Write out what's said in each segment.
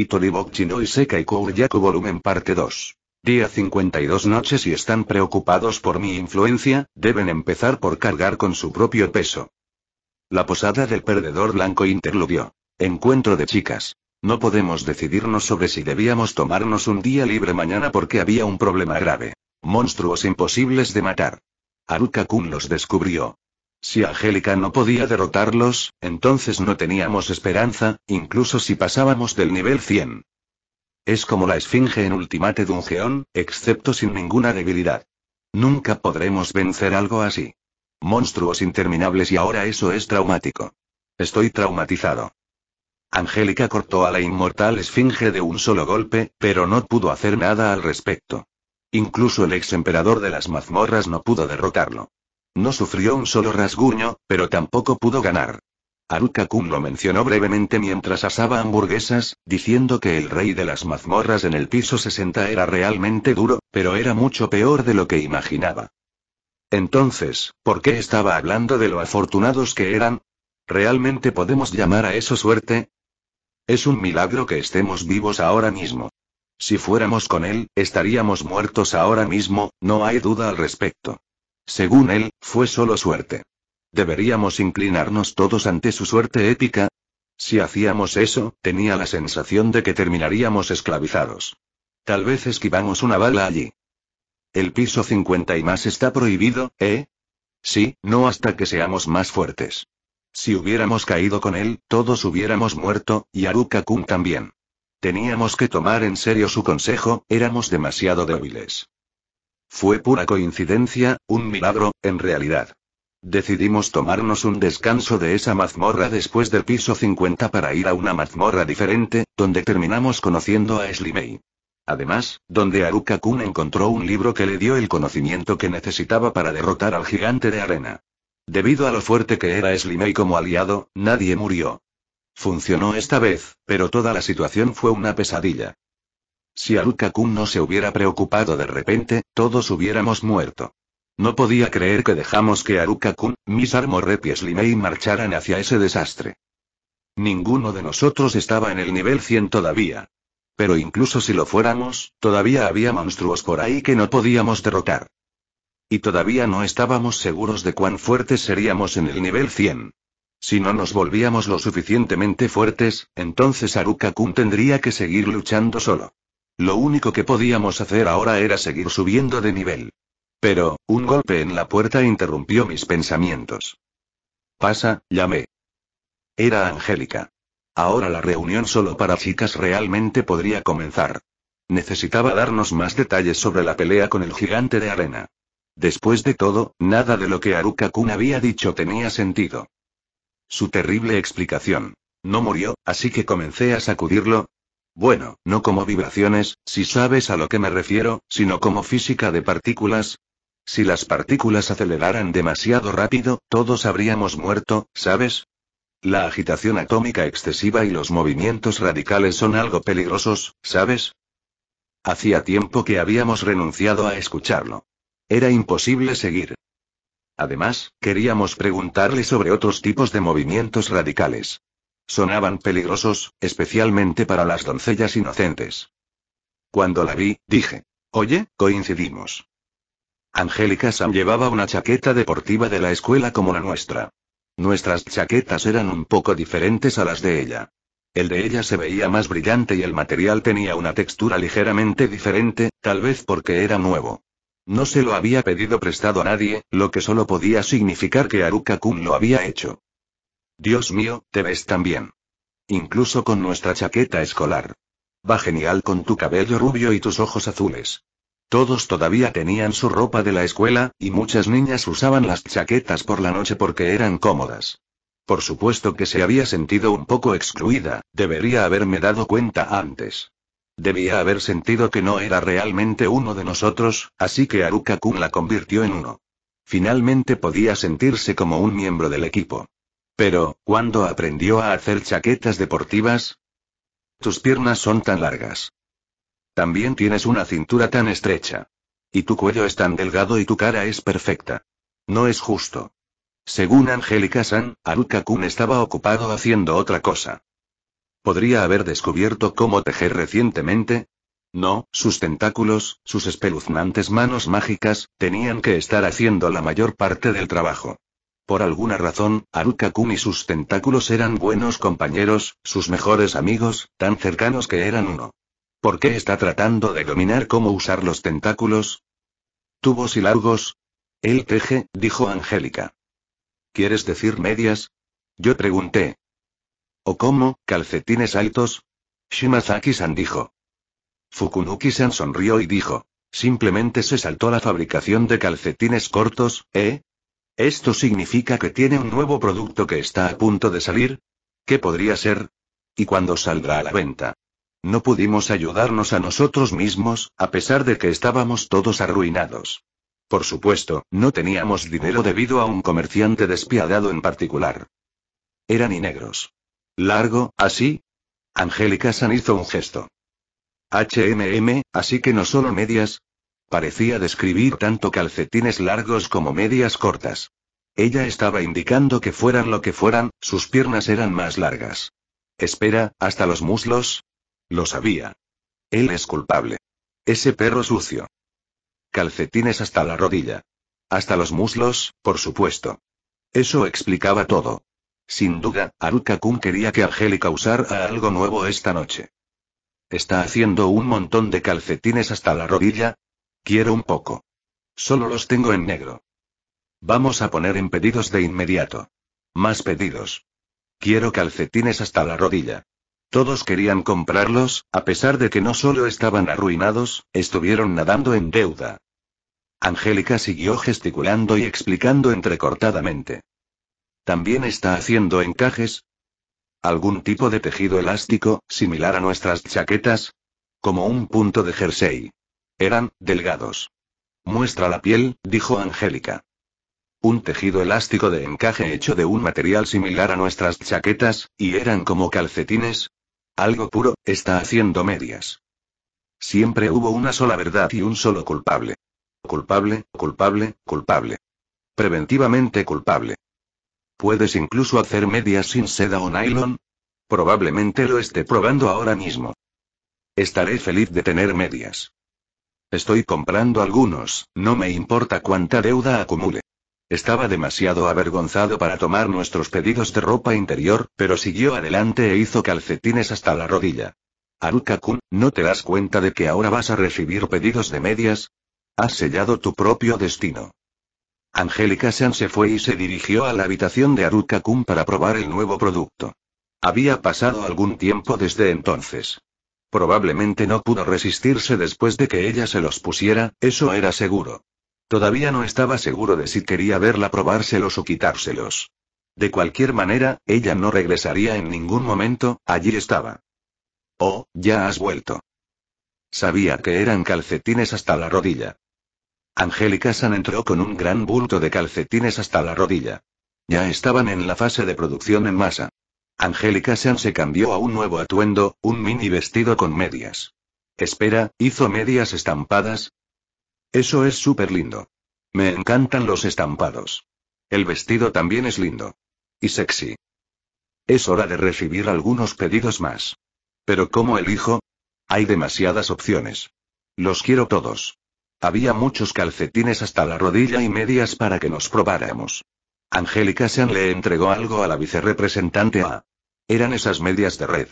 Y Chino y Seca y Kouryaku Volumen Parte 2. Día 52 noches y están preocupados por mi influencia, deben empezar por cargar con su propio peso. La posada del perdedor blanco interludió. Encuentro de chicas. No podemos decidirnos sobre si debíamos tomarnos un día libre mañana porque había un problema grave. Monstruos imposibles de matar. Aruka Kun los descubrió. Si Angélica no podía derrotarlos, entonces no teníamos esperanza, incluso si pasábamos del nivel 100. Es como la esfinge en Ultimate Dungeon, excepto sin ninguna debilidad. Nunca podremos vencer algo así. Monstruos interminables y ahora eso es traumático. Estoy traumatizado. Angélica cortó a la inmortal esfinge de un solo golpe, pero no pudo hacer nada al respecto. Incluso el ex emperador de las mazmorras no pudo derrotarlo. No sufrió un solo rasguño, pero tampoco pudo ganar. Aruka Kun lo mencionó brevemente mientras asaba hamburguesas, diciendo que el rey de las mazmorras en el piso 60 era realmente duro, pero era mucho peor de lo que imaginaba. Entonces, ¿por qué estaba hablando de lo afortunados que eran? ¿Realmente podemos llamar a eso suerte? Es un milagro que estemos vivos ahora mismo. Si fuéramos con él, estaríamos muertos ahora mismo, no hay duda al respecto. Según él, fue solo suerte. ¿Deberíamos inclinarnos todos ante su suerte épica? Si hacíamos eso, tenía la sensación de que terminaríamos esclavizados. Tal vez esquivamos una bala allí. El piso 50 y más está prohibido, ¿eh? Sí, no hasta que seamos más fuertes. Si hubiéramos caído con él, todos hubiéramos muerto, y Aruka-kun también. Teníamos que tomar en serio su consejo, éramos demasiado débiles. Fue pura coincidencia, un milagro, en realidad. Decidimos tomarnos un descanso de esa mazmorra después del piso 50 para ir a una mazmorra diferente, donde terminamos conociendo a Slimey. Además, donde Aruka-kun encontró un libro que le dio el conocimiento que necesitaba para derrotar al gigante de arena. Debido a lo fuerte que era Slimey como aliado, nadie murió. Funcionó esta vez, pero toda la situación fue una pesadilla. Si Aruka-kun no se hubiera preocupado de repente, todos hubiéramos muerto. No podía creer que dejamos que Aruka-kun, Miss Armorrep y marcharan hacia ese desastre. Ninguno de nosotros estaba en el nivel 100 todavía. Pero incluso si lo fuéramos, todavía había monstruos por ahí que no podíamos derrotar. Y todavía no estábamos seguros de cuán fuertes seríamos en el nivel 100. Si no nos volvíamos lo suficientemente fuertes, entonces Aruka-kun tendría que seguir luchando solo. Lo único que podíamos hacer ahora era seguir subiendo de nivel. Pero, un golpe en la puerta interrumpió mis pensamientos. Pasa, llamé. Era Angélica. Ahora la reunión solo para chicas realmente podría comenzar. Necesitaba darnos más detalles sobre la pelea con el gigante de arena. Después de todo, nada de lo que Aruka Kun había dicho tenía sentido. Su terrible explicación. No murió, así que comencé a sacudirlo, bueno, no como vibraciones, si sabes a lo que me refiero, sino como física de partículas. Si las partículas aceleraran demasiado rápido, todos habríamos muerto, ¿sabes? La agitación atómica excesiva y los movimientos radicales son algo peligrosos, ¿sabes? Hacía tiempo que habíamos renunciado a escucharlo. Era imposible seguir. Además, queríamos preguntarle sobre otros tipos de movimientos radicales. Sonaban peligrosos, especialmente para las doncellas inocentes. Cuando la vi, dije. Oye, coincidimos. Angélica Sam llevaba una chaqueta deportiva de la escuela como la nuestra. Nuestras chaquetas eran un poco diferentes a las de ella. El de ella se veía más brillante y el material tenía una textura ligeramente diferente, tal vez porque era nuevo. No se lo había pedido prestado a nadie, lo que solo podía significar que Aruka Kun lo había hecho. Dios mío, te ves tan bien. Incluso con nuestra chaqueta escolar. Va genial con tu cabello rubio y tus ojos azules. Todos todavía tenían su ropa de la escuela, y muchas niñas usaban las chaquetas por la noche porque eran cómodas. Por supuesto que se había sentido un poco excluida, debería haberme dado cuenta antes. Debía haber sentido que no era realmente uno de nosotros, así que Aruka-kun la convirtió en uno. Finalmente podía sentirse como un miembro del equipo. Pero, ¿cuándo aprendió a hacer chaquetas deportivas? Tus piernas son tan largas. También tienes una cintura tan estrecha. Y tu cuello es tan delgado y tu cara es perfecta. No es justo. Según Angélica San, Aruka Kun estaba ocupado haciendo otra cosa. ¿Podría haber descubierto cómo tejer recientemente? No, sus tentáculos, sus espeluznantes manos mágicas, tenían que estar haciendo la mayor parte del trabajo. Por alguna razón, Arukakumi y sus tentáculos eran buenos compañeros, sus mejores amigos, tan cercanos que eran uno. ¿Por qué está tratando de dominar cómo usar los tentáculos? ¿Tubos y largos? El teje, dijo Angélica. ¿Quieres decir medias? Yo pregunté. ¿O cómo, calcetines altos? Shimazaki-san dijo. Fukunuki-san sonrió y dijo. Simplemente se saltó la fabricación de calcetines cortos, ¿eh? ¿Esto significa que tiene un nuevo producto que está a punto de salir? ¿Qué podría ser? ¿Y cuándo saldrá a la venta? No pudimos ayudarnos a nosotros mismos, a pesar de que estábamos todos arruinados. Por supuesto, no teníamos dinero debido a un comerciante despiadado en particular. Eran y negros. Largo, así. Angélica San hizo un gesto. HMM, así que no solo medias, Parecía describir tanto calcetines largos como medias cortas. Ella estaba indicando que fueran lo que fueran, sus piernas eran más largas. Espera, hasta los muslos. Lo sabía. Él es culpable. Ese perro sucio. Calcetines hasta la rodilla. Hasta los muslos, por supuesto. Eso explicaba todo. Sin duda, Aruka quería que Angélica usara algo nuevo esta noche. Está haciendo un montón de calcetines hasta la rodilla, Quiero un poco. Solo los tengo en negro. Vamos a poner en pedidos de inmediato. Más pedidos. Quiero calcetines hasta la rodilla. Todos querían comprarlos, a pesar de que no solo estaban arruinados, estuvieron nadando en deuda. Angélica siguió gesticulando y explicando entrecortadamente. También está haciendo encajes. Algún tipo de tejido elástico, similar a nuestras chaquetas. Como un punto de jersey. Eran delgados. Muestra la piel, dijo Angélica. Un tejido elástico de encaje hecho de un material similar a nuestras chaquetas, y eran como calcetines. Algo puro, está haciendo medias. Siempre hubo una sola verdad y un solo culpable. Culpable, culpable, culpable. Preventivamente culpable. Puedes incluso hacer medias sin seda o nylon. Probablemente lo esté probando ahora mismo. Estaré feliz de tener medias. Estoy comprando algunos, no me importa cuánta deuda acumule. Estaba demasiado avergonzado para tomar nuestros pedidos de ropa interior, pero siguió adelante e hizo calcetines hasta la rodilla. Aruka-kun, ¿no te das cuenta de que ahora vas a recibir pedidos de medias? Has sellado tu propio destino. Angélica San se fue y se dirigió a la habitación de Aruka-kun para probar el nuevo producto. Había pasado algún tiempo desde entonces. Probablemente no pudo resistirse después de que ella se los pusiera, eso era seguro. Todavía no estaba seguro de si quería verla probárselos o quitárselos. De cualquier manera, ella no regresaría en ningún momento, allí estaba. Oh, ya has vuelto. Sabía que eran calcetines hasta la rodilla. Angélica San entró con un gran bulto de calcetines hasta la rodilla. Ya estaban en la fase de producción en masa. Angélica Sean se cambió a un nuevo atuendo, un mini vestido con medias. Espera, ¿hizo medias estampadas? Eso es súper lindo. Me encantan los estampados. El vestido también es lindo. Y sexy. Es hora de recibir algunos pedidos más. Pero ¿cómo elijo? Hay demasiadas opciones. Los quiero todos. Había muchos calcetines hasta la rodilla y medias para que nos probáramos. Angélica Sean le entregó algo a la vicerrepresentante A. Eran esas medias de red.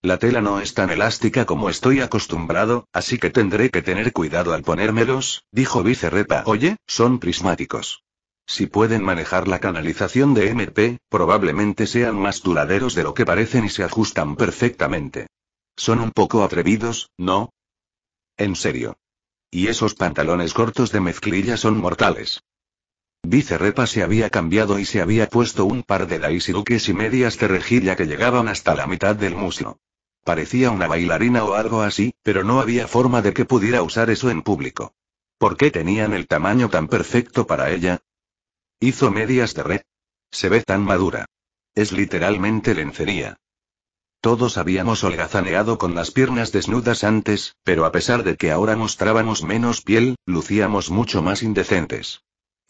La tela no es tan elástica como estoy acostumbrado, así que tendré que tener cuidado al ponérmelos, dijo Vicerrepa. Oye, son prismáticos. Si pueden manejar la canalización de MP, probablemente sean más duraderos de lo que parecen y se ajustan perfectamente. Son un poco atrevidos, ¿no? En serio. Y esos pantalones cortos de mezclilla son mortales. Vice-repa se había cambiado y se había puesto un par de loques y medias de rejilla que llegaban hasta la mitad del muslo. Parecía una bailarina o algo así, pero no había forma de que pudiera usar eso en público. ¿Por qué tenían el tamaño tan perfecto para ella? Hizo medias de red. Se ve tan madura. Es literalmente lencería. Todos habíamos holgazaneado con las piernas desnudas antes, pero a pesar de que ahora mostrábamos menos piel, lucíamos mucho más indecentes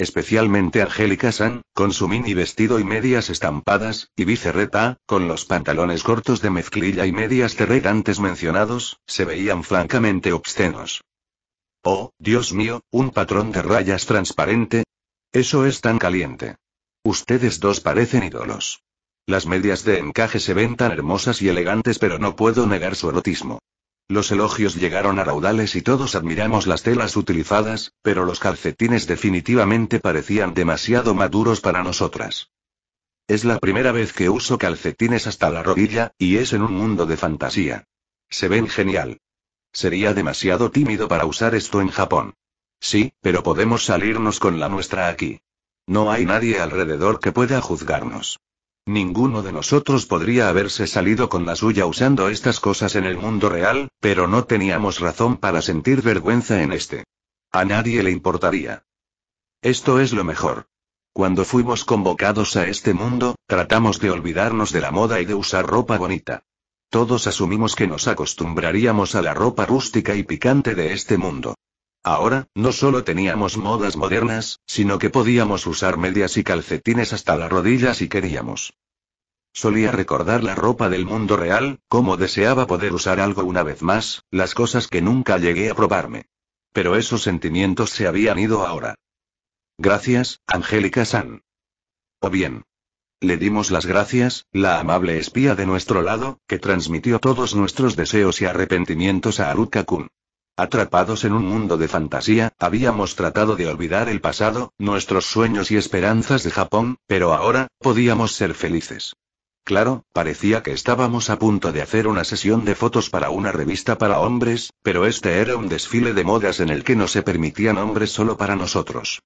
especialmente Angélica San, con su mini vestido y medias estampadas, y Vicerreta, con los pantalones cortos de mezclilla y medias red mencionados, se veían francamente obscenos. Oh, Dios mío, un patrón de rayas transparente. Eso es tan caliente. Ustedes dos parecen ídolos. Las medias de encaje se ven tan hermosas y elegantes, pero no puedo negar su erotismo. Los elogios llegaron a raudales y todos admiramos las telas utilizadas, pero los calcetines definitivamente parecían demasiado maduros para nosotras. Es la primera vez que uso calcetines hasta la rodilla, y es en un mundo de fantasía. Se ven genial. Sería demasiado tímido para usar esto en Japón. Sí, pero podemos salirnos con la nuestra aquí. No hay nadie alrededor que pueda juzgarnos. Ninguno de nosotros podría haberse salido con la suya usando estas cosas en el mundo real, pero no teníamos razón para sentir vergüenza en este. A nadie le importaría. Esto es lo mejor. Cuando fuimos convocados a este mundo, tratamos de olvidarnos de la moda y de usar ropa bonita. Todos asumimos que nos acostumbraríamos a la ropa rústica y picante de este mundo. Ahora, no solo teníamos modas modernas, sino que podíamos usar medias y calcetines hasta la rodilla si queríamos. Solía recordar la ropa del mundo real, como deseaba poder usar algo una vez más, las cosas que nunca llegué a probarme. Pero esos sentimientos se habían ido ahora. Gracias, Angélica San. O bien. Le dimos las gracias, la amable espía de nuestro lado, que transmitió todos nuestros deseos y arrepentimientos a Aruka Kun. Atrapados en un mundo de fantasía, habíamos tratado de olvidar el pasado, nuestros sueños y esperanzas de Japón, pero ahora, podíamos ser felices. Claro, parecía que estábamos a punto de hacer una sesión de fotos para una revista para hombres, pero este era un desfile de modas en el que no se permitían hombres solo para nosotros.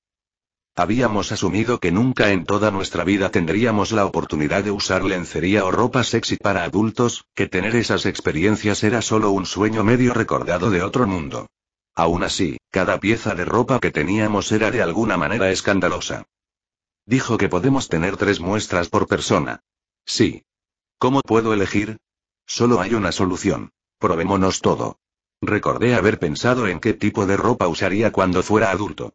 Habíamos asumido que nunca en toda nuestra vida tendríamos la oportunidad de usar lencería o ropa sexy para adultos, que tener esas experiencias era solo un sueño medio recordado de otro mundo. Aún así, cada pieza de ropa que teníamos era de alguna manera escandalosa. Dijo que podemos tener tres muestras por persona. Sí. ¿Cómo puedo elegir? Solo hay una solución. Probémonos todo. Recordé haber pensado en qué tipo de ropa usaría cuando fuera adulto.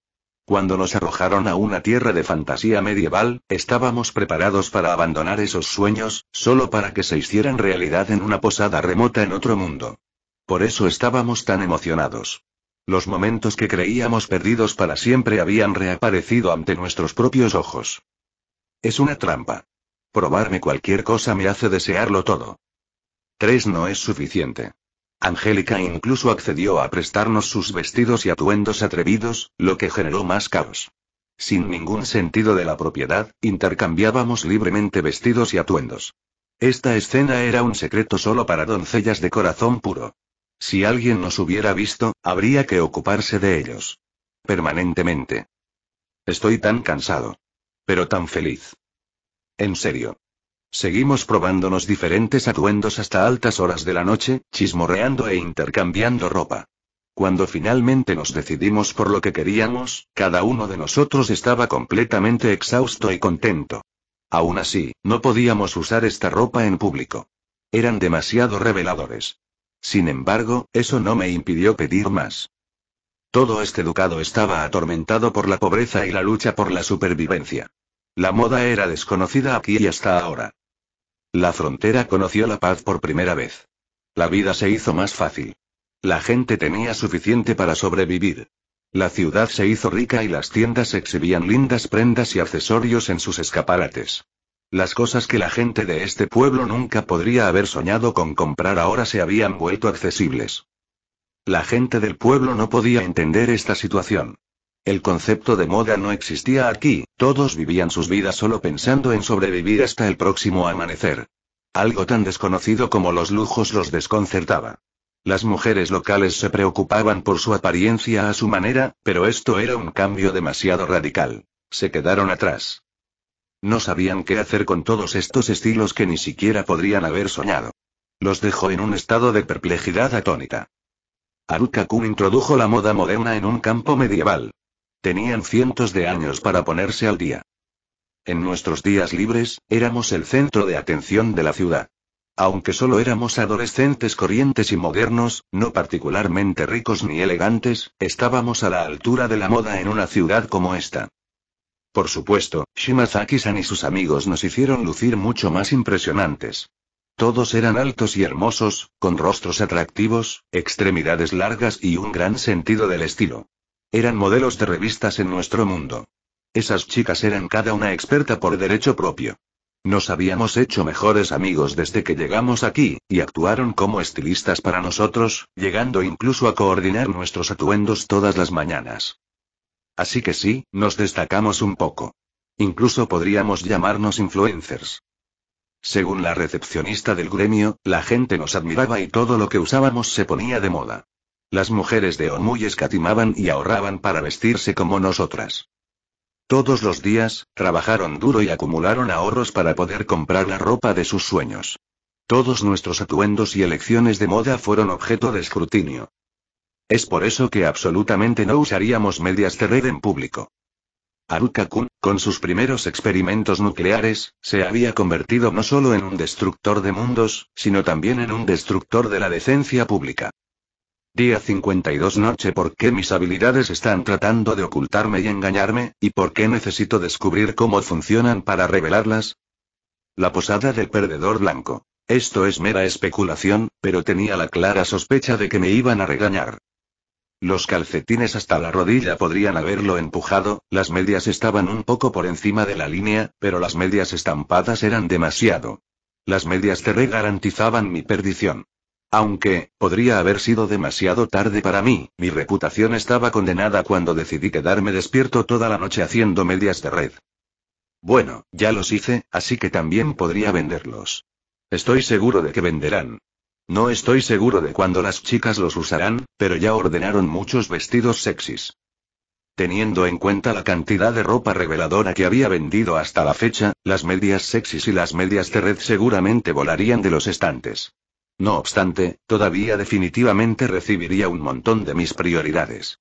Cuando nos arrojaron a una tierra de fantasía medieval, estábamos preparados para abandonar esos sueños, solo para que se hicieran realidad en una posada remota en otro mundo. Por eso estábamos tan emocionados. Los momentos que creíamos perdidos para siempre habían reaparecido ante nuestros propios ojos. Es una trampa. Probarme cualquier cosa me hace desearlo todo. Tres no es suficiente. Angélica incluso accedió a prestarnos sus vestidos y atuendos atrevidos, lo que generó más caos. Sin ningún sentido de la propiedad, intercambiábamos libremente vestidos y atuendos. Esta escena era un secreto solo para doncellas de corazón puro. Si alguien nos hubiera visto, habría que ocuparse de ellos. Permanentemente. Estoy tan cansado. Pero tan feliz. En serio. Seguimos probándonos diferentes atuendos hasta altas horas de la noche, chismorreando e intercambiando ropa. Cuando finalmente nos decidimos por lo que queríamos, cada uno de nosotros estaba completamente exhausto y contento. Aún así, no podíamos usar esta ropa en público. Eran demasiado reveladores. Sin embargo, eso no me impidió pedir más. Todo este ducado estaba atormentado por la pobreza y la lucha por la supervivencia. La moda era desconocida aquí y hasta ahora. La frontera conoció la paz por primera vez. La vida se hizo más fácil. La gente tenía suficiente para sobrevivir. La ciudad se hizo rica y las tiendas exhibían lindas prendas y accesorios en sus escaparates. Las cosas que la gente de este pueblo nunca podría haber soñado con comprar ahora se habían vuelto accesibles. La gente del pueblo no podía entender esta situación. El concepto de moda no existía aquí, todos vivían sus vidas solo pensando en sobrevivir hasta el próximo amanecer. Algo tan desconocido como los lujos los desconcertaba. Las mujeres locales se preocupaban por su apariencia a su manera, pero esto era un cambio demasiado radical. Se quedaron atrás. No sabían qué hacer con todos estos estilos que ni siquiera podrían haber soñado. Los dejó en un estado de perplejidad atónita. Haruka Kun introdujo la moda moderna en un campo medieval. Tenían cientos de años para ponerse al día. En nuestros días libres, éramos el centro de atención de la ciudad. Aunque solo éramos adolescentes corrientes y modernos, no particularmente ricos ni elegantes, estábamos a la altura de la moda en una ciudad como esta. Por supuesto, Shimazaki-san y sus amigos nos hicieron lucir mucho más impresionantes. Todos eran altos y hermosos, con rostros atractivos, extremidades largas y un gran sentido del estilo. Eran modelos de revistas en nuestro mundo. Esas chicas eran cada una experta por derecho propio. Nos habíamos hecho mejores amigos desde que llegamos aquí, y actuaron como estilistas para nosotros, llegando incluso a coordinar nuestros atuendos todas las mañanas. Así que sí, nos destacamos un poco. Incluso podríamos llamarnos influencers. Según la recepcionista del gremio, la gente nos admiraba y todo lo que usábamos se ponía de moda. Las mujeres de Onmuy escatimaban y ahorraban para vestirse como nosotras. Todos los días, trabajaron duro y acumularon ahorros para poder comprar la ropa de sus sueños. Todos nuestros atuendos y elecciones de moda fueron objeto de escrutinio. Es por eso que absolutamente no usaríamos medias de red en público. Aruka-kun, con sus primeros experimentos nucleares, se había convertido no solo en un destructor de mundos, sino también en un destructor de la decencia pública. Día 52 Noche ¿Por qué mis habilidades están tratando de ocultarme y engañarme, y por qué necesito descubrir cómo funcionan para revelarlas? La posada del perdedor blanco. Esto es mera especulación, pero tenía la clara sospecha de que me iban a regañar. Los calcetines hasta la rodilla podrían haberlo empujado, las medias estaban un poco por encima de la línea, pero las medias estampadas eran demasiado. Las medias re garantizaban mi perdición. Aunque, podría haber sido demasiado tarde para mí, mi reputación estaba condenada cuando decidí quedarme despierto toda la noche haciendo medias de red. Bueno, ya los hice, así que también podría venderlos. Estoy seguro de que venderán. No estoy seguro de cuándo las chicas los usarán, pero ya ordenaron muchos vestidos sexys. Teniendo en cuenta la cantidad de ropa reveladora que había vendido hasta la fecha, las medias sexys y las medias de red seguramente volarían de los estantes. No obstante, todavía definitivamente recibiría un montón de mis prioridades.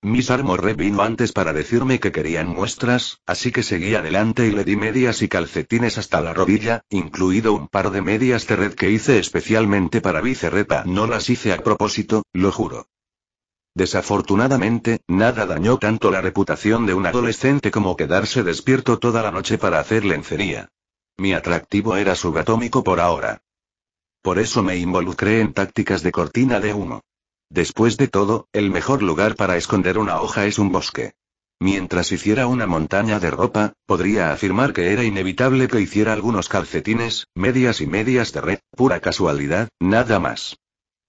Miss Armorre vino antes para decirme que querían muestras, así que seguí adelante y le di medias y calcetines hasta la rodilla, incluido un par de medias de red que hice especialmente para Vicerreta. No las hice a propósito, lo juro. Desafortunadamente, nada dañó tanto la reputación de un adolescente como quedarse despierto toda la noche para hacer lencería. Mi atractivo era subatómico por ahora. Por eso me involucré en tácticas de cortina de humo. Después de todo, el mejor lugar para esconder una hoja es un bosque. Mientras hiciera una montaña de ropa, podría afirmar que era inevitable que hiciera algunos calcetines, medias y medias de red, pura casualidad, nada más.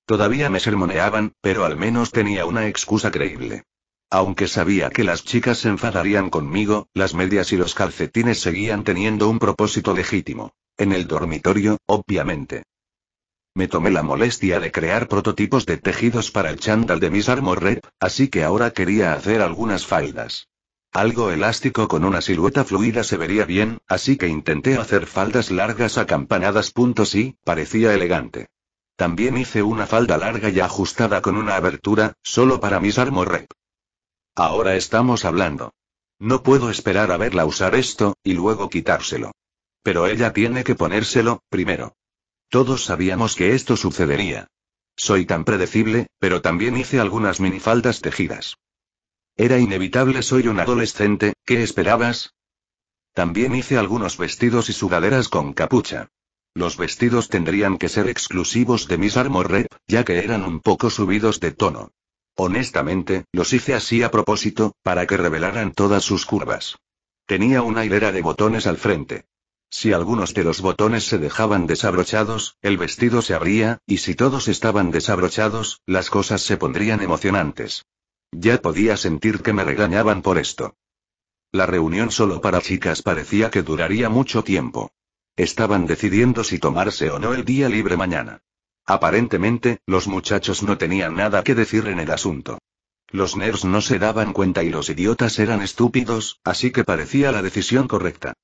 Todavía me sermoneaban, pero al menos tenía una excusa creíble. Aunque sabía que las chicas se enfadarían conmigo, las medias y los calcetines seguían teniendo un propósito legítimo. En el dormitorio, obviamente. Me tomé la molestia de crear prototipos de tejidos para el chándal de mis Armor Rep, así que ahora quería hacer algunas faldas. Algo elástico con una silueta fluida se vería bien, así que intenté hacer faldas largas acampanadas. y, parecía elegante. También hice una falda larga y ajustada con una abertura, solo para mis armor rep. Ahora estamos hablando. No puedo esperar a verla usar esto, y luego quitárselo. Pero ella tiene que ponérselo, primero. Todos sabíamos que esto sucedería. Soy tan predecible, pero también hice algunas minifaldas tejidas. Era inevitable, soy un adolescente, ¿qué esperabas? También hice algunos vestidos y sudaderas con capucha. Los vestidos tendrían que ser exclusivos de mis armor ya que eran un poco subidos de tono. Honestamente, los hice así a propósito, para que revelaran todas sus curvas. Tenía una hilera de botones al frente. Si algunos de los botones se dejaban desabrochados, el vestido se abría, y si todos estaban desabrochados, las cosas se pondrían emocionantes. Ya podía sentir que me regañaban por esto. La reunión solo para chicas parecía que duraría mucho tiempo. Estaban decidiendo si tomarse o no el día libre mañana. Aparentemente, los muchachos no tenían nada que decir en el asunto. Los nerds no se daban cuenta y los idiotas eran estúpidos, así que parecía la decisión correcta.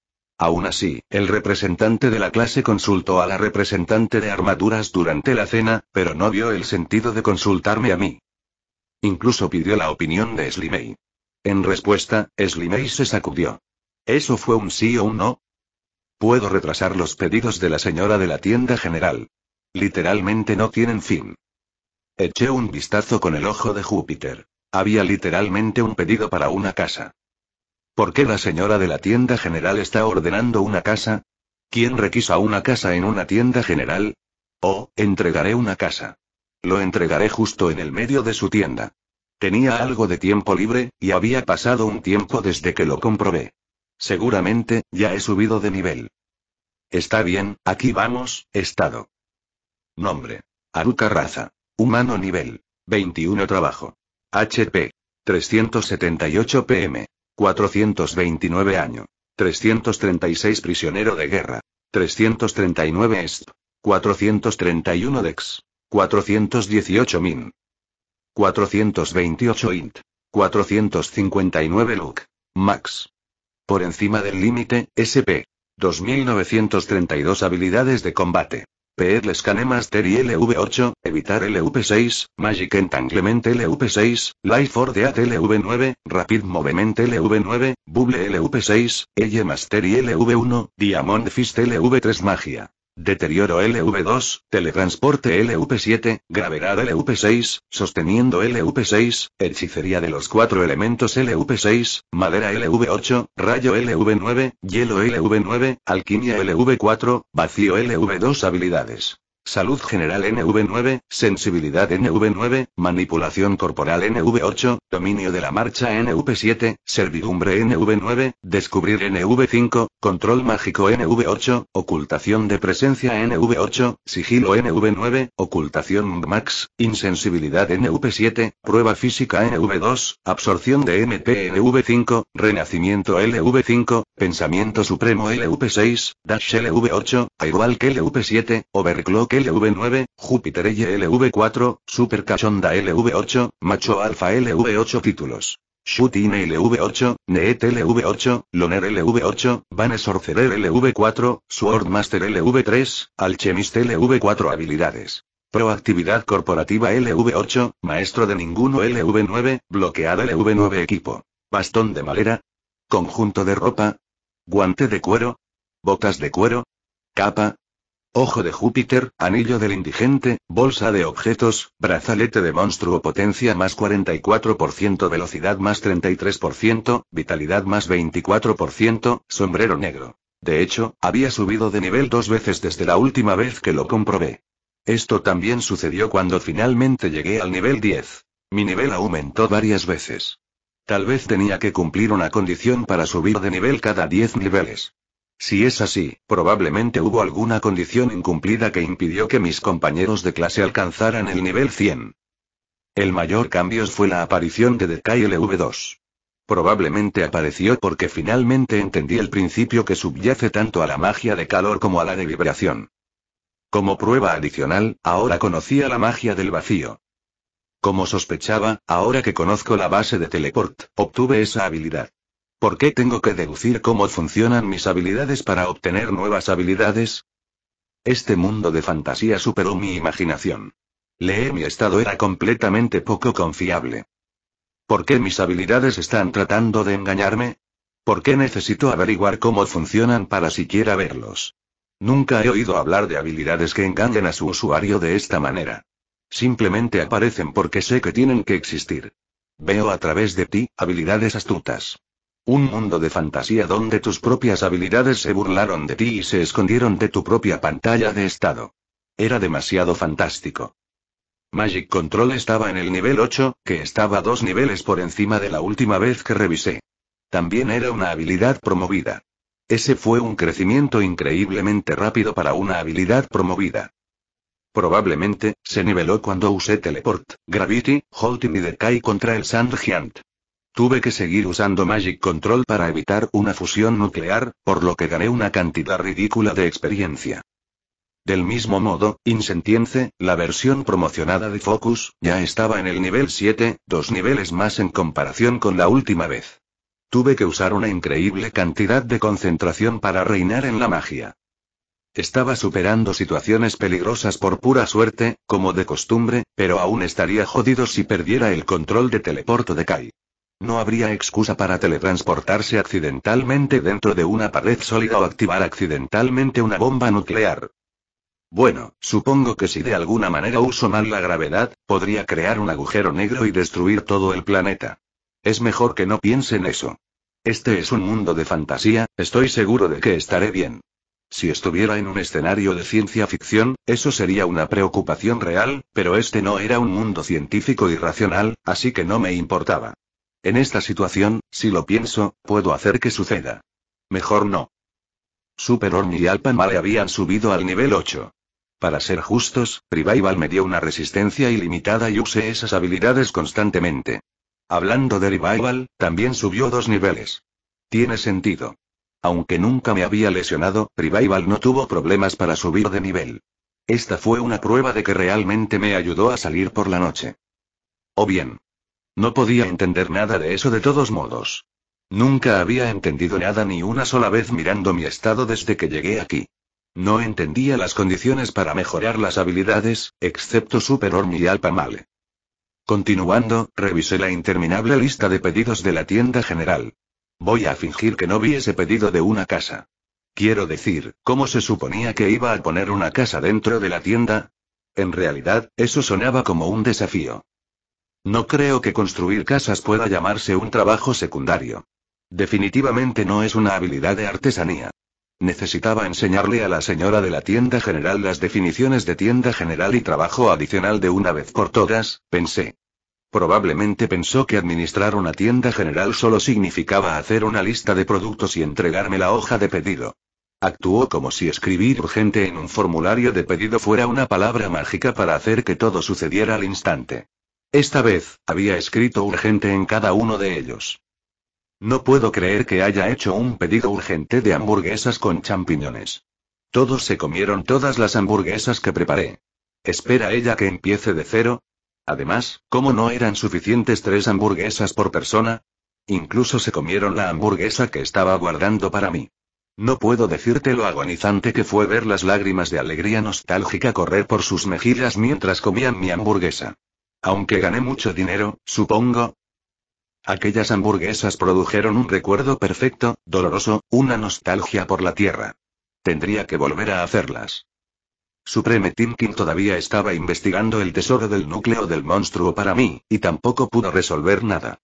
Aún así, el representante de la clase consultó a la representante de armaduras durante la cena, pero no vio el sentido de consultarme a mí. Incluso pidió la opinión de Slimay. En respuesta, Slimay se sacudió. ¿Eso fue un sí o un no? Puedo retrasar los pedidos de la señora de la tienda general. Literalmente no tienen fin. Eché un vistazo con el ojo de Júpiter. Había literalmente un pedido para una casa. ¿Por qué la señora de la tienda general está ordenando una casa? ¿Quién requisa una casa en una tienda general? Oh, entregaré una casa. Lo entregaré justo en el medio de su tienda. Tenía algo de tiempo libre, y había pasado un tiempo desde que lo comprobé. Seguramente, ya he subido de nivel. Está bien, aquí vamos, estado. Nombre. Aruka Raza. Humano nivel. 21 trabajo. HP. 378 PM. 429 año. 336 prisionero de guerra. 339 est. 431 dex. 418 min. 428 int. 459 luc. Max. Por encima del límite, SP. 2932 habilidades de combate. PR Scan y LV8, Evitar LV6, Magic Entanglement LV6, Life for LV9, Rapid Movement LV9, Bubble LV6, Master y LV1, Diamond Fist LV3 Magia deterioro LV2, teletransporte LV7, gravedad LV6, sosteniendo LV6, hechicería de los cuatro elementos LV6, madera LV8, rayo LV9, hielo LV9, alquimia LV4, vacío LV2 habilidades. Salud general NV9, sensibilidad NV9, manipulación corporal NV8, dominio de la marcha NV7, servidumbre NV9, descubrir NV5, control mágico NV8, ocultación de presencia NV8, sigilo NV9, ocultación max, insensibilidad NV7, prueba física NV2, absorción de MP NV5, renacimiento LV5, pensamiento supremo LV6, dash LV8, igual que LV7, overclock LV9, Júpiter LV4, Super Cachonda LV8, Macho Alfa LV8 títulos. Shooting LV8, Neet LV8, Loner LV8, Van Sorcerer LV4, Swordmaster LV3, Alchemist LV4 Habilidades. Proactividad corporativa LV8, maestro de ninguno LV9, bloqueada LV9 equipo. Bastón de madera. Conjunto de ropa. Guante de cuero. Botas de cuero. Capa. Ojo de Júpiter, anillo del indigente, bolsa de objetos, brazalete de monstruo potencia más 44%, velocidad más 33%, vitalidad más 24%, sombrero negro. De hecho, había subido de nivel dos veces desde la última vez que lo comprobé. Esto también sucedió cuando finalmente llegué al nivel 10. Mi nivel aumentó varias veces. Tal vez tenía que cumplir una condición para subir de nivel cada 10 niveles. Si es así, probablemente hubo alguna condición incumplida que impidió que mis compañeros de clase alcanzaran el nivel 100. El mayor cambio fue la aparición de lv 2 Probablemente apareció porque finalmente entendí el principio que subyace tanto a la magia de calor como a la de vibración. Como prueba adicional, ahora conocía la magia del vacío. Como sospechaba, ahora que conozco la base de teleport, obtuve esa habilidad. ¿Por qué tengo que deducir cómo funcionan mis habilidades para obtener nuevas habilidades? Este mundo de fantasía superó mi imaginación. Leer mi estado era completamente poco confiable. ¿Por qué mis habilidades están tratando de engañarme? ¿Por qué necesito averiguar cómo funcionan para siquiera verlos? Nunca he oído hablar de habilidades que engañen a su usuario de esta manera. Simplemente aparecen porque sé que tienen que existir. Veo a través de ti, habilidades astutas. Un mundo de fantasía donde tus propias habilidades se burlaron de ti y se escondieron de tu propia pantalla de estado. Era demasiado fantástico. Magic Control estaba en el nivel 8, que estaba dos niveles por encima de la última vez que revisé. También era una habilidad promovida. Ese fue un crecimiento increíblemente rápido para una habilidad promovida. Probablemente, se niveló cuando usé Teleport, Gravity, Holding y Decay contra el Sand Giant. Tuve que seguir usando Magic Control para evitar una fusión nuclear, por lo que gané una cantidad ridícula de experiencia. Del mismo modo, Insentience, la versión promocionada de Focus, ya estaba en el nivel 7, dos niveles más en comparación con la última vez. Tuve que usar una increíble cantidad de concentración para reinar en la magia. Estaba superando situaciones peligrosas por pura suerte, como de costumbre, pero aún estaría jodido si perdiera el control de teleporto de Kai. No habría excusa para teletransportarse accidentalmente dentro de una pared sólida o activar accidentalmente una bomba nuclear. Bueno, supongo que si de alguna manera uso mal la gravedad, podría crear un agujero negro y destruir todo el planeta. Es mejor que no piensen eso. Este es un mundo de fantasía, estoy seguro de que estaré bien. Si estuviera en un escenario de ciencia ficción, eso sería una preocupación real, pero este no era un mundo científico y racional, así que no me importaba. En esta situación, si lo pienso, puedo hacer que suceda. Mejor no. Super Horn y Alpamare habían subido al nivel 8. Para ser justos, Revival me dio una resistencia ilimitada y usé esas habilidades constantemente. Hablando de Revival, también subió dos niveles. Tiene sentido. Aunque nunca me había lesionado, Revival no tuvo problemas para subir de nivel. Esta fue una prueba de que realmente me ayudó a salir por la noche. O bien, no podía entender nada de eso de todos modos. Nunca había entendido nada ni una sola vez mirando mi estado desde que llegué aquí. No entendía las condiciones para mejorar las habilidades, excepto Super Orm y Alpamale. Continuando, revisé la interminable lista de pedidos de la tienda general. Voy a fingir que no vi ese pedido de una casa. Quiero decir, ¿cómo se suponía que iba a poner una casa dentro de la tienda? En realidad, eso sonaba como un desafío. No creo que construir casas pueda llamarse un trabajo secundario. Definitivamente no es una habilidad de artesanía. Necesitaba enseñarle a la señora de la tienda general las definiciones de tienda general y trabajo adicional de una vez por todas, pensé. Probablemente pensó que administrar una tienda general solo significaba hacer una lista de productos y entregarme la hoja de pedido. Actuó como si escribir urgente en un formulario de pedido fuera una palabra mágica para hacer que todo sucediera al instante. Esta vez, había escrito urgente en cada uno de ellos. No puedo creer que haya hecho un pedido urgente de hamburguesas con champiñones. Todos se comieron todas las hamburguesas que preparé. ¿Espera ella que empiece de cero? Además, ¿cómo no eran suficientes tres hamburguesas por persona? Incluso se comieron la hamburguesa que estaba guardando para mí. No puedo decirte lo agonizante que fue ver las lágrimas de alegría nostálgica correr por sus mejillas mientras comían mi hamburguesa. Aunque gané mucho dinero, supongo. Aquellas hamburguesas produjeron un recuerdo perfecto, doloroso, una nostalgia por la tierra. Tendría que volver a hacerlas. Supreme King todavía estaba investigando el tesoro del núcleo del monstruo para mí, y tampoco pudo resolver nada.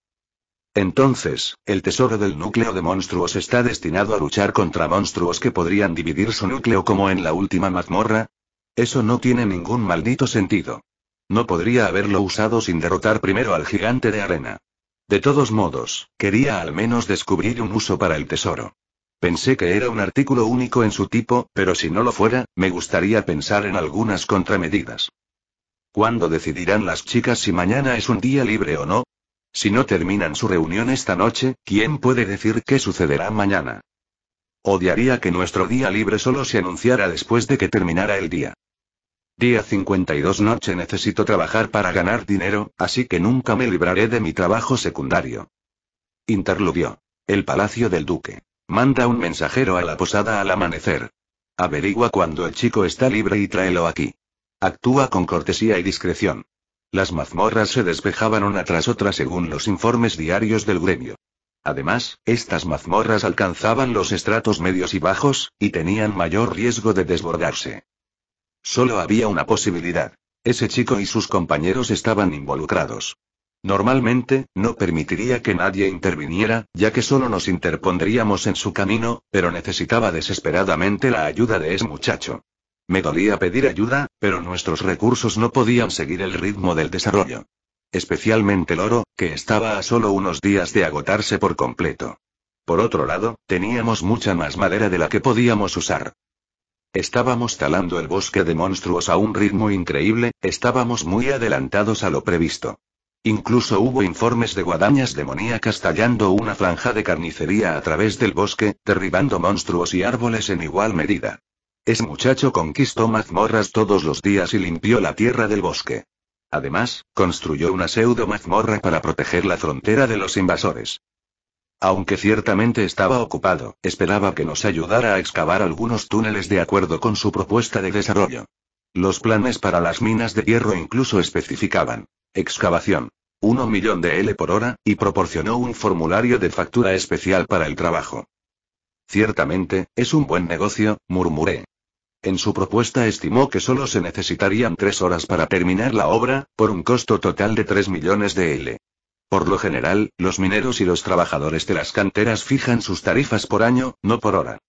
Entonces, el tesoro del núcleo de monstruos está destinado a luchar contra monstruos que podrían dividir su núcleo como en la última mazmorra. Eso no tiene ningún maldito sentido. No podría haberlo usado sin derrotar primero al gigante de arena. De todos modos, quería al menos descubrir un uso para el tesoro. Pensé que era un artículo único en su tipo, pero si no lo fuera, me gustaría pensar en algunas contramedidas. ¿Cuándo decidirán las chicas si mañana es un día libre o no? Si no terminan su reunión esta noche, ¿quién puede decir qué sucederá mañana? Odiaría que nuestro día libre solo se anunciara después de que terminara el día. Día 52 noche necesito trabajar para ganar dinero, así que nunca me libraré de mi trabajo secundario. Interludio. El palacio del duque. Manda un mensajero a la posada al amanecer. Averigua cuando el chico está libre y tráelo aquí. Actúa con cortesía y discreción. Las mazmorras se despejaban una tras otra según los informes diarios del gremio. Además, estas mazmorras alcanzaban los estratos medios y bajos, y tenían mayor riesgo de desbordarse. Solo había una posibilidad. Ese chico y sus compañeros estaban involucrados. Normalmente, no permitiría que nadie interviniera, ya que solo nos interpondríamos en su camino, pero necesitaba desesperadamente la ayuda de ese muchacho. Me dolía pedir ayuda, pero nuestros recursos no podían seguir el ritmo del desarrollo. Especialmente el oro, que estaba a solo unos días de agotarse por completo. Por otro lado, teníamos mucha más madera de la que podíamos usar. Estábamos talando el bosque de monstruos a un ritmo increíble, estábamos muy adelantados a lo previsto. Incluso hubo informes de guadañas demoníacas tallando una franja de carnicería a través del bosque, derribando monstruos y árboles en igual medida. Ese muchacho conquistó mazmorras todos los días y limpió la tierra del bosque. Además, construyó una pseudo mazmorra para proteger la frontera de los invasores. Aunque ciertamente estaba ocupado, esperaba que nos ayudara a excavar algunos túneles de acuerdo con su propuesta de desarrollo. Los planes para las minas de hierro incluso especificaban excavación 1 millón de L por hora, y proporcionó un formulario de factura especial para el trabajo. Ciertamente, es un buen negocio, murmuré. En su propuesta estimó que solo se necesitarían tres horas para terminar la obra, por un costo total de 3 millones de L. Por lo general, los mineros y los trabajadores de las canteras fijan sus tarifas por año, no por hora.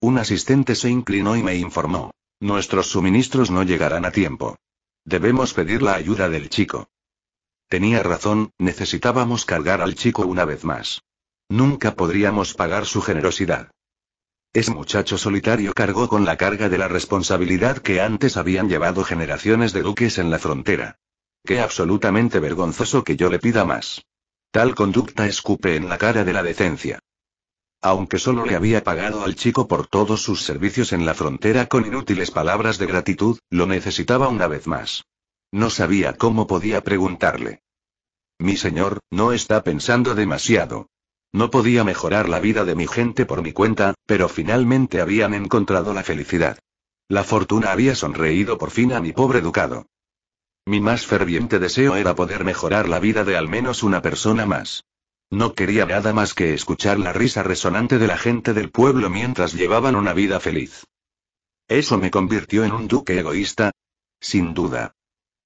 Un asistente se inclinó y me informó. Nuestros suministros no llegarán a tiempo. Debemos pedir la ayuda del chico. Tenía razón, necesitábamos cargar al chico una vez más. Nunca podríamos pagar su generosidad. Ese muchacho solitario cargó con la carga de la responsabilidad que antes habían llevado generaciones de duques en la frontera. Qué absolutamente vergonzoso que yo le pida más. Tal conducta escupe en la cara de la decencia. Aunque solo le había pagado al chico por todos sus servicios en la frontera con inútiles palabras de gratitud, lo necesitaba una vez más. No sabía cómo podía preguntarle. Mi señor, no está pensando demasiado. No podía mejorar la vida de mi gente por mi cuenta, pero finalmente habían encontrado la felicidad. La fortuna había sonreído por fin a mi pobre ducado. Mi más ferviente deseo era poder mejorar la vida de al menos una persona más. No quería nada más que escuchar la risa resonante de la gente del pueblo mientras llevaban una vida feliz. ¿Eso me convirtió en un duque egoísta? Sin duda.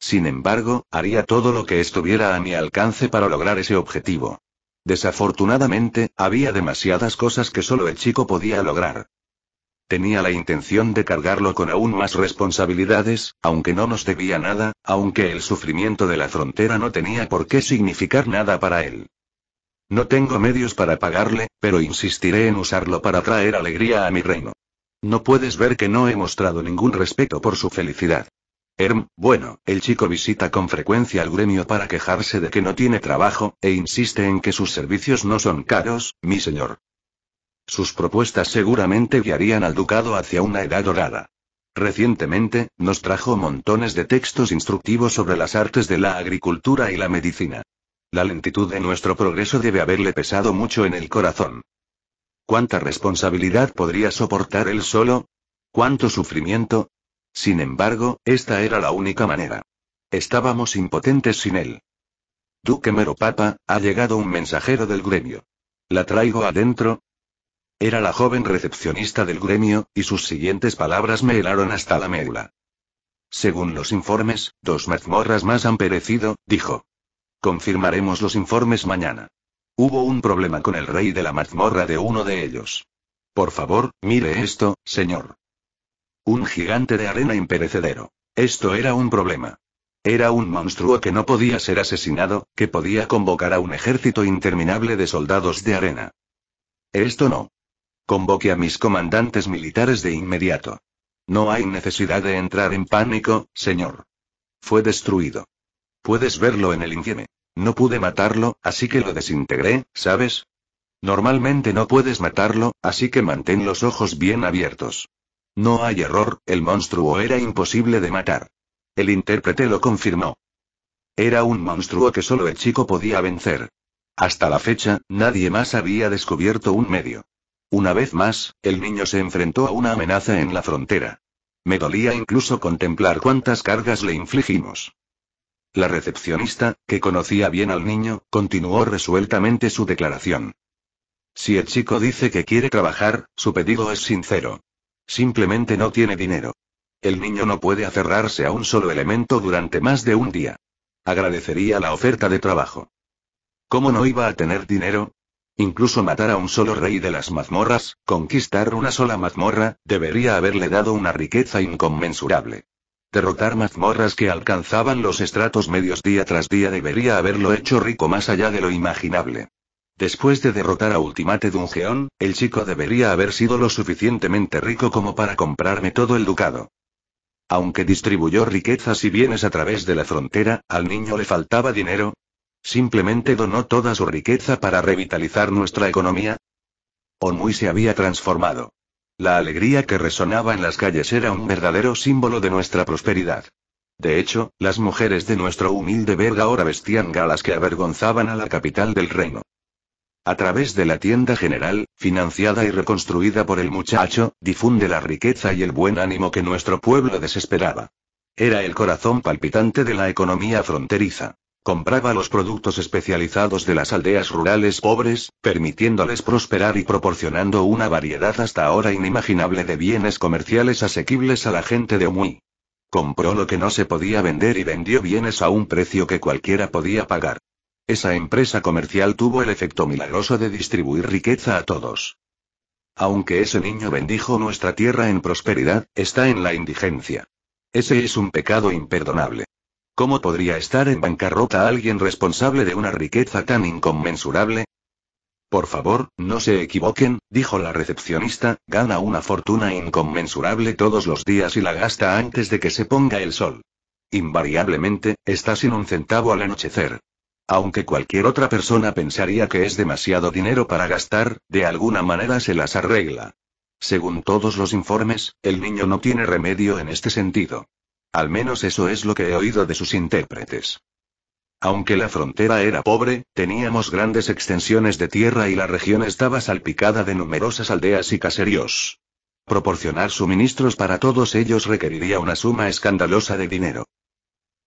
Sin embargo, haría todo lo que estuviera a mi alcance para lograr ese objetivo. Desafortunadamente, había demasiadas cosas que solo el chico podía lograr. Tenía la intención de cargarlo con aún más responsabilidades, aunque no nos debía nada, aunque el sufrimiento de la frontera no tenía por qué significar nada para él. No tengo medios para pagarle, pero insistiré en usarlo para traer alegría a mi reino. No puedes ver que no he mostrado ningún respeto por su felicidad. Erm, bueno, el chico visita con frecuencia al gremio para quejarse de que no tiene trabajo, e insiste en que sus servicios no son caros, mi señor. Sus propuestas seguramente guiarían al ducado hacia una edad dorada. Recientemente, nos trajo montones de textos instructivos sobre las artes de la agricultura y la medicina. La lentitud de nuestro progreso debe haberle pesado mucho en el corazón. ¿Cuánta responsabilidad podría soportar él solo? ¿Cuánto sufrimiento? Sin embargo, esta era la única manera. Estábamos impotentes sin él. Duque Mero Papa, ha llegado un mensajero del gremio. La traigo adentro, era la joven recepcionista del gremio, y sus siguientes palabras me helaron hasta la médula. Según los informes, dos mazmorras más han perecido, dijo. Confirmaremos los informes mañana. Hubo un problema con el rey de la mazmorra de uno de ellos. Por favor, mire esto, señor. Un gigante de arena imperecedero. Esto era un problema. Era un monstruo que no podía ser asesinado, que podía convocar a un ejército interminable de soldados de arena. Esto no. Convoque a mis comandantes militares de inmediato. No hay necesidad de entrar en pánico, señor. Fue destruido. Puedes verlo en el infieme. No pude matarlo, así que lo desintegré, ¿sabes? Normalmente no puedes matarlo, así que mantén los ojos bien abiertos. No hay error, el monstruo era imposible de matar. El intérprete lo confirmó. Era un monstruo que solo el chico podía vencer. Hasta la fecha, nadie más había descubierto un medio. Una vez más, el niño se enfrentó a una amenaza en la frontera. Me dolía incluso contemplar cuántas cargas le infligimos. La recepcionista, que conocía bien al niño, continuó resueltamente su declaración. Si el chico dice que quiere trabajar, su pedido es sincero. Simplemente no tiene dinero. El niño no puede aferrarse a un solo elemento durante más de un día. Agradecería la oferta de trabajo. ¿Cómo no iba a tener dinero? Incluso matar a un solo rey de las mazmorras, conquistar una sola mazmorra, debería haberle dado una riqueza inconmensurable. Derrotar mazmorras que alcanzaban los estratos medios día tras día debería haberlo hecho rico más allá de lo imaginable. Después de derrotar a Ultimate Dungeon, el chico debería haber sido lo suficientemente rico como para comprarme todo el ducado. Aunque distribuyó riquezas y bienes a través de la frontera, al niño le faltaba dinero, ¿Simplemente donó toda su riqueza para revitalizar nuestra economía? Onmuy se había transformado. La alegría que resonaba en las calles era un verdadero símbolo de nuestra prosperidad. De hecho, las mujeres de nuestro humilde verga ahora vestían galas que avergonzaban a la capital del reino. A través de la tienda general, financiada y reconstruida por el muchacho, difunde la riqueza y el buen ánimo que nuestro pueblo desesperaba. Era el corazón palpitante de la economía fronteriza. Compraba los productos especializados de las aldeas rurales pobres, permitiéndoles prosperar y proporcionando una variedad hasta ahora inimaginable de bienes comerciales asequibles a la gente de Omui. Compró lo que no se podía vender y vendió bienes a un precio que cualquiera podía pagar. Esa empresa comercial tuvo el efecto milagroso de distribuir riqueza a todos. Aunque ese niño bendijo nuestra tierra en prosperidad, está en la indigencia. Ese es un pecado imperdonable. ¿Cómo podría estar en bancarrota alguien responsable de una riqueza tan inconmensurable? Por favor, no se equivoquen, dijo la recepcionista, gana una fortuna inconmensurable todos los días y la gasta antes de que se ponga el sol. Invariablemente, está sin un centavo al anochecer. Aunque cualquier otra persona pensaría que es demasiado dinero para gastar, de alguna manera se las arregla. Según todos los informes, el niño no tiene remedio en este sentido. Al menos eso es lo que he oído de sus intérpretes. Aunque la frontera era pobre, teníamos grandes extensiones de tierra y la región estaba salpicada de numerosas aldeas y caseríos. Proporcionar suministros para todos ellos requeriría una suma escandalosa de dinero.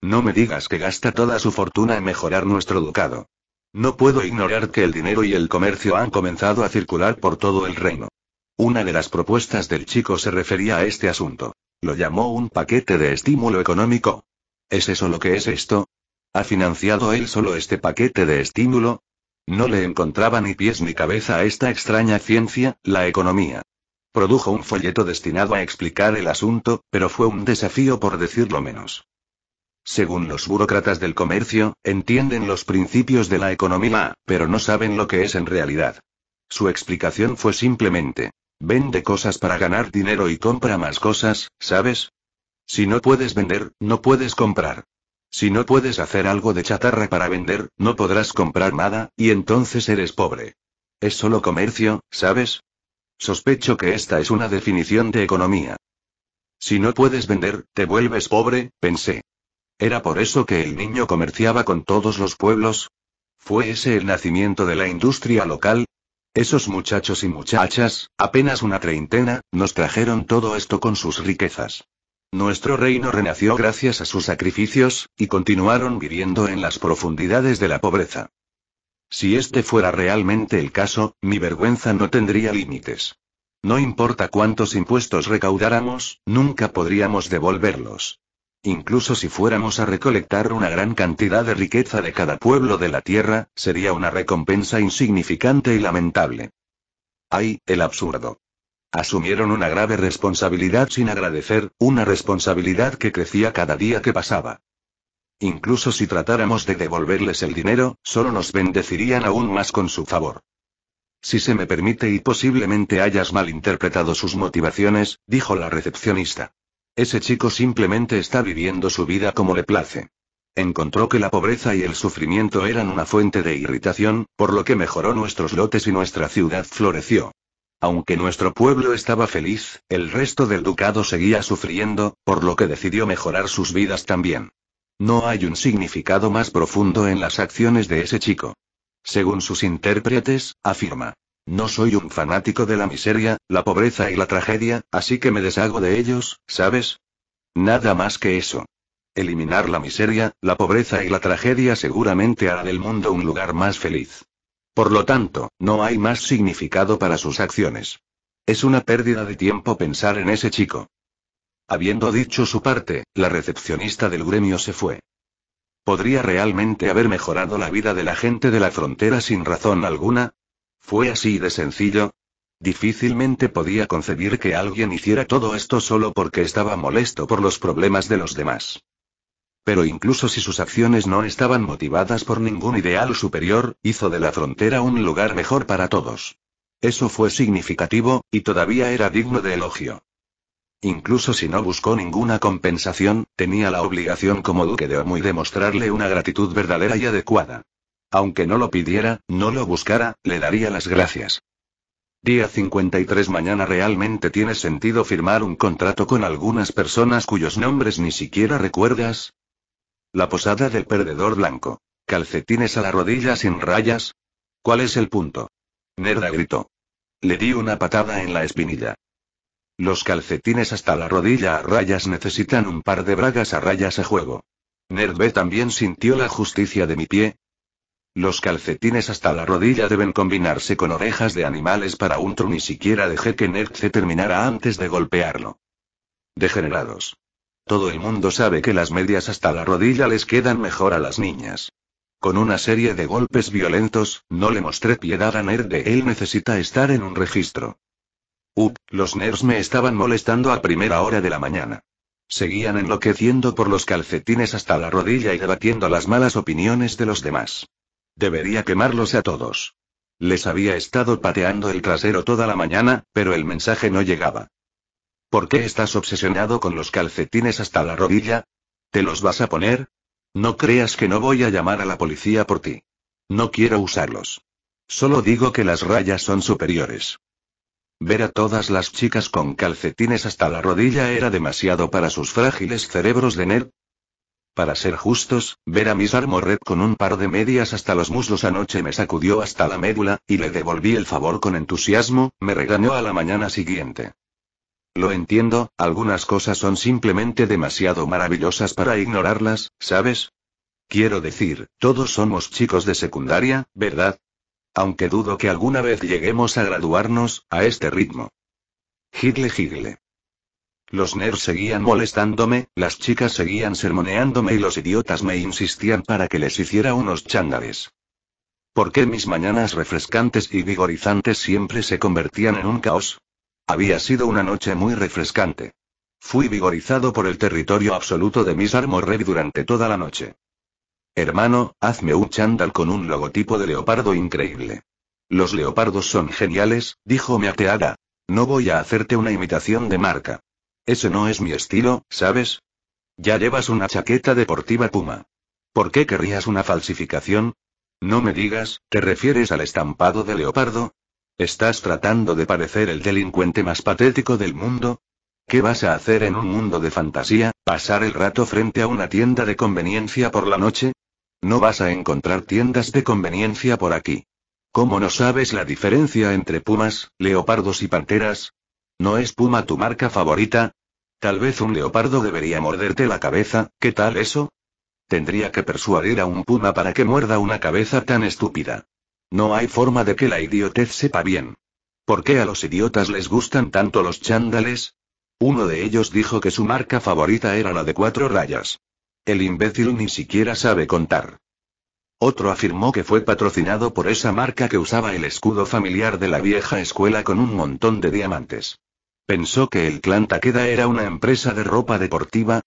No me digas que gasta toda su fortuna en mejorar nuestro ducado. No puedo ignorar que el dinero y el comercio han comenzado a circular por todo el reino. Una de las propuestas del chico se refería a este asunto. Lo llamó un paquete de estímulo económico. ¿Es eso lo que es esto? ¿Ha financiado él solo este paquete de estímulo? No le encontraba ni pies ni cabeza a esta extraña ciencia, la economía. Produjo un folleto destinado a explicar el asunto, pero fue un desafío por decirlo menos. Según los burócratas del comercio, entienden los principios de la economía, pero no saben lo que es en realidad. Su explicación fue simplemente, Vende cosas para ganar dinero y compra más cosas, ¿sabes? Si no puedes vender, no puedes comprar. Si no puedes hacer algo de chatarra para vender, no podrás comprar nada, y entonces eres pobre. Es solo comercio, ¿sabes? Sospecho que esta es una definición de economía. Si no puedes vender, te vuelves pobre, pensé. ¿Era por eso que el niño comerciaba con todos los pueblos? ¿Fue ese el nacimiento de la industria local? Esos muchachos y muchachas, apenas una treintena, nos trajeron todo esto con sus riquezas. Nuestro reino renació gracias a sus sacrificios, y continuaron viviendo en las profundidades de la pobreza. Si este fuera realmente el caso, mi vergüenza no tendría límites. No importa cuántos impuestos recaudáramos, nunca podríamos devolverlos. Incluso si fuéramos a recolectar una gran cantidad de riqueza de cada pueblo de la tierra, sería una recompensa insignificante y lamentable. ¡Ay, el absurdo! Asumieron una grave responsabilidad sin agradecer, una responsabilidad que crecía cada día que pasaba. Incluso si tratáramos de devolverles el dinero, solo nos bendecirían aún más con su favor. Si se me permite y posiblemente hayas malinterpretado sus motivaciones, dijo la recepcionista. Ese chico simplemente está viviendo su vida como le place. Encontró que la pobreza y el sufrimiento eran una fuente de irritación, por lo que mejoró nuestros lotes y nuestra ciudad floreció. Aunque nuestro pueblo estaba feliz, el resto del ducado seguía sufriendo, por lo que decidió mejorar sus vidas también. No hay un significado más profundo en las acciones de ese chico. Según sus intérpretes, afirma. No soy un fanático de la miseria, la pobreza y la tragedia, así que me deshago de ellos, ¿sabes? Nada más que eso. Eliminar la miseria, la pobreza y la tragedia seguramente hará del mundo un lugar más feliz. Por lo tanto, no hay más significado para sus acciones. Es una pérdida de tiempo pensar en ese chico. Habiendo dicho su parte, la recepcionista del gremio se fue. ¿Podría realmente haber mejorado la vida de la gente de la frontera sin razón alguna? Fue así de sencillo. Difícilmente podía concebir que alguien hiciera todo esto solo porque estaba molesto por los problemas de los demás. Pero incluso si sus acciones no estaban motivadas por ningún ideal superior, hizo de la frontera un lugar mejor para todos. Eso fue significativo, y todavía era digno de elogio. Incluso si no buscó ninguna compensación, tenía la obligación como duque de Omuy de mostrarle una gratitud verdadera y adecuada aunque no lo pidiera, no lo buscara, le daría las gracias. Día 53 Mañana realmente tiene sentido firmar un contrato con algunas personas cuyos nombres ni siquiera recuerdas. La posada del perdedor blanco. Calcetines a la rodilla sin rayas. ¿Cuál es el punto? Nerda gritó. Le di una patada en la espinilla. Los calcetines hasta la rodilla a rayas necesitan un par de bragas a rayas a juego. Nerd también sintió la justicia de mi pie, los calcetines hasta la rodilla deben combinarse con orejas de animales para un tru. Ni siquiera dejé que nerd se terminara antes de golpearlo. Degenerados. Todo el mundo sabe que las medias hasta la rodilla les quedan mejor a las niñas. Con una serie de golpes violentos, no le mostré piedad a Nerd de él necesita estar en un registro. Up, los nerds me estaban molestando a primera hora de la mañana. Seguían enloqueciendo por los calcetines hasta la rodilla y debatiendo las malas opiniones de los demás. Debería quemarlos a todos. Les había estado pateando el trasero toda la mañana, pero el mensaje no llegaba. ¿Por qué estás obsesionado con los calcetines hasta la rodilla? ¿Te los vas a poner? No creas que no voy a llamar a la policía por ti. No quiero usarlos. Solo digo que las rayas son superiores. Ver a todas las chicas con calcetines hasta la rodilla era demasiado para sus frágiles cerebros de nerd, para ser justos, ver a Miss Armored con un par de medias hasta los muslos anoche me sacudió hasta la médula, y le devolví el favor con entusiasmo, me regañó a la mañana siguiente. Lo entiendo, algunas cosas son simplemente demasiado maravillosas para ignorarlas, ¿sabes? Quiero decir, todos somos chicos de secundaria, ¿verdad? Aunque dudo que alguna vez lleguemos a graduarnos, a este ritmo. Gigle, gigle. Los nerds seguían molestándome, las chicas seguían sermoneándome y los idiotas me insistían para que les hiciera unos chándales. ¿Por qué mis mañanas refrescantes y vigorizantes siempre se convertían en un caos? Había sido una noche muy refrescante. Fui vigorizado por el territorio absoluto de mis Armor durante toda la noche. Hermano, hazme un chándal con un logotipo de leopardo increíble. Los leopardos son geniales, dijo mi ateada. No voy a hacerte una imitación de marca. Ese no es mi estilo, ¿sabes? Ya llevas una chaqueta deportiva Puma. ¿Por qué querrías una falsificación? No me digas, ¿te refieres al estampado de leopardo? ¿Estás tratando de parecer el delincuente más patético del mundo? ¿Qué vas a hacer en un mundo de fantasía? ¿Pasar el rato frente a una tienda de conveniencia por la noche? No vas a encontrar tiendas de conveniencia por aquí. ¿Cómo no sabes la diferencia entre pumas, leopardos y panteras? ¿No es Puma tu marca favorita? Tal vez un leopardo debería morderte la cabeza, ¿qué tal eso? Tendría que persuadir a un puma para que muerda una cabeza tan estúpida. No hay forma de que la idiotez sepa bien. ¿Por qué a los idiotas les gustan tanto los chándales? Uno de ellos dijo que su marca favorita era la de cuatro rayas. El imbécil ni siquiera sabe contar. Otro afirmó que fue patrocinado por esa marca que usaba el escudo familiar de la vieja escuela con un montón de diamantes. Pensó que el clan Takeda era una empresa de ropa deportiva.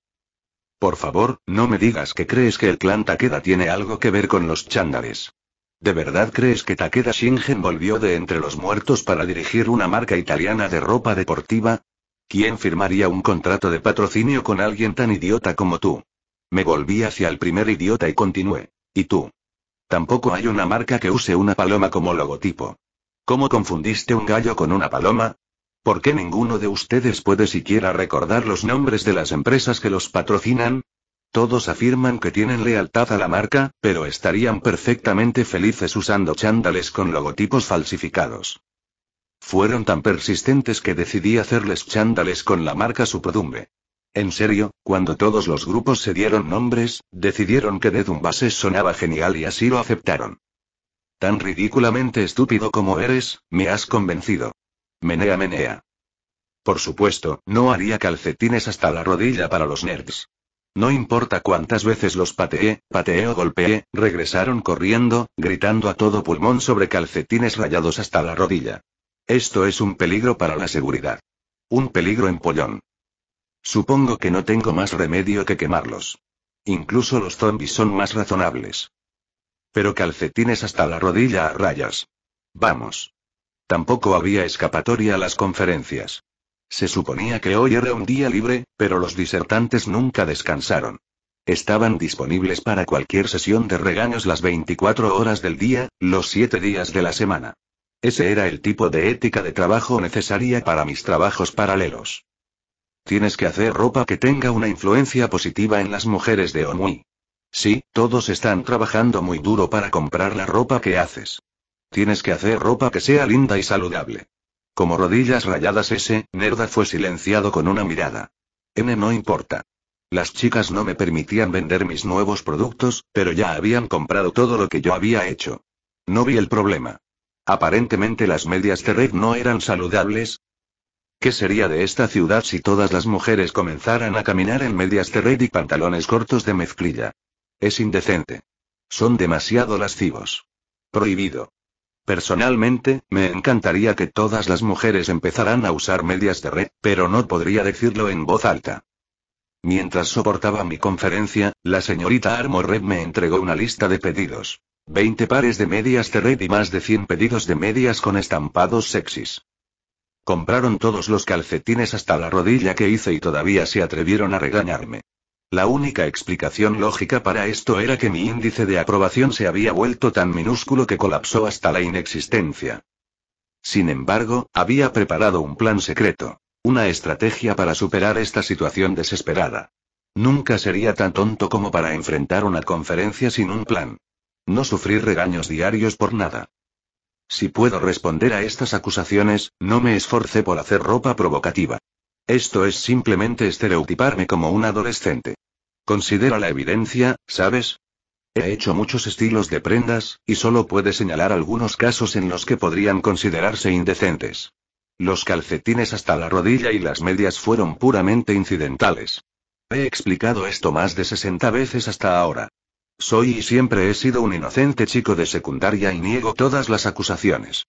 Por favor, no me digas que crees que el clan Takeda tiene algo que ver con los chándales. ¿De verdad crees que Takeda Shingen volvió de entre los muertos para dirigir una marca italiana de ropa deportiva? ¿Quién firmaría un contrato de patrocinio con alguien tan idiota como tú? Me volví hacia el primer idiota y continué. ¿Y tú? Tampoco hay una marca que use una paloma como logotipo. ¿Cómo confundiste un gallo con una paloma? ¿Por qué ninguno de ustedes puede siquiera recordar los nombres de las empresas que los patrocinan? Todos afirman que tienen lealtad a la marca, pero estarían perfectamente felices usando chándales con logotipos falsificados. Fueron tan persistentes que decidí hacerles chándales con la marca Superdumbe. En serio, cuando todos los grupos se dieron nombres, decidieron que de Dumbases sonaba genial y así lo aceptaron. Tan ridículamente estúpido como eres, me has convencido. Menea, menea. Por supuesto, no haría calcetines hasta la rodilla para los nerds. No importa cuántas veces los pateé, pateé o golpeé, regresaron corriendo, gritando a todo pulmón sobre calcetines rayados hasta la rodilla. Esto es un peligro para la seguridad. Un peligro en pollón. Supongo que no tengo más remedio que quemarlos. Incluso los zombies son más razonables. Pero calcetines hasta la rodilla a rayas. Vamos. Tampoco había escapatoria a las conferencias. Se suponía que hoy era un día libre, pero los disertantes nunca descansaron. Estaban disponibles para cualquier sesión de regaños las 24 horas del día, los 7 días de la semana. Ese era el tipo de ética de trabajo necesaria para mis trabajos paralelos. Tienes que hacer ropa que tenga una influencia positiva en las mujeres de Onui. Sí, todos están trabajando muy duro para comprar la ropa que haces. Tienes que hacer ropa que sea linda y saludable. Como rodillas rayadas ese, Nerda fue silenciado con una mirada. N no importa. Las chicas no me permitían vender mis nuevos productos, pero ya habían comprado todo lo que yo había hecho. No vi el problema. Aparentemente las medias de red no eran saludables. ¿Qué sería de esta ciudad si todas las mujeres comenzaran a caminar en medias de red y pantalones cortos de mezclilla? Es indecente. Son demasiado lascivos. Prohibido. Personalmente, me encantaría que todas las mujeres empezaran a usar medias de red, pero no podría decirlo en voz alta. Mientras soportaba mi conferencia, la señorita Armored me entregó una lista de pedidos. 20 pares de medias de red y más de 100 pedidos de medias con estampados sexys. Compraron todos los calcetines hasta la rodilla que hice y todavía se atrevieron a regañarme. La única explicación lógica para esto era que mi índice de aprobación se había vuelto tan minúsculo que colapsó hasta la inexistencia. Sin embargo, había preparado un plan secreto. Una estrategia para superar esta situación desesperada. Nunca sería tan tonto como para enfrentar una conferencia sin un plan. No sufrir regaños diarios por nada. Si puedo responder a estas acusaciones, no me esforcé por hacer ropa provocativa. Esto es simplemente estereotiparme como un adolescente. Considera la evidencia, ¿sabes? He hecho muchos estilos de prendas, y solo puede señalar algunos casos en los que podrían considerarse indecentes. Los calcetines hasta la rodilla y las medias fueron puramente incidentales. He explicado esto más de 60 veces hasta ahora. Soy y siempre he sido un inocente chico de secundaria y niego todas las acusaciones.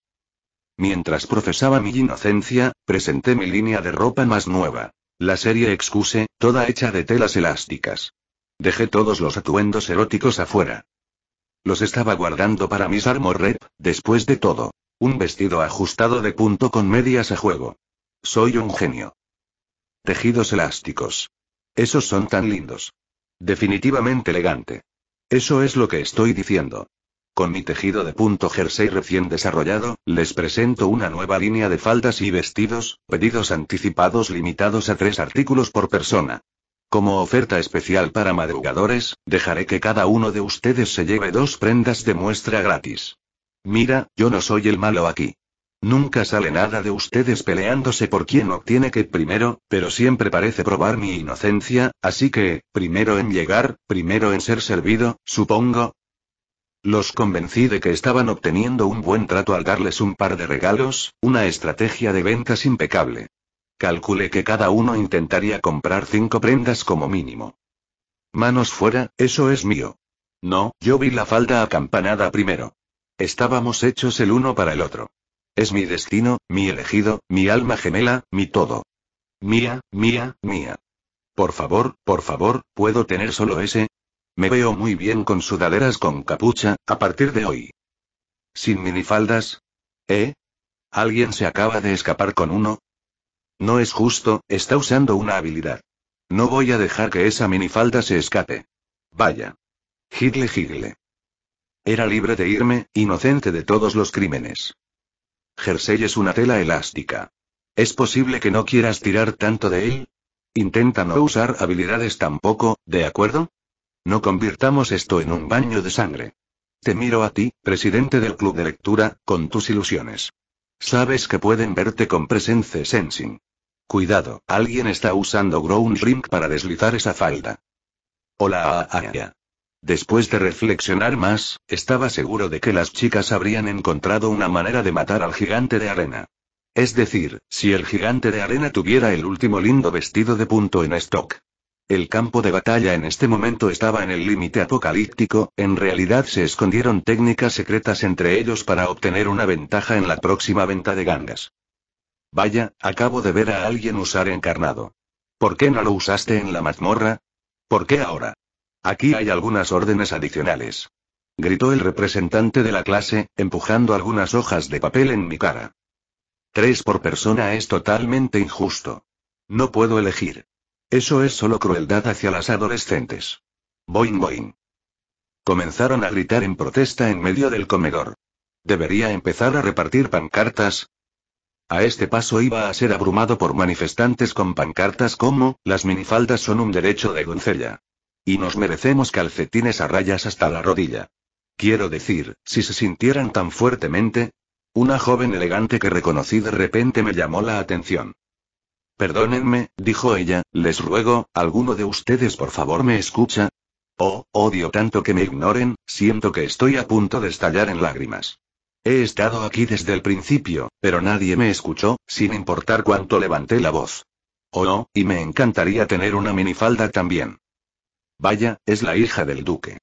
Mientras profesaba mi inocencia, presenté mi línea de ropa más nueva. La serie Excuse, toda hecha de telas elásticas. Dejé todos los atuendos eróticos afuera. Los estaba guardando para mis armor rep, después de todo. Un vestido ajustado de punto con medias a juego. Soy un genio. Tejidos elásticos. Esos son tan lindos. Definitivamente elegante. Eso es lo que estoy diciendo. Con mi tejido de punto jersey recién desarrollado, les presento una nueva línea de faldas y vestidos, pedidos anticipados limitados a tres artículos por persona. Como oferta especial para madrugadores, dejaré que cada uno de ustedes se lleve dos prendas de muestra gratis. Mira, yo no soy el malo aquí. Nunca sale nada de ustedes peleándose por quién obtiene qué primero, pero siempre parece probar mi inocencia, así que, primero en llegar, primero en ser servido, supongo, los convencí de que estaban obteniendo un buen trato al darles un par de regalos, una estrategia de ventas impecable. Calculé que cada uno intentaría comprar cinco prendas como mínimo. Manos fuera, eso es mío. No, yo vi la falda acampanada primero. Estábamos hechos el uno para el otro. Es mi destino, mi elegido, mi alma gemela, mi todo. Mía, mía, mía. Por favor, por favor, ¿puedo tener solo ese? Me veo muy bien con sudaderas con capucha, a partir de hoy. Sin minifaldas. ¿Eh? ¿Alguien se acaba de escapar con uno? No es justo, está usando una habilidad. No voy a dejar que esa minifalda se escape. Vaya. Gigle gigle. Era libre de irme, inocente de todos los crímenes. Jersey es una tela elástica. ¿Es posible que no quieras tirar tanto de él? Intenta no usar habilidades tampoco, ¿de acuerdo? No convirtamos esto en un baño de sangre. Te miro a ti, presidente del club de lectura, con tus ilusiones. Sabes que pueden verte con presencia sensing. Cuidado, alguien está usando Ground Ring para deslizar esa falda. Hola, a, Después de reflexionar más, estaba seguro de que las chicas habrían encontrado una manera de matar al gigante de arena. Es decir, si el gigante de arena tuviera el último lindo vestido de punto en stock. El campo de batalla en este momento estaba en el límite apocalíptico, en realidad se escondieron técnicas secretas entre ellos para obtener una ventaja en la próxima venta de gangas. Vaya, acabo de ver a alguien usar encarnado. ¿Por qué no lo usaste en la mazmorra? ¿Por qué ahora? Aquí hay algunas órdenes adicionales. Gritó el representante de la clase, empujando algunas hojas de papel en mi cara. Tres por persona es totalmente injusto. No puedo elegir. Eso es solo crueldad hacia las adolescentes. Boing boing. Comenzaron a gritar en protesta en medio del comedor. ¿Debería empezar a repartir pancartas? A este paso iba a ser abrumado por manifestantes con pancartas como, las minifaldas son un derecho de doncella. Y nos merecemos calcetines a rayas hasta la rodilla. Quiero decir, si se sintieran tan fuertemente... Una joven elegante que reconocí de repente me llamó la atención. Perdónenme, dijo ella, les ruego, ¿alguno de ustedes por favor me escucha? Oh, odio tanto que me ignoren, siento que estoy a punto de estallar en lágrimas. He estado aquí desde el principio, pero nadie me escuchó, sin importar cuánto levanté la voz. Oh, y me encantaría tener una minifalda también. Vaya, es la hija del duque.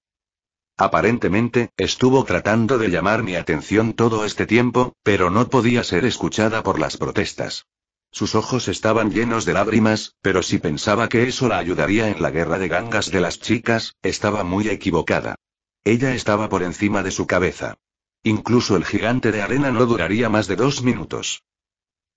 Aparentemente, estuvo tratando de llamar mi atención todo este tiempo, pero no podía ser escuchada por las protestas. Sus ojos estaban llenos de lágrimas, pero si pensaba que eso la ayudaría en la guerra de gangas de las chicas, estaba muy equivocada. Ella estaba por encima de su cabeza. Incluso el gigante de arena no duraría más de dos minutos.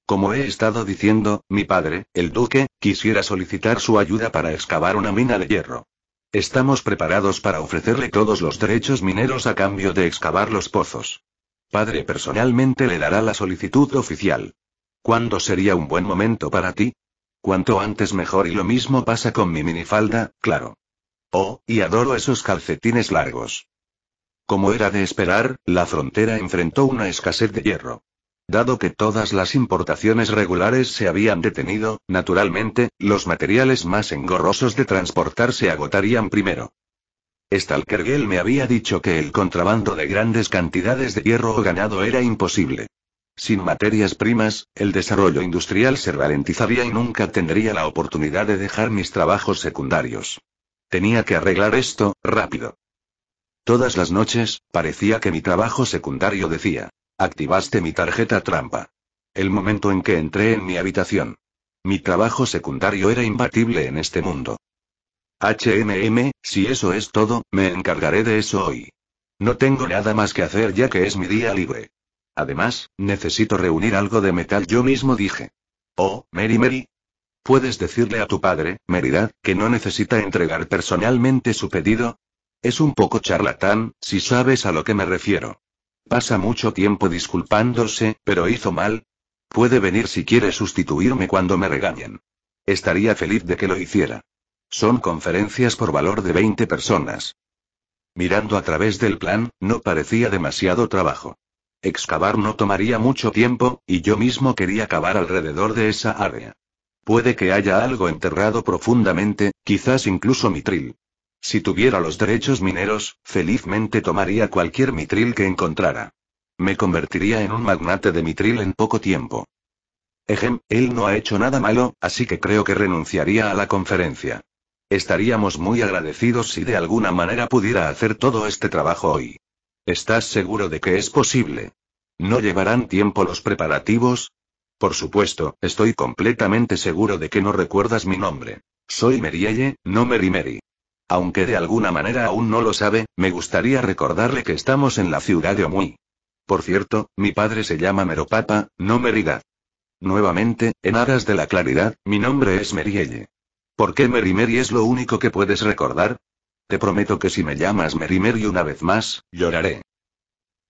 Como he estado diciendo, mi padre, el duque, quisiera solicitar su ayuda para excavar una mina de hierro. Estamos preparados para ofrecerle todos los derechos mineros a cambio de excavar los pozos. Padre personalmente le dará la solicitud oficial. ¿Cuándo sería un buen momento para ti? Cuanto antes mejor y lo mismo pasa con mi minifalda, claro. Oh, y adoro esos calcetines largos. Como era de esperar, la frontera enfrentó una escasez de hierro. Dado que todas las importaciones regulares se habían detenido, naturalmente, los materiales más engorrosos de transportar se agotarían primero. Stalkergel me había dicho que el contrabando de grandes cantidades de hierro o ganado era imposible. Sin materias primas, el desarrollo industrial se ralentizaría y nunca tendría la oportunidad de dejar mis trabajos secundarios. Tenía que arreglar esto, rápido. Todas las noches, parecía que mi trabajo secundario decía, activaste mi tarjeta trampa. El momento en que entré en mi habitación. Mi trabajo secundario era imbatible en este mundo. HMM, si eso es todo, me encargaré de eso hoy. No tengo nada más que hacer ya que es mi día libre. Además, necesito reunir algo de metal. Yo mismo dije. Oh, Mary Mary. ¿Puedes decirle a tu padre, Meridad, que no necesita entregar personalmente su pedido? Es un poco charlatán, si sabes a lo que me refiero. Pasa mucho tiempo disculpándose, pero hizo mal. Puede venir si quiere sustituirme cuando me regañen. Estaría feliz de que lo hiciera. Son conferencias por valor de 20 personas. Mirando a través del plan, no parecía demasiado trabajo. Excavar no tomaría mucho tiempo, y yo mismo quería cavar alrededor de esa área. Puede que haya algo enterrado profundamente, quizás incluso mitril. Si tuviera los derechos mineros, felizmente tomaría cualquier mitril que encontrara. Me convertiría en un magnate de mitril en poco tiempo. Ejem, él no ha hecho nada malo, así que creo que renunciaría a la conferencia. Estaríamos muy agradecidos si de alguna manera pudiera hacer todo este trabajo hoy. ¿Estás seguro de que es posible? ¿No llevarán tiempo los preparativos? Por supuesto, estoy completamente seguro de que no recuerdas mi nombre. Soy Merielle, no meri Aunque de alguna manera aún no lo sabe, me gustaría recordarle que estamos en la ciudad de Omui. Por cierto, mi padre se llama Meropapa, no Merida. Nuevamente, en aras de la claridad, mi nombre es Merielle. ¿Por qué Mary Mary es lo único que puedes recordar? Te prometo que si me llamas Mary Mary una vez más, lloraré.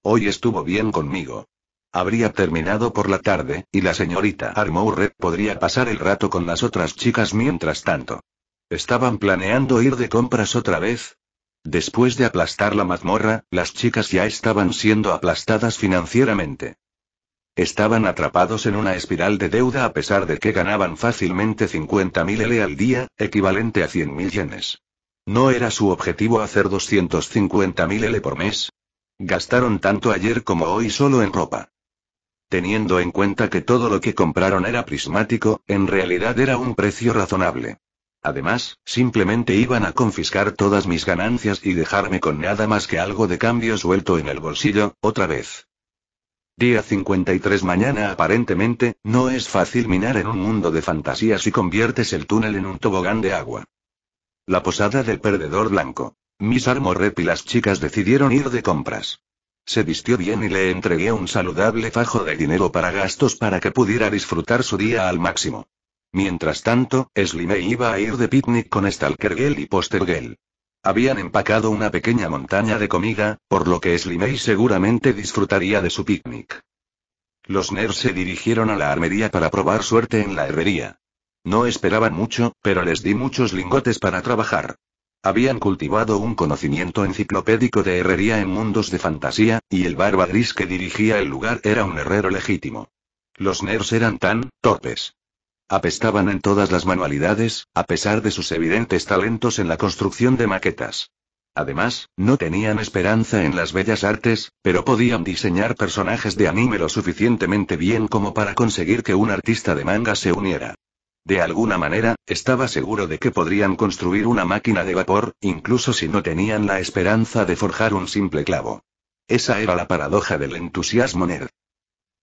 Hoy estuvo bien conmigo. Habría terminado por la tarde, y la señorita Red podría pasar el rato con las otras chicas mientras tanto. ¿Estaban planeando ir de compras otra vez? Después de aplastar la mazmorra, las chicas ya estaban siendo aplastadas financieramente. Estaban atrapados en una espiral de deuda a pesar de que ganaban fácilmente 50.000 L al día, equivalente a 100.000 yenes. ¿No era su objetivo hacer 250.000 L por mes? Gastaron tanto ayer como hoy solo en ropa. Teniendo en cuenta que todo lo que compraron era prismático, en realidad era un precio razonable. Además, simplemente iban a confiscar todas mis ganancias y dejarme con nada más que algo de cambio suelto en el bolsillo, otra vez. Día 53 mañana aparentemente, no es fácil minar en un mundo de fantasías y conviertes el túnel en un tobogán de agua. La posada del perdedor blanco. Miss Armorrep y las chicas decidieron ir de compras. Se vistió bien y le entregué un saludable fajo de dinero para gastos para que pudiera disfrutar su día al máximo. Mientras tanto, Slimey iba a ir de picnic con Stalkergel y Postergel. Habían empacado una pequeña montaña de comida, por lo que Slimey seguramente disfrutaría de su picnic. Los nerds se dirigieron a la armería para probar suerte en la herrería. No esperaban mucho, pero les di muchos lingotes para trabajar. Habían cultivado un conocimiento enciclopédico de herrería en mundos de fantasía, y el barba gris que dirigía el lugar era un herrero legítimo. Los nerds eran tan torpes. Apestaban en todas las manualidades, a pesar de sus evidentes talentos en la construcción de maquetas. Además, no tenían esperanza en las bellas artes, pero podían diseñar personajes de anime lo suficientemente bien como para conseguir que un artista de manga se uniera. De alguna manera, estaba seguro de que podrían construir una máquina de vapor, incluso si no tenían la esperanza de forjar un simple clavo. Esa era la paradoja del entusiasmo nerd.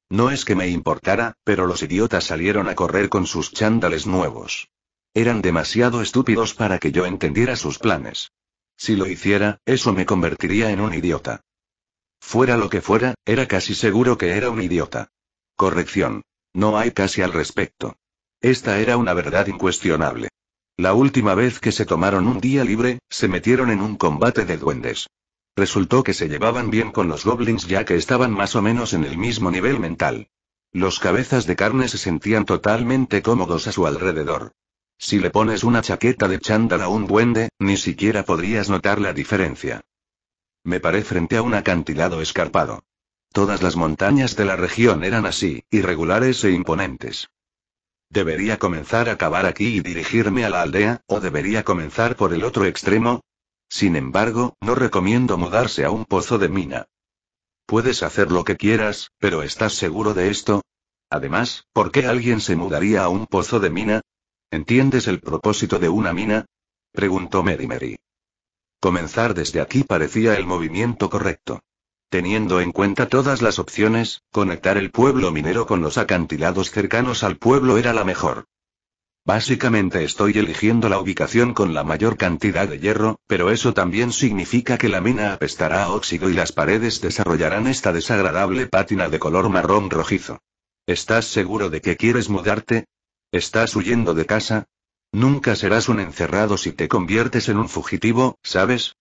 No es que me importara, pero los idiotas salieron a correr con sus chándales nuevos. Eran demasiado estúpidos para que yo entendiera sus planes. Si lo hiciera, eso me convertiría en un idiota. Fuera lo que fuera, era casi seguro que era un idiota. Corrección. No hay casi al respecto. Esta era una verdad incuestionable. La última vez que se tomaron un día libre, se metieron en un combate de duendes. Resultó que se llevaban bien con los goblins ya que estaban más o menos en el mismo nivel mental. Los cabezas de carne se sentían totalmente cómodos a su alrededor. Si le pones una chaqueta de chándal a un duende, ni siquiera podrías notar la diferencia. Me paré frente a un acantilado escarpado. Todas las montañas de la región eran así, irregulares e imponentes. ¿Debería comenzar a cavar aquí y dirigirme a la aldea, o debería comenzar por el otro extremo? Sin embargo, no recomiendo mudarse a un pozo de mina. Puedes hacer lo que quieras, pero ¿estás seguro de esto? Además, ¿por qué alguien se mudaría a un pozo de mina? ¿Entiendes el propósito de una mina? preguntó Mary Mary. Comenzar desde aquí parecía el movimiento correcto. Teniendo en cuenta todas las opciones, conectar el pueblo minero con los acantilados cercanos al pueblo era la mejor. Básicamente estoy eligiendo la ubicación con la mayor cantidad de hierro, pero eso también significa que la mina apestará a óxido y las paredes desarrollarán esta desagradable pátina de color marrón rojizo. ¿Estás seguro de que quieres mudarte? ¿Estás huyendo de casa? Nunca serás un encerrado si te conviertes en un fugitivo, ¿sabes?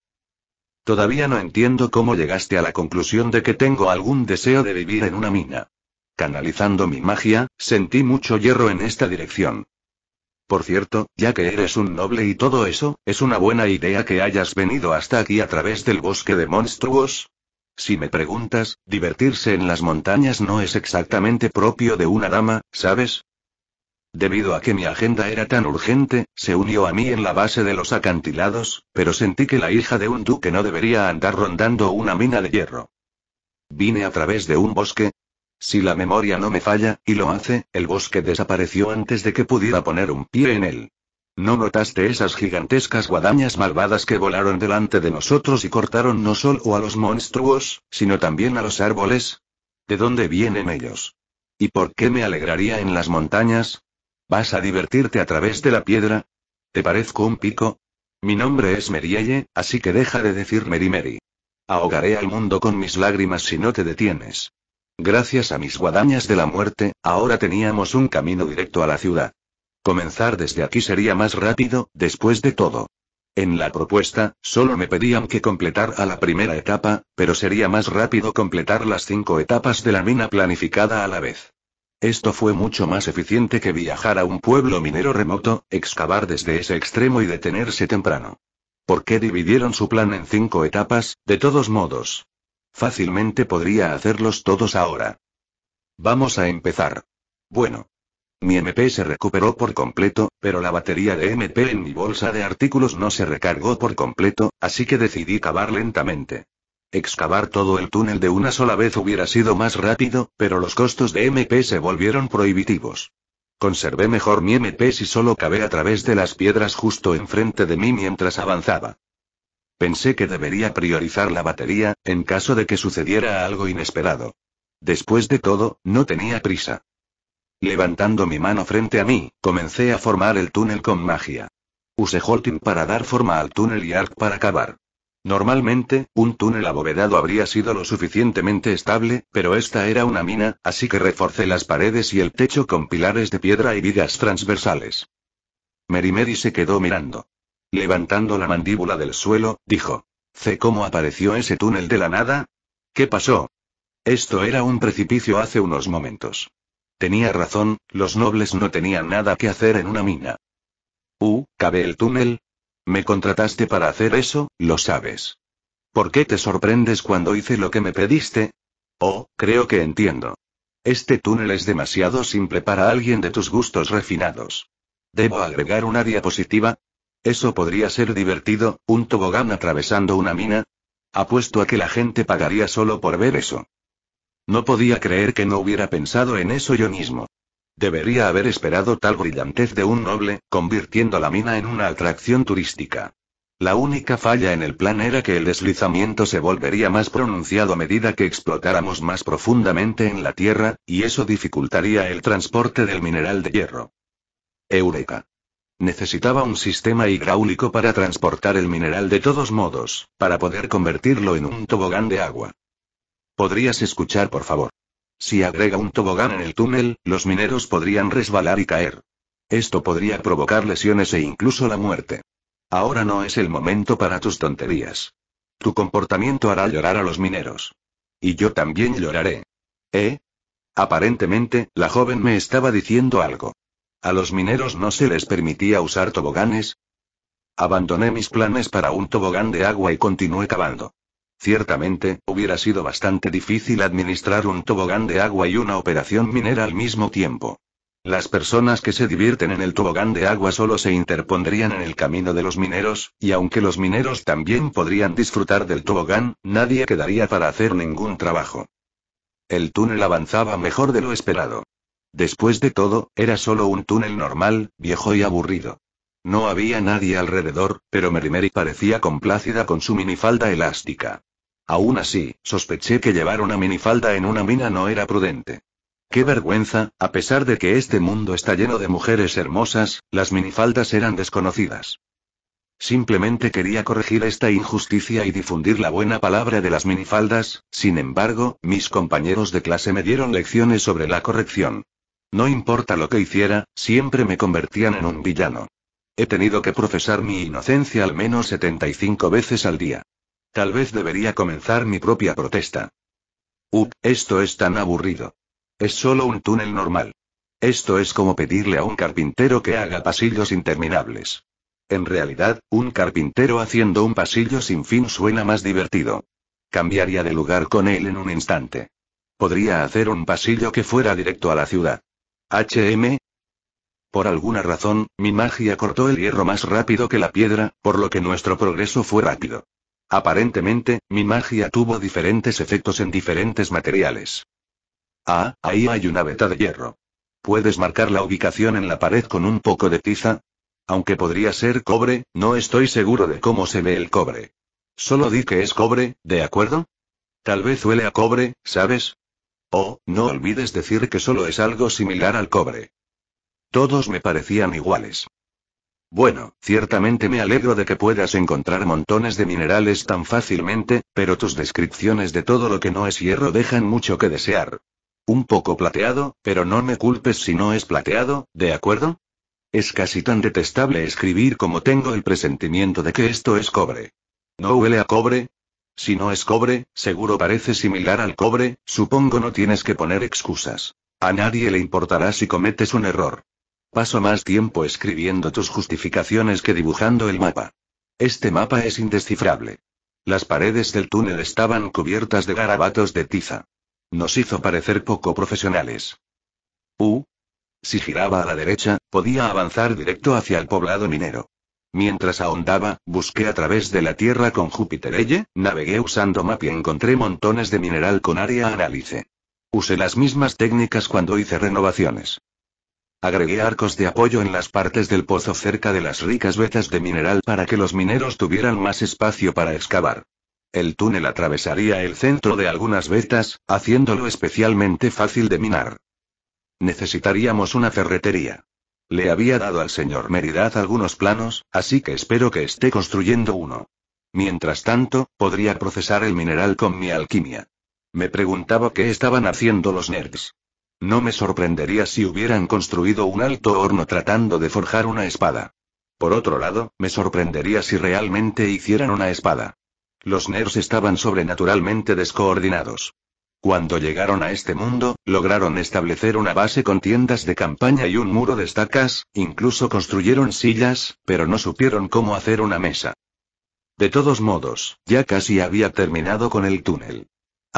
Todavía no entiendo cómo llegaste a la conclusión de que tengo algún deseo de vivir en una mina. Canalizando mi magia, sentí mucho hierro en esta dirección. Por cierto, ya que eres un noble y todo eso, es una buena idea que hayas venido hasta aquí a través del bosque de monstruos. Si me preguntas, divertirse en las montañas no es exactamente propio de una dama, ¿sabes? Debido a que mi agenda era tan urgente, se unió a mí en la base de los acantilados, pero sentí que la hija de un duque no debería andar rondando una mina de hierro. Vine a través de un bosque. Si la memoria no me falla, y lo hace, el bosque desapareció antes de que pudiera poner un pie en él. ¿No notaste esas gigantescas guadañas malvadas que volaron delante de nosotros y cortaron no solo a los monstruos, sino también a los árboles? ¿De dónde vienen ellos? ¿Y por qué me alegraría en las montañas? ¿Vas a divertirte a través de la piedra? ¿Te parezco un pico? Mi nombre es Merielle, así que deja de decir Meri Meri. Ahogaré al mundo con mis lágrimas si no te detienes. Gracias a mis guadañas de la muerte, ahora teníamos un camino directo a la ciudad. Comenzar desde aquí sería más rápido, después de todo. En la propuesta, solo me pedían que completar a la primera etapa, pero sería más rápido completar las cinco etapas de la mina planificada a la vez. Esto fue mucho más eficiente que viajar a un pueblo minero remoto, excavar desde ese extremo y detenerse temprano. ¿Por qué dividieron su plan en cinco etapas, de todos modos? Fácilmente podría hacerlos todos ahora. Vamos a empezar. Bueno. Mi MP se recuperó por completo, pero la batería de MP en mi bolsa de artículos no se recargó por completo, así que decidí cavar lentamente. Excavar todo el túnel de una sola vez hubiera sido más rápido, pero los costos de MP se volvieron prohibitivos. Conservé mejor mi MP si solo cabé a través de las piedras justo enfrente de mí mientras avanzaba. Pensé que debería priorizar la batería, en caso de que sucediera algo inesperado. Después de todo, no tenía prisa. Levantando mi mano frente a mí, comencé a formar el túnel con magia. Usé Holting para dar forma al túnel y Arc para cavar. Normalmente, un túnel abovedado habría sido lo suficientemente estable, pero esta era una mina, así que reforcé las paredes y el techo con pilares de piedra y vigas transversales. Merimeri se quedó mirando. Levantando la mandíbula del suelo, dijo. ¿C cómo apareció ese túnel de la nada? ¿Qué pasó? Esto era un precipicio hace unos momentos. Tenía razón, los nobles no tenían nada que hacer en una mina. ¿U, ¡Uh! cabe el túnel, me contrataste para hacer eso, lo sabes. ¿Por qué te sorprendes cuando hice lo que me pediste? Oh, creo que entiendo. Este túnel es demasiado simple para alguien de tus gustos refinados. ¿Debo agregar una diapositiva? Eso podría ser divertido, un tobogán atravesando una mina. Apuesto a que la gente pagaría solo por ver eso. No podía creer que no hubiera pensado en eso yo mismo. Debería haber esperado tal brillantez de un noble, convirtiendo la mina en una atracción turística. La única falla en el plan era que el deslizamiento se volvería más pronunciado a medida que explotáramos más profundamente en la Tierra, y eso dificultaría el transporte del mineral de hierro. Eureka. Necesitaba un sistema hidráulico para transportar el mineral de todos modos, para poder convertirlo en un tobogán de agua. ¿Podrías escuchar, por favor? Si agrega un tobogán en el túnel, los mineros podrían resbalar y caer. Esto podría provocar lesiones e incluso la muerte. Ahora no es el momento para tus tonterías. Tu comportamiento hará llorar a los mineros. Y yo también lloraré. ¿Eh? Aparentemente, la joven me estaba diciendo algo. A los mineros no se les permitía usar toboganes. Abandoné mis planes para un tobogán de agua y continué cavando. Ciertamente, hubiera sido bastante difícil administrar un tobogán de agua y una operación minera al mismo tiempo. Las personas que se divierten en el tobogán de agua solo se interpondrían en el camino de los mineros, y aunque los mineros también podrían disfrutar del tobogán, nadie quedaría para hacer ningún trabajo. El túnel avanzaba mejor de lo esperado. Después de todo, era solo un túnel normal, viejo y aburrido. No había nadie alrededor, pero Merimeri parecía complácida con su minifalda elástica. Aún así, sospeché que llevar una minifalda en una mina no era prudente. Qué vergüenza, a pesar de que este mundo está lleno de mujeres hermosas, las minifaldas eran desconocidas. Simplemente quería corregir esta injusticia y difundir la buena palabra de las minifaldas, sin embargo, mis compañeros de clase me dieron lecciones sobre la corrección. No importa lo que hiciera, siempre me convertían en un villano. He tenido que profesar mi inocencia al menos 75 veces al día. Tal vez debería comenzar mi propia protesta. Up, esto es tan aburrido. Es solo un túnel normal. Esto es como pedirle a un carpintero que haga pasillos interminables. En realidad, un carpintero haciendo un pasillo sin fin suena más divertido. Cambiaría de lugar con él en un instante. Podría hacer un pasillo que fuera directo a la ciudad. HM, por alguna razón, mi magia cortó el hierro más rápido que la piedra, por lo que nuestro progreso fue rápido. Aparentemente, mi magia tuvo diferentes efectos en diferentes materiales. Ah, ahí hay una veta de hierro. ¿Puedes marcar la ubicación en la pared con un poco de tiza? Aunque podría ser cobre, no estoy seguro de cómo se ve el cobre. Solo di que es cobre, ¿de acuerdo? Tal vez huele a cobre, ¿sabes? Oh, no olvides decir que solo es algo similar al cobre. Todos me parecían iguales. Bueno, ciertamente me alegro de que puedas encontrar montones de minerales tan fácilmente, pero tus descripciones de todo lo que no es hierro dejan mucho que desear. Un poco plateado, pero no me culpes si no es plateado, ¿de acuerdo? Es casi tan detestable escribir como tengo el presentimiento de que esto es cobre. ¿No huele a cobre? Si no es cobre, seguro parece similar al cobre, supongo no tienes que poner excusas. A nadie le importará si cometes un error. Paso más tiempo escribiendo tus justificaciones que dibujando el mapa. Este mapa es indescifrable. Las paredes del túnel estaban cubiertas de garabatos de tiza. Nos hizo parecer poco profesionales. U. Si giraba a la derecha, podía avanzar directo hacia el poblado minero. Mientras ahondaba, busqué a través de la Tierra con Júpiter Elle, navegué usando map y encontré montones de mineral con área análisis. Usé las mismas técnicas cuando hice renovaciones. Agregué arcos de apoyo en las partes del pozo cerca de las ricas vetas de mineral para que los mineros tuvieran más espacio para excavar. El túnel atravesaría el centro de algunas vetas, haciéndolo especialmente fácil de minar. Necesitaríamos una ferretería. Le había dado al señor Meridad algunos planos, así que espero que esté construyendo uno. Mientras tanto, podría procesar el mineral con mi alquimia. Me preguntaba qué estaban haciendo los nerds. No me sorprendería si hubieran construido un alto horno tratando de forjar una espada. Por otro lado, me sorprendería si realmente hicieran una espada. Los nerds estaban sobrenaturalmente descoordinados. Cuando llegaron a este mundo, lograron establecer una base con tiendas de campaña y un muro de estacas, incluso construyeron sillas, pero no supieron cómo hacer una mesa. De todos modos, ya casi había terminado con el túnel.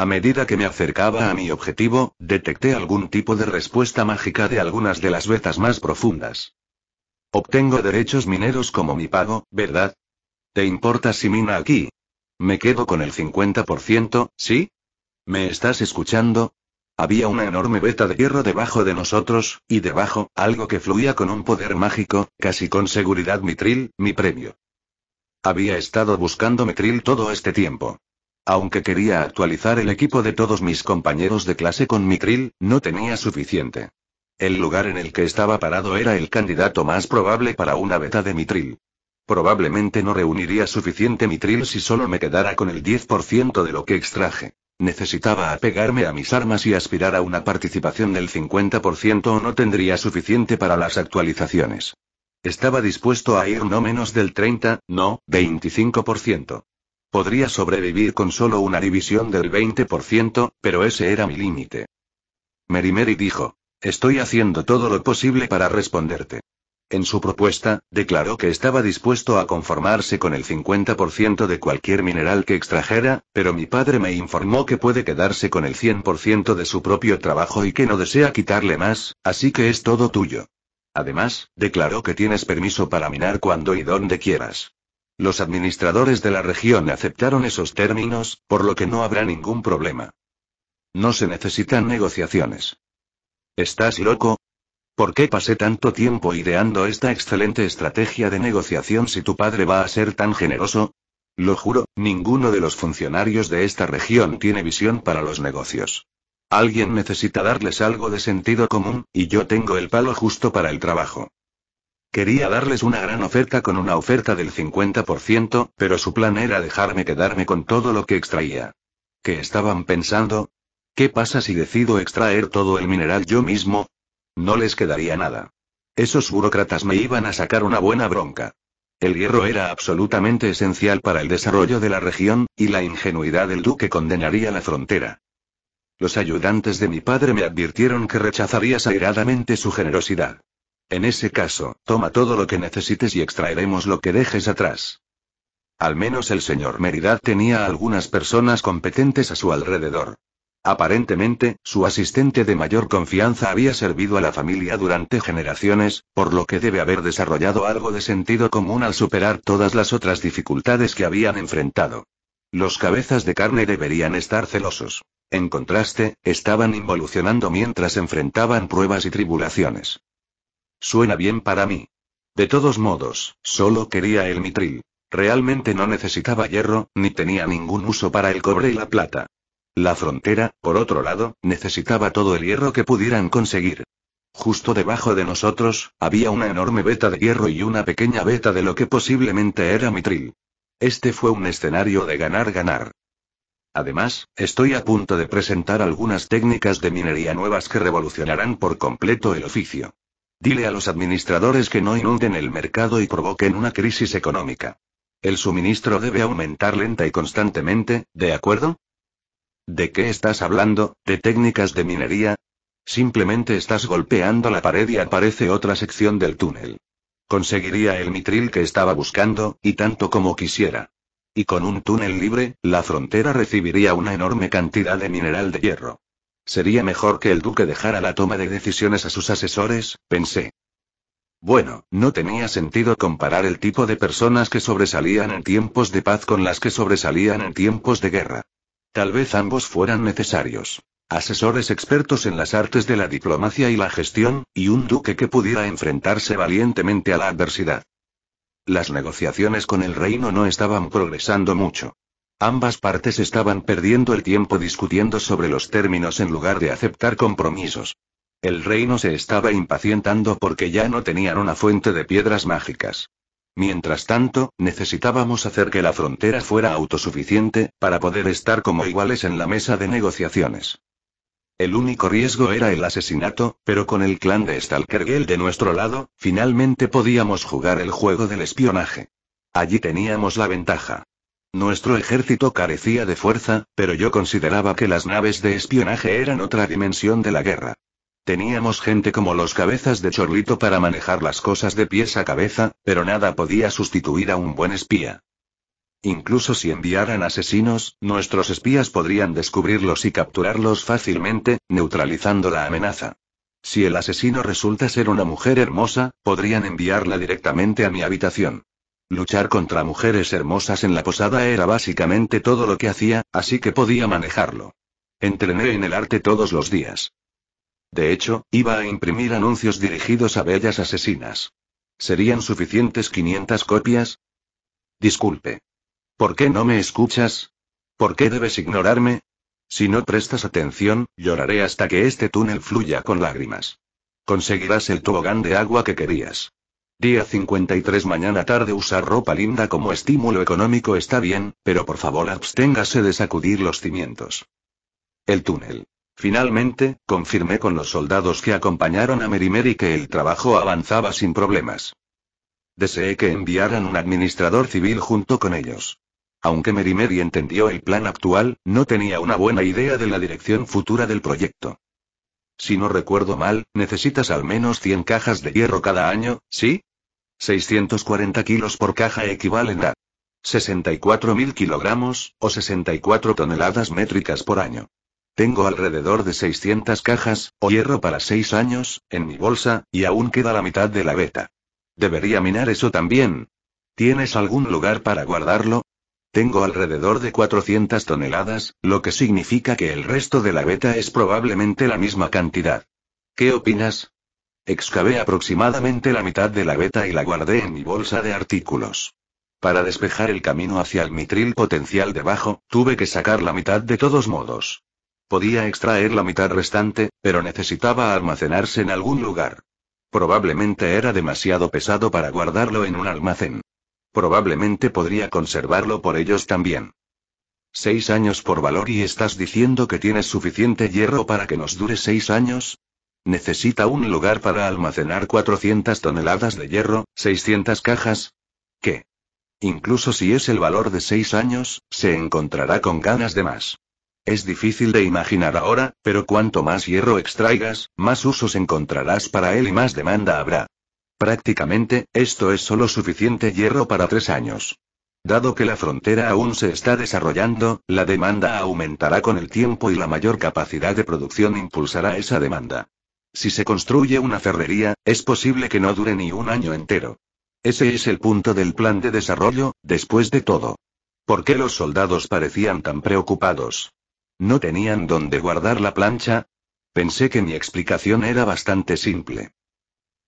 A medida que me acercaba a mi objetivo, detecté algún tipo de respuesta mágica de algunas de las vetas más profundas. Obtengo derechos mineros como mi pago, ¿verdad? ¿Te importa si mina aquí? Me quedo con el 50%, ¿sí? ¿Me estás escuchando? Había una enorme veta de hierro debajo de nosotros, y debajo, algo que fluía con un poder mágico, casi con seguridad mitril, mi premio. Había estado buscando mitril todo este tiempo. Aunque quería actualizar el equipo de todos mis compañeros de clase con Mitril, no tenía suficiente. El lugar en el que estaba parado era el candidato más probable para una beta de Mitril. Probablemente no reuniría suficiente Mitril si solo me quedara con el 10% de lo que extraje. Necesitaba apegarme a mis armas y aspirar a una participación del 50% o no tendría suficiente para las actualizaciones. Estaba dispuesto a ir no menos del 30, no, 25%. Podría sobrevivir con solo una división del 20%, pero ese era mi límite. Merimeri dijo. Estoy haciendo todo lo posible para responderte. En su propuesta, declaró que estaba dispuesto a conformarse con el 50% de cualquier mineral que extrajera, pero mi padre me informó que puede quedarse con el 100% de su propio trabajo y que no desea quitarle más, así que es todo tuyo. Además, declaró que tienes permiso para minar cuando y donde quieras. Los administradores de la región aceptaron esos términos, por lo que no habrá ningún problema. No se necesitan negociaciones. ¿Estás loco? ¿Por qué pasé tanto tiempo ideando esta excelente estrategia de negociación si tu padre va a ser tan generoso? Lo juro, ninguno de los funcionarios de esta región tiene visión para los negocios. Alguien necesita darles algo de sentido común, y yo tengo el palo justo para el trabajo. Quería darles una gran oferta con una oferta del 50%, pero su plan era dejarme quedarme con todo lo que extraía. ¿Qué estaban pensando? ¿Qué pasa si decido extraer todo el mineral yo mismo? No les quedaría nada. Esos burócratas me iban a sacar una buena bronca. El hierro era absolutamente esencial para el desarrollo de la región, y la ingenuidad del duque condenaría la frontera. Los ayudantes de mi padre me advirtieron que rechazaría airadamente su generosidad. En ese caso, toma todo lo que necesites y extraeremos lo que dejes atrás. Al menos el señor Meridad tenía algunas personas competentes a su alrededor. Aparentemente, su asistente de mayor confianza había servido a la familia durante generaciones, por lo que debe haber desarrollado algo de sentido común al superar todas las otras dificultades que habían enfrentado. Los cabezas de carne deberían estar celosos. En contraste, estaban involucionando mientras enfrentaban pruebas y tribulaciones. Suena bien para mí. De todos modos, solo quería el mitril. Realmente no necesitaba hierro, ni tenía ningún uso para el cobre y la plata. La frontera, por otro lado, necesitaba todo el hierro que pudieran conseguir. Justo debajo de nosotros, había una enorme beta de hierro y una pequeña beta de lo que posiblemente era mitril. Este fue un escenario de ganar-ganar. Además, estoy a punto de presentar algunas técnicas de minería nuevas que revolucionarán por completo el oficio. Dile a los administradores que no inunden el mercado y provoquen una crisis económica. El suministro debe aumentar lenta y constantemente, ¿de acuerdo? ¿De qué estás hablando? ¿De técnicas de minería? Simplemente estás golpeando la pared y aparece otra sección del túnel. Conseguiría el mitril que estaba buscando, y tanto como quisiera. Y con un túnel libre, la frontera recibiría una enorme cantidad de mineral de hierro. Sería mejor que el duque dejara la toma de decisiones a sus asesores, pensé. Bueno, no tenía sentido comparar el tipo de personas que sobresalían en tiempos de paz con las que sobresalían en tiempos de guerra. Tal vez ambos fueran necesarios. Asesores expertos en las artes de la diplomacia y la gestión, y un duque que pudiera enfrentarse valientemente a la adversidad. Las negociaciones con el reino no estaban progresando mucho. Ambas partes estaban perdiendo el tiempo discutiendo sobre los términos en lugar de aceptar compromisos. El reino se estaba impacientando porque ya no tenían una fuente de piedras mágicas. Mientras tanto, necesitábamos hacer que la frontera fuera autosuficiente, para poder estar como iguales en la mesa de negociaciones. El único riesgo era el asesinato, pero con el clan de Stalkergel de nuestro lado, finalmente podíamos jugar el juego del espionaje. Allí teníamos la ventaja. Nuestro ejército carecía de fuerza, pero yo consideraba que las naves de espionaje eran otra dimensión de la guerra. Teníamos gente como los cabezas de chorlito para manejar las cosas de pies a cabeza, pero nada podía sustituir a un buen espía. Incluso si enviaran asesinos, nuestros espías podrían descubrirlos y capturarlos fácilmente, neutralizando la amenaza. Si el asesino resulta ser una mujer hermosa, podrían enviarla directamente a mi habitación. Luchar contra mujeres hermosas en la posada era básicamente todo lo que hacía, así que podía manejarlo. Entrené en el arte todos los días. De hecho, iba a imprimir anuncios dirigidos a bellas asesinas. ¿Serían suficientes 500 copias? Disculpe. ¿Por qué no me escuchas? ¿Por qué debes ignorarme? Si no prestas atención, lloraré hasta que este túnel fluya con lágrimas. Conseguirás el tobogán de agua que querías. Día 53 Mañana tarde usar ropa linda como estímulo económico está bien, pero por favor absténgase de sacudir los cimientos. El túnel. Finalmente, confirmé con los soldados que acompañaron a Merimeri que el trabajo avanzaba sin problemas. Deseé que enviaran un administrador civil junto con ellos. Aunque Merimeri entendió el plan actual, no tenía una buena idea de la dirección futura del proyecto. Si no recuerdo mal, necesitas al menos 100 cajas de hierro cada año, ¿sí? 640 kilos por caja equivalen a 64.000 kilogramos, o 64 toneladas métricas por año. Tengo alrededor de 600 cajas, o hierro para 6 años, en mi bolsa, y aún queda la mitad de la beta. Debería minar eso también. ¿Tienes algún lugar para guardarlo? Tengo alrededor de 400 toneladas, lo que significa que el resto de la beta es probablemente la misma cantidad. ¿Qué opinas? Excavé aproximadamente la mitad de la veta y la guardé en mi bolsa de artículos. Para despejar el camino hacia el mitril potencial debajo, tuve que sacar la mitad de todos modos. Podía extraer la mitad restante, pero necesitaba almacenarse en algún lugar. Probablemente era demasiado pesado para guardarlo en un almacén. Probablemente podría conservarlo por ellos también. Seis años por valor y estás diciendo que tienes suficiente hierro para que nos dure seis años, Necesita un lugar para almacenar 400 toneladas de hierro, 600 cajas. ¿Qué? Incluso si es el valor de 6 años, se encontrará con ganas de más. Es difícil de imaginar ahora, pero cuanto más hierro extraigas, más usos encontrarás para él y más demanda habrá. Prácticamente, esto es solo suficiente hierro para tres años. Dado que la frontera aún se está desarrollando, la demanda aumentará con el tiempo y la mayor capacidad de producción impulsará esa demanda. Si se construye una ferrería, es posible que no dure ni un año entero. Ese es el punto del plan de desarrollo, después de todo. ¿Por qué los soldados parecían tan preocupados? ¿No tenían dónde guardar la plancha? Pensé que mi explicación era bastante simple.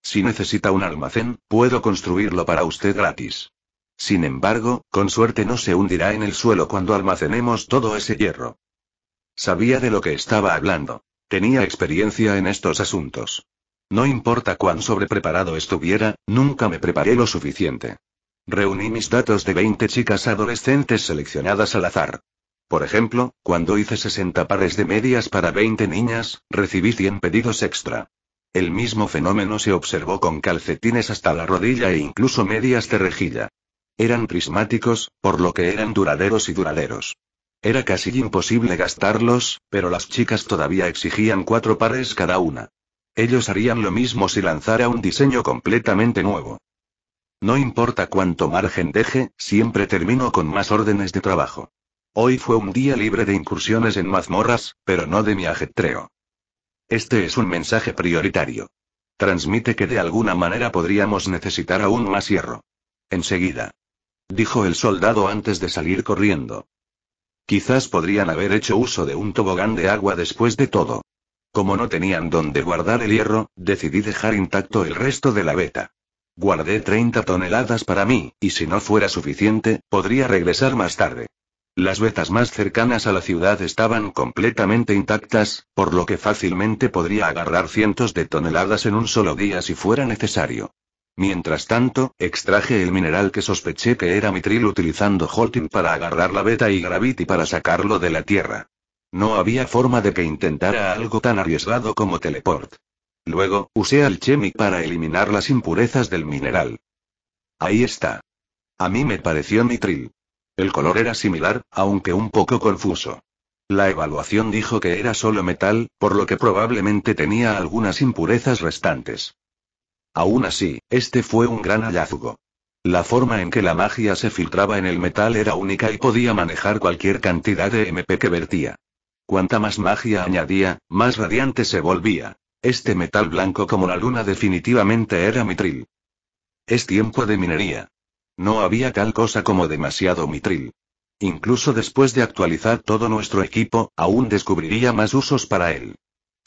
Si necesita un almacén, puedo construirlo para usted gratis. Sin embargo, con suerte no se hundirá en el suelo cuando almacenemos todo ese hierro. Sabía de lo que estaba hablando. Tenía experiencia en estos asuntos. No importa cuán sobrepreparado estuviera, nunca me preparé lo suficiente. Reuní mis datos de 20 chicas adolescentes seleccionadas al azar. Por ejemplo, cuando hice 60 pares de medias para 20 niñas, recibí 100 pedidos extra. El mismo fenómeno se observó con calcetines hasta la rodilla e incluso medias de rejilla. Eran prismáticos, por lo que eran duraderos y duraderos. Era casi imposible gastarlos, pero las chicas todavía exigían cuatro pares cada una. Ellos harían lo mismo si lanzara un diseño completamente nuevo. No importa cuánto margen deje, siempre termino con más órdenes de trabajo. Hoy fue un día libre de incursiones en mazmorras, pero no de mi ajetreo. Este es un mensaje prioritario. Transmite que de alguna manera podríamos necesitar aún más hierro. Enseguida. Dijo el soldado antes de salir corriendo. Quizás podrían haber hecho uso de un tobogán de agua después de todo. Como no tenían dónde guardar el hierro, decidí dejar intacto el resto de la beta. Guardé 30 toneladas para mí, y si no fuera suficiente, podría regresar más tarde. Las vetas más cercanas a la ciudad estaban completamente intactas, por lo que fácilmente podría agarrar cientos de toneladas en un solo día si fuera necesario. Mientras tanto, extraje el mineral que sospeché que era mitril utilizando Holting para agarrar la beta y Gravity para sacarlo de la Tierra. No había forma de que intentara algo tan arriesgado como teleport. Luego, usé al Chemic para eliminar las impurezas del mineral. Ahí está. A mí me pareció mitril. El color era similar, aunque un poco confuso. La evaluación dijo que era solo metal, por lo que probablemente tenía algunas impurezas restantes. Aún así, este fue un gran hallazgo. La forma en que la magia se filtraba en el metal era única y podía manejar cualquier cantidad de MP que vertía. Cuanta más magia añadía, más radiante se volvía. Este metal blanco como la luna definitivamente era mitril. Es tiempo de minería. No había tal cosa como demasiado mitril. Incluso después de actualizar todo nuestro equipo, aún descubriría más usos para él.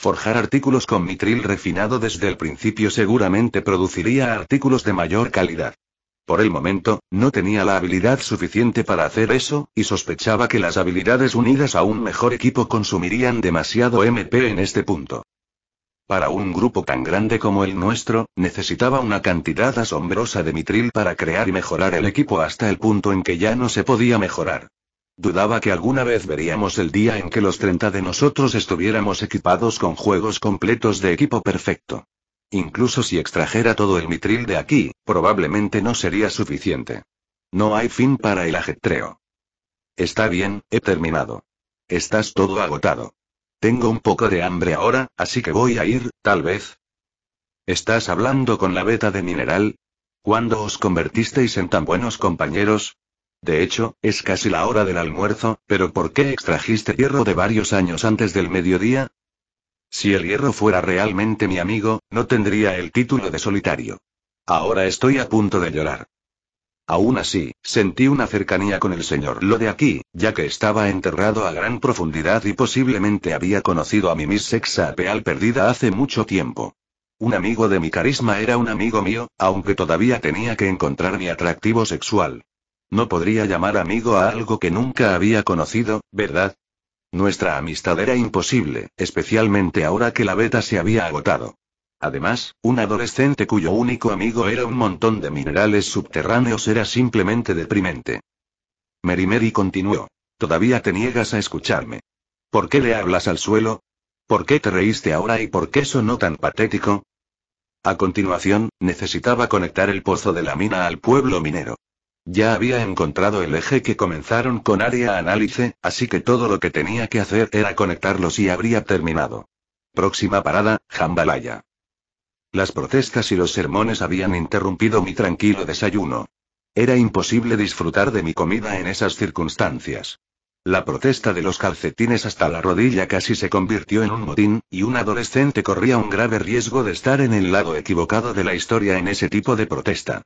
Forjar artículos con mitril refinado desde el principio seguramente produciría artículos de mayor calidad. Por el momento, no tenía la habilidad suficiente para hacer eso, y sospechaba que las habilidades unidas a un mejor equipo consumirían demasiado MP en este punto. Para un grupo tan grande como el nuestro, necesitaba una cantidad asombrosa de mitril para crear y mejorar el equipo hasta el punto en que ya no se podía mejorar. Dudaba que alguna vez veríamos el día en que los 30 de nosotros estuviéramos equipados con juegos completos de equipo perfecto. Incluso si extrajera todo el mitril de aquí, probablemente no sería suficiente. No hay fin para el ajetreo. Está bien, he terminado. Estás todo agotado. Tengo un poco de hambre ahora, así que voy a ir, tal vez. ¿Estás hablando con la beta de mineral? ¿Cuándo os convertisteis en tan buenos compañeros? De hecho, es casi la hora del almuerzo, pero ¿por qué extrajiste hierro de varios años antes del mediodía? Si el hierro fuera realmente mi amigo, no tendría el título de solitario. Ahora estoy a punto de llorar. Aún así, sentí una cercanía con el señor Lo de aquí, ya que estaba enterrado a gran profundidad y posiblemente había conocido a mi Miss Sexa Apeal perdida hace mucho tiempo. Un amigo de mi carisma era un amigo mío, aunque todavía tenía que encontrar mi atractivo sexual. No podría llamar amigo a algo que nunca había conocido, ¿verdad? Nuestra amistad era imposible, especialmente ahora que la beta se había agotado. Además, un adolescente cuyo único amigo era un montón de minerales subterráneos era simplemente deprimente. Mary Mary continuó. Todavía te niegas a escucharme. ¿Por qué le hablas al suelo? ¿Por qué te reíste ahora y por qué sonó tan patético? A continuación, necesitaba conectar el pozo de la mina al pueblo minero. Ya había encontrado el eje que comenzaron con área análisis, así que todo lo que tenía que hacer era conectarlos y habría terminado. Próxima parada, Jambalaya. Las protestas y los sermones habían interrumpido mi tranquilo desayuno. Era imposible disfrutar de mi comida en esas circunstancias. La protesta de los calcetines hasta la rodilla casi se convirtió en un motín, y un adolescente corría un grave riesgo de estar en el lado equivocado de la historia en ese tipo de protesta.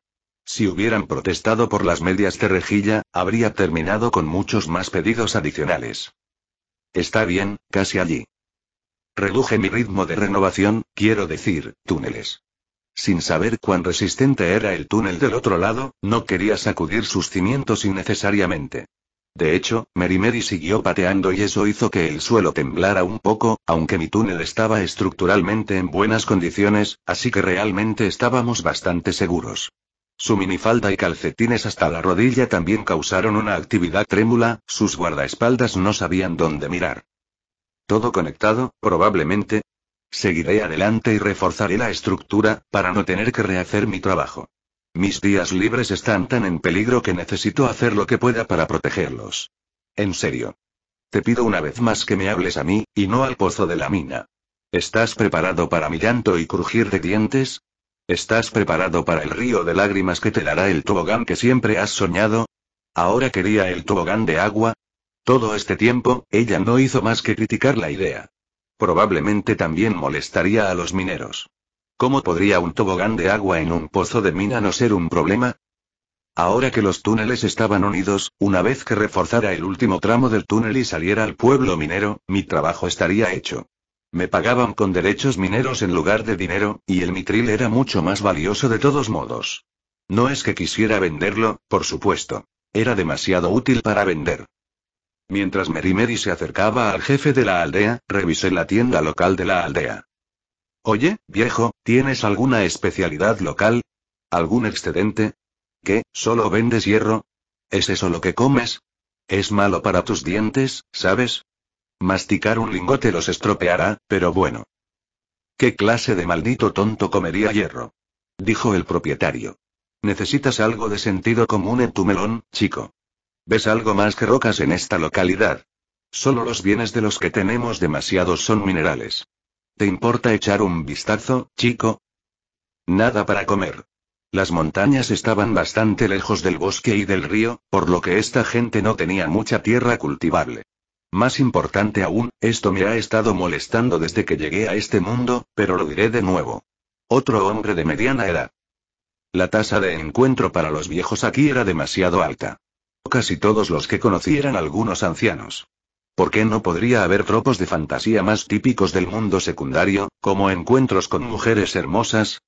Si hubieran protestado por las medias de rejilla, habría terminado con muchos más pedidos adicionales. Está bien, casi allí. Reduje mi ritmo de renovación, quiero decir, túneles. Sin saber cuán resistente era el túnel del otro lado, no quería sacudir sus cimientos innecesariamente. De hecho, Merimeri siguió pateando y eso hizo que el suelo temblara un poco, aunque mi túnel estaba estructuralmente en buenas condiciones, así que realmente estábamos bastante seguros. Su minifalda y calcetines hasta la rodilla también causaron una actividad trémula, sus guardaespaldas no sabían dónde mirar. Todo conectado, probablemente. Seguiré adelante y reforzaré la estructura, para no tener que rehacer mi trabajo. Mis días libres están tan en peligro que necesito hacer lo que pueda para protegerlos. En serio. Te pido una vez más que me hables a mí, y no al pozo de la mina. ¿Estás preparado para mi llanto y crujir de dientes? ¿Estás preparado para el río de lágrimas que te dará el tobogán que siempre has soñado? Ahora quería el tobogán de agua. Todo este tiempo, ella no hizo más que criticar la idea. Probablemente también molestaría a los mineros. ¿Cómo podría un tobogán de agua en un pozo de mina no ser un problema? Ahora que los túneles estaban unidos, una vez que reforzara el último tramo del túnel y saliera al pueblo minero, mi trabajo estaría hecho. Me pagaban con derechos mineros en lugar de dinero, y el mitril era mucho más valioso de todos modos. No es que quisiera venderlo, por supuesto. Era demasiado útil para vender. Mientras Merimeri se acercaba al jefe de la aldea, revisé la tienda local de la aldea. Oye, viejo, ¿tienes alguna especialidad local? ¿Algún excedente? ¿Qué, solo vendes hierro? ¿Es eso lo que comes? Es malo para tus dientes, ¿sabes? Masticar un lingote los estropeará, pero bueno. ¿Qué clase de maldito tonto comería hierro? Dijo el propietario. Necesitas algo de sentido común en tu melón, chico. ¿Ves algo más que rocas en esta localidad? Solo los bienes de los que tenemos demasiados son minerales. ¿Te importa echar un vistazo, chico? Nada para comer. Las montañas estaban bastante lejos del bosque y del río, por lo que esta gente no tenía mucha tierra cultivable. Más importante aún, esto me ha estado molestando desde que llegué a este mundo, pero lo diré de nuevo. Otro hombre de mediana edad. La tasa de encuentro para los viejos aquí era demasiado alta. Casi todos los que conocí algunos ancianos. ¿Por qué no podría haber tropos de fantasía más típicos del mundo secundario, como encuentros con mujeres hermosas,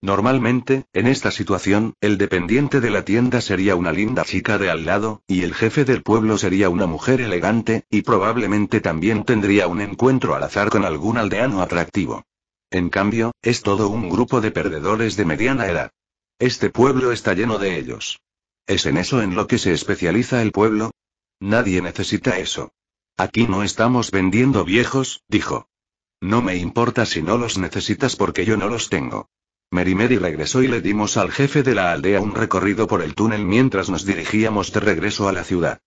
Normalmente, en esta situación, el dependiente de la tienda sería una linda chica de al lado, y el jefe del pueblo sería una mujer elegante, y probablemente también tendría un encuentro al azar con algún aldeano atractivo. En cambio, es todo un grupo de perdedores de mediana edad. Este pueblo está lleno de ellos. ¿Es en eso en lo que se especializa el pueblo? Nadie necesita eso. Aquí no estamos vendiendo viejos, dijo. No me importa si no los necesitas porque yo no los tengo. Merimeri regresó y le dimos al jefe de la aldea un recorrido por el túnel mientras nos dirigíamos de regreso a la ciudad.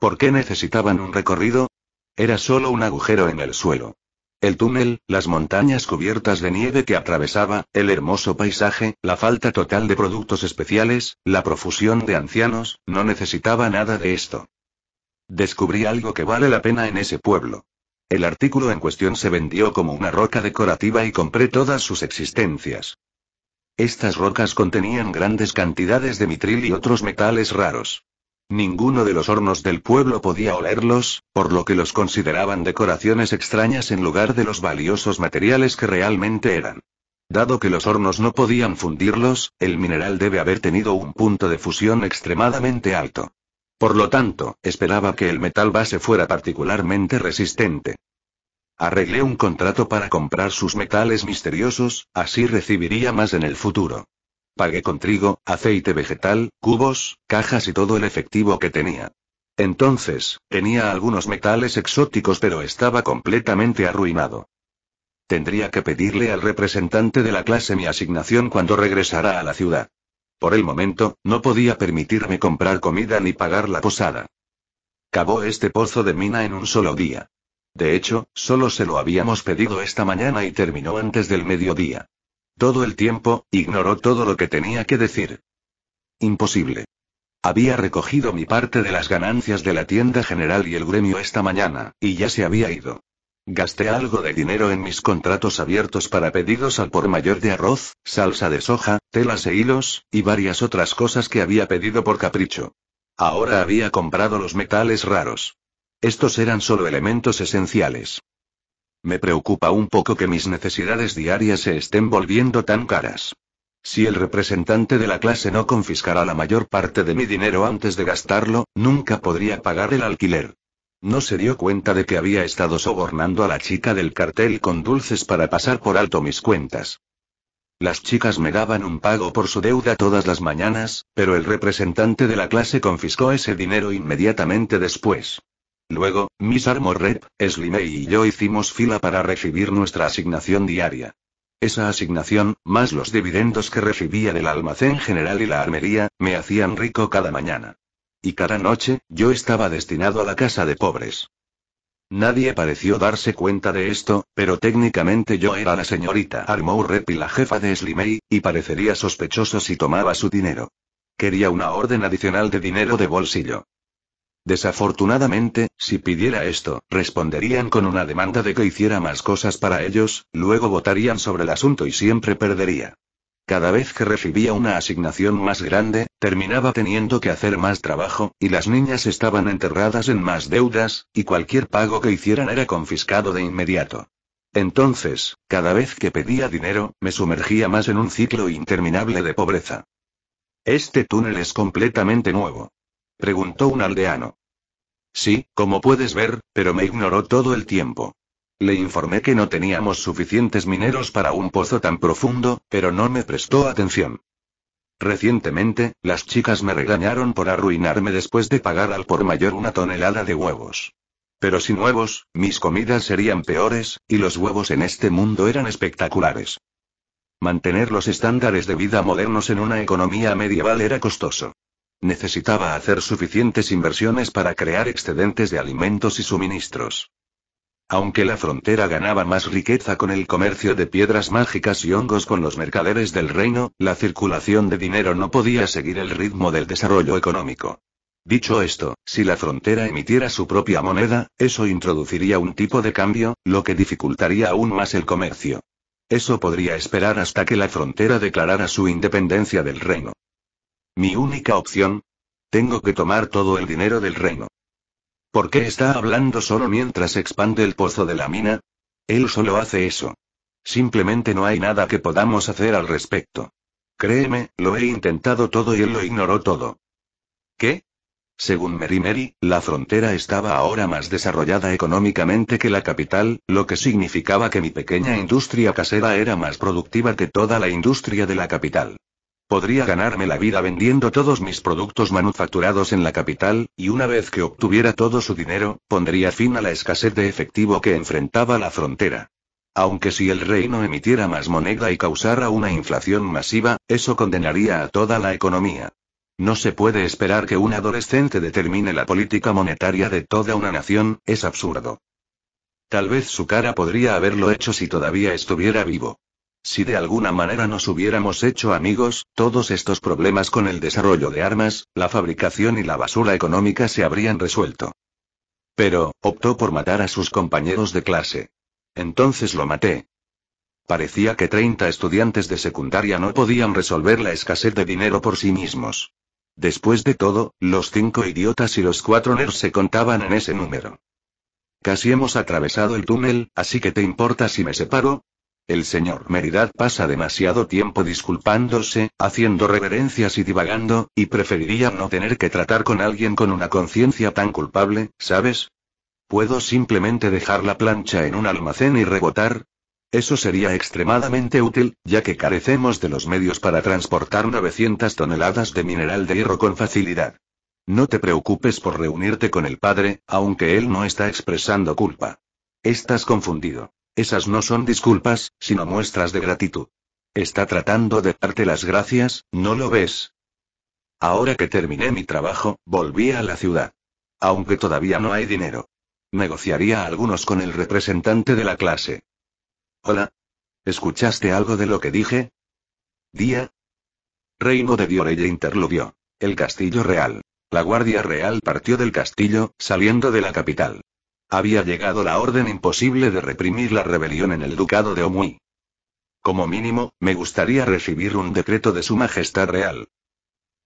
¿Por qué necesitaban un recorrido? Era solo un agujero en el suelo. El túnel, las montañas cubiertas de nieve que atravesaba, el hermoso paisaje, la falta total de productos especiales, la profusión de ancianos, no necesitaba nada de esto. Descubrí algo que vale la pena en ese pueblo. El artículo en cuestión se vendió como una roca decorativa y compré todas sus existencias. Estas rocas contenían grandes cantidades de mitril y otros metales raros. Ninguno de los hornos del pueblo podía olerlos, por lo que los consideraban decoraciones extrañas en lugar de los valiosos materiales que realmente eran. Dado que los hornos no podían fundirlos, el mineral debe haber tenido un punto de fusión extremadamente alto. Por lo tanto, esperaba que el metal base fuera particularmente resistente. Arreglé un contrato para comprar sus metales misteriosos, así recibiría más en el futuro. Pagué con trigo, aceite vegetal, cubos, cajas y todo el efectivo que tenía. Entonces, tenía algunos metales exóticos pero estaba completamente arruinado. Tendría que pedirle al representante de la clase mi asignación cuando regresara a la ciudad. Por el momento, no podía permitirme comprar comida ni pagar la posada. Cabó este pozo de mina en un solo día. De hecho, solo se lo habíamos pedido esta mañana y terminó antes del mediodía. Todo el tiempo, ignoró todo lo que tenía que decir. Imposible. Había recogido mi parte de las ganancias de la tienda general y el gremio esta mañana, y ya se había ido. Gasté algo de dinero en mis contratos abiertos para pedidos al por mayor de arroz, salsa de soja, telas e hilos, y varias otras cosas que había pedido por capricho. Ahora había comprado los metales raros. Estos eran solo elementos esenciales. Me preocupa un poco que mis necesidades diarias se estén volviendo tan caras. Si el representante de la clase no confiscara la mayor parte de mi dinero antes de gastarlo, nunca podría pagar el alquiler. No se dio cuenta de que había estado sobornando a la chica del cartel con dulces para pasar por alto mis cuentas. Las chicas me daban un pago por su deuda todas las mañanas, pero el representante de la clase confiscó ese dinero inmediatamente después. Luego, Miss Armour Rep, Slimey y yo hicimos fila para recibir nuestra asignación diaria. Esa asignación, más los dividendos que recibía del almacén general y la armería, me hacían rico cada mañana. Y cada noche, yo estaba destinado a la casa de pobres. Nadie pareció darse cuenta de esto, pero técnicamente yo era la señorita Armour Rep y la jefa de Slimey, y parecería sospechoso si tomaba su dinero. Quería una orden adicional de dinero de bolsillo. Desafortunadamente, si pidiera esto, responderían con una demanda de que hiciera más cosas para ellos, luego votarían sobre el asunto y siempre perdería. Cada vez que recibía una asignación más grande, terminaba teniendo que hacer más trabajo, y las niñas estaban enterradas en más deudas, y cualquier pago que hicieran era confiscado de inmediato. Entonces, cada vez que pedía dinero, me sumergía más en un ciclo interminable de pobreza. Este túnel es completamente nuevo preguntó un aldeano. Sí, como puedes ver, pero me ignoró todo el tiempo. Le informé que no teníamos suficientes mineros para un pozo tan profundo, pero no me prestó atención. Recientemente, las chicas me regañaron por arruinarme después de pagar al por mayor una tonelada de huevos. Pero sin huevos, mis comidas serían peores, y los huevos en este mundo eran espectaculares. Mantener los estándares de vida modernos en una economía medieval era costoso. Necesitaba hacer suficientes inversiones para crear excedentes de alimentos y suministros. Aunque la frontera ganaba más riqueza con el comercio de piedras mágicas y hongos con los mercaderes del reino, la circulación de dinero no podía seguir el ritmo del desarrollo económico. Dicho esto, si la frontera emitiera su propia moneda, eso introduciría un tipo de cambio, lo que dificultaría aún más el comercio. Eso podría esperar hasta que la frontera declarara su independencia del reino. Mi única opción. Tengo que tomar todo el dinero del reino. ¿Por qué está hablando solo mientras expande el pozo de la mina? Él solo hace eso. Simplemente no hay nada que podamos hacer al respecto. Créeme, lo he intentado todo y él lo ignoró todo. ¿Qué? Según Mary Mary, la frontera estaba ahora más desarrollada económicamente que la capital, lo que significaba que mi pequeña industria casera era más productiva que toda la industria de la capital. Podría ganarme la vida vendiendo todos mis productos manufacturados en la capital, y una vez que obtuviera todo su dinero, pondría fin a la escasez de efectivo que enfrentaba la frontera. Aunque si el reino emitiera más moneda y causara una inflación masiva, eso condenaría a toda la economía. No se puede esperar que un adolescente determine la política monetaria de toda una nación, es absurdo. Tal vez su cara podría haberlo hecho si todavía estuviera vivo. Si de alguna manera nos hubiéramos hecho amigos, todos estos problemas con el desarrollo de armas, la fabricación y la basura económica se habrían resuelto. Pero, optó por matar a sus compañeros de clase. Entonces lo maté. Parecía que 30 estudiantes de secundaria no podían resolver la escasez de dinero por sí mismos. Después de todo, los cinco idiotas y los cuatro nerds se contaban en ese número. Casi hemos atravesado el túnel, así que te importa si me separo, el señor Meridad pasa demasiado tiempo disculpándose, haciendo reverencias y divagando, y preferiría no tener que tratar con alguien con una conciencia tan culpable, ¿sabes? ¿Puedo simplemente dejar la plancha en un almacén y rebotar? Eso sería extremadamente útil, ya que carecemos de los medios para transportar 900 toneladas de mineral de hierro con facilidad. No te preocupes por reunirte con el padre, aunque él no está expresando culpa. Estás confundido. Esas no son disculpas, sino muestras de gratitud. Está tratando de darte las gracias, ¿no lo ves? Ahora que terminé mi trabajo, volví a la ciudad. Aunque todavía no hay dinero. Negociaría algunos con el representante de la clase. Hola. ¿Escuchaste algo de lo que dije? Día. Reino de Diorella interludió. El castillo real. La Guardia Real partió del castillo, saliendo de la capital. Había llegado la orden imposible de reprimir la rebelión en el ducado de Omuy. Como mínimo, me gustaría recibir un decreto de su Majestad Real.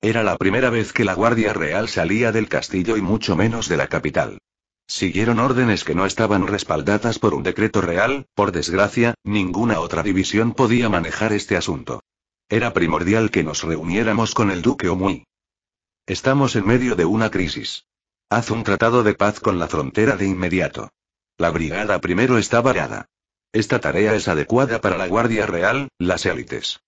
Era la primera vez que la Guardia Real salía del castillo y mucho menos de la capital. Siguieron órdenes que no estaban respaldadas por un decreto real, por desgracia, ninguna otra división podía manejar este asunto. Era primordial que nos reuniéramos con el duque Omuy. Estamos en medio de una crisis. Haz un tratado de paz con la frontera de inmediato. La brigada primero está varada. Esta tarea es adecuada para la Guardia Real, las élites.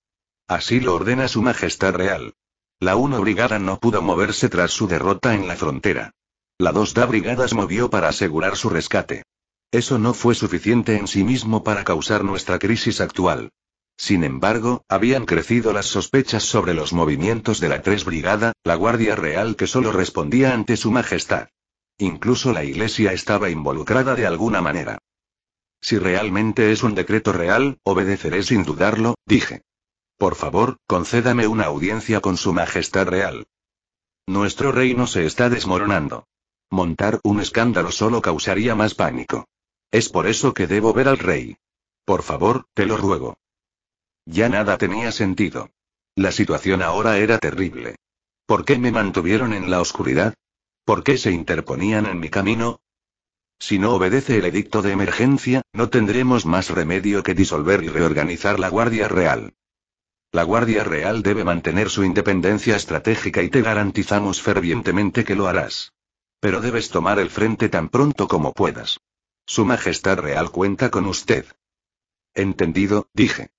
Así lo ordena su Majestad Real. La 1 Brigada no pudo moverse tras su derrota en la frontera. La 2 da Brigadas movió para asegurar su rescate. Eso no fue suficiente en sí mismo para causar nuestra crisis actual. Sin embargo, habían crecido las sospechas sobre los movimientos de la Tres Brigada, la Guardia Real que solo respondía ante su Majestad. Incluso la Iglesia estaba involucrada de alguna manera. Si realmente es un decreto real, obedeceré sin dudarlo, dije. Por favor, concédame una audiencia con Su Majestad Real. Nuestro reino se está desmoronando. Montar un escándalo solo causaría más pánico. Es por eso que debo ver al rey. Por favor, te lo ruego. Ya nada tenía sentido. La situación ahora era terrible. ¿Por qué me mantuvieron en la oscuridad? ¿Por qué se interponían en mi camino? Si no obedece el edicto de emergencia, no tendremos más remedio que disolver y reorganizar la Guardia Real. La Guardia Real debe mantener su independencia estratégica y te garantizamos fervientemente que lo harás. Pero debes tomar el frente tan pronto como puedas. Su Majestad Real cuenta con usted. Entendido, dije.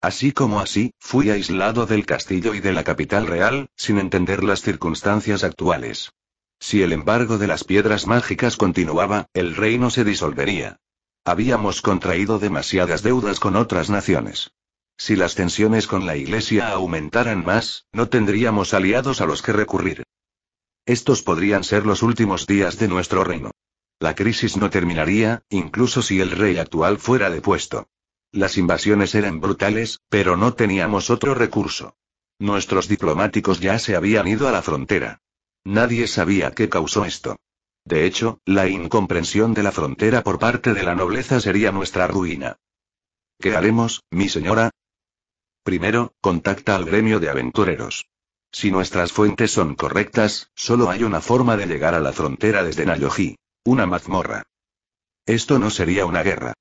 Así como así, fui aislado del castillo y de la capital real, sin entender las circunstancias actuales. Si el embargo de las piedras mágicas continuaba, el reino se disolvería. Habíamos contraído demasiadas deudas con otras naciones. Si las tensiones con la Iglesia aumentaran más, no tendríamos aliados a los que recurrir. Estos podrían ser los últimos días de nuestro reino. La crisis no terminaría, incluso si el rey actual fuera depuesto. Las invasiones eran brutales, pero no teníamos otro recurso. Nuestros diplomáticos ya se habían ido a la frontera. Nadie sabía qué causó esto. De hecho, la incomprensión de la frontera por parte de la nobleza sería nuestra ruina. ¿Qué haremos, mi señora? Primero, contacta al gremio de aventureros. Si nuestras fuentes son correctas, solo hay una forma de llegar a la frontera desde Nayoji. Una mazmorra. Esto no sería una guerra.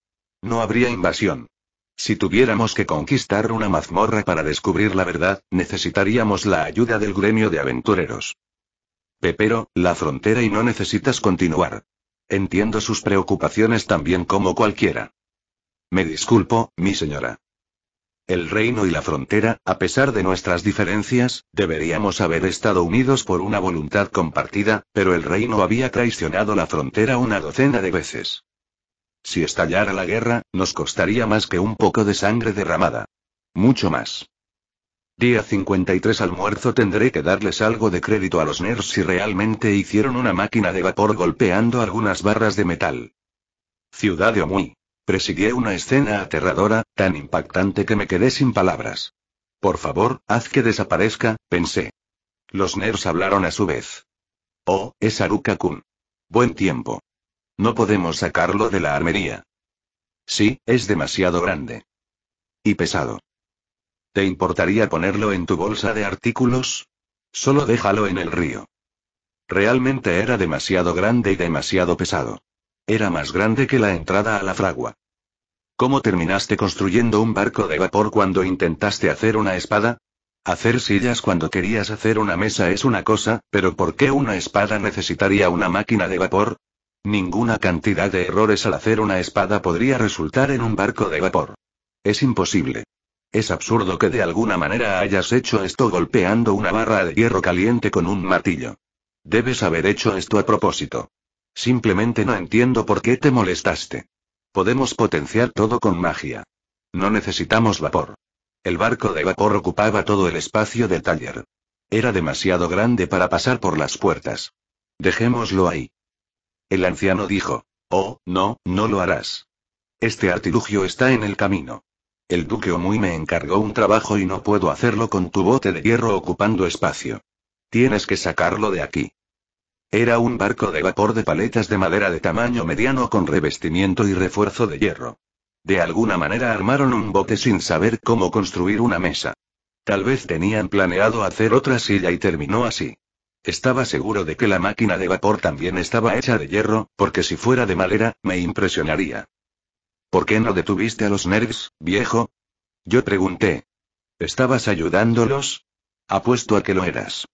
No habría invasión. Si tuviéramos que conquistar una mazmorra para descubrir la verdad, necesitaríamos la ayuda del gremio de aventureros. Pepero, la frontera y no necesitas continuar. Entiendo sus preocupaciones también como cualquiera. Me disculpo, mi señora. El reino y la frontera, a pesar de nuestras diferencias, deberíamos haber estado unidos por una voluntad compartida, pero el reino había traicionado la frontera una docena de veces. Si estallara la guerra, nos costaría más que un poco de sangre derramada. Mucho más. Día 53 almuerzo tendré que darles algo de crédito a los nerds si realmente hicieron una máquina de vapor golpeando algunas barras de metal. Ciudad de Omui. Presidié una escena aterradora, tan impactante que me quedé sin palabras. Por favor, haz que desaparezca, pensé. Los nerds hablaron a su vez. Oh, es Aruka-kun. Buen tiempo. No podemos sacarlo de la armería. Sí, es demasiado grande. Y pesado. ¿Te importaría ponerlo en tu bolsa de artículos? Solo déjalo en el río. Realmente era demasiado grande y demasiado pesado. Era más grande que la entrada a la fragua. ¿Cómo terminaste construyendo un barco de vapor cuando intentaste hacer una espada? Hacer sillas cuando querías hacer una mesa es una cosa, pero ¿por qué una espada necesitaría una máquina de vapor? Ninguna cantidad de errores al hacer una espada podría resultar en un barco de vapor. Es imposible. Es absurdo que de alguna manera hayas hecho esto golpeando una barra de hierro caliente con un martillo. Debes haber hecho esto a propósito. Simplemente no entiendo por qué te molestaste. Podemos potenciar todo con magia. No necesitamos vapor. El barco de vapor ocupaba todo el espacio del taller. Era demasiado grande para pasar por las puertas. Dejémoslo ahí. El anciano dijo. Oh, no, no lo harás. Este artilugio está en el camino. El duque Omui me encargó un trabajo y no puedo hacerlo con tu bote de hierro ocupando espacio. Tienes que sacarlo de aquí. Era un barco de vapor de paletas de madera de tamaño mediano con revestimiento y refuerzo de hierro. De alguna manera armaron un bote sin saber cómo construir una mesa. Tal vez tenían planeado hacer otra silla y terminó así. Estaba seguro de que la máquina de vapor también estaba hecha de hierro, porque si fuera de madera, me impresionaría. ¿Por qué no detuviste a los nerds, viejo? Yo pregunté. ¿Estabas ayudándolos? Apuesto a que lo eras.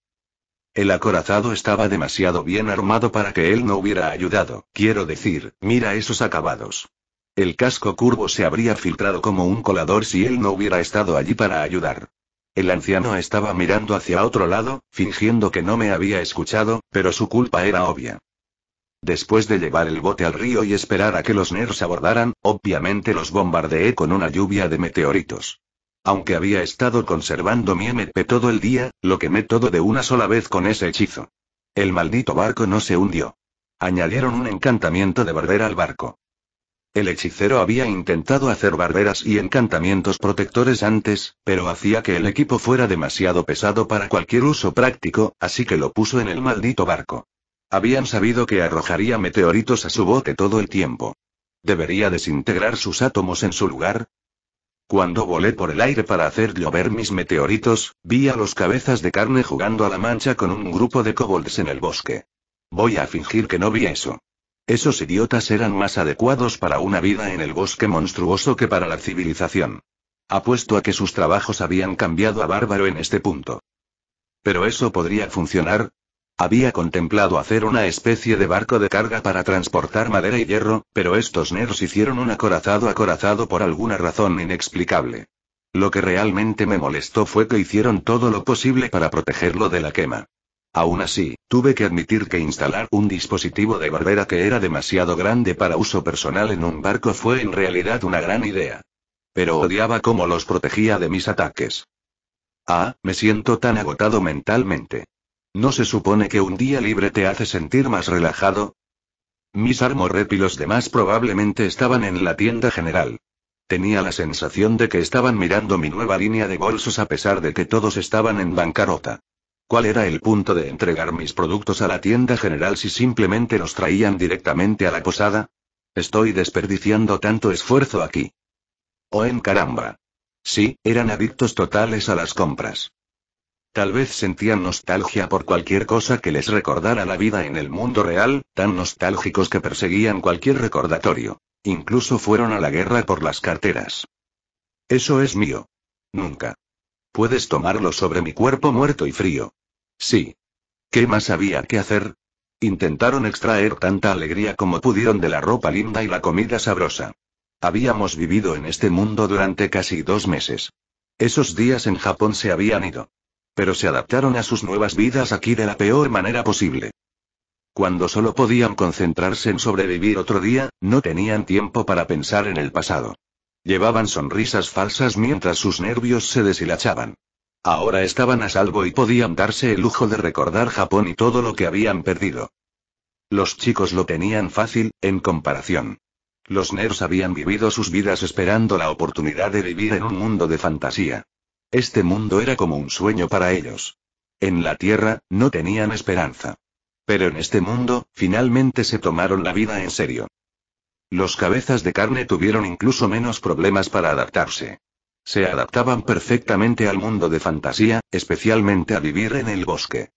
El acorazado estaba demasiado bien armado para que él no hubiera ayudado. Quiero decir, mira esos acabados. El casco curvo se habría filtrado como un colador si él no hubiera estado allí para ayudar. El anciano estaba mirando hacia otro lado, fingiendo que no me había escuchado, pero su culpa era obvia. Después de llevar el bote al río y esperar a que los NERS abordaran, obviamente los bombardeé con una lluvia de meteoritos. Aunque había estado conservando mi MP todo el día, lo quemé todo de una sola vez con ese hechizo. El maldito barco no se hundió. Añadieron un encantamiento de barrera al barco. El hechicero había intentado hacer barberas y encantamientos protectores antes, pero hacía que el equipo fuera demasiado pesado para cualquier uso práctico, así que lo puso en el maldito barco. Habían sabido que arrojaría meteoritos a su bote todo el tiempo. ¿Debería desintegrar sus átomos en su lugar? Cuando volé por el aire para hacer llover mis meteoritos, vi a los cabezas de carne jugando a la mancha con un grupo de kobolds en el bosque. Voy a fingir que no vi eso. Esos idiotas eran más adecuados para una vida en el bosque monstruoso que para la civilización. Apuesto a que sus trabajos habían cambiado a bárbaro en este punto. Pero eso podría funcionar. Había contemplado hacer una especie de barco de carga para transportar madera y hierro, pero estos nerds hicieron un acorazado acorazado por alguna razón inexplicable. Lo que realmente me molestó fue que hicieron todo lo posible para protegerlo de la quema. Aún así, tuve que admitir que instalar un dispositivo de barbera que era demasiado grande para uso personal en un barco fue en realidad una gran idea. Pero odiaba cómo los protegía de mis ataques. Ah, me siento tan agotado mentalmente. ¿No se supone que un día libre te hace sentir más relajado? Mis Rep y los demás probablemente estaban en la tienda general. Tenía la sensación de que estaban mirando mi nueva línea de bolsos a pesar de que todos estaban en bancarrota. ¿Cuál era el punto de entregar mis productos a la tienda general si simplemente los traían directamente a la posada? Estoy desperdiciando tanto esfuerzo aquí. Oh, en caramba. Sí, eran adictos totales a las compras. Tal vez sentían nostalgia por cualquier cosa que les recordara la vida en el mundo real, tan nostálgicos que perseguían cualquier recordatorio. Incluso fueron a la guerra por las carteras. Eso es mío. Nunca. Puedes tomarlo sobre mi cuerpo muerto y frío. Sí. ¿Qué más había que hacer? Intentaron extraer tanta alegría como pudieron de la ropa linda y la comida sabrosa. Habíamos vivido en este mundo durante casi dos meses. Esos días en Japón se habían ido. Pero se adaptaron a sus nuevas vidas aquí de la peor manera posible. Cuando solo podían concentrarse en sobrevivir otro día, no tenían tiempo para pensar en el pasado. Llevaban sonrisas falsas mientras sus nervios se deshilachaban. Ahora estaban a salvo y podían darse el lujo de recordar Japón y todo lo que habían perdido. Los chicos lo tenían fácil, en comparación. Los nerds habían vivido sus vidas esperando la oportunidad de vivir en un mundo de fantasía. Este mundo era como un sueño para ellos. En la Tierra, no tenían esperanza. Pero en este mundo, finalmente se tomaron la vida en serio. Los cabezas de carne tuvieron incluso menos problemas para adaptarse. Se adaptaban perfectamente al mundo de fantasía, especialmente a vivir en el bosque.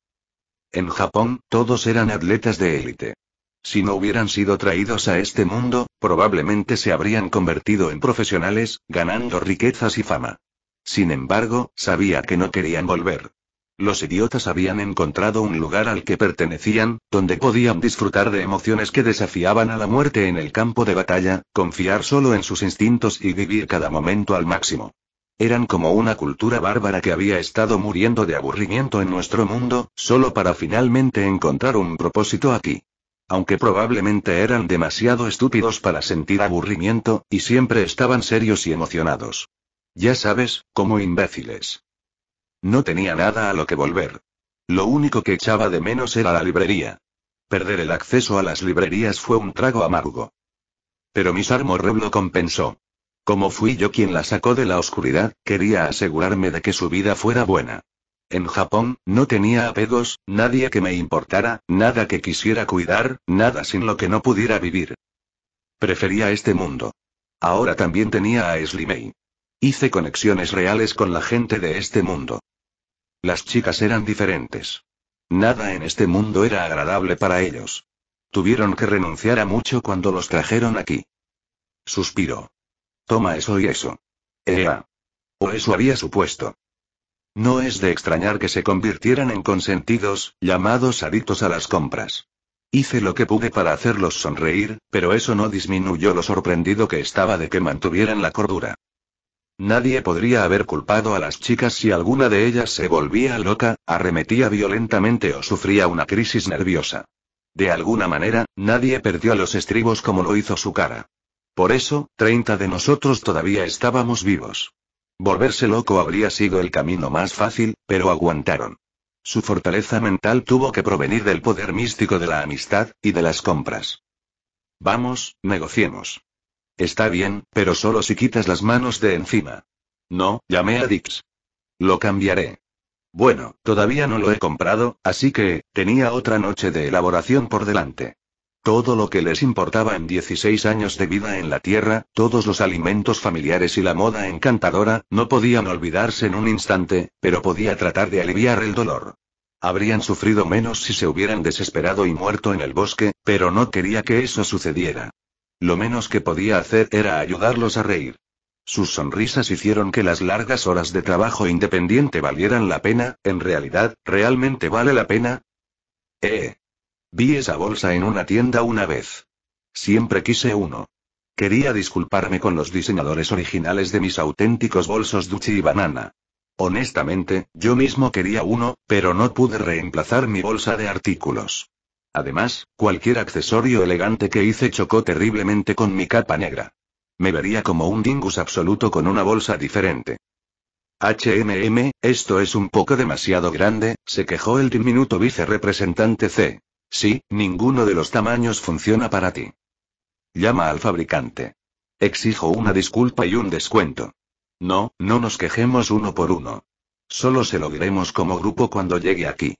En Japón, todos eran atletas de élite. Si no hubieran sido traídos a este mundo, probablemente se habrían convertido en profesionales, ganando riquezas y fama. Sin embargo, sabía que no querían volver. Los idiotas habían encontrado un lugar al que pertenecían, donde podían disfrutar de emociones que desafiaban a la muerte en el campo de batalla, confiar solo en sus instintos y vivir cada momento al máximo. Eran como una cultura bárbara que había estado muriendo de aburrimiento en nuestro mundo, solo para finalmente encontrar un propósito aquí. Aunque probablemente eran demasiado estúpidos para sentir aburrimiento, y siempre estaban serios y emocionados. Ya sabes, como imbéciles. No tenía nada a lo que volver. Lo único que echaba de menos era la librería. Perder el acceso a las librerías fue un trago amargo. Pero mis lo compensó. Como fui yo quien la sacó de la oscuridad, quería asegurarme de que su vida fuera buena. En Japón, no tenía apegos, nadie que me importara, nada que quisiera cuidar, nada sin lo que no pudiera vivir. Prefería este mundo. Ahora también tenía a Slimay. Hice conexiones reales con la gente de este mundo. Las chicas eran diferentes. Nada en este mundo era agradable para ellos. Tuvieron que renunciar a mucho cuando los trajeron aquí. Suspiró. Toma eso y eso. Ea. O eso había supuesto. No es de extrañar que se convirtieran en consentidos, llamados adictos a las compras. Hice lo que pude para hacerlos sonreír, pero eso no disminuyó lo sorprendido que estaba de que mantuvieran la cordura. Nadie podría haber culpado a las chicas si alguna de ellas se volvía loca, arremetía violentamente o sufría una crisis nerviosa. De alguna manera, nadie perdió los estribos como lo hizo su cara. Por eso, 30 de nosotros todavía estábamos vivos. Volverse loco habría sido el camino más fácil, pero aguantaron. Su fortaleza mental tuvo que provenir del poder místico de la amistad, y de las compras. Vamos, negociemos. Está bien, pero solo si quitas las manos de encima. No, llamé a Dix. Lo cambiaré. Bueno, todavía no lo he comprado, así que, tenía otra noche de elaboración por delante. Todo lo que les importaba en 16 años de vida en la Tierra, todos los alimentos familiares y la moda encantadora, no podían olvidarse en un instante, pero podía tratar de aliviar el dolor. Habrían sufrido menos si se hubieran desesperado y muerto en el bosque, pero no quería que eso sucediera. Lo menos que podía hacer era ayudarlos a reír. Sus sonrisas hicieron que las largas horas de trabajo independiente valieran la pena, en realidad, ¿realmente vale la pena? Eh. Vi esa bolsa en una tienda una vez. Siempre quise uno. Quería disculparme con los diseñadores originales de mis auténticos bolsos Duchi y Banana. Honestamente, yo mismo quería uno, pero no pude reemplazar mi bolsa de artículos. Además, cualquier accesorio elegante que hice chocó terriblemente con mi capa negra. Me vería como un dingus absoluto con una bolsa diferente. HMM, esto es un poco demasiado grande, se quejó el diminuto vicerepresentante C. Sí, ninguno de los tamaños funciona para ti. Llama al fabricante. Exijo una disculpa y un descuento. No, no nos quejemos uno por uno. Solo se lo diremos como grupo cuando llegue aquí.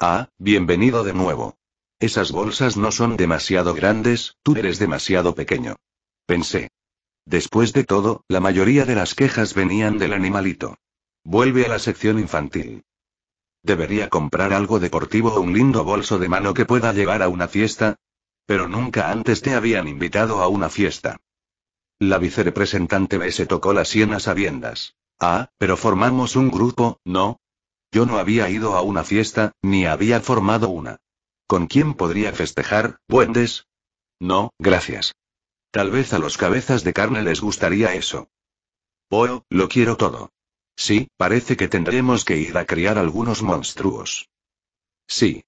Ah, bienvenido de nuevo. Esas bolsas no son demasiado grandes, tú eres demasiado pequeño. Pensé. Después de todo, la mayoría de las quejas venían del animalito. Vuelve a la sección infantil. Debería comprar algo deportivo o un lindo bolso de mano que pueda llevar a una fiesta. Pero nunca antes te habían invitado a una fiesta. La vicerepresentante B se tocó las sienas a Ah, pero formamos un grupo, ¿no? Yo no había ido a una fiesta, ni había formado una. ¿Con quién podría festejar, Buendes? No, gracias. Tal vez a los cabezas de carne les gustaría eso. Oh, lo quiero todo. Sí, parece que tendremos que ir a criar algunos monstruos. Sí.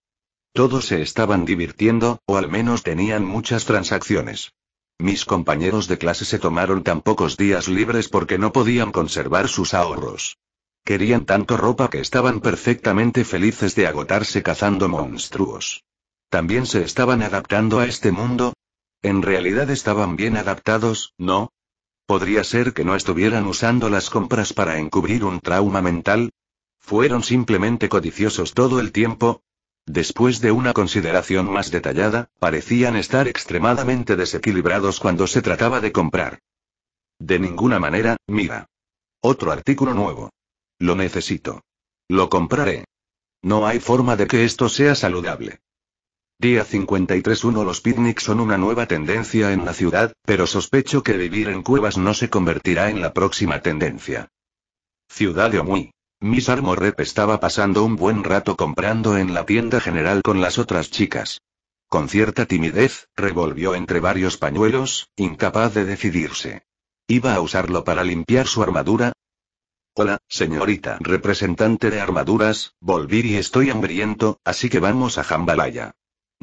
Todos se estaban divirtiendo, o al menos tenían muchas transacciones. Mis compañeros de clase se tomaron tan pocos días libres porque no podían conservar sus ahorros. Querían tanto ropa que estaban perfectamente felices de agotarse cazando monstruos. ¿También se estaban adaptando a este mundo? En realidad estaban bien adaptados, ¿no? ¿Podría ser que no estuvieran usando las compras para encubrir un trauma mental? ¿Fueron simplemente codiciosos todo el tiempo? Después de una consideración más detallada, parecían estar extremadamente desequilibrados cuando se trataba de comprar. De ninguna manera, mira. Otro artículo nuevo. Lo necesito. Lo compraré. No hay forma de que esto sea saludable. Día 53.1 Los picnics son una nueva tendencia en la ciudad, pero sospecho que vivir en cuevas no se convertirá en la próxima tendencia. Ciudad de Omui. Miss Armorep estaba pasando un buen rato comprando en la tienda general con las otras chicas. Con cierta timidez, revolvió entre varios pañuelos, incapaz de decidirse. ¿Iba a usarlo para limpiar su armadura? Hola, señorita representante de armaduras, volví y estoy hambriento, así que vamos a Jambalaya.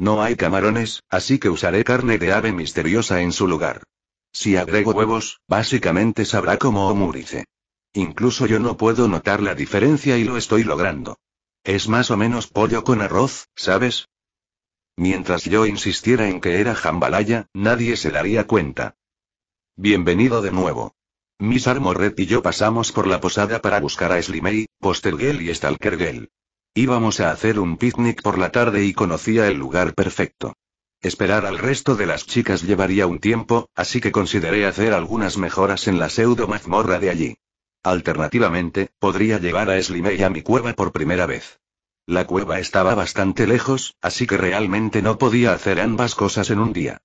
No hay camarones, así que usaré carne de ave misteriosa en su lugar. Si agrego huevos, básicamente sabrá como omurice. Incluso yo no puedo notar la diferencia y lo estoy logrando. Es más o menos pollo con arroz, ¿sabes? Mientras yo insistiera en que era jambalaya, nadie se daría cuenta. Bienvenido de nuevo. Miss Armoret y yo pasamos por la posada para buscar a Slimey, Postergel y Stalkergel. Íbamos a hacer un picnic por la tarde y conocía el lugar perfecto. Esperar al resto de las chicas llevaría un tiempo, así que consideré hacer algunas mejoras en la pseudo mazmorra de allí. Alternativamente, podría llevar a Slimey a mi cueva por primera vez. La cueva estaba bastante lejos, así que realmente no podía hacer ambas cosas en un día.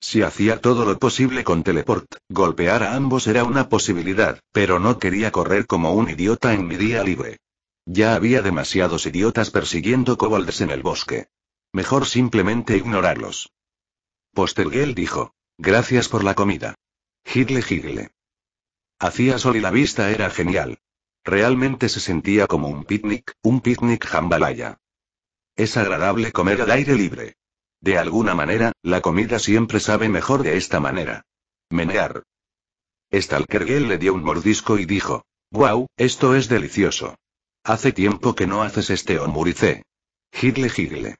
Si hacía todo lo posible con teleport, golpear a ambos era una posibilidad, pero no quería correr como un idiota en mi día libre. Ya había demasiados idiotas persiguiendo kobolds en el bosque. Mejor simplemente ignorarlos. Postergel dijo. Gracias por la comida. Higle higle. Hacía sol y la vista era genial. Realmente se sentía como un picnic, un picnic jambalaya. Es agradable comer al aire libre. De alguna manera, la comida siempre sabe mejor de esta manera. Menear. Stalkergel le dio un mordisco y dijo. ¡Guau, esto es delicioso! Hace tiempo que no haces este omurice. Gigle gigle.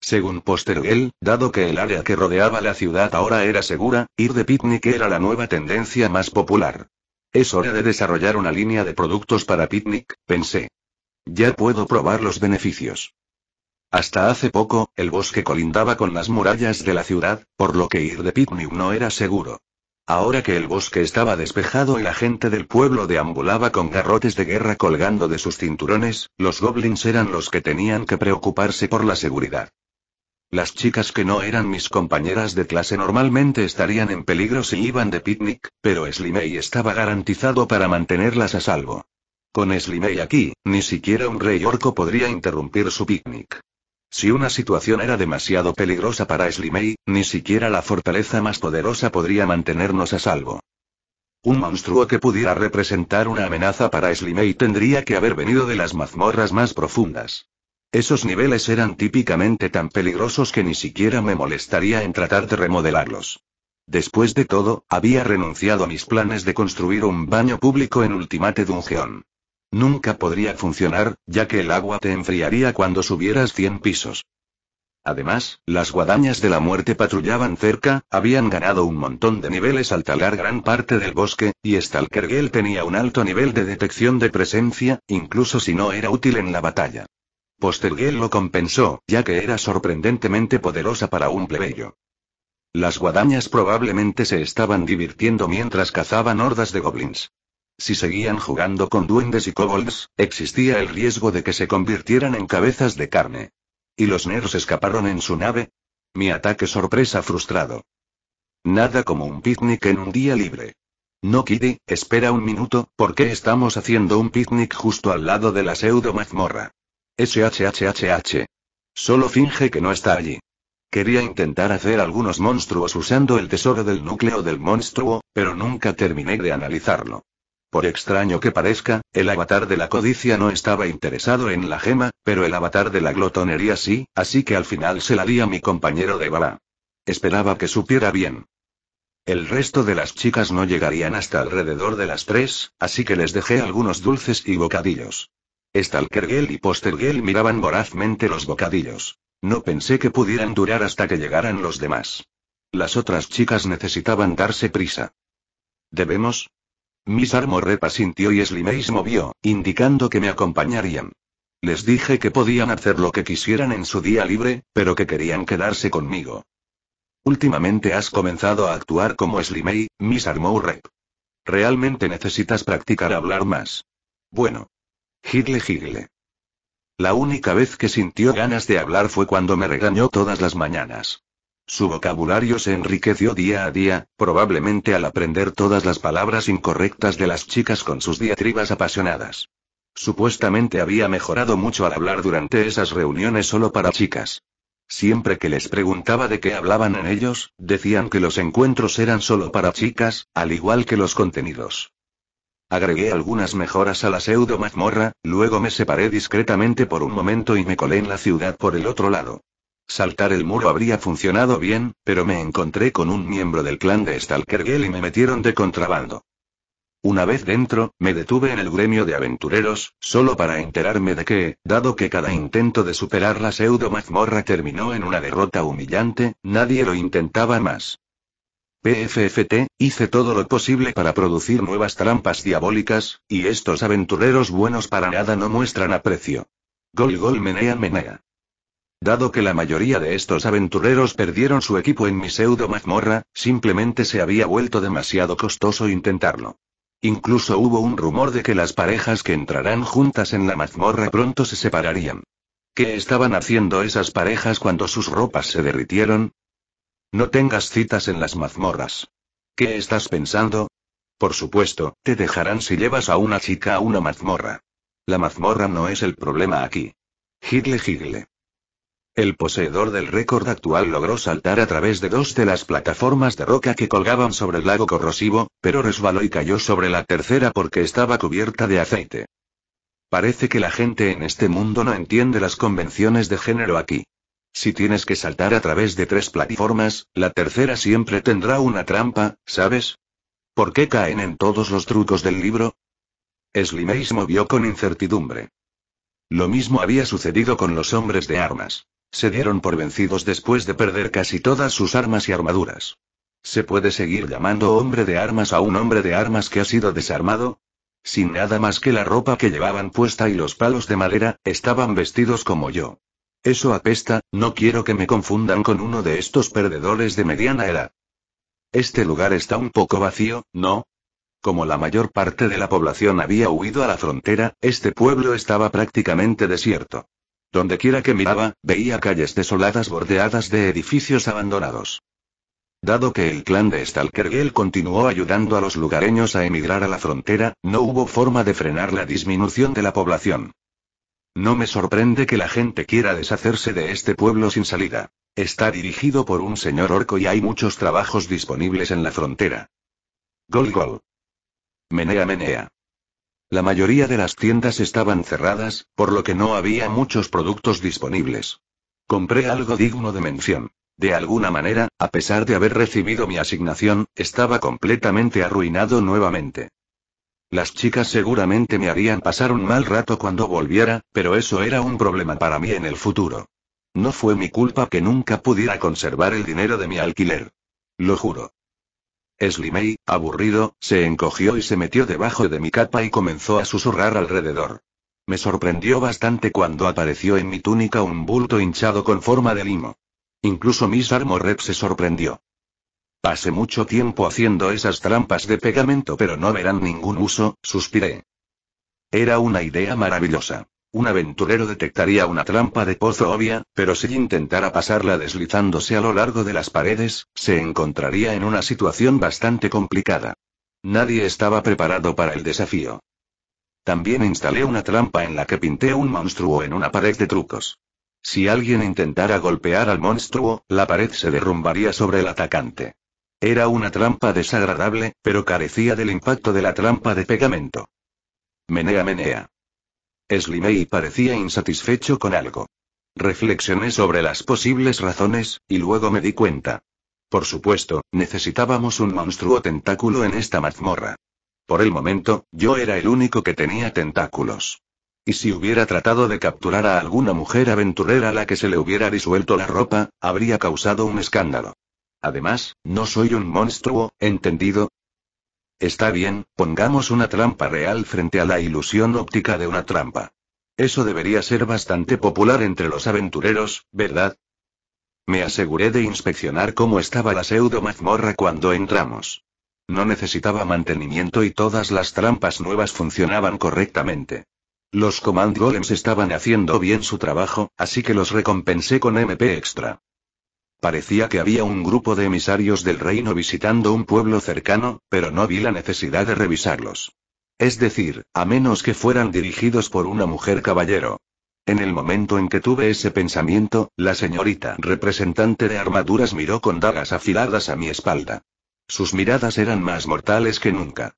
Según Posteruel, dado que el área que rodeaba la ciudad ahora era segura, ir de picnic era la nueva tendencia más popular. Es hora de desarrollar una línea de productos para picnic, pensé. Ya puedo probar los beneficios. Hasta hace poco, el bosque colindaba con las murallas de la ciudad, por lo que ir de picnic no era seguro. Ahora que el bosque estaba despejado y la gente del pueblo deambulaba con garrotes de guerra colgando de sus cinturones, los goblins eran los que tenían que preocuparse por la seguridad. Las chicas que no eran mis compañeras de clase normalmente estarían en peligro si iban de picnic, pero Slimey estaba garantizado para mantenerlas a salvo. Con Slimey aquí, ni siquiera un rey orco podría interrumpir su picnic. Si una situación era demasiado peligrosa para Slimey, ni siquiera la fortaleza más poderosa podría mantenernos a salvo. Un monstruo que pudiera representar una amenaza para Slimey tendría que haber venido de las mazmorras más profundas. Esos niveles eran típicamente tan peligrosos que ni siquiera me molestaría en tratar de remodelarlos. Después de todo, había renunciado a mis planes de construir un baño público en Ultimate Dungeon. Nunca podría funcionar, ya que el agua te enfriaría cuando subieras 100 pisos. Además, las guadañas de la muerte patrullaban cerca, habían ganado un montón de niveles al talar gran parte del bosque, y Stalkergel tenía un alto nivel de detección de presencia, incluso si no era útil en la batalla. Postergel lo compensó, ya que era sorprendentemente poderosa para un plebeyo. Las guadañas probablemente se estaban divirtiendo mientras cazaban hordas de goblins. Si seguían jugando con duendes y kobolds, existía el riesgo de que se convirtieran en cabezas de carne. ¿Y los nerds escaparon en su nave? Mi ataque sorpresa frustrado. Nada como un picnic en un día libre. No, Kitty, espera un minuto, ¿por qué estamos haciendo un picnic justo al lado de la pseudo mazmorra? SHHHH. Solo finge que no está allí. Quería intentar hacer algunos monstruos usando el tesoro del núcleo del monstruo, pero nunca terminé de analizarlo. Por extraño que parezca, el avatar de la codicia no estaba interesado en la gema, pero el avatar de la glotonería sí, así que al final se la di a mi compañero de bala. Esperaba que supiera bien. El resto de las chicas no llegarían hasta alrededor de las tres, así que les dejé algunos dulces y bocadillos. Stalkergel y Postergel miraban vorazmente los bocadillos. No pensé que pudieran durar hasta que llegaran los demás. Las otras chicas necesitaban darse prisa. ¿Debemos? Miss Rep asintió y se movió, indicando que me acompañarían. Les dije que podían hacer lo que quisieran en su día libre, pero que querían quedarse conmigo. Últimamente has comenzado a actuar como Slimey, Miss Rep. Realmente necesitas practicar hablar más. Bueno. Gigle gigle. La única vez que sintió ganas de hablar fue cuando me regañó todas las mañanas. Su vocabulario se enriqueció día a día, probablemente al aprender todas las palabras incorrectas de las chicas con sus diatribas apasionadas. Supuestamente había mejorado mucho al hablar durante esas reuniones solo para chicas. Siempre que les preguntaba de qué hablaban en ellos, decían que los encuentros eran solo para chicas, al igual que los contenidos. Agregué algunas mejoras a la pseudo mazmorra, luego me separé discretamente por un momento y me colé en la ciudad por el otro lado. Saltar el muro habría funcionado bien, pero me encontré con un miembro del clan de Stalkergel y me metieron de contrabando. Una vez dentro, me detuve en el gremio de aventureros, solo para enterarme de que, dado que cada intento de superar la pseudo mazmorra terminó en una derrota humillante, nadie lo intentaba más. PFFT, hice todo lo posible para producir nuevas trampas diabólicas, y estos aventureros buenos para nada no muestran aprecio. Gol gol menea menea. Dado que la mayoría de estos aventureros perdieron su equipo en mi pseudo mazmorra, simplemente se había vuelto demasiado costoso intentarlo. Incluso hubo un rumor de que las parejas que entrarán juntas en la mazmorra pronto se separarían. ¿Qué estaban haciendo esas parejas cuando sus ropas se derritieron? No tengas citas en las mazmorras. ¿Qué estás pensando? Por supuesto, te dejarán si llevas a una chica a una mazmorra. La mazmorra no es el problema aquí. Gigle, gigle. El poseedor del récord actual logró saltar a través de dos de las plataformas de roca que colgaban sobre el lago corrosivo, pero resbaló y cayó sobre la tercera porque estaba cubierta de aceite. Parece que la gente en este mundo no entiende las convenciones de género aquí. Si tienes que saltar a través de tres plataformas, la tercera siempre tendrá una trampa, ¿sabes? ¿Por qué caen en todos los trucos del libro? Slimes movió con incertidumbre. Lo mismo había sucedido con los hombres de armas. Se dieron por vencidos después de perder casi todas sus armas y armaduras. ¿Se puede seguir llamando hombre de armas a un hombre de armas que ha sido desarmado? Sin nada más que la ropa que llevaban puesta y los palos de madera, estaban vestidos como yo. Eso apesta, no quiero que me confundan con uno de estos perdedores de mediana edad. Este lugar está un poco vacío, ¿no? Como la mayor parte de la población había huido a la frontera, este pueblo estaba prácticamente desierto. Donde quiera que miraba, veía calles desoladas bordeadas de edificios abandonados. Dado que el clan de Stalkergel continuó ayudando a los lugareños a emigrar a la frontera, no hubo forma de frenar la disminución de la población. No me sorprende que la gente quiera deshacerse de este pueblo sin salida. Está dirigido por un señor orco y hay muchos trabajos disponibles en la frontera. Gol gol. Menea menea. La mayoría de las tiendas estaban cerradas, por lo que no había muchos productos disponibles. Compré algo digno de mención. De alguna manera, a pesar de haber recibido mi asignación, estaba completamente arruinado nuevamente. Las chicas seguramente me harían pasar un mal rato cuando volviera, pero eso era un problema para mí en el futuro. No fue mi culpa que nunca pudiera conservar el dinero de mi alquiler. Lo juro. Slimey, aburrido, se encogió y se metió debajo de mi capa y comenzó a susurrar alrededor. Me sorprendió bastante cuando apareció en mi túnica un bulto hinchado con forma de limo. Incluso Miss Armored se sorprendió. Pasé mucho tiempo haciendo esas trampas de pegamento pero no verán ningún uso, suspiré. Era una idea maravillosa. Un aventurero detectaría una trampa de pozo obvia, pero si intentara pasarla deslizándose a lo largo de las paredes, se encontraría en una situación bastante complicada. Nadie estaba preparado para el desafío. También instalé una trampa en la que pinté un monstruo en una pared de trucos. Si alguien intentara golpear al monstruo, la pared se derrumbaría sobre el atacante. Era una trampa desagradable, pero carecía del impacto de la trampa de pegamento. Menea, menea y parecía insatisfecho con algo. Reflexioné sobre las posibles razones, y luego me di cuenta. Por supuesto, necesitábamos un monstruo tentáculo en esta mazmorra. Por el momento, yo era el único que tenía tentáculos. Y si hubiera tratado de capturar a alguna mujer aventurera a la que se le hubiera disuelto la ropa, habría causado un escándalo. Además, no soy un monstruo, ¿entendido? Está bien, pongamos una trampa real frente a la ilusión óptica de una trampa. Eso debería ser bastante popular entre los aventureros, ¿verdad? Me aseguré de inspeccionar cómo estaba la pseudo mazmorra cuando entramos. No necesitaba mantenimiento y todas las trampas nuevas funcionaban correctamente. Los Command Golems estaban haciendo bien su trabajo, así que los recompensé con MP extra. Parecía que había un grupo de emisarios del reino visitando un pueblo cercano, pero no vi la necesidad de revisarlos. Es decir, a menos que fueran dirigidos por una mujer caballero. En el momento en que tuve ese pensamiento, la señorita representante de armaduras miró con dagas afiladas a mi espalda. Sus miradas eran más mortales que nunca.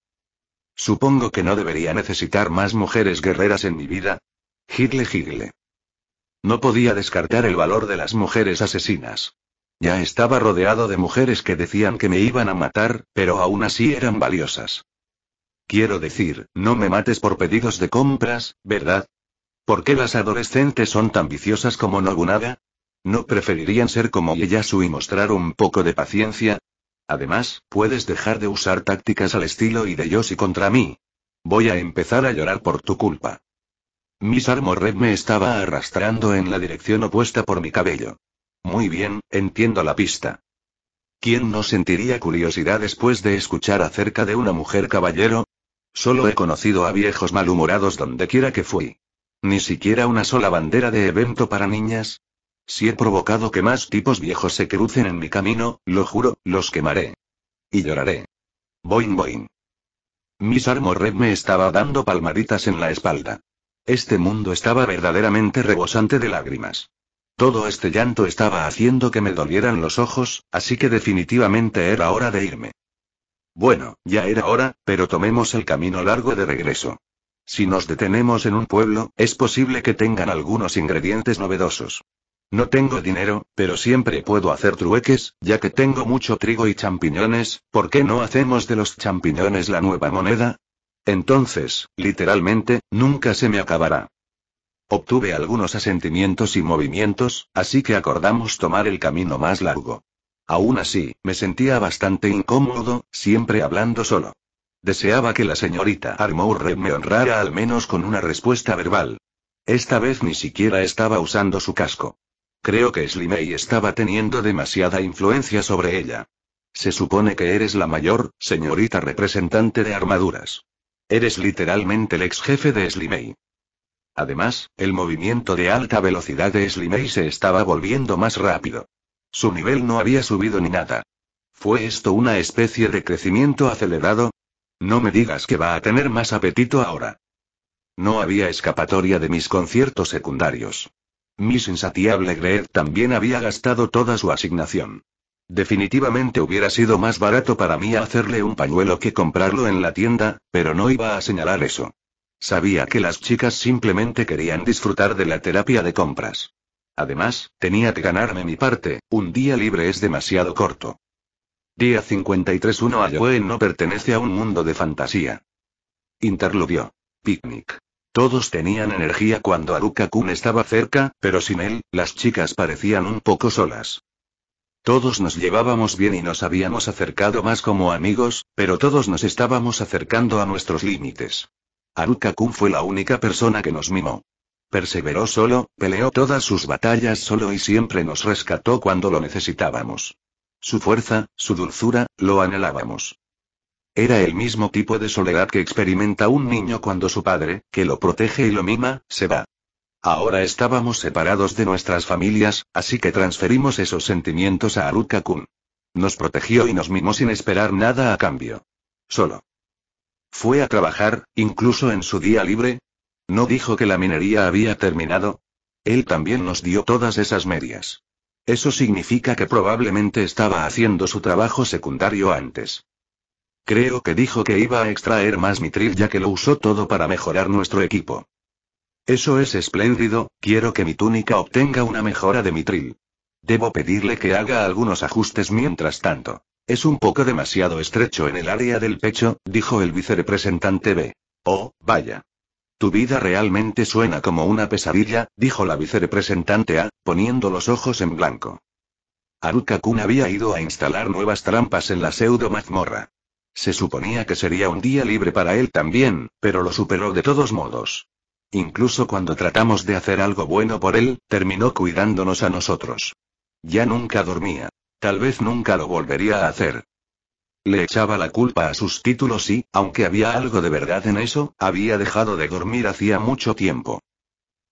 Supongo que no debería necesitar más mujeres guerreras en mi vida. Gigle, gigle. No podía descartar el valor de las mujeres asesinas. Ya estaba rodeado de mujeres que decían que me iban a matar, pero aún así eran valiosas. Quiero decir, no me mates por pedidos de compras, ¿verdad? ¿Por qué las adolescentes son tan viciosas como Nobunaga? ¿No preferirían ser como Ieyasu y mostrar un poco de paciencia? Además, puedes dejar de usar tácticas al estilo y de Yoshi contra mí. Voy a empezar a llorar por tu culpa. Mis Armored me estaba arrastrando en la dirección opuesta por mi cabello. Muy bien, entiendo la pista. ¿Quién no sentiría curiosidad después de escuchar acerca de una mujer caballero? Solo he conocido a viejos malhumorados dondequiera que fui. Ni siquiera una sola bandera de evento para niñas. Si he provocado que más tipos viejos se crucen en mi camino, lo juro, los quemaré. Y lloraré. Boing boing. Miss Armored me estaba dando palmaditas en la espalda. Este mundo estaba verdaderamente rebosante de lágrimas. Todo este llanto estaba haciendo que me dolieran los ojos, así que definitivamente era hora de irme. Bueno, ya era hora, pero tomemos el camino largo de regreso. Si nos detenemos en un pueblo, es posible que tengan algunos ingredientes novedosos. No tengo dinero, pero siempre puedo hacer trueques, ya que tengo mucho trigo y champiñones, ¿por qué no hacemos de los champiñones la nueva moneda? Entonces, literalmente, nunca se me acabará. Obtuve algunos asentimientos y movimientos, así que acordamos tomar el camino más largo. Aún así, me sentía bastante incómodo, siempre hablando solo. Deseaba que la señorita Armourred me honrara al menos con una respuesta verbal. Esta vez ni siquiera estaba usando su casco. Creo que Slimey estaba teniendo demasiada influencia sobre ella. Se supone que eres la mayor, señorita representante de armaduras. Eres literalmente el ex jefe de Slimey. Además, el movimiento de alta velocidad de Slimey se estaba volviendo más rápido. Su nivel no había subido ni nada. ¿Fue esto una especie de crecimiento acelerado? No me digas que va a tener más apetito ahora. No había escapatoria de mis conciertos secundarios. Mi Insatiable Greer también había gastado toda su asignación. Definitivamente hubiera sido más barato para mí hacerle un pañuelo que comprarlo en la tienda, pero no iba a señalar eso. Sabía que las chicas simplemente querían disfrutar de la terapia de compras. Además, tenía que ganarme mi parte, un día libre es demasiado corto. Día 53 1 no pertenece a un mundo de fantasía. Interludio. Picnic. Todos tenían energía cuando Aruka-kun estaba cerca, pero sin él, las chicas parecían un poco solas. Todos nos llevábamos bien y nos habíamos acercado más como amigos, pero todos nos estábamos acercando a nuestros límites. Aruka-kun fue la única persona que nos mimó. Perseveró solo, peleó todas sus batallas solo y siempre nos rescató cuando lo necesitábamos. Su fuerza, su dulzura, lo anhelábamos. Era el mismo tipo de soledad que experimenta un niño cuando su padre, que lo protege y lo mima, se va. Ahora estábamos separados de nuestras familias, así que transferimos esos sentimientos a Aruka-kun. Nos protegió y nos mimó sin esperar nada a cambio. Solo. Fue a trabajar, incluso en su día libre. ¿No dijo que la minería había terminado? Él también nos dio todas esas medias. Eso significa que probablemente estaba haciendo su trabajo secundario antes. Creo que dijo que iba a extraer más mitril ya que lo usó todo para mejorar nuestro equipo. Eso es espléndido, quiero que mi túnica obtenga una mejora de mitril. Debo pedirle que haga algunos ajustes mientras tanto. Es un poco demasiado estrecho en el área del pecho, dijo el vicerepresentante B. Oh, vaya. Tu vida realmente suena como una pesadilla, dijo la vicerepresentante A, poniendo los ojos en blanco. Aruka Kun había ido a instalar nuevas trampas en la pseudo mazmorra. Se suponía que sería un día libre para él también, pero lo superó de todos modos. Incluso cuando tratamos de hacer algo bueno por él, terminó cuidándonos a nosotros. Ya nunca dormía. Tal vez nunca lo volvería a hacer. Le echaba la culpa a sus títulos y, aunque había algo de verdad en eso, había dejado de dormir hacía mucho tiempo.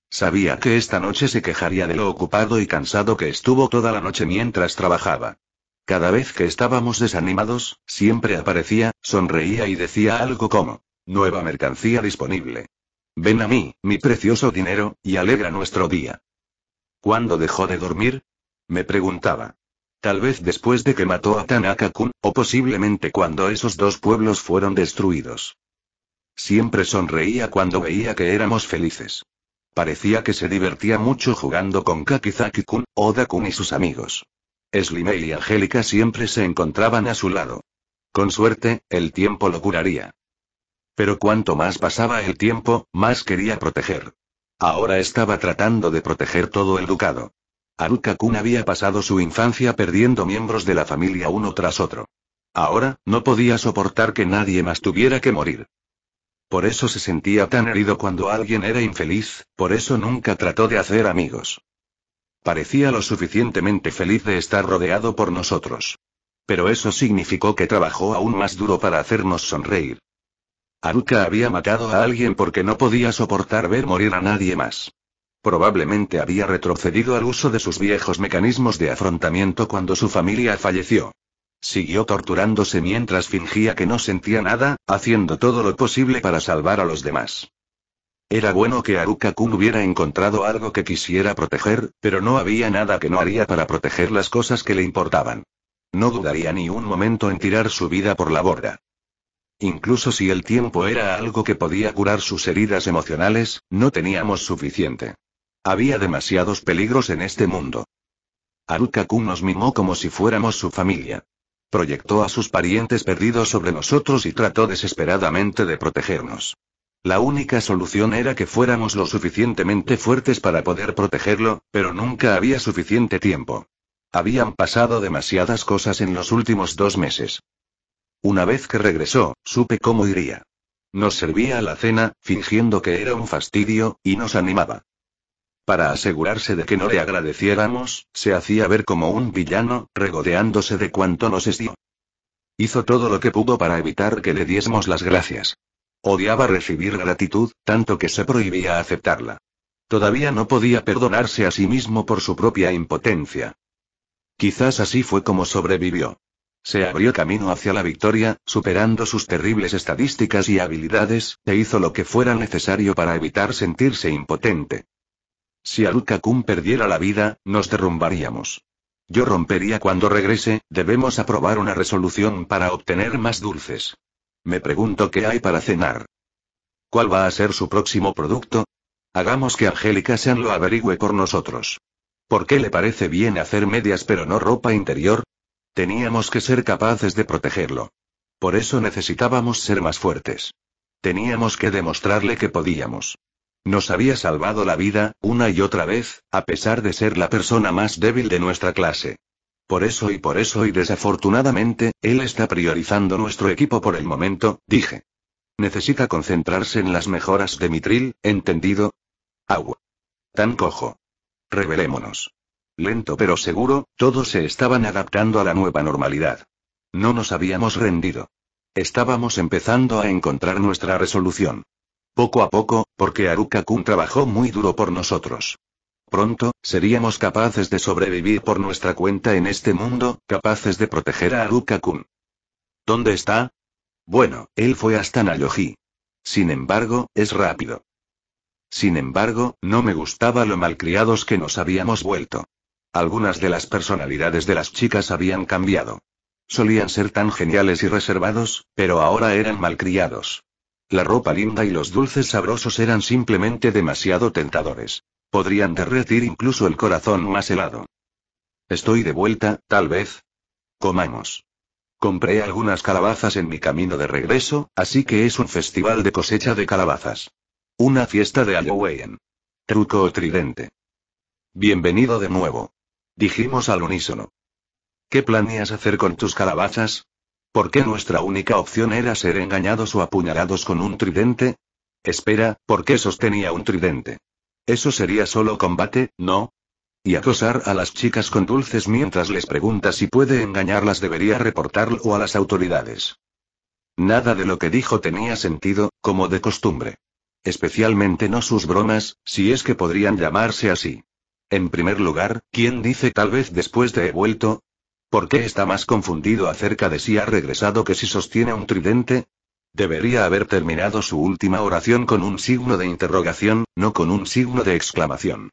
Sabía que esta noche se quejaría de lo ocupado y cansado que estuvo toda la noche mientras trabajaba. Cada vez que estábamos desanimados, siempre aparecía, sonreía y decía algo como, nueva mercancía disponible. Ven a mí, mi precioso dinero, y alegra nuestro día. ¿Cuándo dejó de dormir? Me preguntaba. Tal vez después de que mató a Tanaka-kun, o posiblemente cuando esos dos pueblos fueron destruidos. Siempre sonreía cuando veía que éramos felices. Parecía que se divertía mucho jugando con Kakizaki-kun, Oda-kun y sus amigos. Slime y Angélica siempre se encontraban a su lado. Con suerte, el tiempo lo curaría. Pero cuanto más pasaba el tiempo, más quería proteger. Ahora estaba tratando de proteger todo el ducado. Aruka Kun había pasado su infancia perdiendo miembros de la familia uno tras otro. Ahora, no podía soportar que nadie más tuviera que morir. Por eso se sentía tan herido cuando alguien era infeliz, por eso nunca trató de hacer amigos. Parecía lo suficientemente feliz de estar rodeado por nosotros. Pero eso significó que trabajó aún más duro para hacernos sonreír. Aruka había matado a alguien porque no podía soportar ver morir a nadie más. Probablemente había retrocedido al uso de sus viejos mecanismos de afrontamiento cuando su familia falleció. Siguió torturándose mientras fingía que no sentía nada, haciendo todo lo posible para salvar a los demás. Era bueno que Aruka-kun hubiera encontrado algo que quisiera proteger, pero no había nada que no haría para proteger las cosas que le importaban. No dudaría ni un momento en tirar su vida por la borda. Incluso si el tiempo era algo que podía curar sus heridas emocionales, no teníamos suficiente. Había demasiados peligros en este mundo. haruka nos mimó como si fuéramos su familia. Proyectó a sus parientes perdidos sobre nosotros y trató desesperadamente de protegernos. La única solución era que fuéramos lo suficientemente fuertes para poder protegerlo, pero nunca había suficiente tiempo. Habían pasado demasiadas cosas en los últimos dos meses. Una vez que regresó, supe cómo iría. Nos servía la cena, fingiendo que era un fastidio, y nos animaba. Para asegurarse de que no le agradeciéramos, se hacía ver como un villano, regodeándose de cuanto nos dio. Hizo todo lo que pudo para evitar que le diésemos las gracias. Odiaba recibir gratitud, tanto que se prohibía aceptarla. Todavía no podía perdonarse a sí mismo por su propia impotencia. Quizás así fue como sobrevivió. Se abrió camino hacia la victoria, superando sus terribles estadísticas y habilidades, e hizo lo que fuera necesario para evitar sentirse impotente. Si Aluka perdiera la vida, nos derrumbaríamos. Yo rompería cuando regrese, debemos aprobar una resolución para obtener más dulces. Me pregunto qué hay para cenar. ¿Cuál va a ser su próximo producto? Hagamos que Angélica Sean lo averigüe por nosotros. ¿Por qué le parece bien hacer medias pero no ropa interior? Teníamos que ser capaces de protegerlo. Por eso necesitábamos ser más fuertes. Teníamos que demostrarle que podíamos. Nos había salvado la vida, una y otra vez, a pesar de ser la persona más débil de nuestra clase. Por eso y por eso y desafortunadamente, él está priorizando nuestro equipo por el momento, dije. Necesita concentrarse en las mejoras de Mitril, ¿entendido? Agua. Tan cojo. Revelémonos. Lento pero seguro, todos se estaban adaptando a la nueva normalidad. No nos habíamos rendido. Estábamos empezando a encontrar nuestra resolución. Poco a poco, porque Aruka-kun trabajó muy duro por nosotros. Pronto, seríamos capaces de sobrevivir por nuestra cuenta en este mundo, capaces de proteger a Aruka-kun. ¿Dónde está? Bueno, él fue hasta Nayoji. Sin embargo, es rápido. Sin embargo, no me gustaba lo malcriados que nos habíamos vuelto. Algunas de las personalidades de las chicas habían cambiado. Solían ser tan geniales y reservados, pero ahora eran malcriados. La ropa linda y los dulces sabrosos eran simplemente demasiado tentadores. Podrían derretir incluso el corazón más helado. Estoy de vuelta, tal vez. Comamos. Compré algunas calabazas en mi camino de regreso, así que es un festival de cosecha de calabazas. Una fiesta de Halloween. Truco o tridente. Bienvenido de nuevo. Dijimos al unísono. ¿Qué planeas hacer con tus calabazas? ¿Por qué nuestra única opción era ser engañados o apuñalados con un tridente? Espera, ¿por qué sostenía un tridente? Eso sería solo combate, ¿no? Y acosar a las chicas con dulces mientras les pregunta si puede engañarlas debería reportarlo a las autoridades. Nada de lo que dijo tenía sentido, como de costumbre. Especialmente no sus bromas, si es que podrían llamarse así. En primer lugar, ¿quién dice tal vez después de he vuelto? ¿Por qué está más confundido acerca de si ha regresado que si sostiene un tridente? Debería haber terminado su última oración con un signo de interrogación, no con un signo de exclamación.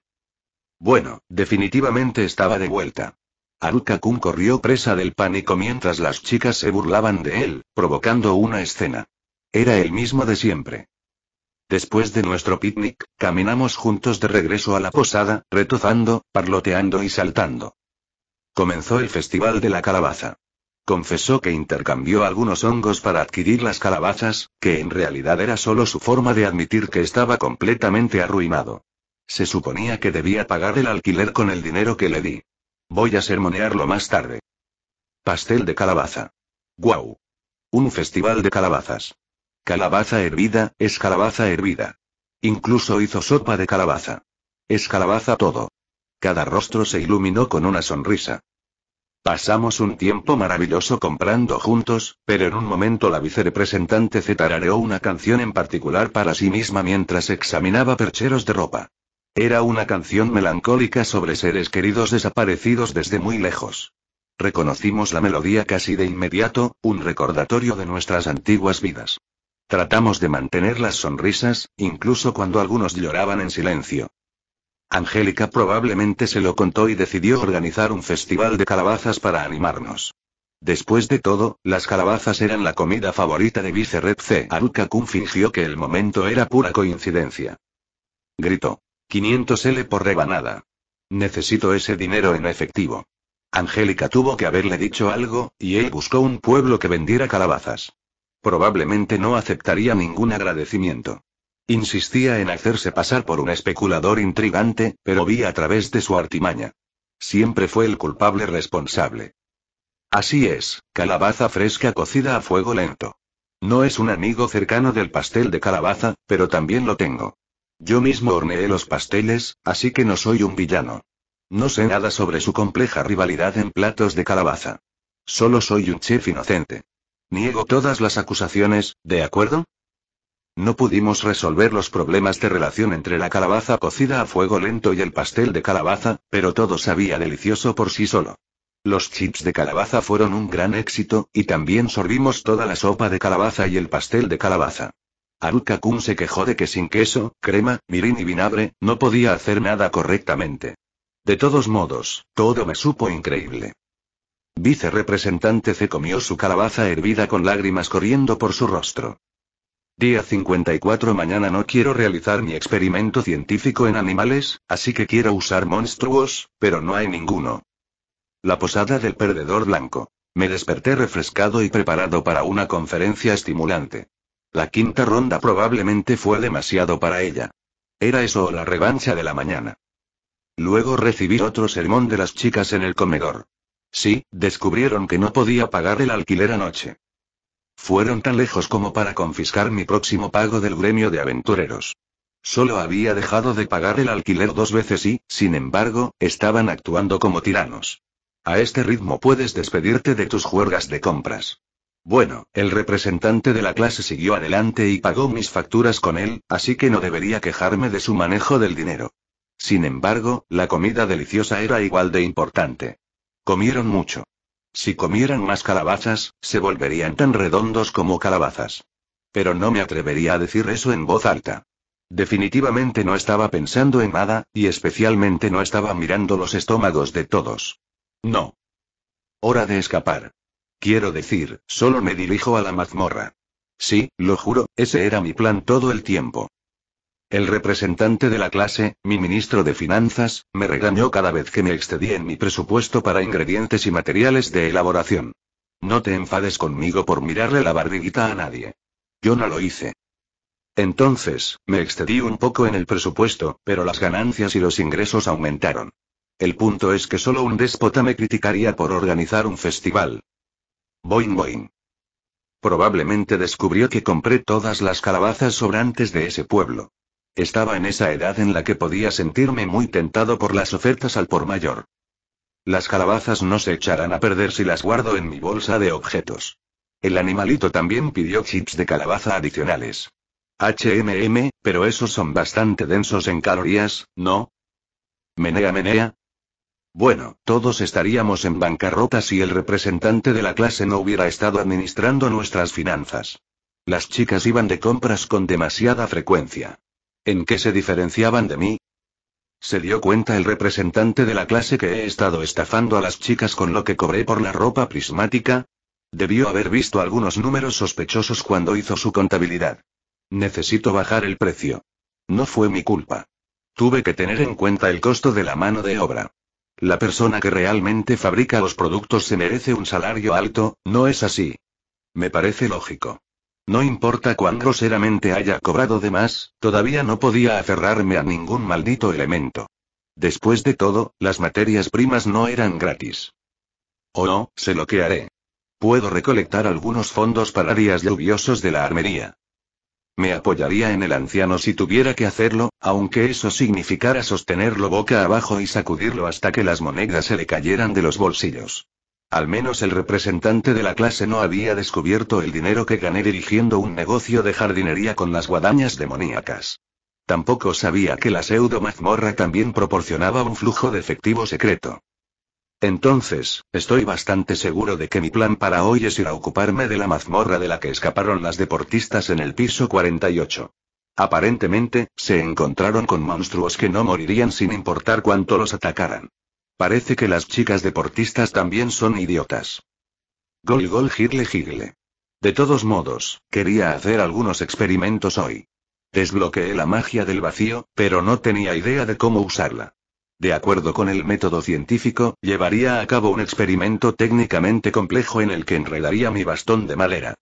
Bueno, definitivamente estaba de vuelta. Haruka corrió presa del pánico mientras las chicas se burlaban de él, provocando una escena. Era el mismo de siempre. Después de nuestro picnic, caminamos juntos de regreso a la posada, retozando, parloteando y saltando. Comenzó el Festival de la Calabaza. Confesó que intercambió algunos hongos para adquirir las calabazas, que en realidad era solo su forma de admitir que estaba completamente arruinado. Se suponía que debía pagar el alquiler con el dinero que le di. Voy a sermonearlo más tarde. Pastel de calabaza. ¡Guau! Un festival de calabazas. Calabaza hervida, es calabaza hervida. Incluso hizo sopa de calabaza. Es calabaza todo. Cada rostro se iluminó con una sonrisa. Pasamos un tiempo maravilloso comprando juntos, pero en un momento la vicerepresentante Z una canción en particular para sí misma mientras examinaba percheros de ropa. Era una canción melancólica sobre seres queridos desaparecidos desde muy lejos. Reconocimos la melodía casi de inmediato, un recordatorio de nuestras antiguas vidas. Tratamos de mantener las sonrisas, incluso cuando algunos lloraban en silencio. Angélica probablemente se lo contó y decidió organizar un festival de calabazas para animarnos. Después de todo, las calabazas eran la comida favorita de Vicerep C. Arukakun fingió que el momento era pura coincidencia. Gritó. 500 L por rebanada. Necesito ese dinero en efectivo. Angélica tuvo que haberle dicho algo, y él buscó un pueblo que vendiera calabazas. Probablemente no aceptaría ningún agradecimiento. Insistía en hacerse pasar por un especulador intrigante, pero vi a través de su artimaña. Siempre fue el culpable responsable. Así es, calabaza fresca cocida a fuego lento. No es un amigo cercano del pastel de calabaza, pero también lo tengo. Yo mismo horneé los pasteles, así que no soy un villano. No sé nada sobre su compleja rivalidad en platos de calabaza. Solo soy un chef inocente. Niego todas las acusaciones, ¿de acuerdo? No pudimos resolver los problemas de relación entre la calabaza cocida a fuego lento y el pastel de calabaza, pero todo sabía delicioso por sí solo. Los chips de calabaza fueron un gran éxito, y también sorbimos toda la sopa de calabaza y el pastel de calabaza. Aruka Kun se quejó de que sin queso, crema, mirin y vinagre, no podía hacer nada correctamente. De todos modos, todo me supo increíble. Vice representante C comió su calabaza hervida con lágrimas corriendo por su rostro. Día 54 Mañana no quiero realizar mi experimento científico en animales, así que quiero usar monstruos, pero no hay ninguno. La posada del perdedor blanco. Me desperté refrescado y preparado para una conferencia estimulante. La quinta ronda probablemente fue demasiado para ella. Era eso la revancha de la mañana. Luego recibí otro sermón de las chicas en el comedor. Sí, descubrieron que no podía pagar el alquiler anoche. Fueron tan lejos como para confiscar mi próximo pago del gremio de aventureros. Solo había dejado de pagar el alquiler dos veces y, sin embargo, estaban actuando como tiranos. A este ritmo puedes despedirte de tus juergas de compras. Bueno, el representante de la clase siguió adelante y pagó mis facturas con él, así que no debería quejarme de su manejo del dinero. Sin embargo, la comida deliciosa era igual de importante. Comieron mucho. Si comieran más calabazas, se volverían tan redondos como calabazas. Pero no me atrevería a decir eso en voz alta. Definitivamente no estaba pensando en nada, y especialmente no estaba mirando los estómagos de todos. No. Hora de escapar. Quiero decir, solo me dirijo a la mazmorra. Sí, lo juro, ese era mi plan todo el tiempo. El representante de la clase, mi ministro de Finanzas, me regañó cada vez que me excedí en mi presupuesto para ingredientes y materiales de elaboración. No te enfades conmigo por mirarle la barriguita a nadie. Yo no lo hice. Entonces, me excedí un poco en el presupuesto, pero las ganancias y los ingresos aumentaron. El punto es que solo un déspota me criticaría por organizar un festival. Boing boing. Probablemente descubrió que compré todas las calabazas sobrantes de ese pueblo. Estaba en esa edad en la que podía sentirme muy tentado por las ofertas al por mayor. Las calabazas no se echarán a perder si las guardo en mi bolsa de objetos. El animalito también pidió chips de calabaza adicionales. HMM, pero esos son bastante densos en calorías, ¿no? Menea, menea. Bueno, todos estaríamos en bancarrota si el representante de la clase no hubiera estado administrando nuestras finanzas. Las chicas iban de compras con demasiada frecuencia. ¿En qué se diferenciaban de mí? Se dio cuenta el representante de la clase que he estado estafando a las chicas con lo que cobré por la ropa prismática. Debió haber visto algunos números sospechosos cuando hizo su contabilidad. Necesito bajar el precio. No fue mi culpa. Tuve que tener en cuenta el costo de la mano de obra. La persona que realmente fabrica los productos se merece un salario alto, ¿no es así? Me parece lógico. No importa cuán groseramente haya cobrado de más, todavía no podía aferrarme a ningún maldito elemento. Después de todo, las materias primas no eran gratis. oh, no, sé lo que haré. Puedo recolectar algunos fondos para días lluviosos de la armería. Me apoyaría en el anciano si tuviera que hacerlo, aunque eso significara sostenerlo boca abajo y sacudirlo hasta que las monedas se le cayeran de los bolsillos. Al menos el representante de la clase no había descubierto el dinero que gané dirigiendo un negocio de jardinería con las guadañas demoníacas. Tampoco sabía que la pseudo mazmorra también proporcionaba un flujo de efectivo secreto. Entonces, estoy bastante seguro de que mi plan para hoy es ir a ocuparme de la mazmorra de la que escaparon las deportistas en el piso 48. Aparentemente, se encontraron con monstruos que no morirían sin importar cuánto los atacaran. Parece que las chicas deportistas también son idiotas. Gol gol gigle gigle. De todos modos, quería hacer algunos experimentos hoy. Desbloqueé la magia del vacío, pero no tenía idea de cómo usarla. De acuerdo con el método científico, llevaría a cabo un experimento técnicamente complejo en el que enredaría mi bastón de madera.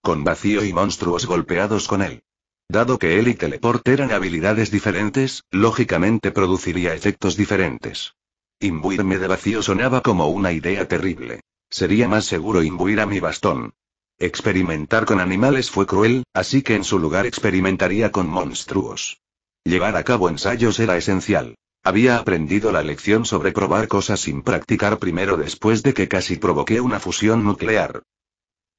Con vacío y monstruos golpeados con él. Dado que él y teleport eran habilidades diferentes, lógicamente produciría efectos diferentes. Imbuirme de vacío sonaba como una idea terrible. Sería más seguro imbuir a mi bastón. Experimentar con animales fue cruel, así que en su lugar experimentaría con monstruos. Llevar a cabo ensayos era esencial. Había aprendido la lección sobre probar cosas sin practicar primero después de que casi provoqué una fusión nuclear.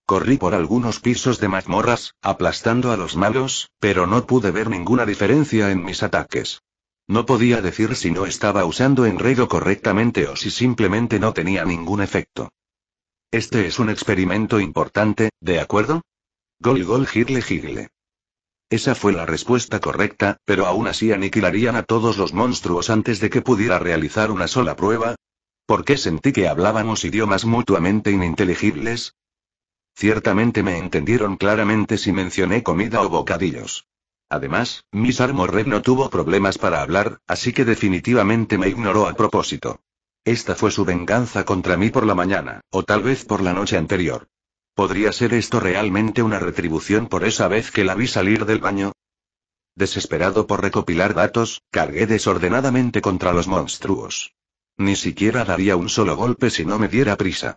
Corrí por algunos pisos de mazmorras, aplastando a los malos, pero no pude ver ninguna diferencia en mis ataques. No podía decir si no estaba usando enredo correctamente o si simplemente no tenía ningún efecto. Este es un experimento importante, ¿de acuerdo? Gol gol gigle gigle. Esa fue la respuesta correcta, pero aún así aniquilarían a todos los monstruos antes de que pudiera realizar una sola prueba. ¿Por qué sentí que hablábamos idiomas mutuamente ininteligibles? Ciertamente me entendieron claramente si mencioné comida o bocadillos. Además, Miss Armored no tuvo problemas para hablar, así que definitivamente me ignoró a propósito. Esta fue su venganza contra mí por la mañana, o tal vez por la noche anterior. ¿Podría ser esto realmente una retribución por esa vez que la vi salir del baño? Desesperado por recopilar datos, cargué desordenadamente contra los monstruos. Ni siquiera daría un solo golpe si no me diera prisa.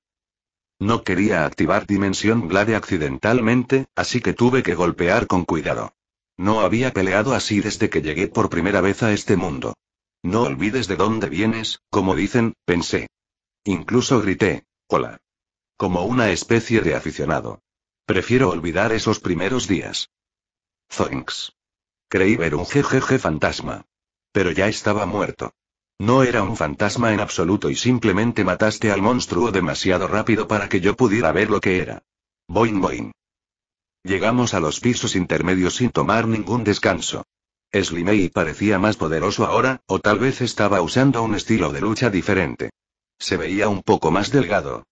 No quería activar Dimensión Blade accidentalmente, así que tuve que golpear con cuidado. No había peleado así desde que llegué por primera vez a este mundo. No olvides de dónde vienes, como dicen, pensé. Incluso grité, hola. Como una especie de aficionado. Prefiero olvidar esos primeros días. Thanks. Creí ver un jejeje fantasma. Pero ya estaba muerto. No era un fantasma en absoluto y simplemente mataste al monstruo demasiado rápido para que yo pudiera ver lo que era. Boing boing. Llegamos a los pisos intermedios sin tomar ningún descanso. Slimey parecía más poderoso ahora, o tal vez estaba usando un estilo de lucha diferente. Se veía un poco más delgado.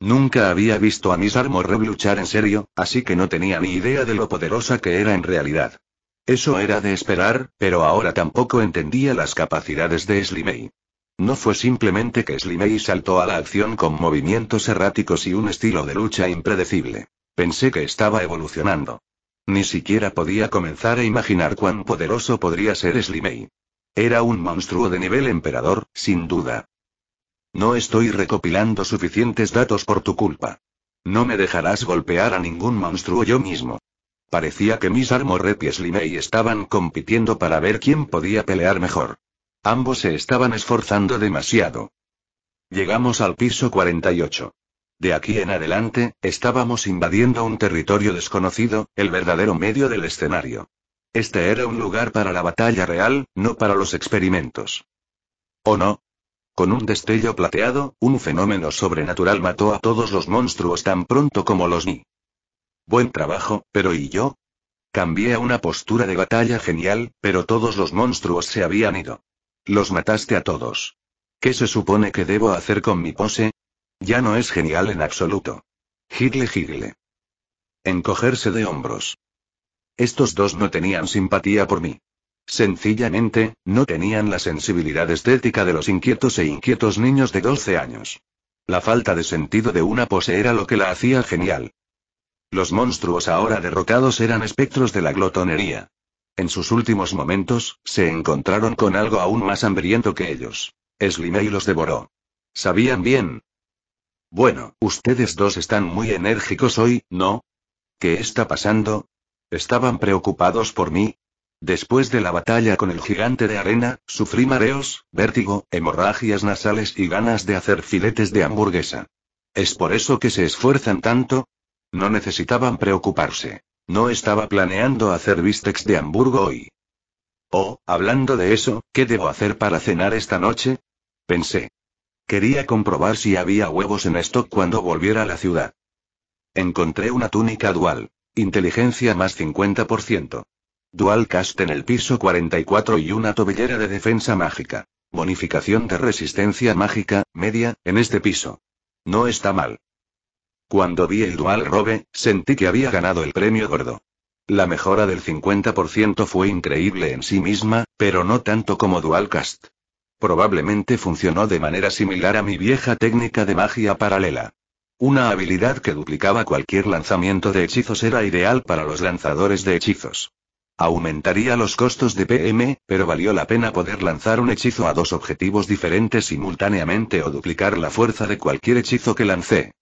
Nunca había visto a Miss Armor luchar en serio, así que no tenía ni idea de lo poderosa que era en realidad. Eso era de esperar, pero ahora tampoco entendía las capacidades de Slimey. No fue simplemente que Slimey saltó a la acción con movimientos erráticos y un estilo de lucha impredecible. Pensé que estaba evolucionando. Ni siquiera podía comenzar a imaginar cuán poderoso podría ser Slimey. Era un monstruo de nivel emperador, sin duda. No estoy recopilando suficientes datos por tu culpa. No me dejarás golpear a ningún monstruo yo mismo. Parecía que mis Armored y Slimey estaban compitiendo para ver quién podía pelear mejor. Ambos se estaban esforzando demasiado. Llegamos al piso 48. De aquí en adelante, estábamos invadiendo un territorio desconocido, el verdadero medio del escenario. Este era un lugar para la batalla real, no para los experimentos. ¿O no? Con un destello plateado, un fenómeno sobrenatural mató a todos los monstruos tan pronto como los ni. Buen trabajo, pero ¿y yo? Cambié a una postura de batalla genial, pero todos los monstruos se habían ido. Los mataste a todos. ¿Qué se supone que debo hacer con mi pose? Ya no es genial en absoluto. Higle higle. Encogerse de hombros. Estos dos no tenían simpatía por mí. Sencillamente, no tenían la sensibilidad estética de los inquietos e inquietos niños de 12 años. La falta de sentido de una pose era lo que la hacía genial. Los monstruos ahora derrotados eran espectros de la glotonería. En sus últimos momentos, se encontraron con algo aún más hambriento que ellos. Slimey los devoró. Sabían bien, bueno, ustedes dos están muy enérgicos hoy, ¿no? ¿Qué está pasando? ¿Estaban preocupados por mí? Después de la batalla con el gigante de arena, sufrí mareos, vértigo, hemorragias nasales y ganas de hacer filetes de hamburguesa. ¿Es por eso que se esfuerzan tanto? No necesitaban preocuparse. No estaba planeando hacer bistecs de Hamburgo hoy. Oh, hablando de eso, ¿qué debo hacer para cenar esta noche? Pensé. Quería comprobar si había huevos en stock cuando volviera a la ciudad. Encontré una túnica dual. Inteligencia más 50%. Dual cast en el piso 44 y una tobillera de defensa mágica. Bonificación de resistencia mágica, media, en este piso. No está mal. Cuando vi el dual robe, sentí que había ganado el premio gordo. La mejora del 50% fue increíble en sí misma, pero no tanto como dual cast. Probablemente funcionó de manera similar a mi vieja técnica de magia paralela. Una habilidad que duplicaba cualquier lanzamiento de hechizos era ideal para los lanzadores de hechizos. Aumentaría los costos de PM, pero valió la pena poder lanzar un hechizo a dos objetivos diferentes simultáneamente o duplicar la fuerza de cualquier hechizo que lancé.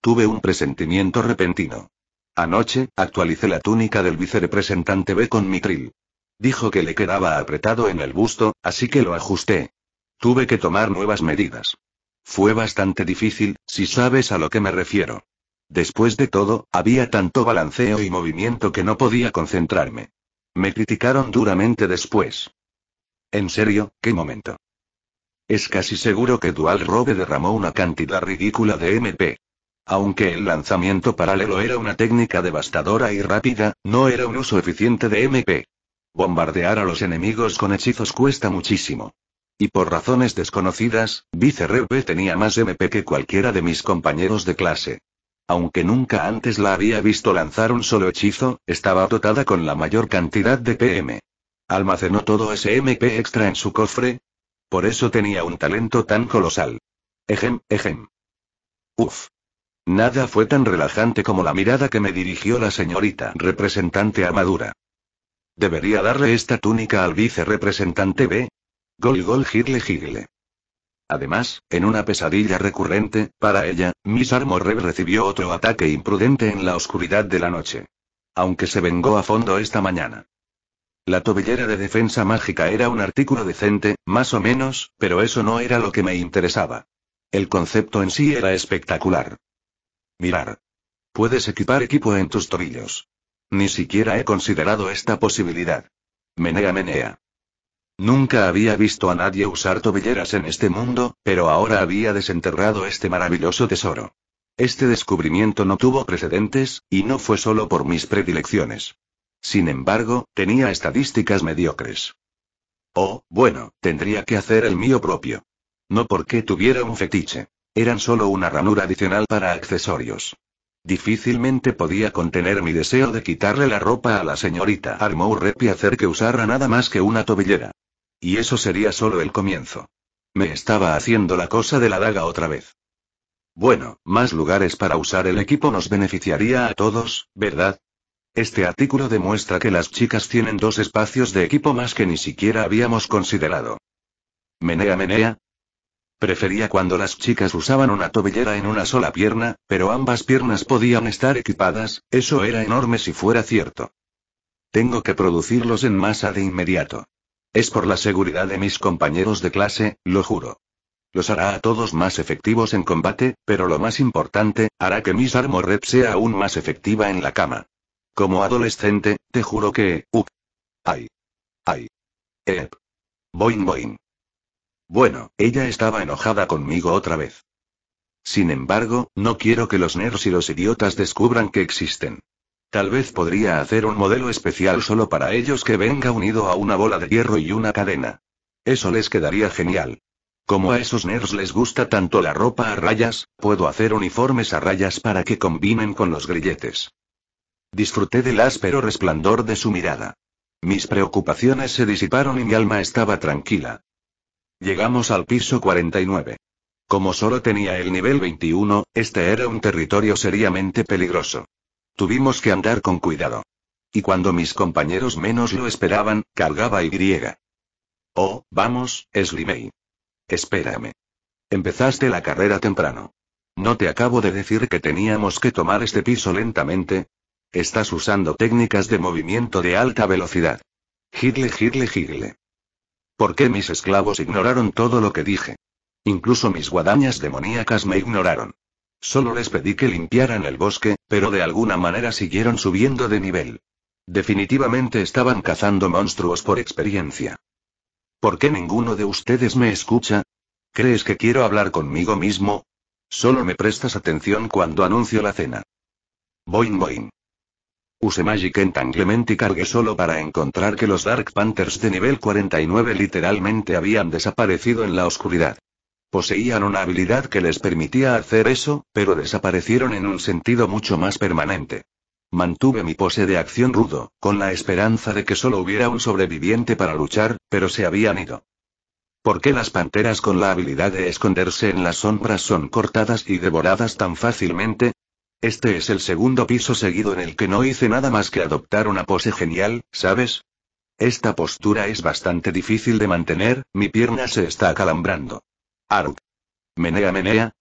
Tuve un presentimiento repentino. Anoche, actualicé la túnica del vicerepresentante B con mitril. Dijo que le quedaba apretado en el busto, así que lo ajusté. Tuve que tomar nuevas medidas. Fue bastante difícil, si sabes a lo que me refiero. Después de todo, había tanto balanceo y movimiento que no podía concentrarme. Me criticaron duramente después. En serio, qué momento. Es casi seguro que Dual Robe derramó una cantidad ridícula de MP. Aunque el lanzamiento paralelo era una técnica devastadora y rápida, no era un uso eficiente de MP. Bombardear a los enemigos con hechizos cuesta muchísimo. Y por razones desconocidas, B tenía más MP que cualquiera de mis compañeros de clase. Aunque nunca antes la había visto lanzar un solo hechizo, estaba dotada con la mayor cantidad de PM. Almacenó todo ese MP extra en su cofre. Por eso tenía un talento tan colosal. Ejem, ejem. Uf. Nada fue tan relajante como la mirada que me dirigió la señorita representante Amadura. Debería darle esta túnica al vice-representante B. Gol gol gigle gigle. Además, en una pesadilla recurrente, para ella, Miss Reb recibió otro ataque imprudente en la oscuridad de la noche. Aunque se vengó a fondo esta mañana. La tobillera de defensa mágica era un artículo decente, más o menos, pero eso no era lo que me interesaba. El concepto en sí era espectacular. Mirar. Puedes equipar equipo en tus tobillos. Ni siquiera he considerado esta posibilidad. Menea, menea. Nunca había visto a nadie usar tobilleras en este mundo, pero ahora había desenterrado este maravilloso tesoro. Este descubrimiento no tuvo precedentes, y no fue solo por mis predilecciones. Sin embargo, tenía estadísticas mediocres. Oh, bueno, tendría que hacer el mío propio. No porque tuviera un fetiche. Eran solo una ranura adicional para accesorios. Difícilmente podía contener mi deseo de quitarle la ropa a la señorita Rep y hacer que usara nada más que una tobillera. Y eso sería solo el comienzo. Me estaba haciendo la cosa de la daga otra vez. Bueno, más lugares para usar el equipo nos beneficiaría a todos, ¿verdad? Este artículo demuestra que las chicas tienen dos espacios de equipo más que ni siquiera habíamos considerado. Menea, menea, Prefería cuando las chicas usaban una tobellera en una sola pierna, pero ambas piernas podían estar equipadas, eso era enorme si fuera cierto. Tengo que producirlos en masa de inmediato. Es por la seguridad de mis compañeros de clase, lo juro. Los hará a todos más efectivos en combate, pero lo más importante, hará que Miss Armor Rep sea aún más efectiva en la cama. Como adolescente, te juro que... Uh, ¡Ay! ¡Ay! ¡Ep! Boing boing. Bueno, ella estaba enojada conmigo otra vez. Sin embargo, no quiero que los nerds y los idiotas descubran que existen. Tal vez podría hacer un modelo especial solo para ellos que venga unido a una bola de hierro y una cadena. Eso les quedaría genial. Como a esos nerds les gusta tanto la ropa a rayas, puedo hacer uniformes a rayas para que combinen con los grilletes. Disfruté del áspero resplandor de su mirada. Mis preocupaciones se disiparon y mi alma estaba tranquila. Llegamos al piso 49. Como solo tenía el nivel 21, este era un territorio seriamente peligroso. Tuvimos que andar con cuidado. Y cuando mis compañeros menos lo esperaban, cargaba Y. Oh, vamos, Slimey. Espérame. Empezaste la carrera temprano. ¿No te acabo de decir que teníamos que tomar este piso lentamente? Estás usando técnicas de movimiento de alta velocidad. Hidle, Hidle higle. ¿Por qué mis esclavos ignoraron todo lo que dije? Incluso mis guadañas demoníacas me ignoraron. Solo les pedí que limpiaran el bosque, pero de alguna manera siguieron subiendo de nivel. Definitivamente estaban cazando monstruos por experiencia. ¿Por qué ninguno de ustedes me escucha? ¿Crees que quiero hablar conmigo mismo? Solo me prestas atención cuando anuncio la cena. Boing boing. Use Magic Entanglement y cargué solo para encontrar que los Dark Panthers de nivel 49 literalmente habían desaparecido en la oscuridad. Poseían una habilidad que les permitía hacer eso, pero desaparecieron en un sentido mucho más permanente. Mantuve mi pose de acción rudo, con la esperanza de que solo hubiera un sobreviviente para luchar, pero se habían ido. ¿Por qué las panteras con la habilidad de esconderse en las sombras son cortadas y devoradas tan fácilmente? Este es el segundo piso seguido en el que no hice nada más que adoptar una pose genial, ¿sabes? Esta postura es bastante difícil de mantener, mi pierna se está acalambrando. Aruk, Menea, menea.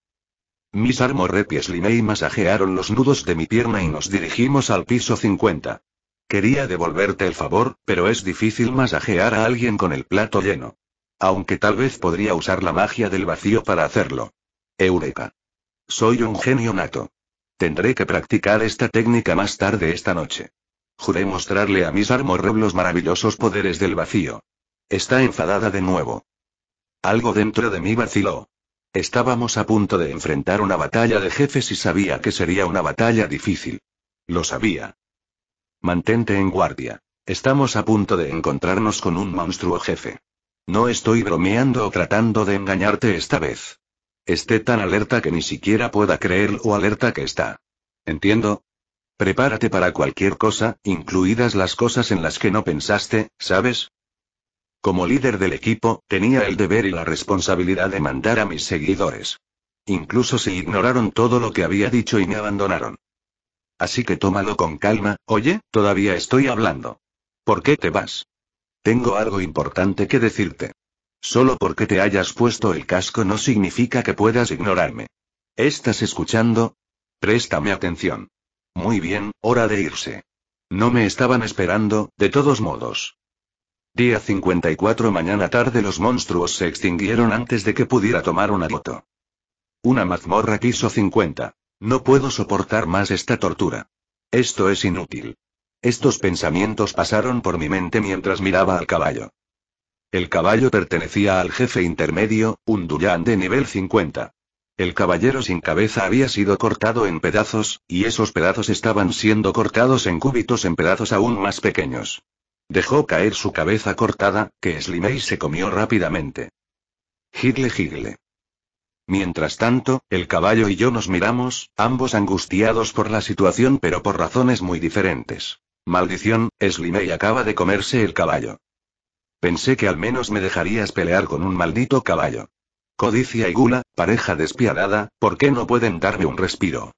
Mis armorrepies line y masajearon los nudos de mi pierna y nos dirigimos al piso 50. Quería devolverte el favor, pero es difícil masajear a alguien con el plato lleno. Aunque tal vez podría usar la magia del vacío para hacerlo. Eureka. Soy un genio nato. Tendré que practicar esta técnica más tarde esta noche. Juré mostrarle a mis armorrob los maravillosos poderes del vacío. Está enfadada de nuevo. Algo dentro de mí vaciló. Estábamos a punto de enfrentar una batalla de jefes y sabía que sería una batalla difícil. Lo sabía. Mantente en guardia. Estamos a punto de encontrarnos con un monstruo jefe. No estoy bromeando o tratando de engañarte esta vez. Esté tan alerta que ni siquiera pueda creer o alerta que está. ¿Entiendo? Prepárate para cualquier cosa, incluidas las cosas en las que no pensaste, ¿sabes? Como líder del equipo, tenía el deber y la responsabilidad de mandar a mis seguidores. Incluso si ignoraron todo lo que había dicho y me abandonaron. Así que tómalo con calma, oye, todavía estoy hablando. ¿Por qué te vas? Tengo algo importante que decirte. Solo porque te hayas puesto el casco no significa que puedas ignorarme. ¿Estás escuchando? Préstame atención. Muy bien, hora de irse. No me estaban esperando, de todos modos. Día 54 mañana tarde los monstruos se extinguieron antes de que pudiera tomar una foto. Una mazmorra quiso 50. No puedo soportar más esta tortura. Esto es inútil. Estos pensamientos pasaron por mi mente mientras miraba al caballo. El caballo pertenecía al jefe intermedio, un Duyan de nivel 50. El caballero sin cabeza había sido cortado en pedazos, y esos pedazos estaban siendo cortados en cúbitos en pedazos aún más pequeños. Dejó caer su cabeza cortada, que Slimey se comió rápidamente. Gigle gigle. Mientras tanto, el caballo y yo nos miramos, ambos angustiados por la situación pero por razones muy diferentes. Maldición, Slimey acaba de comerse el caballo. Pensé que al menos me dejarías pelear con un maldito caballo. Codicia y gula, pareja despiadada, ¿por qué no pueden darme un respiro?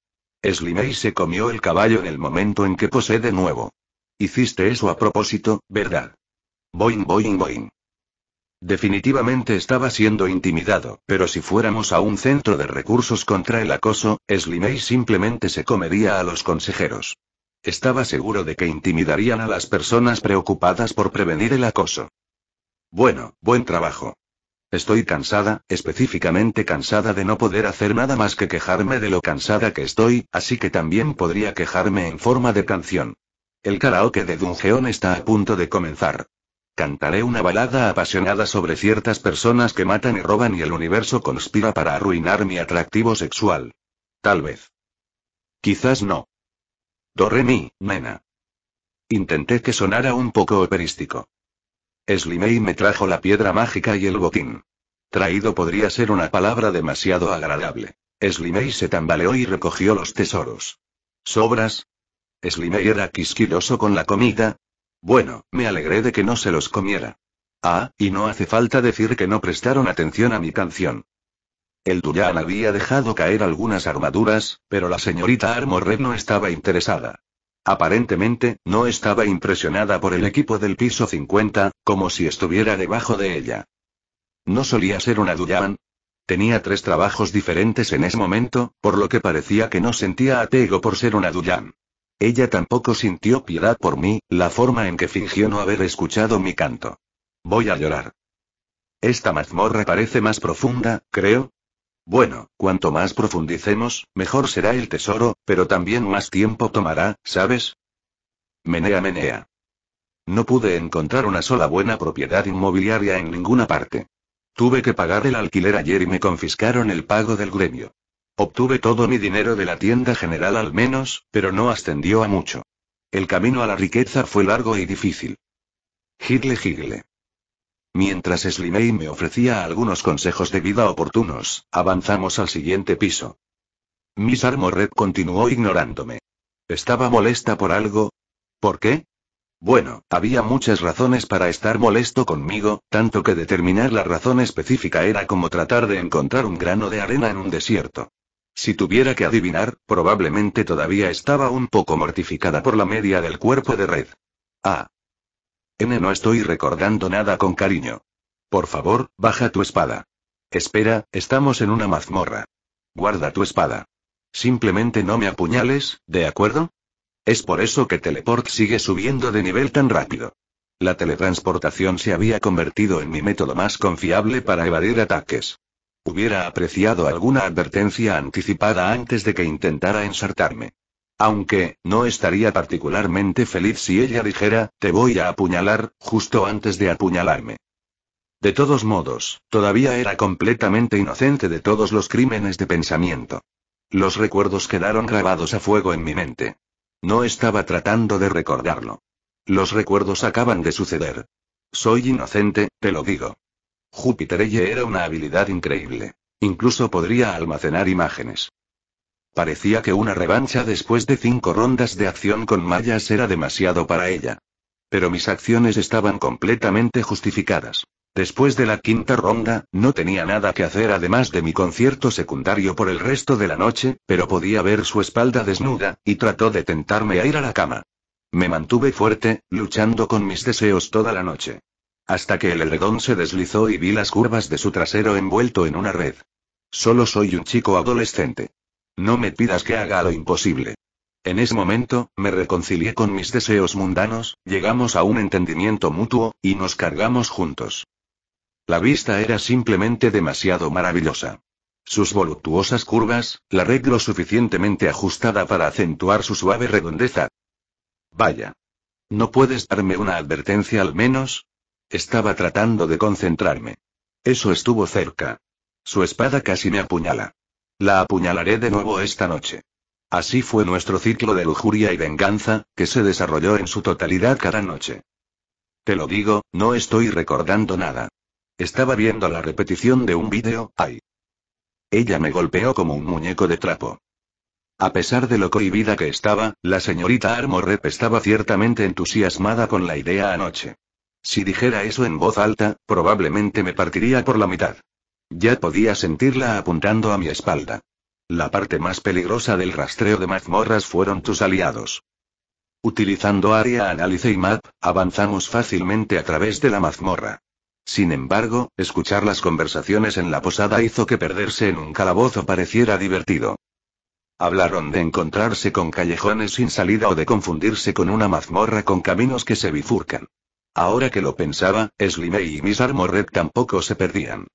Slimey se comió el caballo en el momento en que posé de nuevo. Hiciste eso a propósito, ¿verdad? Boing, boing, boing. Definitivamente estaba siendo intimidado, pero si fuéramos a un centro de recursos contra el acoso, Slimey simplemente se comería a los consejeros. Estaba seguro de que intimidarían a las personas preocupadas por prevenir el acoso. Bueno, buen trabajo. Estoy cansada, específicamente cansada de no poder hacer nada más que quejarme de lo cansada que estoy, así que también podría quejarme en forma de canción. El karaoke de Dungeon está a punto de comenzar. Cantaré una balada apasionada sobre ciertas personas que matan y roban y el universo conspira para arruinar mi atractivo sexual. Tal vez. Quizás no. mi, nena. Intenté que sonara un poco operístico. Slimey me trajo la piedra mágica y el botín. Traído podría ser una palabra demasiado agradable. Slimey se tambaleó y recogió los tesoros. ¿Sobras? Slimey era quisquiloso con la comida. Bueno, me alegré de que no se los comiera. Ah, y no hace falta decir que no prestaron atención a mi canción. El Durán había dejado caer algunas armaduras, pero la señorita Armored no estaba interesada. Aparentemente, no estaba impresionada por el equipo del piso 50, como si estuviera debajo de ella. No solía ser una Duyan. Tenía tres trabajos diferentes en ese momento, por lo que parecía que no sentía apego por ser una Duyan. Ella tampoco sintió piedad por mí, la forma en que fingió no haber escuchado mi canto. Voy a llorar. Esta mazmorra parece más profunda, creo, bueno, cuanto más profundicemos, mejor será el tesoro, pero también más tiempo tomará, ¿sabes? Menea, menea. No pude encontrar una sola buena propiedad inmobiliaria en ninguna parte. Tuve que pagar el alquiler ayer y me confiscaron el pago del gremio. Obtuve todo mi dinero de la tienda general al menos, pero no ascendió a mucho. El camino a la riqueza fue largo y difícil. Higle, higle. Mientras Slimey me ofrecía algunos consejos de vida oportunos, avanzamos al siguiente piso. Miss Armored continuó ignorándome. ¿Estaba molesta por algo? ¿Por qué? Bueno, había muchas razones para estar molesto conmigo, tanto que determinar la razón específica era como tratar de encontrar un grano de arena en un desierto. Si tuviera que adivinar, probablemente todavía estaba un poco mortificada por la media del cuerpo de red. Ah, N no estoy recordando nada con cariño. Por favor, baja tu espada. Espera, estamos en una mazmorra. Guarda tu espada. Simplemente no me apuñales, ¿de acuerdo? Es por eso que Teleport sigue subiendo de nivel tan rápido. La teletransportación se había convertido en mi método más confiable para evadir ataques. Hubiera apreciado alguna advertencia anticipada antes de que intentara ensartarme. Aunque, no estaría particularmente feliz si ella dijera, te voy a apuñalar, justo antes de apuñalarme. De todos modos, todavía era completamente inocente de todos los crímenes de pensamiento. Los recuerdos quedaron grabados a fuego en mi mente. No estaba tratando de recordarlo. Los recuerdos acaban de suceder. Soy inocente, te lo digo. Júpiter ella era una habilidad increíble. Incluso podría almacenar imágenes. Parecía que una revancha después de cinco rondas de acción con mallas era demasiado para ella. Pero mis acciones estaban completamente justificadas. Después de la quinta ronda, no tenía nada que hacer además de mi concierto secundario por el resto de la noche, pero podía ver su espalda desnuda, y trató de tentarme a ir a la cama. Me mantuve fuerte, luchando con mis deseos toda la noche. Hasta que el edredón se deslizó y vi las curvas de su trasero envuelto en una red. Solo soy un chico adolescente. No me pidas que haga lo imposible. En ese momento, me reconcilié con mis deseos mundanos, llegamos a un entendimiento mutuo, y nos cargamos juntos. La vista era simplemente demasiado maravillosa. Sus voluptuosas curvas, la arreglo suficientemente ajustada para acentuar su suave redondeza. Vaya. ¿No puedes darme una advertencia al menos? Estaba tratando de concentrarme. Eso estuvo cerca. Su espada casi me apuñala. La apuñalaré de nuevo esta noche. Así fue nuestro ciclo de lujuria y venganza, que se desarrolló en su totalidad cada noche. Te lo digo, no estoy recordando nada. Estaba viendo la repetición de un vídeo, ay. Ella me golpeó como un muñeco de trapo. A pesar de lo cohibida que estaba, la señorita Armorrep estaba ciertamente entusiasmada con la idea anoche. Si dijera eso en voz alta, probablemente me partiría por la mitad. Ya podía sentirla apuntando a mi espalda. La parte más peligrosa del rastreo de mazmorras fueron tus aliados. Utilizando área análisis y map, avanzamos fácilmente a través de la mazmorra. Sin embargo, escuchar las conversaciones en la posada hizo que perderse en un calabozo pareciera divertido. Hablaron de encontrarse con callejones sin salida o de confundirse con una mazmorra con caminos que se bifurcan. Ahora que lo pensaba, Slimey y Miss Armored tampoco se perdían.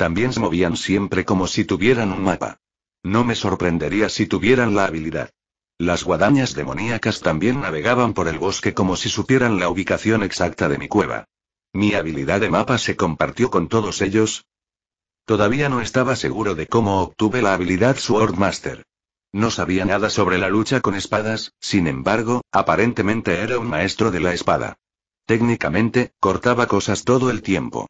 También se movían siempre como si tuvieran un mapa. No me sorprendería si tuvieran la habilidad. Las guadañas demoníacas también navegaban por el bosque como si supieran la ubicación exacta de mi cueva. Mi habilidad de mapa se compartió con todos ellos. Todavía no estaba seguro de cómo obtuve la habilidad Swordmaster. No sabía nada sobre la lucha con espadas, sin embargo, aparentemente era un maestro de la espada. Técnicamente, cortaba cosas todo el tiempo.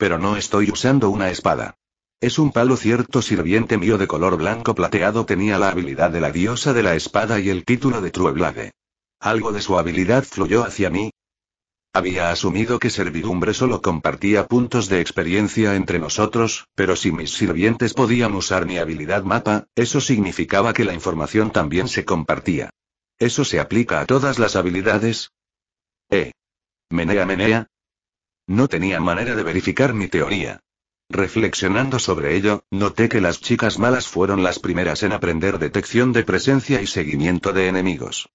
Pero no estoy usando una espada. Es un palo cierto sirviente mío de color blanco plateado tenía la habilidad de la diosa de la espada y el título de Trueblade. Algo de su habilidad fluyó hacia mí. Había asumido que servidumbre solo compartía puntos de experiencia entre nosotros, pero si mis sirvientes podían usar mi habilidad mapa, eso significaba que la información también se compartía. ¿Eso se aplica a todas las habilidades? Eh. Menea, menea, no tenía manera de verificar mi teoría. Reflexionando sobre ello, noté que las chicas malas fueron las primeras en aprender detección de presencia y seguimiento de enemigos.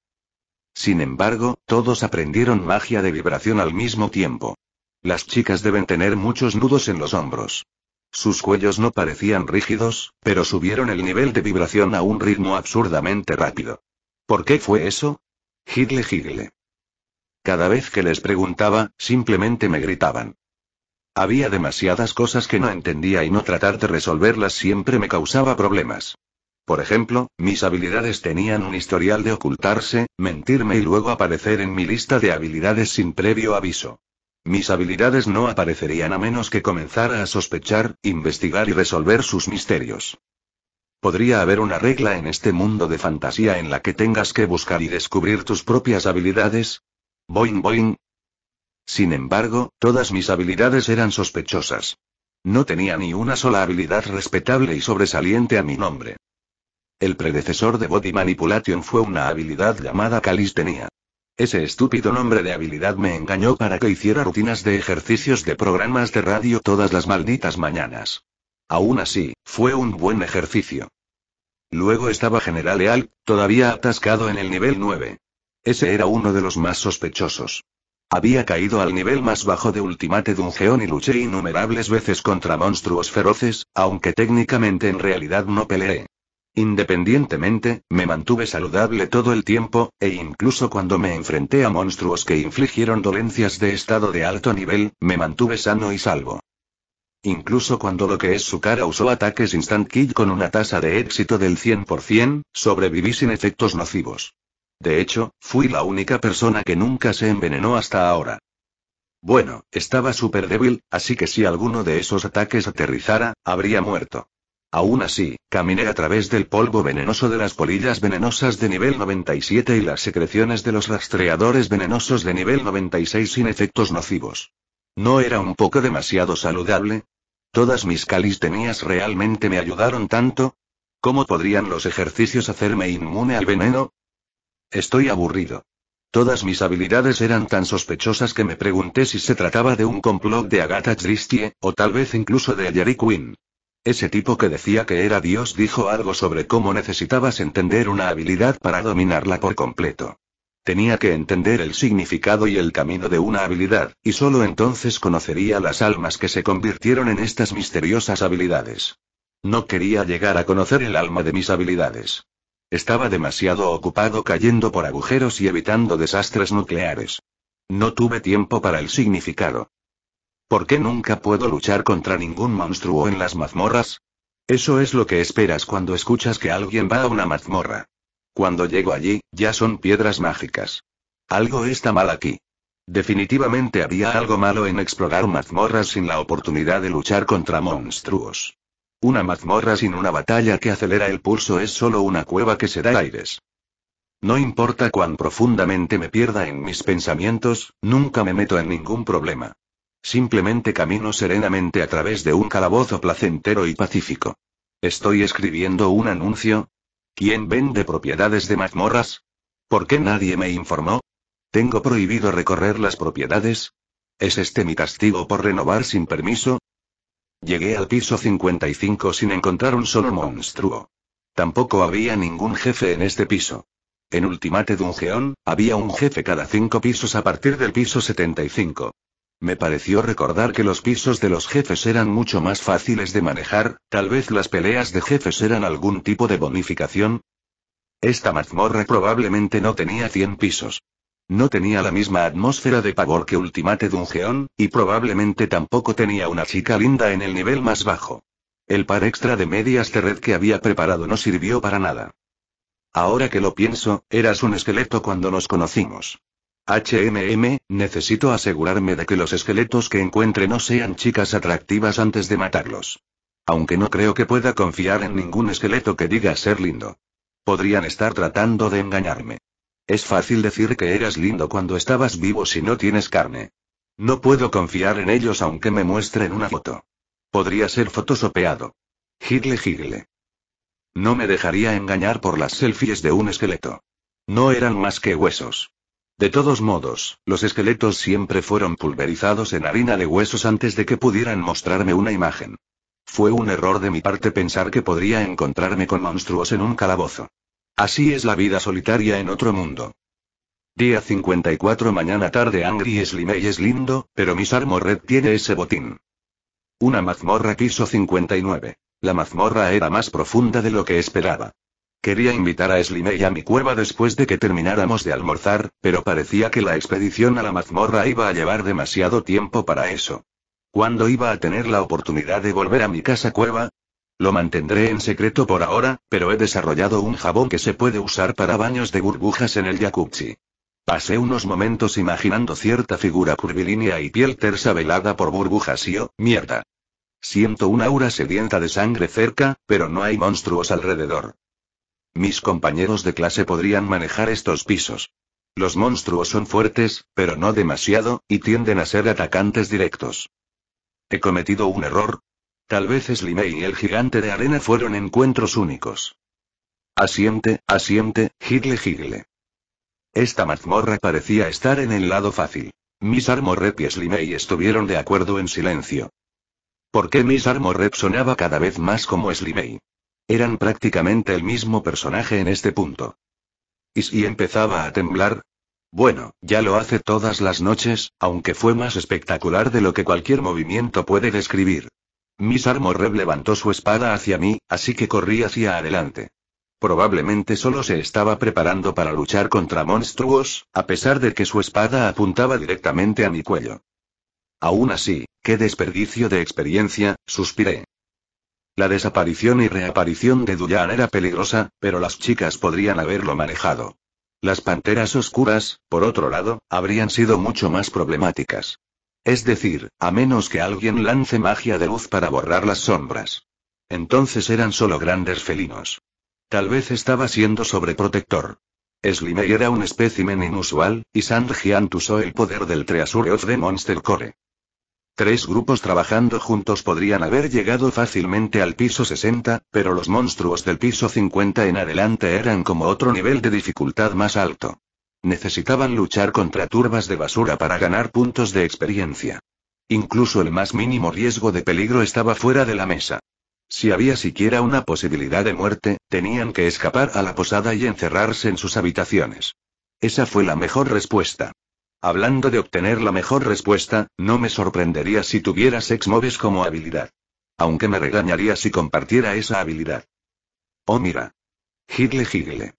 Sin embargo, todos aprendieron magia de vibración al mismo tiempo. Las chicas deben tener muchos nudos en los hombros. Sus cuellos no parecían rígidos, pero subieron el nivel de vibración a un ritmo absurdamente rápido. ¿Por qué fue eso? Higle, higle. Cada vez que les preguntaba, simplemente me gritaban. Había demasiadas cosas que no entendía y no tratar de resolverlas siempre me causaba problemas. Por ejemplo, mis habilidades tenían un historial de ocultarse, mentirme y luego aparecer en mi lista de habilidades sin previo aviso. Mis habilidades no aparecerían a menos que comenzara a sospechar, investigar y resolver sus misterios. Podría haber una regla en este mundo de fantasía en la que tengas que buscar y descubrir tus propias habilidades, Boing boing. Sin embargo, todas mis habilidades eran sospechosas. No tenía ni una sola habilidad respetable y sobresaliente a mi nombre. El predecesor de Body Manipulation fue una habilidad llamada calistenia. Ese estúpido nombre de habilidad me engañó para que hiciera rutinas de ejercicios de programas de radio todas las malditas mañanas. Aún así, fue un buen ejercicio. Luego estaba General Leal, todavía atascado en el nivel 9. Ese era uno de los más sospechosos. Había caído al nivel más bajo de Ultimate Dungeon y luché innumerables veces contra monstruos feroces, aunque técnicamente en realidad no peleé. Independientemente, me mantuve saludable todo el tiempo, e incluso cuando me enfrenté a monstruos que infligieron dolencias de estado de alto nivel, me mantuve sano y salvo. Incluso cuando lo que es su cara usó ataques instant kill con una tasa de éxito del 100%, sobreviví sin efectos nocivos. De hecho, fui la única persona que nunca se envenenó hasta ahora. Bueno, estaba súper débil, así que si alguno de esos ataques aterrizara, habría muerto. Aún así, caminé a través del polvo venenoso de las polillas venenosas de nivel 97 y las secreciones de los rastreadores venenosos de nivel 96 sin efectos nocivos. ¿No era un poco demasiado saludable? Todas mis calistenías realmente me ayudaron tanto. ¿Cómo podrían los ejercicios hacerme inmune al veneno? Estoy aburrido. Todas mis habilidades eran tan sospechosas que me pregunté si se trataba de un complot de Agatha Christie, o tal vez incluso de Jerry Quinn. Ese tipo que decía que era Dios dijo algo sobre cómo necesitabas entender una habilidad para dominarla por completo. Tenía que entender el significado y el camino de una habilidad, y solo entonces conocería las almas que se convirtieron en estas misteriosas habilidades. No quería llegar a conocer el alma de mis habilidades. Estaba demasiado ocupado cayendo por agujeros y evitando desastres nucleares. No tuve tiempo para el significado. ¿Por qué nunca puedo luchar contra ningún monstruo en las mazmorras? Eso es lo que esperas cuando escuchas que alguien va a una mazmorra. Cuando llego allí, ya son piedras mágicas. Algo está mal aquí. Definitivamente había algo malo en explorar mazmorras sin la oportunidad de luchar contra monstruos. Una mazmorra sin una batalla que acelera el pulso es solo una cueva que se da aires. No importa cuán profundamente me pierda en mis pensamientos, nunca me meto en ningún problema. Simplemente camino serenamente a través de un calabozo placentero y pacífico. Estoy escribiendo un anuncio. ¿Quién vende propiedades de mazmorras? ¿Por qué nadie me informó? ¿Tengo prohibido recorrer las propiedades? ¿Es este mi castigo por renovar sin permiso? Llegué al piso 55 sin encontrar un solo monstruo. Tampoco había ningún jefe en este piso. En Ultimate Dungeon, había un jefe cada cinco pisos a partir del piso 75. Me pareció recordar que los pisos de los jefes eran mucho más fáciles de manejar, tal vez las peleas de jefes eran algún tipo de bonificación. Esta mazmorra probablemente no tenía 100 pisos. No tenía la misma atmósfera de pavor que Ultimate Dungeon, y probablemente tampoco tenía una chica linda en el nivel más bajo. El par extra de medias de red que había preparado no sirvió para nada. Ahora que lo pienso, eras un esqueleto cuando nos conocimos. HMM, necesito asegurarme de que los esqueletos que encuentre no sean chicas atractivas antes de matarlos. Aunque no creo que pueda confiar en ningún esqueleto que diga ser lindo. Podrían estar tratando de engañarme. Es fácil decir que eras lindo cuando estabas vivo si no tienes carne. No puedo confiar en ellos aunque me muestren una foto. Podría ser fotosopeado. Gigle gigle. No me dejaría engañar por las selfies de un esqueleto. No eran más que huesos. De todos modos, los esqueletos siempre fueron pulverizados en harina de huesos antes de que pudieran mostrarme una imagen. Fue un error de mi parte pensar que podría encontrarme con monstruos en un calabozo. Así es la vida solitaria en otro mundo. Día 54 mañana tarde Angry Slimay es lindo, pero Miss Armor Red tiene ese botín. Una mazmorra piso 59. La mazmorra era más profunda de lo que esperaba. Quería invitar a Slimay a mi cueva después de que termináramos de almorzar, pero parecía que la expedición a la mazmorra iba a llevar demasiado tiempo para eso. ¿Cuándo iba a tener la oportunidad de volver a mi casa cueva? Lo mantendré en secreto por ahora, pero he desarrollado un jabón que se puede usar para baños de burbujas en el jacuzzi. Pasé unos momentos imaginando cierta figura curvilínea y piel tersa velada por burbujas y yo, oh, mierda. Siento una aura sedienta de sangre cerca, pero no hay monstruos alrededor. Mis compañeros de clase podrían manejar estos pisos. Los monstruos son fuertes, pero no demasiado, y tienden a ser atacantes directos. He cometido un error, Tal vez Slimey y el gigante de arena fueron encuentros únicos. Asiente, asiente, gigle gigle. Esta mazmorra parecía estar en el lado fácil. Miss Rep y Slimey estuvieron de acuerdo en silencio. ¿Por qué Miss rep sonaba cada vez más como Slimey? Eran prácticamente el mismo personaje en este punto. ¿Y si empezaba a temblar? Bueno, ya lo hace todas las noches, aunque fue más espectacular de lo que cualquier movimiento puede describir. Miss levantó su espada hacia mí, así que corrí hacia adelante. Probablemente solo se estaba preparando para luchar contra monstruos, a pesar de que su espada apuntaba directamente a mi cuello. Aún así, qué desperdicio de experiencia, suspiré. La desaparición y reaparición de Duyan era peligrosa, pero las chicas podrían haberlo manejado. Las panteras oscuras, por otro lado, habrían sido mucho más problemáticas. Es decir, a menos que alguien lance magia de luz para borrar las sombras. Entonces eran solo grandes felinos. Tal vez estaba siendo sobreprotector. Slimey era un espécimen inusual, y Giant usó el poder del Treasure of the Monster Core. Tres grupos trabajando juntos podrían haber llegado fácilmente al piso 60, pero los monstruos del piso 50 en adelante eran como otro nivel de dificultad más alto. Necesitaban luchar contra turbas de basura para ganar puntos de experiencia. Incluso el más mínimo riesgo de peligro estaba fuera de la mesa. Si había siquiera una posibilidad de muerte, tenían que escapar a la posada y encerrarse en sus habitaciones. Esa fue la mejor respuesta. Hablando de obtener la mejor respuesta, no me sorprendería si tuviera sex moves como habilidad. Aunque me regañaría si compartiera esa habilidad. Oh mira. Giggle higle.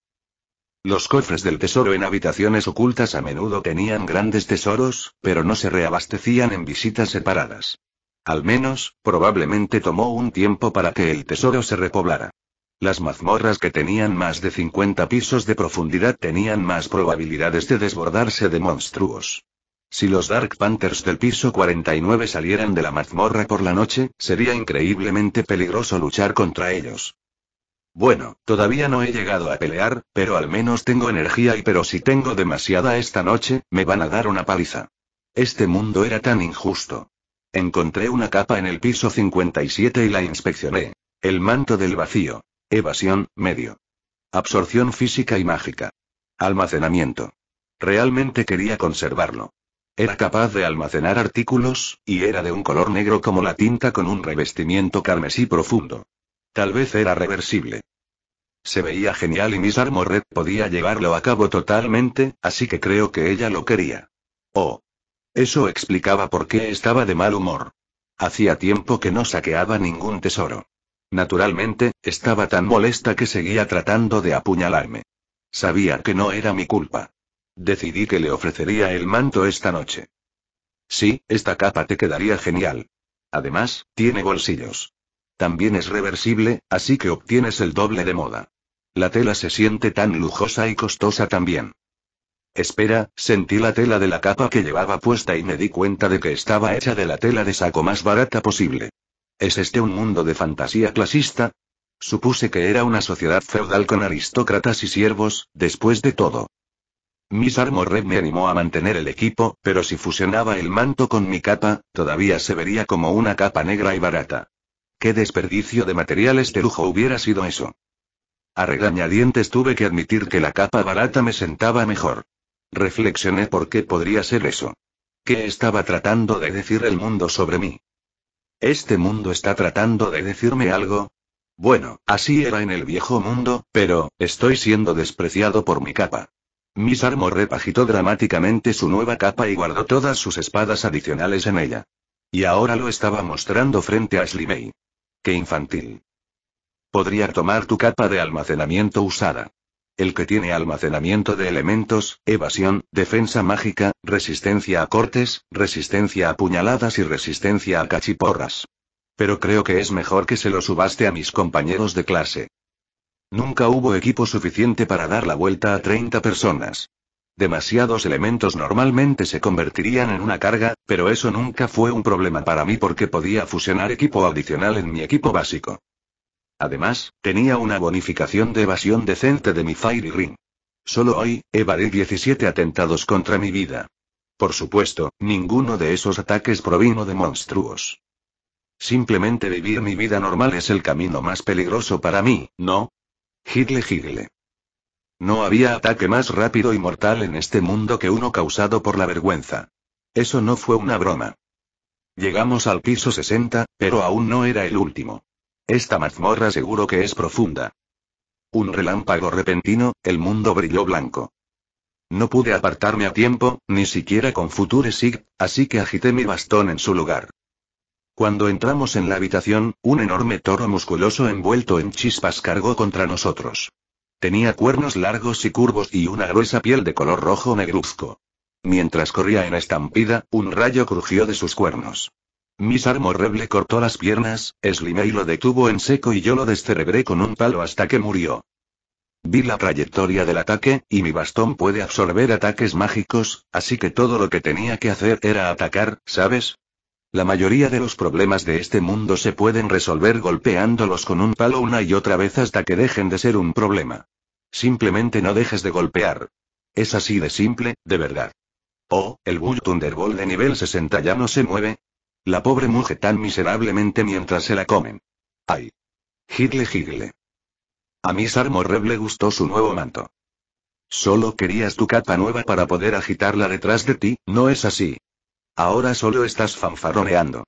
Los cofres del tesoro en habitaciones ocultas a menudo tenían grandes tesoros, pero no se reabastecían en visitas separadas. Al menos, probablemente tomó un tiempo para que el tesoro se repoblara. Las mazmorras que tenían más de 50 pisos de profundidad tenían más probabilidades de desbordarse de monstruos. Si los Dark Panthers del piso 49 salieran de la mazmorra por la noche, sería increíblemente peligroso luchar contra ellos. Bueno, todavía no he llegado a pelear, pero al menos tengo energía y pero si tengo demasiada esta noche, me van a dar una paliza. Este mundo era tan injusto. Encontré una capa en el piso 57 y la inspeccioné. El manto del vacío. Evasión, medio. Absorción física y mágica. Almacenamiento. Realmente quería conservarlo. Era capaz de almacenar artículos, y era de un color negro como la tinta con un revestimiento carmesí profundo. Tal vez era reversible. Se veía genial y Miss Armored podía llevarlo a cabo totalmente, así que creo que ella lo quería. Oh. Eso explicaba por qué estaba de mal humor. Hacía tiempo que no saqueaba ningún tesoro. Naturalmente, estaba tan molesta que seguía tratando de apuñalarme. Sabía que no era mi culpa. Decidí que le ofrecería el manto esta noche. Sí, esta capa te quedaría genial. Además, tiene bolsillos. También es reversible, así que obtienes el doble de moda. La tela se siente tan lujosa y costosa también. Espera, sentí la tela de la capa que llevaba puesta y me di cuenta de que estaba hecha de la tela de saco más barata posible. ¿Es este un mundo de fantasía clasista? Supuse que era una sociedad feudal con aristócratas y siervos, después de todo. Miss Red me animó a mantener el equipo, pero si fusionaba el manto con mi capa, todavía se vería como una capa negra y barata. Qué desperdicio de materiales de lujo hubiera sido eso. A regañadientes tuve que admitir que la capa barata me sentaba mejor. Reflexioné por qué podría ser eso. ¿Qué estaba tratando de decir el mundo sobre mí? ¿Este mundo está tratando de decirme algo? Bueno, así era en el viejo mundo, pero, estoy siendo despreciado por mi capa. Miss Armor repagitó dramáticamente su nueva capa y guardó todas sus espadas adicionales en ella. Y ahora lo estaba mostrando frente a Slimey infantil. Podría tomar tu capa de almacenamiento usada. El que tiene almacenamiento de elementos, evasión, defensa mágica, resistencia a cortes, resistencia a puñaladas y resistencia a cachiporras. Pero creo que es mejor que se lo subaste a mis compañeros de clase. Nunca hubo equipo suficiente para dar la vuelta a 30 personas. Demasiados elementos normalmente se convertirían en una carga, pero eso nunca fue un problema para mí porque podía fusionar equipo adicional en mi equipo básico. Además, tenía una bonificación de evasión decente de mi fire Ring. Solo hoy, evadí 17 atentados contra mi vida. Por supuesto, ninguno de esos ataques provino de monstruos. Simplemente vivir mi vida normal es el camino más peligroso para mí, ¿no? Higle, higle. No había ataque más rápido y mortal en este mundo que uno causado por la vergüenza. Eso no fue una broma. Llegamos al piso 60, pero aún no era el último. Esta mazmorra seguro que es profunda. Un relámpago repentino, el mundo brilló blanco. No pude apartarme a tiempo, ni siquiera con Future Sig, así que agité mi bastón en su lugar. Cuando entramos en la habitación, un enorme toro musculoso envuelto en chispas cargó contra nosotros. Tenía cuernos largos y curvos y una gruesa piel de color rojo negruzco. Mientras corría en estampida, un rayo crujió de sus cuernos. armas Armorreble cortó las piernas, slimé y lo detuvo en seco y yo lo descerebré con un palo hasta que murió. Vi la trayectoria del ataque, y mi bastón puede absorber ataques mágicos, así que todo lo que tenía que hacer era atacar, ¿sabes? La mayoría de los problemas de este mundo se pueden resolver golpeándolos con un palo una y otra vez hasta que dejen de ser un problema. Simplemente no dejes de golpear. Es así de simple, de verdad. Oh, el Bull Thunderbolt de nivel 60 ya no se mueve. La pobre mujer tan miserablemente mientras se la comen. Ay. Gigle hitle A Miss Reb le gustó su nuevo manto. Solo querías tu capa nueva para poder agitarla detrás de ti, ¿no es así? Ahora solo estás fanfarroneando.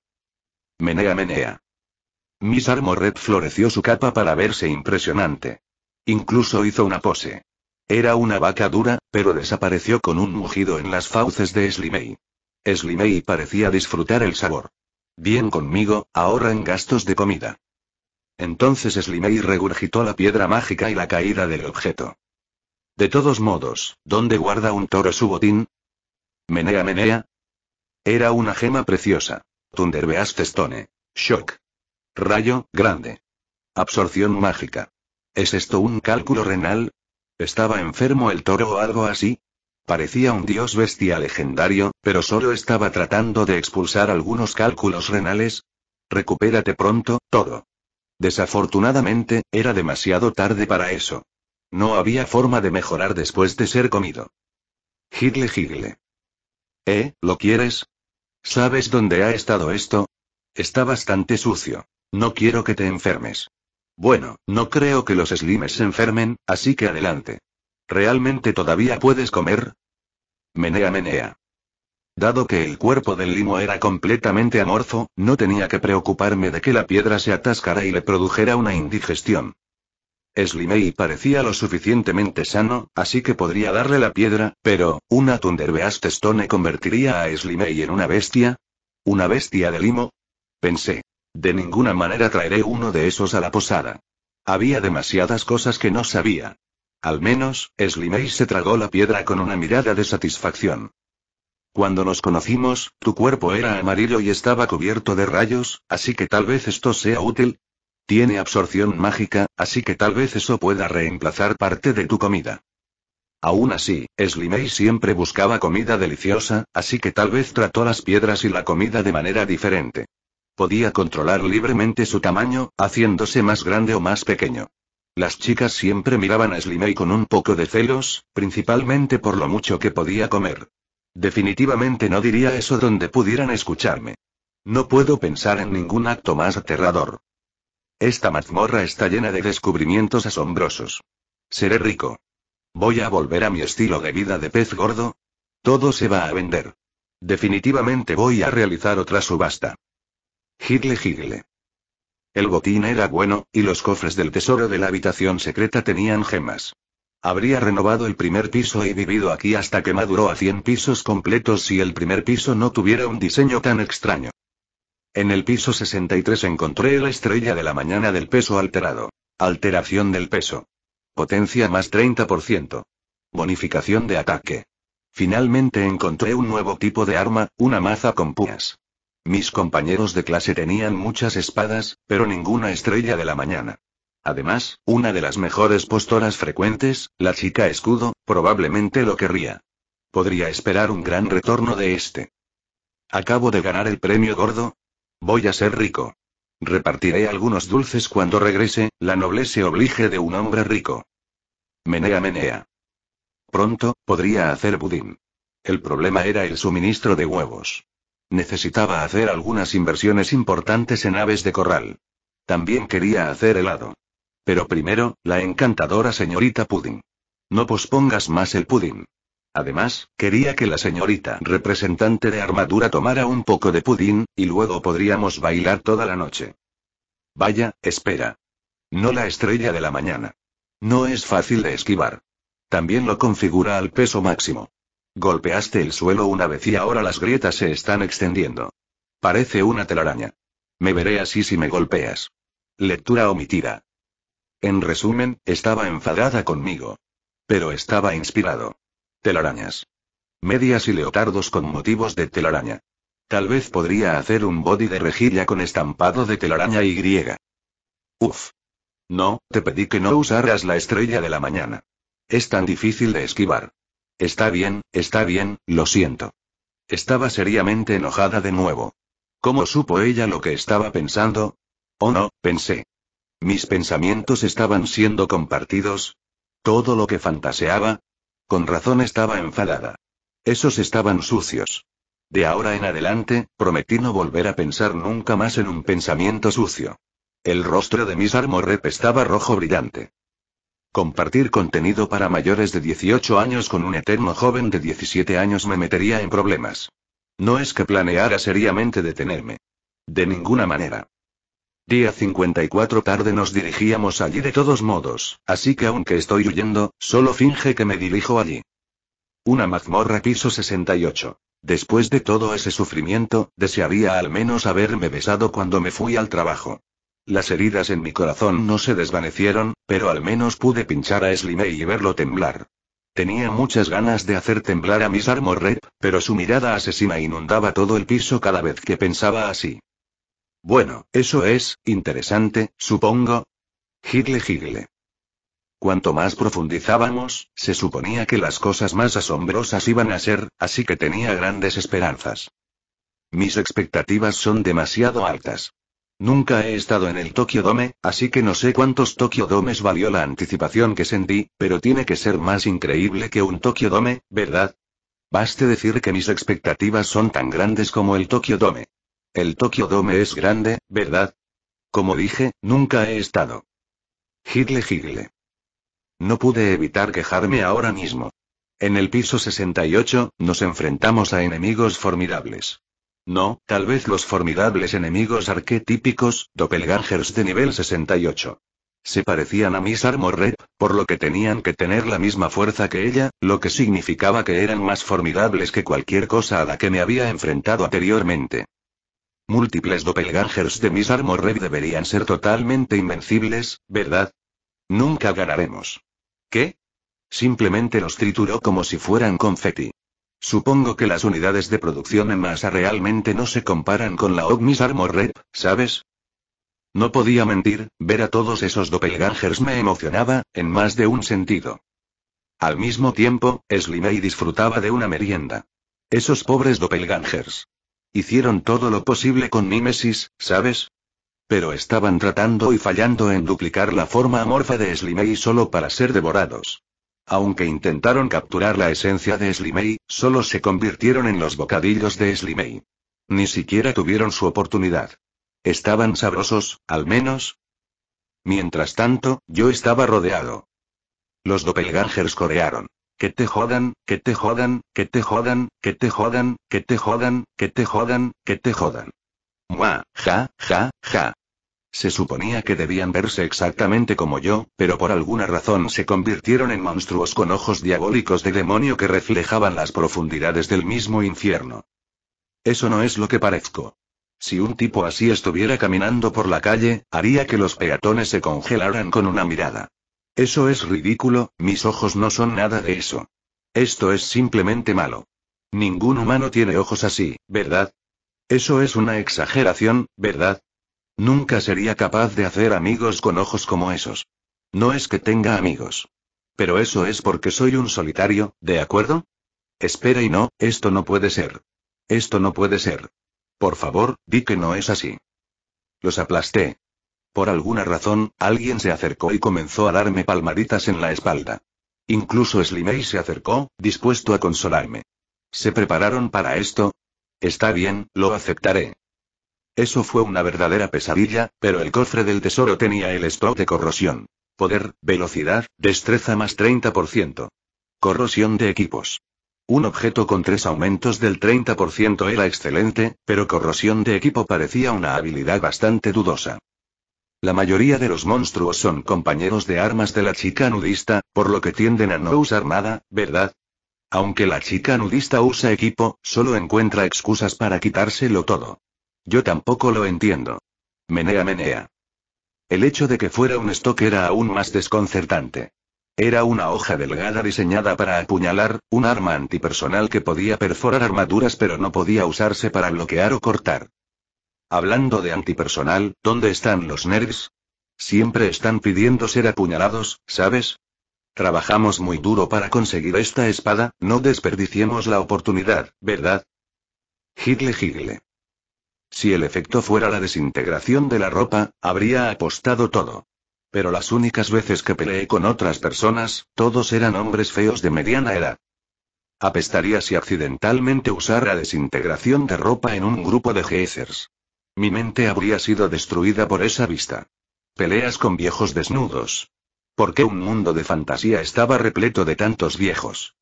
Menea, menea. Miss Armored floreció su capa para verse impresionante. Incluso hizo una pose. Era una vaca dura, pero desapareció con un mugido en las fauces de Slimey. Slimey parecía disfrutar el sabor. Bien conmigo, ahorra en gastos de comida. Entonces Slimey regurgitó la piedra mágica y la caída del objeto. De todos modos, ¿dónde guarda un toro su botín? Menea, menea, era una gema preciosa. Thunderbeast Stone. Shock. Rayo, grande. Absorción mágica. ¿Es esto un cálculo renal? ¿Estaba enfermo el toro o algo así? Parecía un dios bestia legendario, pero solo estaba tratando de expulsar algunos cálculos renales. Recupérate pronto, toro. Desafortunadamente, era demasiado tarde para eso. No había forma de mejorar después de ser comido. Gigle, gigle. ¿Eh? ¿Lo quieres? ¿Sabes dónde ha estado esto? Está bastante sucio. No quiero que te enfermes. Bueno, no creo que los slimes se enfermen, así que adelante. ¿Realmente todavía puedes comer? Menea, menea. Dado que el cuerpo del limo era completamente amorfo, no tenía que preocuparme de que la piedra se atascara y le produjera una indigestión. Slimey parecía lo suficientemente sano, así que podría darle la piedra, pero, ¿una Thunderbeast Stone convertiría a Slimey en una bestia? ¿Una bestia de limo? Pensé. De ninguna manera traeré uno de esos a la posada. Había demasiadas cosas que no sabía. Al menos, Slimey se tragó la piedra con una mirada de satisfacción. Cuando nos conocimos, tu cuerpo era amarillo y estaba cubierto de rayos, así que tal vez esto sea útil, tiene absorción mágica, así que tal vez eso pueda reemplazar parte de tu comida. Aún así, Slimey siempre buscaba comida deliciosa, así que tal vez trató las piedras y la comida de manera diferente. Podía controlar libremente su tamaño, haciéndose más grande o más pequeño. Las chicas siempre miraban a Slimay con un poco de celos, principalmente por lo mucho que podía comer. Definitivamente no diría eso donde pudieran escucharme. No puedo pensar en ningún acto más aterrador. Esta mazmorra está llena de descubrimientos asombrosos. Seré rico. Voy a volver a mi estilo de vida de pez gordo. Todo se va a vender. Definitivamente voy a realizar otra subasta. Gigle, gigle. El botín era bueno, y los cofres del tesoro de la habitación secreta tenían gemas. Habría renovado el primer piso y vivido aquí hasta que maduró a 100 pisos completos si el primer piso no tuviera un diseño tan extraño. En el piso 63 encontré la estrella de la mañana del peso alterado. Alteración del peso. Potencia más 30%. Bonificación de ataque. Finalmente encontré un nuevo tipo de arma, una maza con púas. Mis compañeros de clase tenían muchas espadas, pero ninguna estrella de la mañana. Además, una de las mejores postoras frecuentes, la chica escudo, probablemente lo querría. Podría esperar un gran retorno de este. Acabo de ganar el premio gordo, Voy a ser rico. Repartiré algunos dulces cuando regrese, la nobleza oblige de un hombre rico. Menea, menea. Pronto, podría hacer budín. El problema era el suministro de huevos. Necesitaba hacer algunas inversiones importantes en aves de corral. También quería hacer helado. Pero primero, la encantadora señorita Pudding. No pospongas más el pudín. Además, quería que la señorita representante de armadura tomara un poco de pudín, y luego podríamos bailar toda la noche. Vaya, espera. No la estrella de la mañana. No es fácil de esquivar. También lo configura al peso máximo. Golpeaste el suelo una vez y ahora las grietas se están extendiendo. Parece una telaraña. Me veré así si me golpeas. Lectura omitida. En resumen, estaba enfadada conmigo. Pero estaba inspirado. Telarañas. Medias y leotardos con motivos de telaraña. Tal vez podría hacer un body de rejilla con estampado de telaraña y griega. Uf. No, te pedí que no usaras la estrella de la mañana. Es tan difícil de esquivar. Está bien, está bien, lo siento. Estaba seriamente enojada de nuevo. ¿Cómo supo ella lo que estaba pensando? Oh no, pensé. Mis pensamientos estaban siendo compartidos. Todo lo que fantaseaba, con razón estaba enfadada. Esos estaban sucios. De ahora en adelante, prometí no volver a pensar nunca más en un pensamiento sucio. El rostro de Miss Armorep estaba rojo brillante. Compartir contenido para mayores de 18 años con un eterno joven de 17 años me metería en problemas. No es que planeara seriamente detenerme. De ninguna manera. Día 54 tarde nos dirigíamos allí de todos modos, así que aunque estoy huyendo, solo finge que me dirijo allí. Una mazmorra piso 68. Después de todo ese sufrimiento, desearía al menos haberme besado cuando me fui al trabajo. Las heridas en mi corazón no se desvanecieron, pero al menos pude pinchar a Slimey y verlo temblar. Tenía muchas ganas de hacer temblar a Miss Armor pero su mirada asesina inundaba todo el piso cada vez que pensaba así. Bueno, eso es, interesante, supongo. Gigle gigle. Cuanto más profundizábamos, se suponía que las cosas más asombrosas iban a ser, así que tenía grandes esperanzas. Mis expectativas son demasiado altas. Nunca he estado en el Tokyo Dome, así que no sé cuántos Tokyo Domes valió la anticipación que sentí, pero tiene que ser más increíble que un Tokyo Dome, ¿verdad? Baste decir que mis expectativas son tan grandes como el Tokyo Dome. El Tokyo Dome es grande, ¿verdad? Como dije, nunca he estado. Hitler higgle No pude evitar quejarme ahora mismo. En el piso 68, nos enfrentamos a enemigos formidables. No, tal vez los formidables enemigos arquetípicos, doppelgangers de nivel 68. Se parecían a Miss Armor por lo que tenían que tener la misma fuerza que ella, lo que significaba que eran más formidables que cualquier cosa a la que me había enfrentado anteriormente. Múltiples doppelgangers de Miss Armor Rep deberían ser totalmente invencibles, ¿verdad? Nunca ganaremos. ¿Qué? Simplemente los trituró como si fueran confeti. Supongo que las unidades de producción en masa realmente no se comparan con la Miss Armor Rep, ¿sabes? No podía mentir, ver a todos esos doppelgangers me emocionaba, en más de un sentido. Al mismo tiempo, Slimey disfrutaba de una merienda. Esos pobres doppelgangers. Hicieron todo lo posible con Mimesis, ¿sabes? Pero estaban tratando y fallando en duplicar la forma amorfa de Slimay solo para ser devorados. Aunque intentaron capturar la esencia de Slimay, solo se convirtieron en los bocadillos de Slimay. Ni siquiera tuvieron su oportunidad. Estaban sabrosos, al menos. Mientras tanto, yo estaba rodeado. Los doppelgangers corearon que te jodan, que te jodan, que te jodan, que te jodan, que te jodan, que te jodan, que te jodan. Mua, ja, ja, ja. Se suponía que debían verse exactamente como yo, pero por alguna razón se convirtieron en monstruos con ojos diabólicos de demonio que reflejaban las profundidades del mismo infierno. Eso no es lo que parezco. Si un tipo así estuviera caminando por la calle, haría que los peatones se congelaran con una mirada. Eso es ridículo, mis ojos no son nada de eso. Esto es simplemente malo. Ningún humano tiene ojos así, ¿verdad? Eso es una exageración, ¿verdad? Nunca sería capaz de hacer amigos con ojos como esos. No es que tenga amigos. Pero eso es porque soy un solitario, ¿de acuerdo? Espera y no, esto no puede ser. Esto no puede ser. Por favor, di que no es así. Los aplasté. Por alguna razón, alguien se acercó y comenzó a darme palmaditas en la espalda. Incluso Slimey se acercó, dispuesto a consolarme. ¿Se prepararon para esto? Está bien, lo aceptaré. Eso fue una verdadera pesadilla, pero el cofre del tesoro tenía el stock de corrosión. Poder, velocidad, destreza más 30%. Corrosión de equipos. Un objeto con tres aumentos del 30% era excelente, pero corrosión de equipo parecía una habilidad bastante dudosa. La mayoría de los monstruos son compañeros de armas de la chica nudista, por lo que tienden a no usar nada, ¿verdad? Aunque la chica nudista usa equipo, solo encuentra excusas para quitárselo todo. Yo tampoco lo entiendo. Menea, menea. El hecho de que fuera un stock era aún más desconcertante. Era una hoja delgada diseñada para apuñalar, un arma antipersonal que podía perforar armaduras pero no podía usarse para bloquear o cortar. Hablando de antipersonal, ¿dónde están los nerds? Siempre están pidiendo ser apuñalados, ¿sabes? Trabajamos muy duro para conseguir esta espada, no desperdiciemos la oportunidad, ¿verdad? Gigle gigle. Si el efecto fuera la desintegración de la ropa, habría apostado todo. Pero las únicas veces que peleé con otras personas, todos eran hombres feos de mediana edad. Apestaría si accidentalmente usara desintegración de ropa en un grupo de geysers. Mi mente habría sido destruida por esa vista. Peleas con viejos desnudos. ¿Por qué un mundo de fantasía estaba repleto de tantos viejos?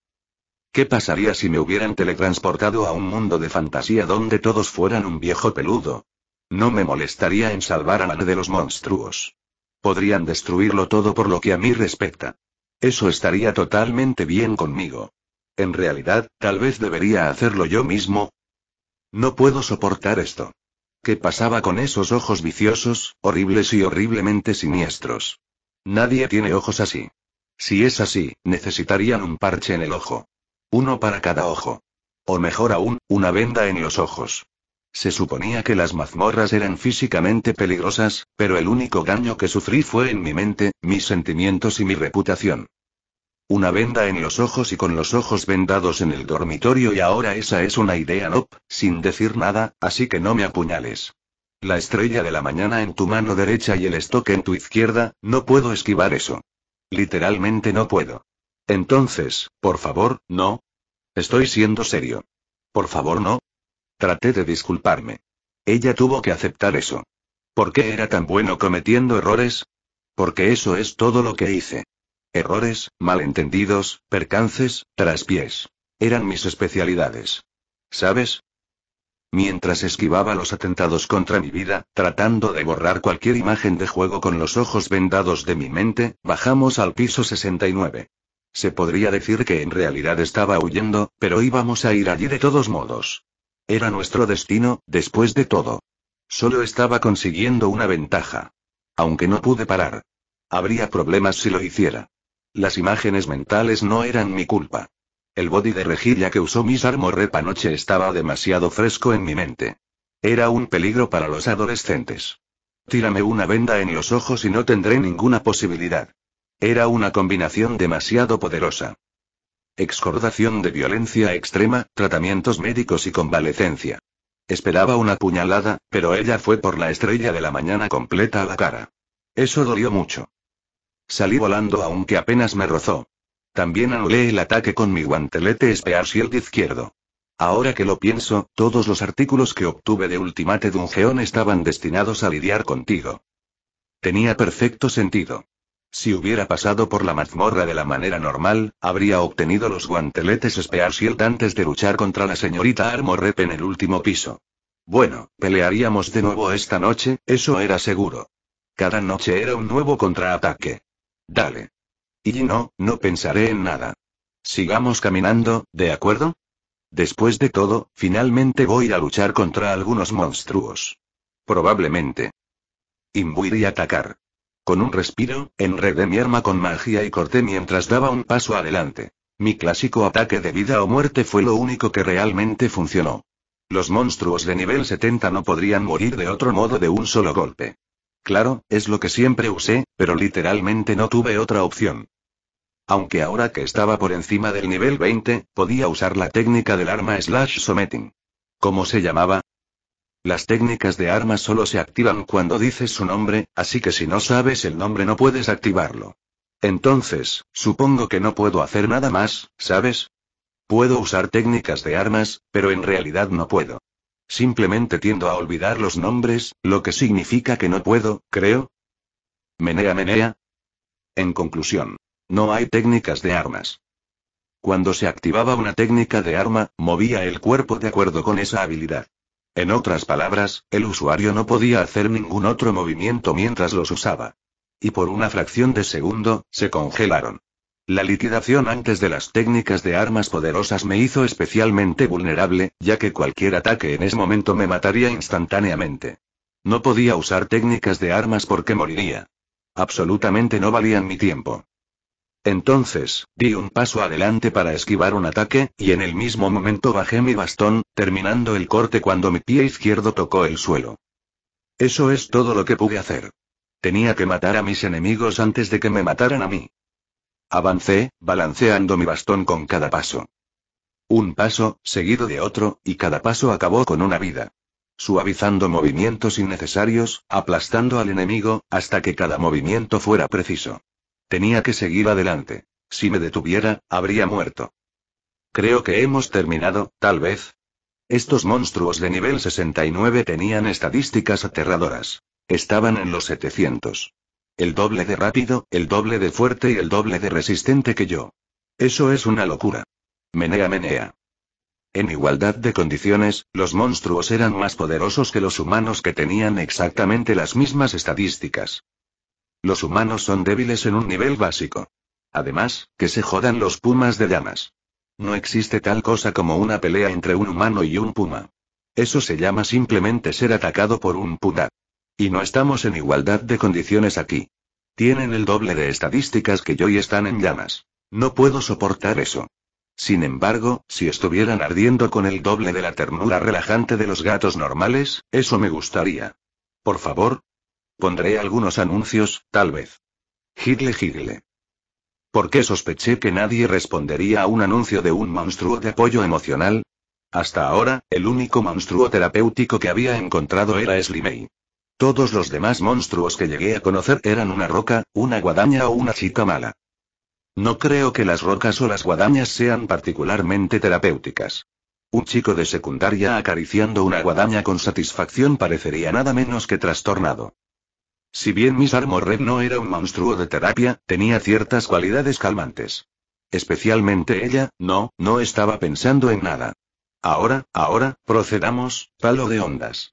¿Qué pasaría si me hubieran teletransportado a un mundo de fantasía donde todos fueran un viejo peludo? No me molestaría en salvar a nadie de los monstruos. Podrían destruirlo todo por lo que a mí respecta. Eso estaría totalmente bien conmigo. En realidad, tal vez debería hacerlo yo mismo. No puedo soportar esto. ¿Qué pasaba con esos ojos viciosos, horribles y horriblemente siniestros? Nadie tiene ojos así. Si es así, necesitarían un parche en el ojo. Uno para cada ojo. O mejor aún, una venda en los ojos. Se suponía que las mazmorras eran físicamente peligrosas, pero el único daño que sufrí fue en mi mente, mis sentimientos y mi reputación. Una venda en los ojos y con los ojos vendados en el dormitorio y ahora esa es una idea no, sin decir nada, así que no me apuñales. La estrella de la mañana en tu mano derecha y el estoque en tu izquierda, no puedo esquivar eso. Literalmente no puedo. Entonces, por favor, no. Estoy siendo serio. Por favor, no. Traté de disculparme. Ella tuvo que aceptar eso. ¿Por qué era tan bueno cometiendo errores? Porque eso es todo lo que hice. Errores, malentendidos, percances, traspiés. Eran mis especialidades. ¿Sabes? Mientras esquivaba los atentados contra mi vida, tratando de borrar cualquier imagen de juego con los ojos vendados de mi mente, bajamos al piso 69. Se podría decir que en realidad estaba huyendo, pero íbamos a ir allí de todos modos. Era nuestro destino, después de todo. Solo estaba consiguiendo una ventaja. Aunque no pude parar. Habría problemas si lo hiciera. Las imágenes mentales no eran mi culpa. El body de rejilla que usó Miss Armorrepa noche estaba demasiado fresco en mi mente. Era un peligro para los adolescentes. Tírame una venda en los ojos y no tendré ninguna posibilidad. Era una combinación demasiado poderosa. Excordación de violencia extrema, tratamientos médicos y convalecencia. Esperaba una puñalada, pero ella fue por la estrella de la mañana completa a la cara. Eso dolió mucho. Salí volando aunque apenas me rozó. También anulé el ataque con mi guantelete Spear Shield izquierdo. Ahora que lo pienso, todos los artículos que obtuve de Ultimate Dungeon estaban destinados a lidiar contigo. Tenía perfecto sentido. Si hubiera pasado por la mazmorra de la manera normal, habría obtenido los guanteletes Spear Shield antes de luchar contra la señorita Rep en el último piso. Bueno, pelearíamos de nuevo esta noche, eso era seguro. Cada noche era un nuevo contraataque. Dale. Y no, no pensaré en nada. Sigamos caminando, ¿de acuerdo? Después de todo, finalmente voy a luchar contra algunos monstruos. Probablemente. Imbuir y atacar. Con un respiro, enredé mi arma con magia y corté mientras daba un paso adelante. Mi clásico ataque de vida o muerte fue lo único que realmente funcionó. Los monstruos de nivel 70 no podrían morir de otro modo de un solo golpe. Claro, es lo que siempre usé, pero literalmente no tuve otra opción. Aunque ahora que estaba por encima del nivel 20, podía usar la técnica del arma slash someting. ¿Cómo se llamaba? Las técnicas de armas solo se activan cuando dices su nombre, así que si no sabes el nombre no puedes activarlo. Entonces, supongo que no puedo hacer nada más, ¿sabes? Puedo usar técnicas de armas, pero en realidad no puedo. Simplemente tiendo a olvidar los nombres, lo que significa que no puedo, creo. Menea, menea. En conclusión, no hay técnicas de armas. Cuando se activaba una técnica de arma, movía el cuerpo de acuerdo con esa habilidad. En otras palabras, el usuario no podía hacer ningún otro movimiento mientras los usaba. Y por una fracción de segundo, se congelaron. La liquidación antes de las técnicas de armas poderosas me hizo especialmente vulnerable, ya que cualquier ataque en ese momento me mataría instantáneamente. No podía usar técnicas de armas porque moriría. Absolutamente no valían mi tiempo. Entonces, di un paso adelante para esquivar un ataque, y en el mismo momento bajé mi bastón, terminando el corte cuando mi pie izquierdo tocó el suelo. Eso es todo lo que pude hacer. Tenía que matar a mis enemigos antes de que me mataran a mí. Avancé, balanceando mi bastón con cada paso. Un paso, seguido de otro, y cada paso acabó con una vida. Suavizando movimientos innecesarios, aplastando al enemigo, hasta que cada movimiento fuera preciso. Tenía que seguir adelante. Si me detuviera, habría muerto. Creo que hemos terminado, tal vez. Estos monstruos de nivel 69 tenían estadísticas aterradoras. Estaban en los 700. El doble de rápido, el doble de fuerte y el doble de resistente que yo. Eso es una locura. Menea, menea. En igualdad de condiciones, los monstruos eran más poderosos que los humanos que tenían exactamente las mismas estadísticas. Los humanos son débiles en un nivel básico. Además, que se jodan los pumas de llamas. No existe tal cosa como una pelea entre un humano y un puma. Eso se llama simplemente ser atacado por un puma. Y no estamos en igualdad de condiciones aquí. Tienen el doble de estadísticas que yo y están en llamas. No puedo soportar eso. Sin embargo, si estuvieran ardiendo con el doble de la ternura relajante de los gatos normales, eso me gustaría. Por favor. Pondré algunos anuncios, tal vez. Gigle ¿Por qué sospeché que nadie respondería a un anuncio de un monstruo de apoyo emocional? Hasta ahora, el único monstruo terapéutico que había encontrado era Slimay. Todos los demás monstruos que llegué a conocer eran una roca, una guadaña o una chica mala. No creo que las rocas o las guadañas sean particularmente terapéuticas. Un chico de secundaria acariciando una guadaña con satisfacción parecería nada menos que trastornado. Si bien Miss Armored no era un monstruo de terapia, tenía ciertas cualidades calmantes. Especialmente ella, no, no estaba pensando en nada. Ahora, ahora, procedamos, palo de ondas.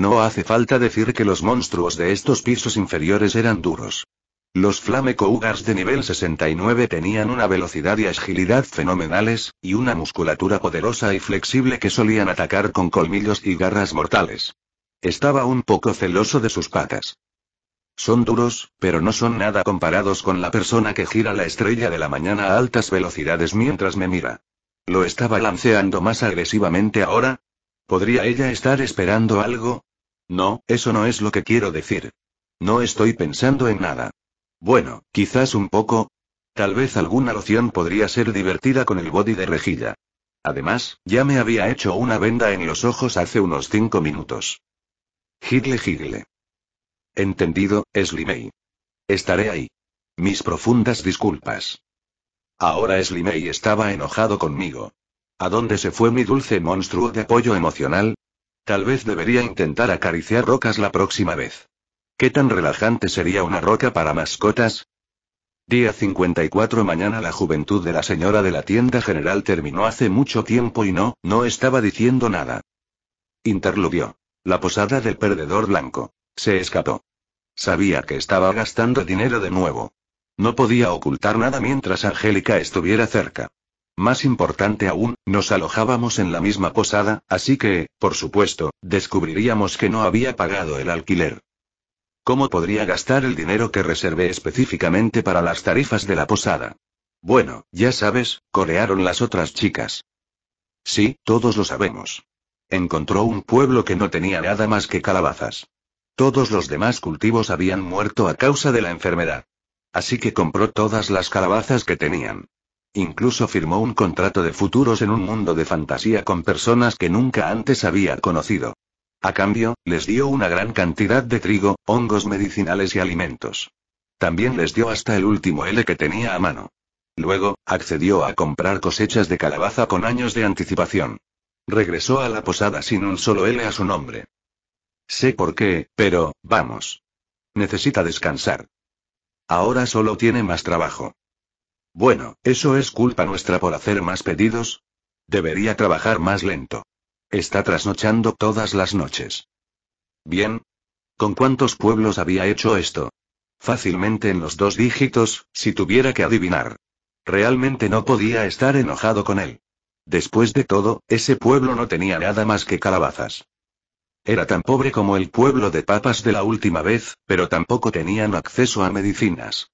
No hace falta decir que los monstruos de estos pisos inferiores eran duros. Los Flamecougars de nivel 69 tenían una velocidad y agilidad fenomenales, y una musculatura poderosa y flexible que solían atacar con colmillos y garras mortales. Estaba un poco celoso de sus patas. Son duros, pero no son nada comparados con la persona que gira la estrella de la mañana a altas velocidades mientras me mira. ¿Lo estaba balanceando más agresivamente ahora? ¿Podría ella estar esperando algo? No, eso no es lo que quiero decir. No estoy pensando en nada. Bueno, quizás un poco. Tal vez alguna loción podría ser divertida con el body de rejilla. Además, ya me había hecho una venda en los ojos hace unos cinco minutos. Gigle, gigle. Entendido, Slimay. Estaré ahí. Mis profundas disculpas. Ahora Slimey estaba enojado conmigo. ¿A dónde se fue mi dulce monstruo de apoyo emocional? Tal vez debería intentar acariciar rocas la próxima vez. ¿Qué tan relajante sería una roca para mascotas? Día 54 mañana la juventud de la señora de la tienda general terminó hace mucho tiempo y no, no estaba diciendo nada. Interludió. La posada del perdedor blanco. Se escapó. Sabía que estaba gastando dinero de nuevo. No podía ocultar nada mientras Angélica estuviera cerca. Más importante aún, nos alojábamos en la misma posada, así que, por supuesto, descubriríamos que no había pagado el alquiler. ¿Cómo podría gastar el dinero que reservé específicamente para las tarifas de la posada? Bueno, ya sabes, corearon las otras chicas. Sí, todos lo sabemos. Encontró un pueblo que no tenía nada más que calabazas. Todos los demás cultivos habían muerto a causa de la enfermedad. Así que compró todas las calabazas que tenían. Incluso firmó un contrato de futuros en un mundo de fantasía con personas que nunca antes había conocido. A cambio, les dio una gran cantidad de trigo, hongos medicinales y alimentos. También les dio hasta el último L que tenía a mano. Luego, accedió a comprar cosechas de calabaza con años de anticipación. Regresó a la posada sin un solo L a su nombre. Sé por qué, pero, vamos. Necesita descansar. Ahora solo tiene más trabajo. Bueno, eso es culpa nuestra por hacer más pedidos. Debería trabajar más lento. Está trasnochando todas las noches. Bien. ¿Con cuántos pueblos había hecho esto? Fácilmente en los dos dígitos, si tuviera que adivinar. Realmente no podía estar enojado con él. Después de todo, ese pueblo no tenía nada más que calabazas. Era tan pobre como el pueblo de papas de la última vez, pero tampoco tenían acceso a medicinas.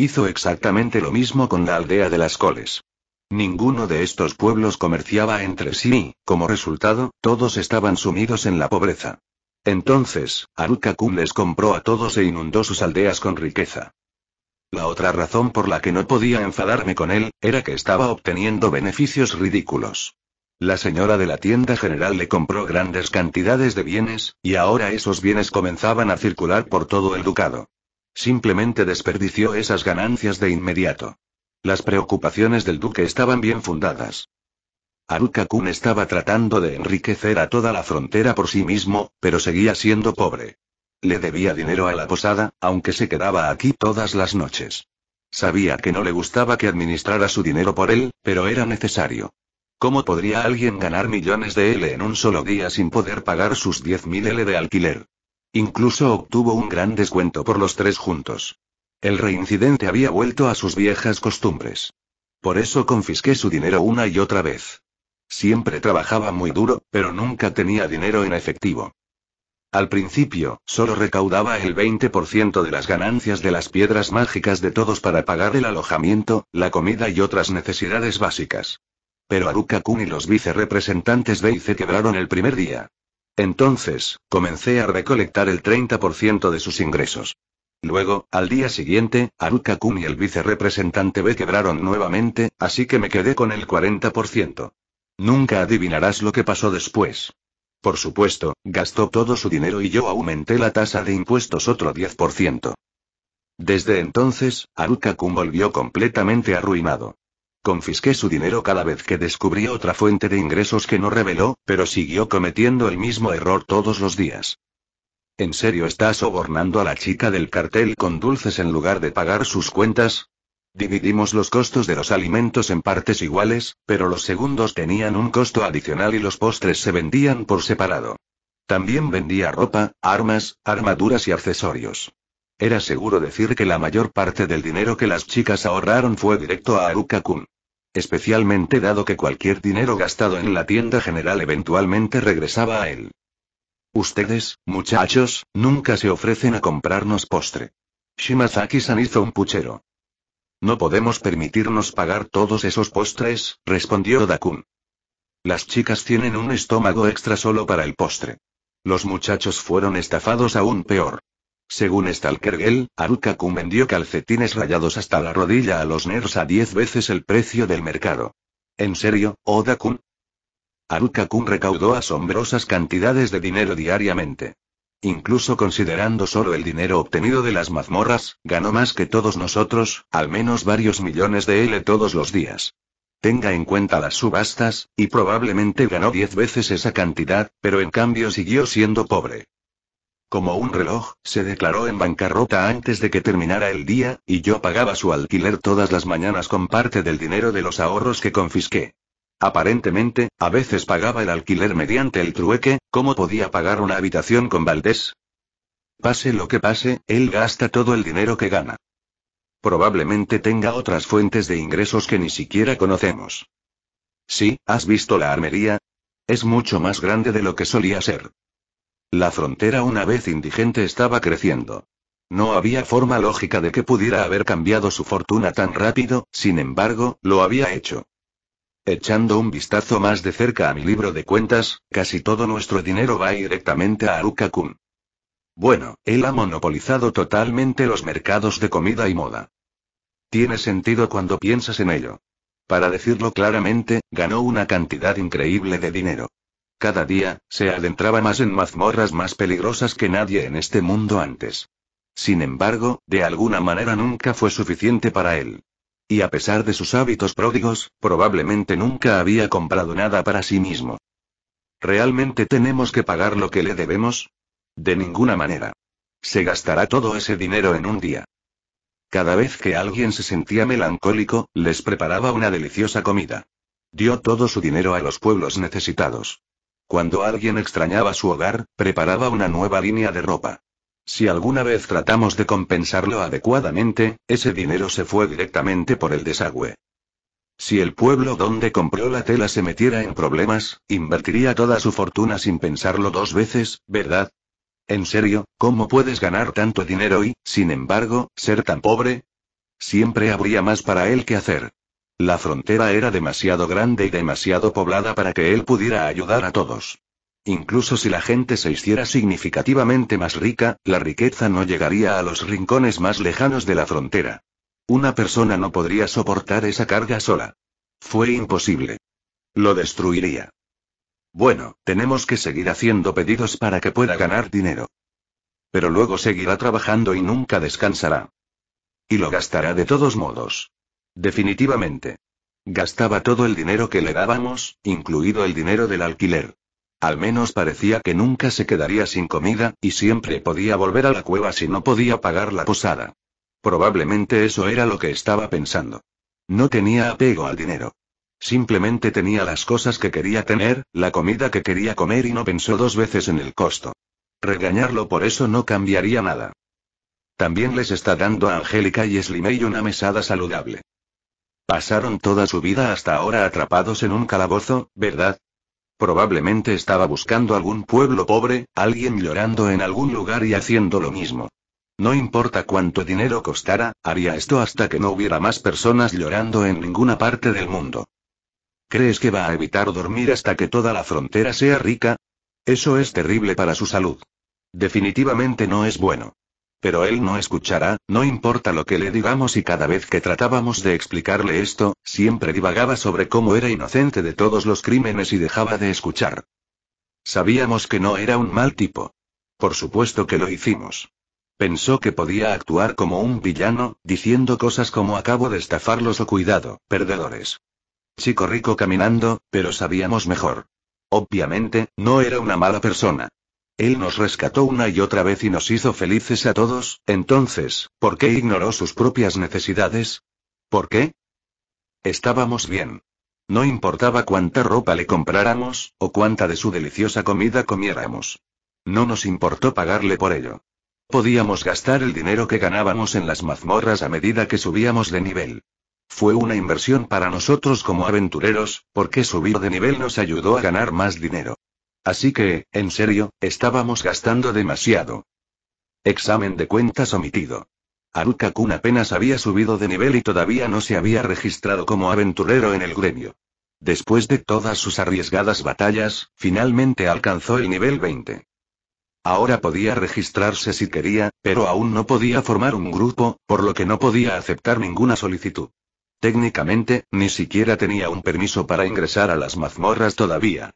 Hizo exactamente lo mismo con la aldea de las Coles. Ninguno de estos pueblos comerciaba entre sí y, como resultado, todos estaban sumidos en la pobreza. Entonces, Aruka les compró a todos e inundó sus aldeas con riqueza. La otra razón por la que no podía enfadarme con él, era que estaba obteniendo beneficios ridículos. La señora de la tienda general le compró grandes cantidades de bienes, y ahora esos bienes comenzaban a circular por todo el ducado. Simplemente desperdició esas ganancias de inmediato. Las preocupaciones del duque estaban bien fundadas. Aruka Kun estaba tratando de enriquecer a toda la frontera por sí mismo, pero seguía siendo pobre. Le debía dinero a la posada, aunque se quedaba aquí todas las noches. Sabía que no le gustaba que administrara su dinero por él, pero era necesario. ¿Cómo podría alguien ganar millones de L en un solo día sin poder pagar sus 10.000 L de alquiler? Incluso obtuvo un gran descuento por los tres juntos. El reincidente había vuelto a sus viejas costumbres. Por eso confisqué su dinero una y otra vez. Siempre trabajaba muy duro, pero nunca tenía dinero en efectivo. Al principio, solo recaudaba el 20% de las ganancias de las piedras mágicas de todos para pagar el alojamiento, la comida y otras necesidades básicas. Pero Aruka Kun y los vicerepresentantes de ICE quebraron el primer día. Entonces, comencé a recolectar el 30% de sus ingresos. Luego, al día siguiente, Aruka y el vicerepresentante B quebraron nuevamente, así que me quedé con el 40%. Nunca adivinarás lo que pasó después. Por supuesto, gastó todo su dinero y yo aumenté la tasa de impuestos otro 10%. Desde entonces, Aruka volvió completamente arruinado. Confisqué su dinero cada vez que descubrí otra fuente de ingresos que no reveló, pero siguió cometiendo el mismo error todos los días. ¿En serio está sobornando a la chica del cartel con dulces en lugar de pagar sus cuentas? Dividimos los costos de los alimentos en partes iguales, pero los segundos tenían un costo adicional y los postres se vendían por separado. También vendía ropa, armas, armaduras y accesorios. Era seguro decir que la mayor parte del dinero que las chicas ahorraron fue directo a Aruka-kun. Especialmente dado que cualquier dinero gastado en la tienda general eventualmente regresaba a él. Ustedes, muchachos, nunca se ofrecen a comprarnos postre. Shimazaki-san hizo un puchero. No podemos permitirnos pagar todos esos postres, respondió Dakun. Las chicas tienen un estómago extra solo para el postre. Los muchachos fueron estafados aún peor. Según Stalker Gell, Aruka Kun vendió calcetines rayados hasta la rodilla a los nerds a 10 veces el precio del mercado. ¿En serio, Oda Kun? recaudó asombrosas cantidades de dinero diariamente. Incluso considerando solo el dinero obtenido de las mazmorras, ganó más que todos nosotros, al menos varios millones de L todos los días. Tenga en cuenta las subastas, y probablemente ganó 10 veces esa cantidad, pero en cambio siguió siendo pobre. Como un reloj, se declaró en bancarrota antes de que terminara el día, y yo pagaba su alquiler todas las mañanas con parte del dinero de los ahorros que confisqué. Aparentemente, a veces pagaba el alquiler mediante el trueque, ¿cómo podía pagar una habitación con Valdés? Pase lo que pase, él gasta todo el dinero que gana. Probablemente tenga otras fuentes de ingresos que ni siquiera conocemos. Sí, ¿has visto la armería? Es mucho más grande de lo que solía ser. La frontera una vez indigente estaba creciendo. No había forma lógica de que pudiera haber cambiado su fortuna tan rápido, sin embargo, lo había hecho. Echando un vistazo más de cerca a mi libro de cuentas, casi todo nuestro dinero va directamente a Aruka-kun. Bueno, él ha monopolizado totalmente los mercados de comida y moda. Tiene sentido cuando piensas en ello. Para decirlo claramente, ganó una cantidad increíble de dinero. Cada día, se adentraba más en mazmorras más peligrosas que nadie en este mundo antes. Sin embargo, de alguna manera nunca fue suficiente para él. Y a pesar de sus hábitos pródigos, probablemente nunca había comprado nada para sí mismo. ¿Realmente tenemos que pagar lo que le debemos? De ninguna manera. Se gastará todo ese dinero en un día. Cada vez que alguien se sentía melancólico, les preparaba una deliciosa comida. Dio todo su dinero a los pueblos necesitados. Cuando alguien extrañaba su hogar, preparaba una nueva línea de ropa. Si alguna vez tratamos de compensarlo adecuadamente, ese dinero se fue directamente por el desagüe. Si el pueblo donde compró la tela se metiera en problemas, invertiría toda su fortuna sin pensarlo dos veces, ¿verdad? En serio, ¿cómo puedes ganar tanto dinero y, sin embargo, ser tan pobre? Siempre habría más para él que hacer. La frontera era demasiado grande y demasiado poblada para que él pudiera ayudar a todos. Incluso si la gente se hiciera significativamente más rica, la riqueza no llegaría a los rincones más lejanos de la frontera. Una persona no podría soportar esa carga sola. Fue imposible. Lo destruiría. Bueno, tenemos que seguir haciendo pedidos para que pueda ganar dinero. Pero luego seguirá trabajando y nunca descansará. Y lo gastará de todos modos. Definitivamente. Gastaba todo el dinero que le dábamos, incluido el dinero del alquiler. Al menos parecía que nunca se quedaría sin comida, y siempre podía volver a la cueva si no podía pagar la posada. Probablemente eso era lo que estaba pensando. No tenía apego al dinero. Simplemente tenía las cosas que quería tener, la comida que quería comer y no pensó dos veces en el costo. Regañarlo por eso no cambiaría nada. También les está dando a Angélica y Slimey una mesada saludable. Pasaron toda su vida hasta ahora atrapados en un calabozo, ¿verdad? Probablemente estaba buscando algún pueblo pobre, alguien llorando en algún lugar y haciendo lo mismo. No importa cuánto dinero costara, haría esto hasta que no hubiera más personas llorando en ninguna parte del mundo. ¿Crees que va a evitar dormir hasta que toda la frontera sea rica? Eso es terrible para su salud. Definitivamente no es bueno. Pero él no escuchará, no importa lo que le digamos y cada vez que tratábamos de explicarle esto, siempre divagaba sobre cómo era inocente de todos los crímenes y dejaba de escuchar. Sabíamos que no era un mal tipo. Por supuesto que lo hicimos. Pensó que podía actuar como un villano, diciendo cosas como acabo de estafarlos o cuidado, perdedores. Chico rico caminando, pero sabíamos mejor. Obviamente, no era una mala persona. Él nos rescató una y otra vez y nos hizo felices a todos, entonces, ¿por qué ignoró sus propias necesidades? ¿Por qué? Estábamos bien. No importaba cuánta ropa le compráramos, o cuánta de su deliciosa comida comiéramos. No nos importó pagarle por ello. Podíamos gastar el dinero que ganábamos en las mazmorras a medida que subíamos de nivel. Fue una inversión para nosotros como aventureros, porque subir de nivel nos ayudó a ganar más dinero. Así que, en serio, estábamos gastando demasiado. Examen de cuentas omitido. Aruka Kun apenas había subido de nivel y todavía no se había registrado como aventurero en el gremio. Después de todas sus arriesgadas batallas, finalmente alcanzó el nivel 20. Ahora podía registrarse si quería, pero aún no podía formar un grupo, por lo que no podía aceptar ninguna solicitud. Técnicamente, ni siquiera tenía un permiso para ingresar a las mazmorras todavía.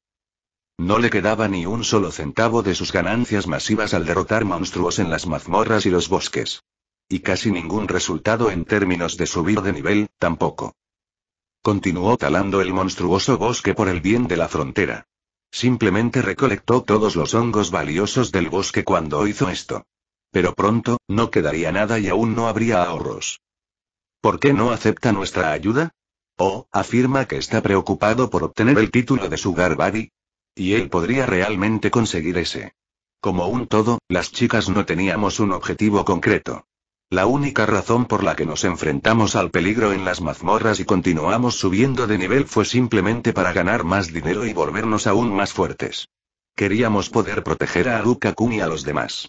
No le quedaba ni un solo centavo de sus ganancias masivas al derrotar monstruos en las mazmorras y los bosques. Y casi ningún resultado en términos de subir de nivel, tampoco. Continuó talando el monstruoso bosque por el bien de la frontera. Simplemente recolectó todos los hongos valiosos del bosque cuando hizo esto. Pero pronto, no quedaría nada y aún no habría ahorros. ¿Por qué no acepta nuestra ayuda? ¿O oh, afirma que está preocupado por obtener el título de su Garbari? Y él podría realmente conseguir ese. Como un todo, las chicas no teníamos un objetivo concreto. La única razón por la que nos enfrentamos al peligro en las mazmorras y continuamos subiendo de nivel fue simplemente para ganar más dinero y volvernos aún más fuertes. Queríamos poder proteger a Aruka Kun y a los demás.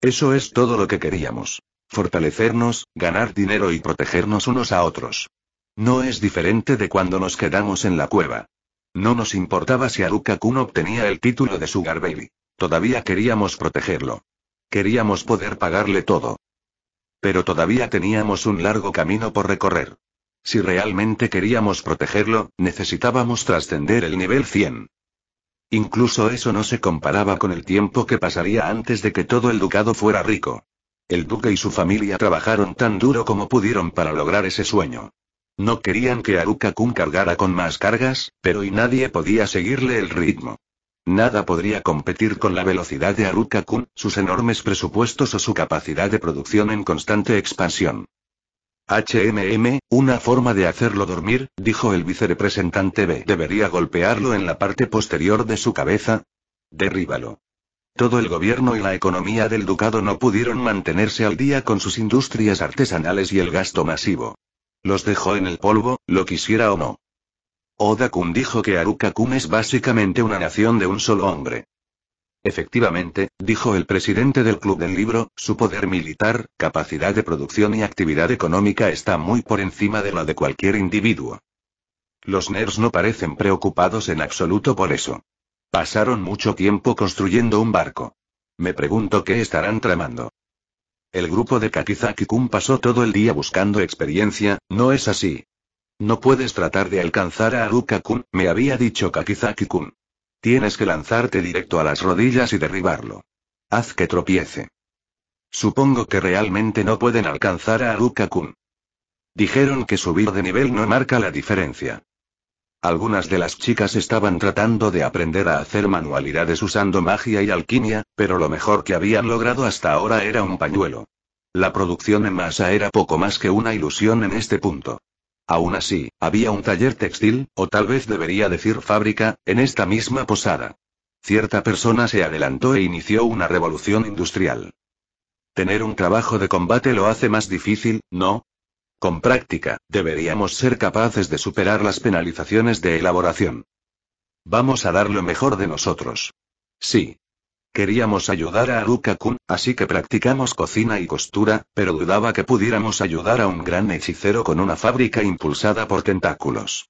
Eso es todo lo que queríamos. Fortalecernos, ganar dinero y protegernos unos a otros. No es diferente de cuando nos quedamos en la cueva. No nos importaba si Aruka-kun obtenía el título de Sugar Baby. Todavía queríamos protegerlo. Queríamos poder pagarle todo. Pero todavía teníamos un largo camino por recorrer. Si realmente queríamos protegerlo, necesitábamos trascender el nivel 100. Incluso eso no se comparaba con el tiempo que pasaría antes de que todo el ducado fuera rico. El duque y su familia trabajaron tan duro como pudieron para lograr ese sueño. No querían que Aruka-kun cargara con más cargas, pero y nadie podía seguirle el ritmo. Nada podría competir con la velocidad de aruka sus enormes presupuestos o su capacidad de producción en constante expansión. HMM, una forma de hacerlo dormir, dijo el vicerepresentante B. Debería golpearlo en la parte posterior de su cabeza. Derríbalo. Todo el gobierno y la economía del ducado no pudieron mantenerse al día con sus industrias artesanales y el gasto masivo. Los dejó en el polvo, lo quisiera o no. Oda Kun dijo que Aruka Kun es básicamente una nación de un solo hombre. Efectivamente, dijo el presidente del Club del Libro, su poder militar, capacidad de producción y actividad económica está muy por encima de la de cualquier individuo. Los nerds no parecen preocupados en absoluto por eso. Pasaron mucho tiempo construyendo un barco. Me pregunto qué estarán tramando. El grupo de Kakizaki-kun pasó todo el día buscando experiencia, ¿no es así? No puedes tratar de alcanzar a Aruka-kun, me había dicho Kakizaki-kun. Tienes que lanzarte directo a las rodillas y derribarlo. Haz que tropiece. Supongo que realmente no pueden alcanzar a Aruka-kun. Dijeron que subir de nivel no marca la diferencia. Algunas de las chicas estaban tratando de aprender a hacer manualidades usando magia y alquimia, pero lo mejor que habían logrado hasta ahora era un pañuelo. La producción en masa era poco más que una ilusión en este punto. Aún así, había un taller textil, o tal vez debería decir fábrica, en esta misma posada. Cierta persona se adelantó e inició una revolución industrial. Tener un trabajo de combate lo hace más difícil, ¿no? Con práctica, deberíamos ser capaces de superar las penalizaciones de elaboración. Vamos a dar lo mejor de nosotros. Sí. Queríamos ayudar a Aruka-kun, así que practicamos cocina y costura, pero dudaba que pudiéramos ayudar a un gran hechicero con una fábrica impulsada por tentáculos.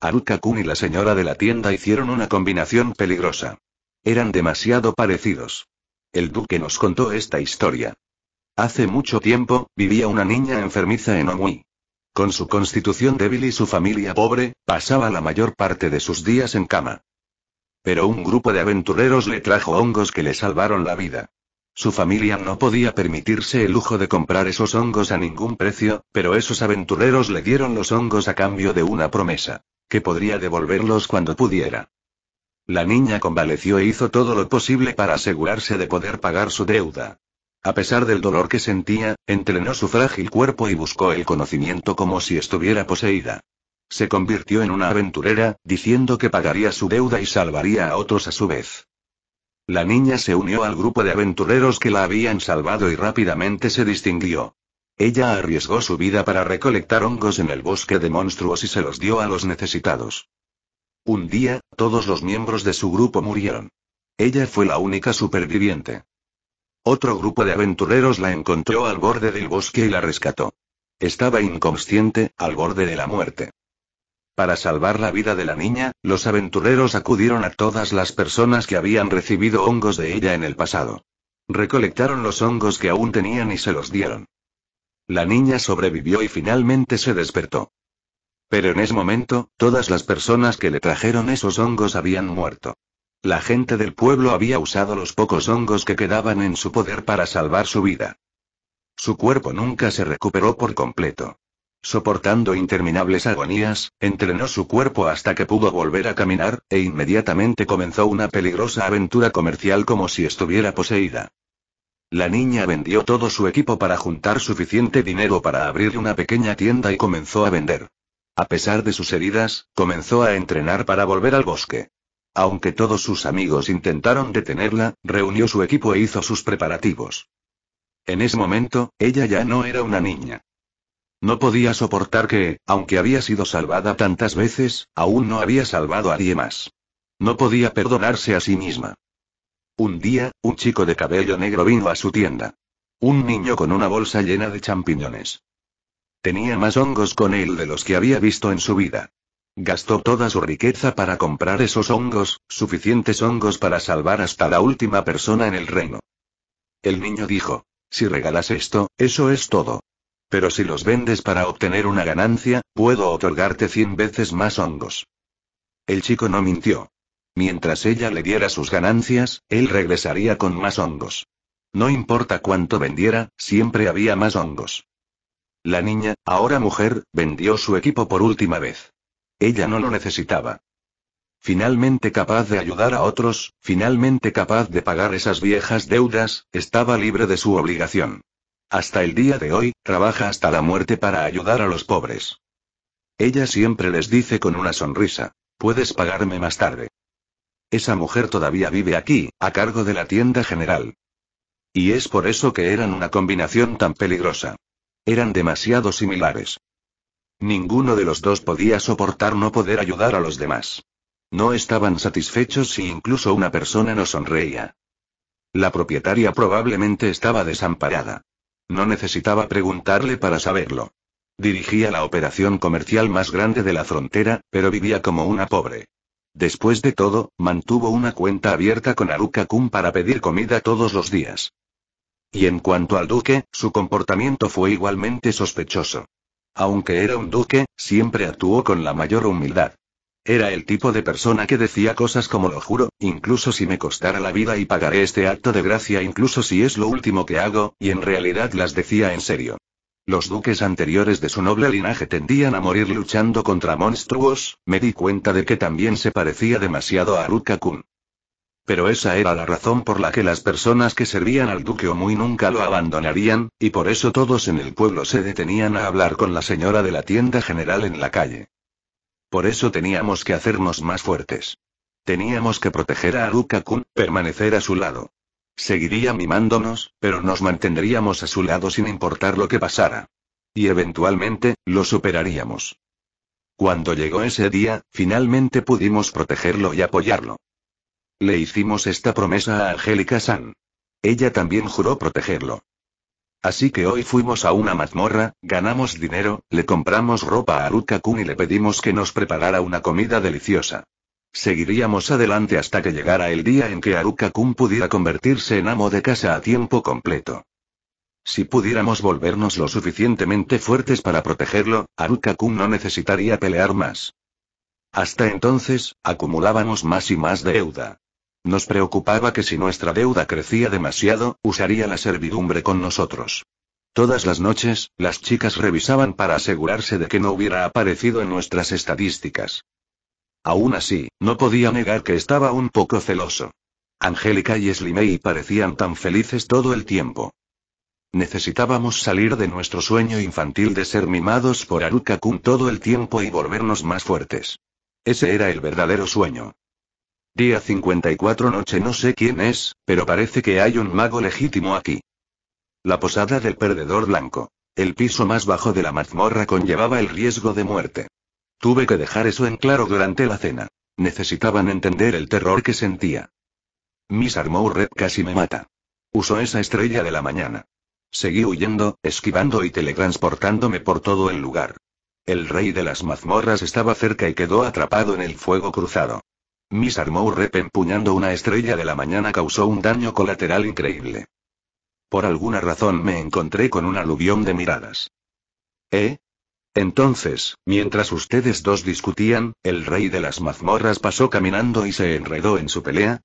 Aruka-kun y la señora de la tienda hicieron una combinación peligrosa. Eran demasiado parecidos. El duque nos contó esta historia. Hace mucho tiempo, vivía una niña enfermiza en Omui. Con su constitución débil y su familia pobre, pasaba la mayor parte de sus días en cama. Pero un grupo de aventureros le trajo hongos que le salvaron la vida. Su familia no podía permitirse el lujo de comprar esos hongos a ningún precio, pero esos aventureros le dieron los hongos a cambio de una promesa, que podría devolverlos cuando pudiera. La niña convaleció e hizo todo lo posible para asegurarse de poder pagar su deuda. A pesar del dolor que sentía, entrenó su frágil cuerpo y buscó el conocimiento como si estuviera poseída. Se convirtió en una aventurera, diciendo que pagaría su deuda y salvaría a otros a su vez. La niña se unió al grupo de aventureros que la habían salvado y rápidamente se distinguió. Ella arriesgó su vida para recolectar hongos en el bosque de monstruos y se los dio a los necesitados. Un día, todos los miembros de su grupo murieron. Ella fue la única superviviente. Otro grupo de aventureros la encontró al borde del bosque y la rescató. Estaba inconsciente, al borde de la muerte. Para salvar la vida de la niña, los aventureros acudieron a todas las personas que habían recibido hongos de ella en el pasado. Recolectaron los hongos que aún tenían y se los dieron. La niña sobrevivió y finalmente se despertó. Pero en ese momento, todas las personas que le trajeron esos hongos habían muerto. La gente del pueblo había usado los pocos hongos que quedaban en su poder para salvar su vida. Su cuerpo nunca se recuperó por completo. Soportando interminables agonías, entrenó su cuerpo hasta que pudo volver a caminar, e inmediatamente comenzó una peligrosa aventura comercial como si estuviera poseída. La niña vendió todo su equipo para juntar suficiente dinero para abrir una pequeña tienda y comenzó a vender. A pesar de sus heridas, comenzó a entrenar para volver al bosque. Aunque todos sus amigos intentaron detenerla, reunió su equipo e hizo sus preparativos. En ese momento, ella ya no era una niña. No podía soportar que, aunque había sido salvada tantas veces, aún no había salvado a nadie más. No podía perdonarse a sí misma. Un día, un chico de cabello negro vino a su tienda. Un niño con una bolsa llena de champiñones. Tenía más hongos con él de los que había visto en su vida. Gastó toda su riqueza para comprar esos hongos, suficientes hongos para salvar hasta la última persona en el reino. El niño dijo, si regalas esto, eso es todo. Pero si los vendes para obtener una ganancia, puedo otorgarte cien veces más hongos. El chico no mintió. Mientras ella le diera sus ganancias, él regresaría con más hongos. No importa cuánto vendiera, siempre había más hongos. La niña, ahora mujer, vendió su equipo por última vez. Ella no lo necesitaba. Finalmente capaz de ayudar a otros, finalmente capaz de pagar esas viejas deudas, estaba libre de su obligación. Hasta el día de hoy, trabaja hasta la muerte para ayudar a los pobres. Ella siempre les dice con una sonrisa, puedes pagarme más tarde. Esa mujer todavía vive aquí, a cargo de la tienda general. Y es por eso que eran una combinación tan peligrosa. Eran demasiado similares. Ninguno de los dos podía soportar no poder ayudar a los demás. No estaban satisfechos si incluso una persona no sonreía. La propietaria probablemente estaba desamparada. No necesitaba preguntarle para saberlo. Dirigía la operación comercial más grande de la frontera, pero vivía como una pobre. Después de todo, mantuvo una cuenta abierta con Aruka Kun para pedir comida todos los días. Y en cuanto al duque, su comportamiento fue igualmente sospechoso. Aunque era un duque, siempre actuó con la mayor humildad. Era el tipo de persona que decía cosas como lo juro, incluso si me costara la vida y pagaré este acto de gracia incluso si es lo último que hago, y en realidad las decía en serio. Los duques anteriores de su noble linaje tendían a morir luchando contra monstruos, me di cuenta de que también se parecía demasiado a Rukakun. Pero esa era la razón por la que las personas que servían al duque muy nunca lo abandonarían, y por eso todos en el pueblo se detenían a hablar con la señora de la tienda general en la calle. Por eso teníamos que hacernos más fuertes. Teníamos que proteger a Aruka-kun, permanecer a su lado. Seguiría mimándonos, pero nos mantendríamos a su lado sin importar lo que pasara. Y eventualmente, lo superaríamos. Cuando llegó ese día, finalmente pudimos protegerlo y apoyarlo. Le hicimos esta promesa a Angélica San. Ella también juró protegerlo. Así que hoy fuimos a una mazmorra, ganamos dinero, le compramos ropa a Aruka Kun y le pedimos que nos preparara una comida deliciosa. Seguiríamos adelante hasta que llegara el día en que Aruka Kun pudiera convertirse en amo de casa a tiempo completo. Si pudiéramos volvernos lo suficientemente fuertes para protegerlo, Aruka Kun no necesitaría pelear más. Hasta entonces, acumulábamos más y más deuda. Nos preocupaba que si nuestra deuda crecía demasiado, usaría la servidumbre con nosotros. Todas las noches, las chicas revisaban para asegurarse de que no hubiera aparecido en nuestras estadísticas. Aún así, no podía negar que estaba un poco celoso. Angélica y Slimey parecían tan felices todo el tiempo. Necesitábamos salir de nuestro sueño infantil de ser mimados por Aruka-kun todo el tiempo y volvernos más fuertes. Ese era el verdadero sueño. Día 54 noche no sé quién es, pero parece que hay un mago legítimo aquí. La posada del perdedor blanco. El piso más bajo de la mazmorra conllevaba el riesgo de muerte. Tuve que dejar eso en claro durante la cena. Necesitaban entender el terror que sentía. Miss Armour Red casi me mata. Usó esa estrella de la mañana. Seguí huyendo, esquivando y teletransportándome por todo el lugar. El rey de las mazmorras estaba cerca y quedó atrapado en el fuego cruzado. Miss Armour Rep empuñando una estrella de la mañana causó un daño colateral increíble. Por alguna razón me encontré con un aluvión de miradas. ¿Eh? Entonces, mientras ustedes dos discutían, el rey de las mazmorras pasó caminando y se enredó en su pelea.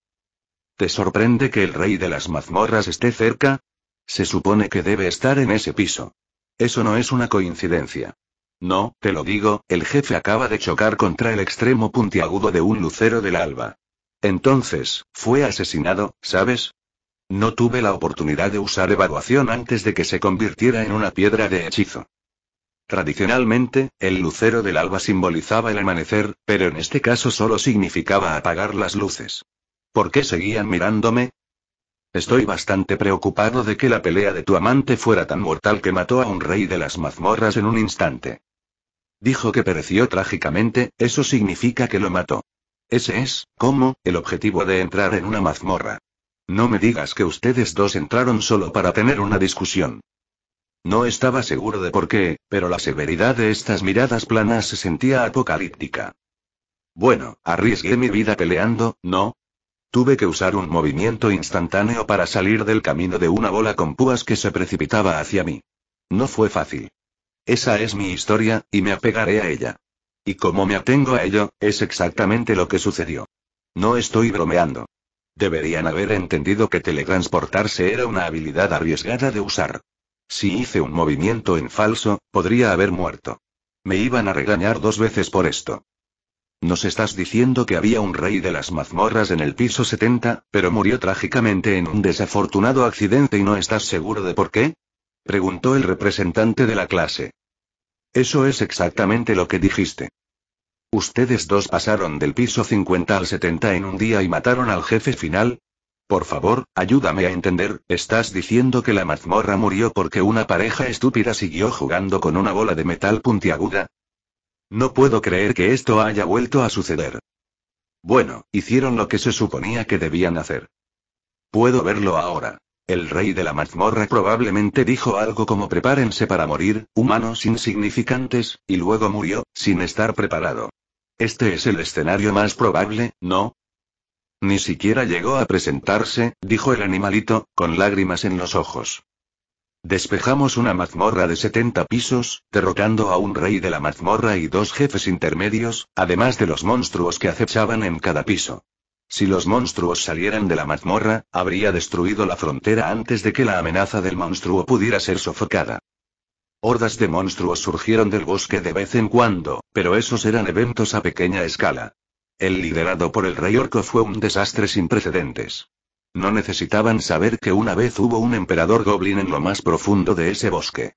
¿Te sorprende que el rey de las mazmorras esté cerca? Se supone que debe estar en ese piso. Eso no es una coincidencia. No, te lo digo, el jefe acaba de chocar contra el extremo puntiagudo de un lucero del alba. Entonces, fue asesinado, ¿sabes? No tuve la oportunidad de usar evaluación antes de que se convirtiera en una piedra de hechizo. Tradicionalmente, el lucero del alba simbolizaba el amanecer, pero en este caso solo significaba apagar las luces. ¿Por qué seguían mirándome? Estoy bastante preocupado de que la pelea de tu amante fuera tan mortal que mató a un rey de las mazmorras en un instante. Dijo que pereció trágicamente, eso significa que lo mató. Ese es, como, el objetivo de entrar en una mazmorra. No me digas que ustedes dos entraron solo para tener una discusión. No estaba seguro de por qué, pero la severidad de estas miradas planas se sentía apocalíptica. Bueno, arriesgué mi vida peleando, ¿no? Tuve que usar un movimiento instantáneo para salir del camino de una bola con púas que se precipitaba hacia mí. No fue fácil. Esa es mi historia, y me apegaré a ella. Y como me atengo a ello, es exactamente lo que sucedió. No estoy bromeando. Deberían haber entendido que teletransportarse era una habilidad arriesgada de usar. Si hice un movimiento en falso, podría haber muerto. Me iban a regañar dos veces por esto. Nos estás diciendo que había un rey de las mazmorras en el piso 70, pero murió trágicamente en un desafortunado accidente y no estás seguro de por qué? preguntó el representante de la clase. Eso es exactamente lo que dijiste. Ustedes dos pasaron del piso 50 al 70 en un día y mataron al jefe final. Por favor, ayúdame a entender, ¿estás diciendo que la mazmorra murió porque una pareja estúpida siguió jugando con una bola de metal puntiaguda? No puedo creer que esto haya vuelto a suceder. Bueno, hicieron lo que se suponía que debían hacer. Puedo verlo ahora. El rey de la mazmorra probablemente dijo algo como prepárense para morir, humanos insignificantes, y luego murió, sin estar preparado. Este es el escenario más probable, ¿no? Ni siquiera llegó a presentarse, dijo el animalito, con lágrimas en los ojos. Despejamos una mazmorra de 70 pisos, derrotando a un rey de la mazmorra y dos jefes intermedios, además de los monstruos que acechaban en cada piso. Si los monstruos salieran de la mazmorra, habría destruido la frontera antes de que la amenaza del monstruo pudiera ser sofocada. Hordas de monstruos surgieron del bosque de vez en cuando, pero esos eran eventos a pequeña escala. El liderado por el rey orco fue un desastre sin precedentes. No necesitaban saber que una vez hubo un emperador goblin en lo más profundo de ese bosque.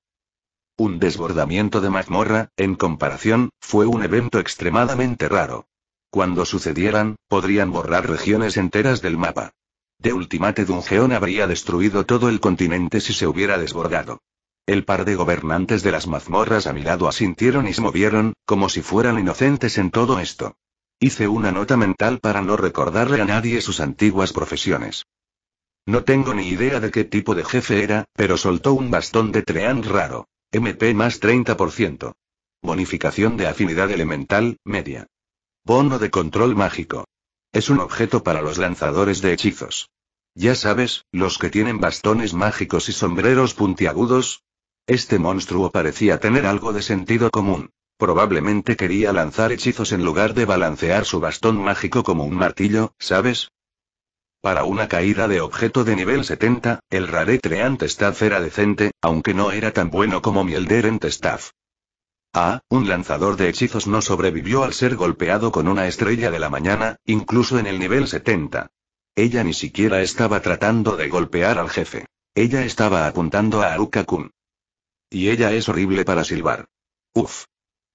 Un desbordamiento de mazmorra, en comparación, fue un evento extremadamente raro. Cuando sucedieran, podrían borrar regiones enteras del mapa. De Ultimate Dungeon habría destruido todo el continente si se hubiera desbordado. El par de gobernantes de las mazmorras a mi lado asintieron y se movieron, como si fueran inocentes en todo esto. Hice una nota mental para no recordarle a nadie sus antiguas profesiones. No tengo ni idea de qué tipo de jefe era, pero soltó un bastón de treán raro. MP más 30%. Bonificación de afinidad elemental, media. Bono de control mágico. Es un objeto para los lanzadores de hechizos. Ya sabes, los que tienen bastones mágicos y sombreros puntiagudos. Este monstruo parecía tener algo de sentido común. Probablemente quería lanzar hechizos en lugar de balancear su bastón mágico como un martillo, ¿sabes? Para una caída de objeto de nivel 70, el Raretreant Staff era decente, aunque no era tan bueno como mi Staff. Ah, un lanzador de hechizos no sobrevivió al ser golpeado con una estrella de la mañana, incluso en el nivel 70. Ella ni siquiera estaba tratando de golpear al jefe. Ella estaba apuntando a Aruka-kun. Y ella es horrible para silbar. Uf.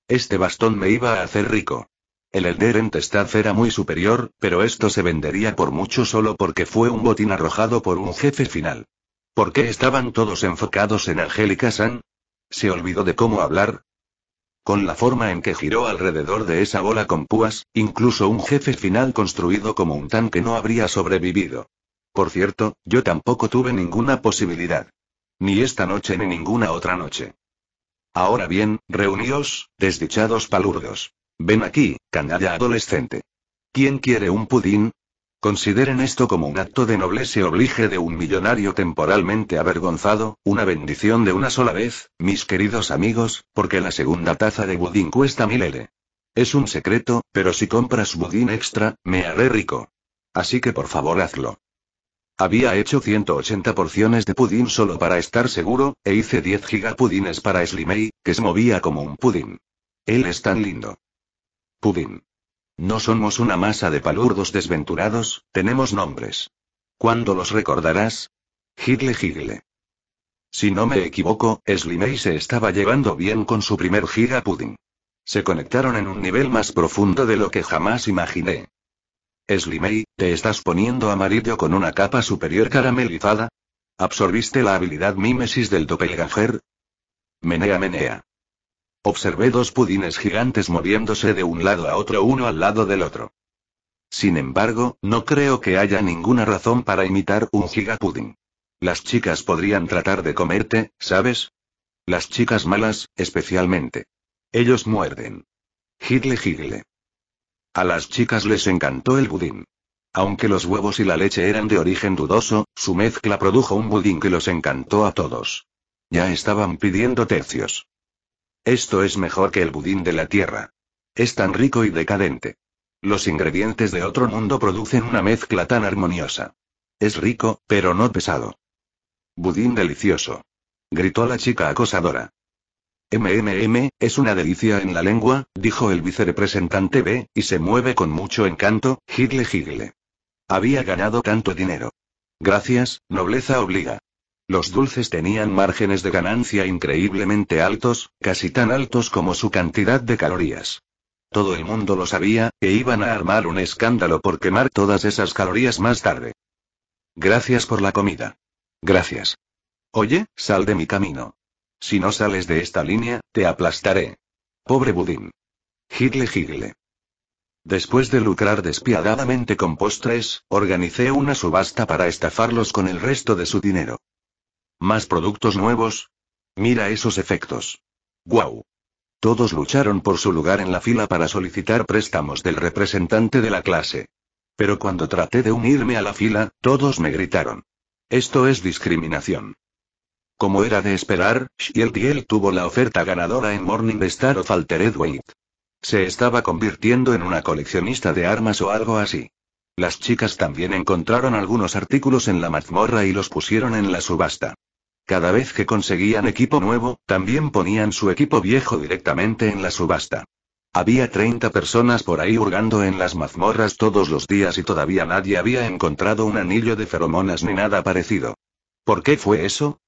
Este bastón me iba a hacer rico. El Elder Entestad era muy superior, pero esto se vendería por mucho solo porque fue un botín arrojado por un jefe final. ¿Por qué estaban todos enfocados en Angélica San? ¿Se olvidó de cómo hablar? Con la forma en que giró alrededor de esa bola con púas, incluso un jefe final construido como un tanque no habría sobrevivido. Por cierto, yo tampoco tuve ninguna posibilidad. Ni esta noche ni ninguna otra noche. Ahora bien, reuníos, desdichados palurdos. Ven aquí, canalla adolescente. ¿Quién quiere un pudín? Consideren esto como un acto de nobleza oblige de un millonario temporalmente avergonzado, una bendición de una sola vez, mis queridos amigos, porque la segunda taza de budín cuesta mil L. Es un secreto, pero si compras budín extra, me haré rico. Así que por favor hazlo. Había hecho 180 porciones de pudín solo para estar seguro, e hice 10 gigapudines para Slimay, que se movía como un pudín. Él es tan lindo. Pudín. No somos una masa de palurdos desventurados, tenemos nombres. ¿Cuándo los recordarás? Gigle gigle. Si no me equivoco, Slimey se estaba llevando bien con su primer giga pudding. Se conectaron en un nivel más profundo de lo que jamás imaginé. Slimey, ¿te estás poniendo amarillo con una capa superior caramelizada? ¿Absorbiste la habilidad mímesis del doppelganger? Menea menea. Observé dos pudines gigantes moviéndose de un lado a otro uno al lado del otro. Sin embargo, no creo que haya ninguna razón para imitar un gigapudín. Las chicas podrían tratar de comerte, ¿sabes? Las chicas malas, especialmente. Ellos muerden. Gigle gigle. A las chicas les encantó el pudín. Aunque los huevos y la leche eran de origen dudoso, su mezcla produjo un pudín que los encantó a todos. Ya estaban pidiendo tercios. Esto es mejor que el budín de la tierra. Es tan rico y decadente. Los ingredientes de otro mundo producen una mezcla tan armoniosa. Es rico, pero no pesado. Budín delicioso. Gritó la chica acosadora. MMM, es una delicia en la lengua, dijo el vicerepresentante B, y se mueve con mucho encanto, jigle jigle. Había ganado tanto dinero. Gracias, nobleza obliga. Los dulces tenían márgenes de ganancia increíblemente altos, casi tan altos como su cantidad de calorías. Todo el mundo lo sabía, e iban a armar un escándalo por quemar todas esas calorías más tarde. Gracias por la comida. Gracias. Oye, sal de mi camino. Si no sales de esta línea, te aplastaré. Pobre budín. Gigle gigle. Después de lucrar despiadadamente con postres, organicé una subasta para estafarlos con el resto de su dinero. Más productos nuevos. Mira esos efectos. ¡Guau! Todos lucharon por su lugar en la fila para solicitar préstamos del representante de la clase. Pero cuando traté de unirme a la fila, todos me gritaron. Esto es discriminación. Como era de esperar, Shieldiel tuvo la oferta ganadora en Morningstar of Altered Weight. Se estaba convirtiendo en una coleccionista de armas o algo así. Las chicas también encontraron algunos artículos en la mazmorra y los pusieron en la subasta. Cada vez que conseguían equipo nuevo, también ponían su equipo viejo directamente en la subasta. Había 30 personas por ahí hurgando en las mazmorras todos los días y todavía nadie había encontrado un anillo de feromonas ni nada parecido. ¿Por qué fue eso?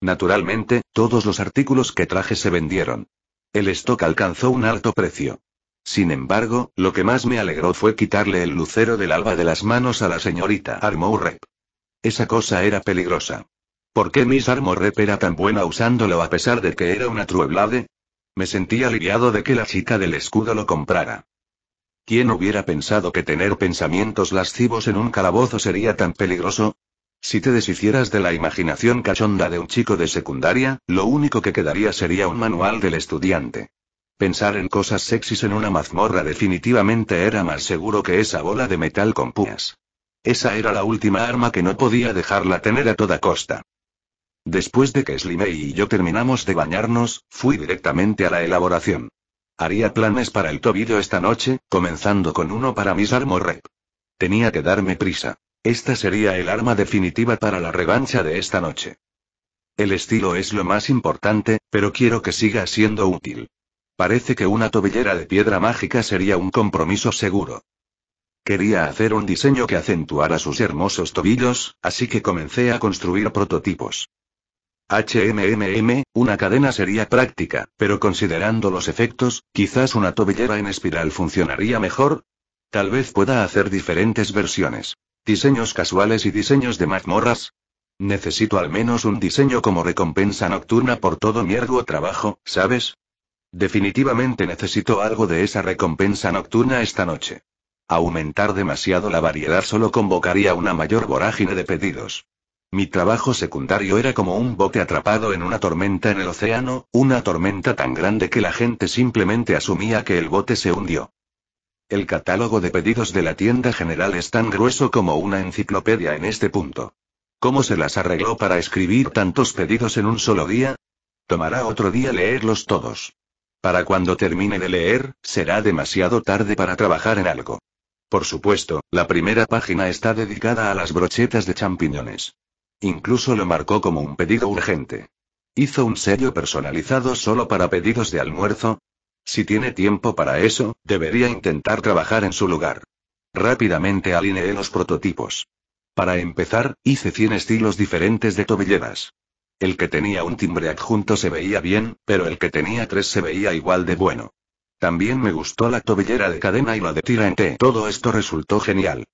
Naturalmente, todos los artículos que traje se vendieron. El stock alcanzó un alto precio. Sin embargo, lo que más me alegró fue quitarle el lucero del alba de las manos a la señorita Armourep. Esa cosa era peligrosa. ¿Por qué Miss Rep era tan buena usándolo a pesar de que era una trueblade? Me sentí aliviado de que la chica del escudo lo comprara. ¿Quién hubiera pensado que tener pensamientos lascivos en un calabozo sería tan peligroso? Si te deshicieras de la imaginación cachonda de un chico de secundaria, lo único que quedaría sería un manual del estudiante. Pensar en cosas sexys en una mazmorra definitivamente era más seguro que esa bola de metal con púas. Esa era la última arma que no podía dejarla tener a toda costa. Después de que Slimey y yo terminamos de bañarnos, fui directamente a la elaboración. Haría planes para el tobillo esta noche, comenzando con uno para mis armor rep. Tenía que darme prisa. Esta sería el arma definitiva para la revancha de esta noche. El estilo es lo más importante, pero quiero que siga siendo útil. Parece que una tobillera de piedra mágica sería un compromiso seguro. Quería hacer un diseño que acentuara sus hermosos tobillos, así que comencé a construir prototipos. HMMM, una cadena sería práctica, pero considerando los efectos, quizás una tobillera en espiral funcionaría mejor. Tal vez pueda hacer diferentes versiones. Diseños casuales y diseños de mazmorras. Necesito al menos un diseño como recompensa nocturna por todo mi arduo trabajo, ¿sabes? Definitivamente necesito algo de esa recompensa nocturna esta noche. Aumentar demasiado la variedad solo convocaría una mayor vorágine de pedidos. Mi trabajo secundario era como un bote atrapado en una tormenta en el océano, una tormenta tan grande que la gente simplemente asumía que el bote se hundió. El catálogo de pedidos de la tienda general es tan grueso como una enciclopedia en este punto. ¿Cómo se las arregló para escribir tantos pedidos en un solo día? Tomará otro día leerlos todos. Para cuando termine de leer, será demasiado tarde para trabajar en algo. Por supuesto, la primera página está dedicada a las brochetas de champiñones. Incluso lo marcó como un pedido urgente. Hizo un sello personalizado solo para pedidos de almuerzo. Si tiene tiempo para eso, debería intentar trabajar en su lugar. Rápidamente alineé los prototipos. Para empezar, hice 100 estilos diferentes de tobilleras. El que tenía un timbre adjunto se veía bien, pero el que tenía tres se veía igual de bueno. También me gustó la tobillera de cadena y la de tirante. Todo esto resultó genial.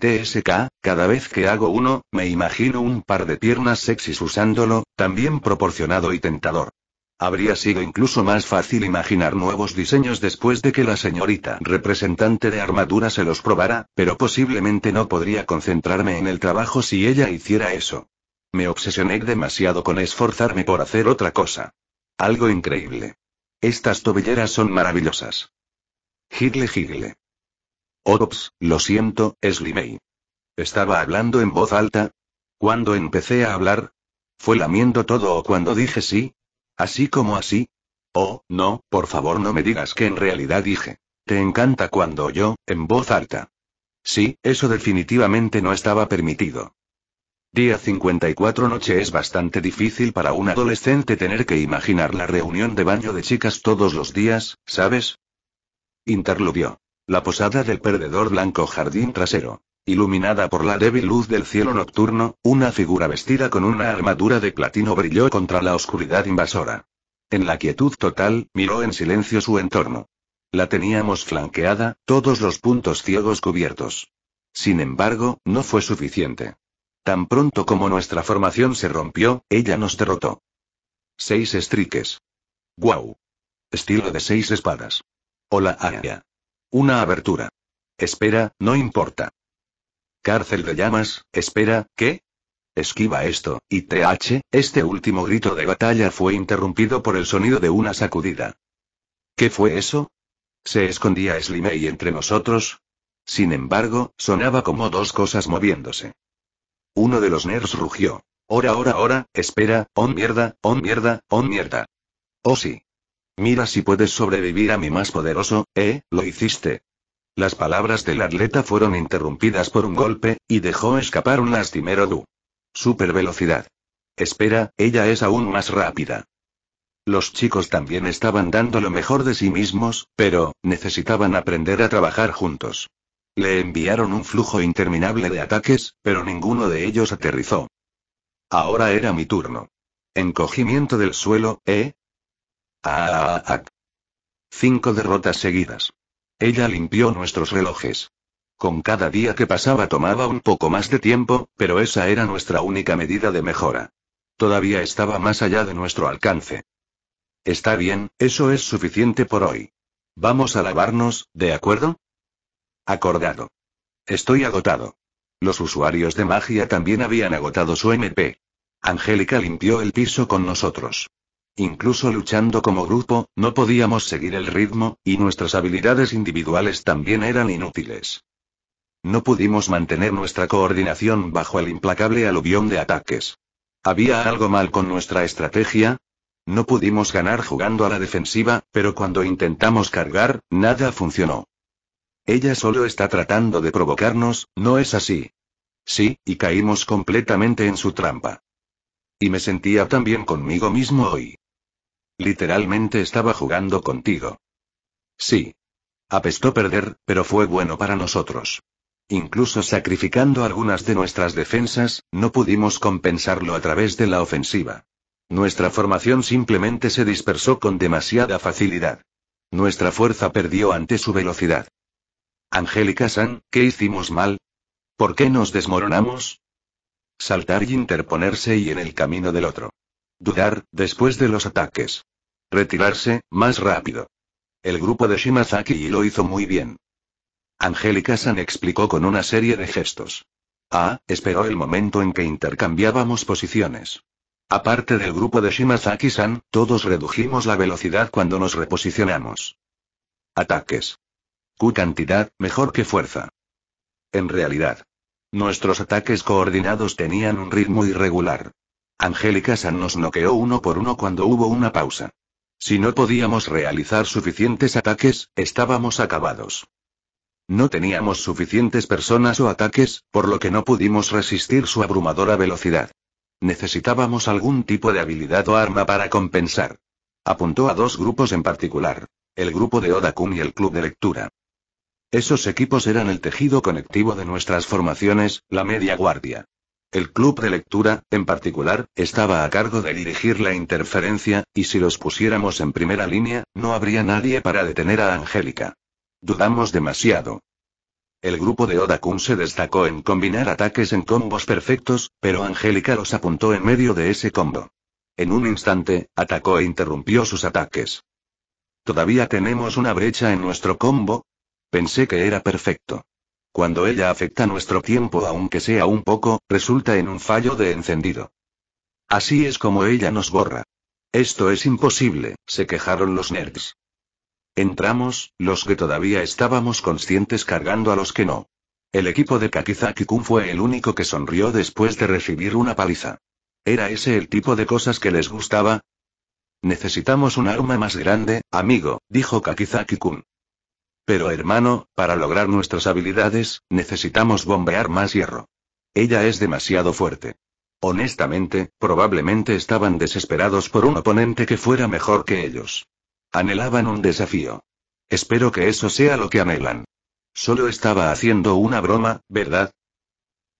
TSK, cada vez que hago uno, me imagino un par de piernas sexys usándolo, también proporcionado y tentador. Habría sido incluso más fácil imaginar nuevos diseños después de que la señorita representante de armadura se los probara, pero posiblemente no podría concentrarme en el trabajo si ella hiciera eso. Me obsesioné demasiado con esforzarme por hacer otra cosa. Algo increíble. Estas tobilleras son maravillosas. Gigle, gigle. Ops, lo siento, Slimey. ¿Estaba hablando en voz alta? ¿Cuándo empecé a hablar? ¿Fue lamiendo todo o cuando dije sí? ¿Así como así? Oh, no, por favor no me digas que en realidad dije. Te encanta cuando yo, en voz alta. Sí, eso definitivamente no estaba permitido. Día 54 noche es bastante difícil para un adolescente tener que imaginar la reunión de baño de chicas todos los días, ¿sabes? Interludió la posada del perdedor blanco jardín trasero. Iluminada por la débil luz del cielo nocturno, una figura vestida con una armadura de platino brilló contra la oscuridad invasora. En la quietud total, miró en silencio su entorno. La teníamos flanqueada, todos los puntos ciegos cubiertos. Sin embargo, no fue suficiente. Tan pronto como nuestra formación se rompió, ella nos derrotó. Seis estriques. ¡Guau! Estilo de seis espadas. Hola, Aya. Una abertura. Espera, no importa. Cárcel de llamas, espera, ¿qué? Esquiva esto, y TH, este último grito de batalla fue interrumpido por el sonido de una sacudida. ¿Qué fue eso? ¿Se escondía Slimey entre nosotros? Sin embargo, sonaba como dos cosas moviéndose. Uno de los nerds rugió. Ora, ora, ora, espera, on oh mierda, on oh mierda, on oh mierda. Oh sí. Mira si puedes sobrevivir a mi más poderoso, ¿eh? Lo hiciste. Las palabras del atleta fueron interrumpidas por un golpe, y dejó escapar un lastimero du. Super velocidad. Espera, ella es aún más rápida. Los chicos también estaban dando lo mejor de sí mismos, pero, necesitaban aprender a trabajar juntos. Le enviaron un flujo interminable de ataques, pero ninguno de ellos aterrizó. Ahora era mi turno. Encogimiento del suelo, ¿eh? Ah, Cinco derrotas seguidas. Ella limpió nuestros relojes. Con cada día que pasaba tomaba un poco más de tiempo, pero esa era nuestra única medida de mejora. Todavía estaba más allá de nuestro alcance. Está bien, eso es suficiente por hoy. Vamos a lavarnos, ¿de acuerdo? Acordado. Estoy agotado. Los usuarios de magia también habían agotado su MP. Angélica limpió el piso con nosotros. Incluso luchando como grupo, no podíamos seguir el ritmo, y nuestras habilidades individuales también eran inútiles. No pudimos mantener nuestra coordinación bajo el implacable aluvión de ataques. ¿Había algo mal con nuestra estrategia? No pudimos ganar jugando a la defensiva, pero cuando intentamos cargar, nada funcionó. Ella solo está tratando de provocarnos, ¿no es así? Sí, y caímos completamente en su trampa. Y me sentía tan bien conmigo mismo hoy. Literalmente estaba jugando contigo. Sí. Apestó perder, pero fue bueno para nosotros. Incluso sacrificando algunas de nuestras defensas, no pudimos compensarlo a través de la ofensiva. Nuestra formación simplemente se dispersó con demasiada facilidad. Nuestra fuerza perdió ante su velocidad. Angélica San, ¿qué hicimos mal? ¿Por qué nos desmoronamos? Saltar y interponerse y en el camino del otro. Dudar, después de los ataques. Retirarse, más rápido. El grupo de Shimazaki y lo hizo muy bien. Angélica San explicó con una serie de gestos. Ah, esperó el momento en que intercambiábamos posiciones. Aparte del grupo de Shimazaki-san, todos redujimos la velocidad cuando nos reposicionamos. Ataques. Q cantidad, mejor que fuerza. En realidad. Nuestros ataques coordinados tenían un ritmo irregular. Angélica San nos noqueó uno por uno cuando hubo una pausa. Si no podíamos realizar suficientes ataques, estábamos acabados. No teníamos suficientes personas o ataques, por lo que no pudimos resistir su abrumadora velocidad. Necesitábamos algún tipo de habilidad o arma para compensar. Apuntó a dos grupos en particular. El grupo de Odakun y el club de lectura. Esos equipos eran el tejido conectivo de nuestras formaciones, la media guardia. El club de lectura, en particular, estaba a cargo de dirigir la interferencia, y si los pusiéramos en primera línea, no habría nadie para detener a Angélica. Dudamos demasiado. El grupo de Odakun se destacó en combinar ataques en combos perfectos, pero Angélica los apuntó en medio de ese combo. En un instante, atacó e interrumpió sus ataques. Todavía tenemos una brecha en nuestro combo. Pensé que era perfecto. Cuando ella afecta nuestro tiempo aunque sea un poco, resulta en un fallo de encendido. Así es como ella nos borra. Esto es imposible, se quejaron los nerds. Entramos, los que todavía estábamos conscientes cargando a los que no. El equipo de Kakizaki-kun fue el único que sonrió después de recibir una paliza. ¿Era ese el tipo de cosas que les gustaba? Necesitamos un arma más grande, amigo, dijo Kakizaki-kun. Pero hermano, para lograr nuestras habilidades, necesitamos bombear más hierro. Ella es demasiado fuerte. Honestamente, probablemente estaban desesperados por un oponente que fuera mejor que ellos. Anhelaban un desafío. Espero que eso sea lo que anhelan. Solo estaba haciendo una broma, ¿verdad?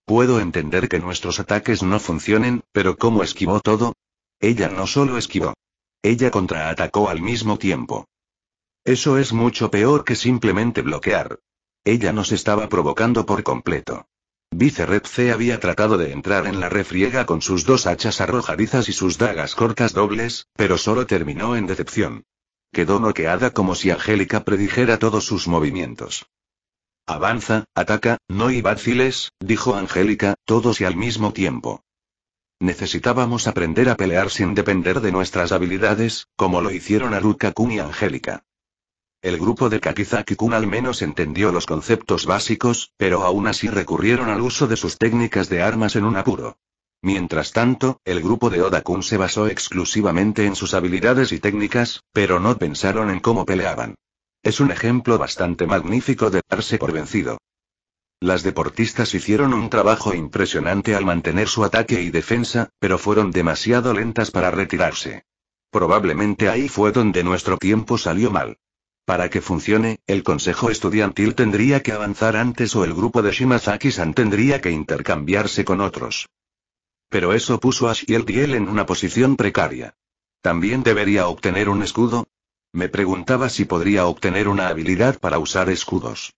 Puedo entender que nuestros ataques no funcionen, pero ¿cómo esquivó todo? Ella no solo esquivó. Ella contraatacó al mismo tiempo. Eso es mucho peor que simplemente bloquear. Ella nos estaba provocando por completo. Vicerep C había tratado de entrar en la refriega con sus dos hachas arrojadizas y sus dagas cortas dobles, pero solo terminó en decepción. Quedó noqueada como si Angélica predijera todos sus movimientos. Avanza, ataca, no y vaciles, dijo Angélica, todos y al mismo tiempo. Necesitábamos aprender a pelear sin depender de nuestras habilidades, como lo hicieron Aruka Kun y Angélica. El grupo de Kakizaki-kun al menos entendió los conceptos básicos, pero aún así recurrieron al uso de sus técnicas de armas en un apuro. Mientras tanto, el grupo de Oda-kun se basó exclusivamente en sus habilidades y técnicas, pero no pensaron en cómo peleaban. Es un ejemplo bastante magnífico de darse por vencido. Las deportistas hicieron un trabajo impresionante al mantener su ataque y defensa, pero fueron demasiado lentas para retirarse. Probablemente ahí fue donde nuestro tiempo salió mal. Para que funcione, el consejo estudiantil tendría que avanzar antes o el grupo de Shimazaki-san tendría que intercambiarse con otros. Pero eso puso a Shieldiel en una posición precaria. ¿También debería obtener un escudo? Me preguntaba si podría obtener una habilidad para usar escudos.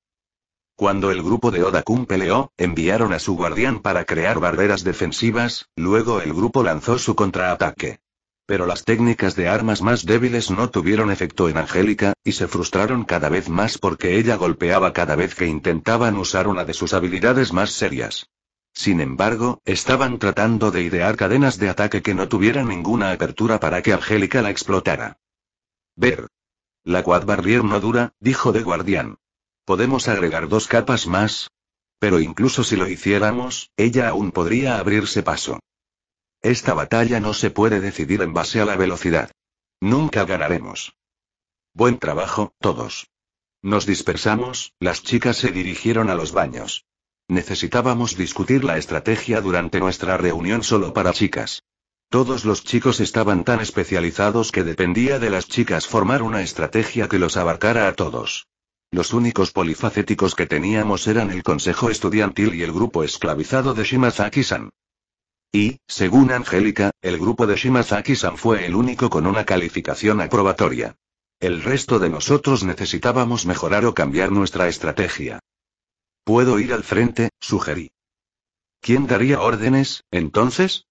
Cuando el grupo de Odakun peleó, enviaron a su guardián para crear barreras defensivas, luego el grupo lanzó su contraataque. Pero las técnicas de armas más débiles no tuvieron efecto en Angélica, y se frustraron cada vez más porque ella golpeaba cada vez que intentaban usar una de sus habilidades más serias. Sin embargo, estaban tratando de idear cadenas de ataque que no tuvieran ninguna apertura para que Angélica la explotara. Ver. La quad barrier no dura, dijo de guardián. Podemos agregar dos capas más. Pero incluso si lo hiciéramos, ella aún podría abrirse paso. Esta batalla no se puede decidir en base a la velocidad. Nunca ganaremos. Buen trabajo, todos. Nos dispersamos, las chicas se dirigieron a los baños. Necesitábamos discutir la estrategia durante nuestra reunión solo para chicas. Todos los chicos estaban tan especializados que dependía de las chicas formar una estrategia que los abarcara a todos. Los únicos polifacéticos que teníamos eran el consejo estudiantil y el grupo esclavizado de Shimazaki-san. Y, según Angélica, el grupo de Shimazaki-san fue el único con una calificación aprobatoria. El resto de nosotros necesitábamos mejorar o cambiar nuestra estrategia. Puedo ir al frente, sugerí. ¿Quién daría órdenes, entonces?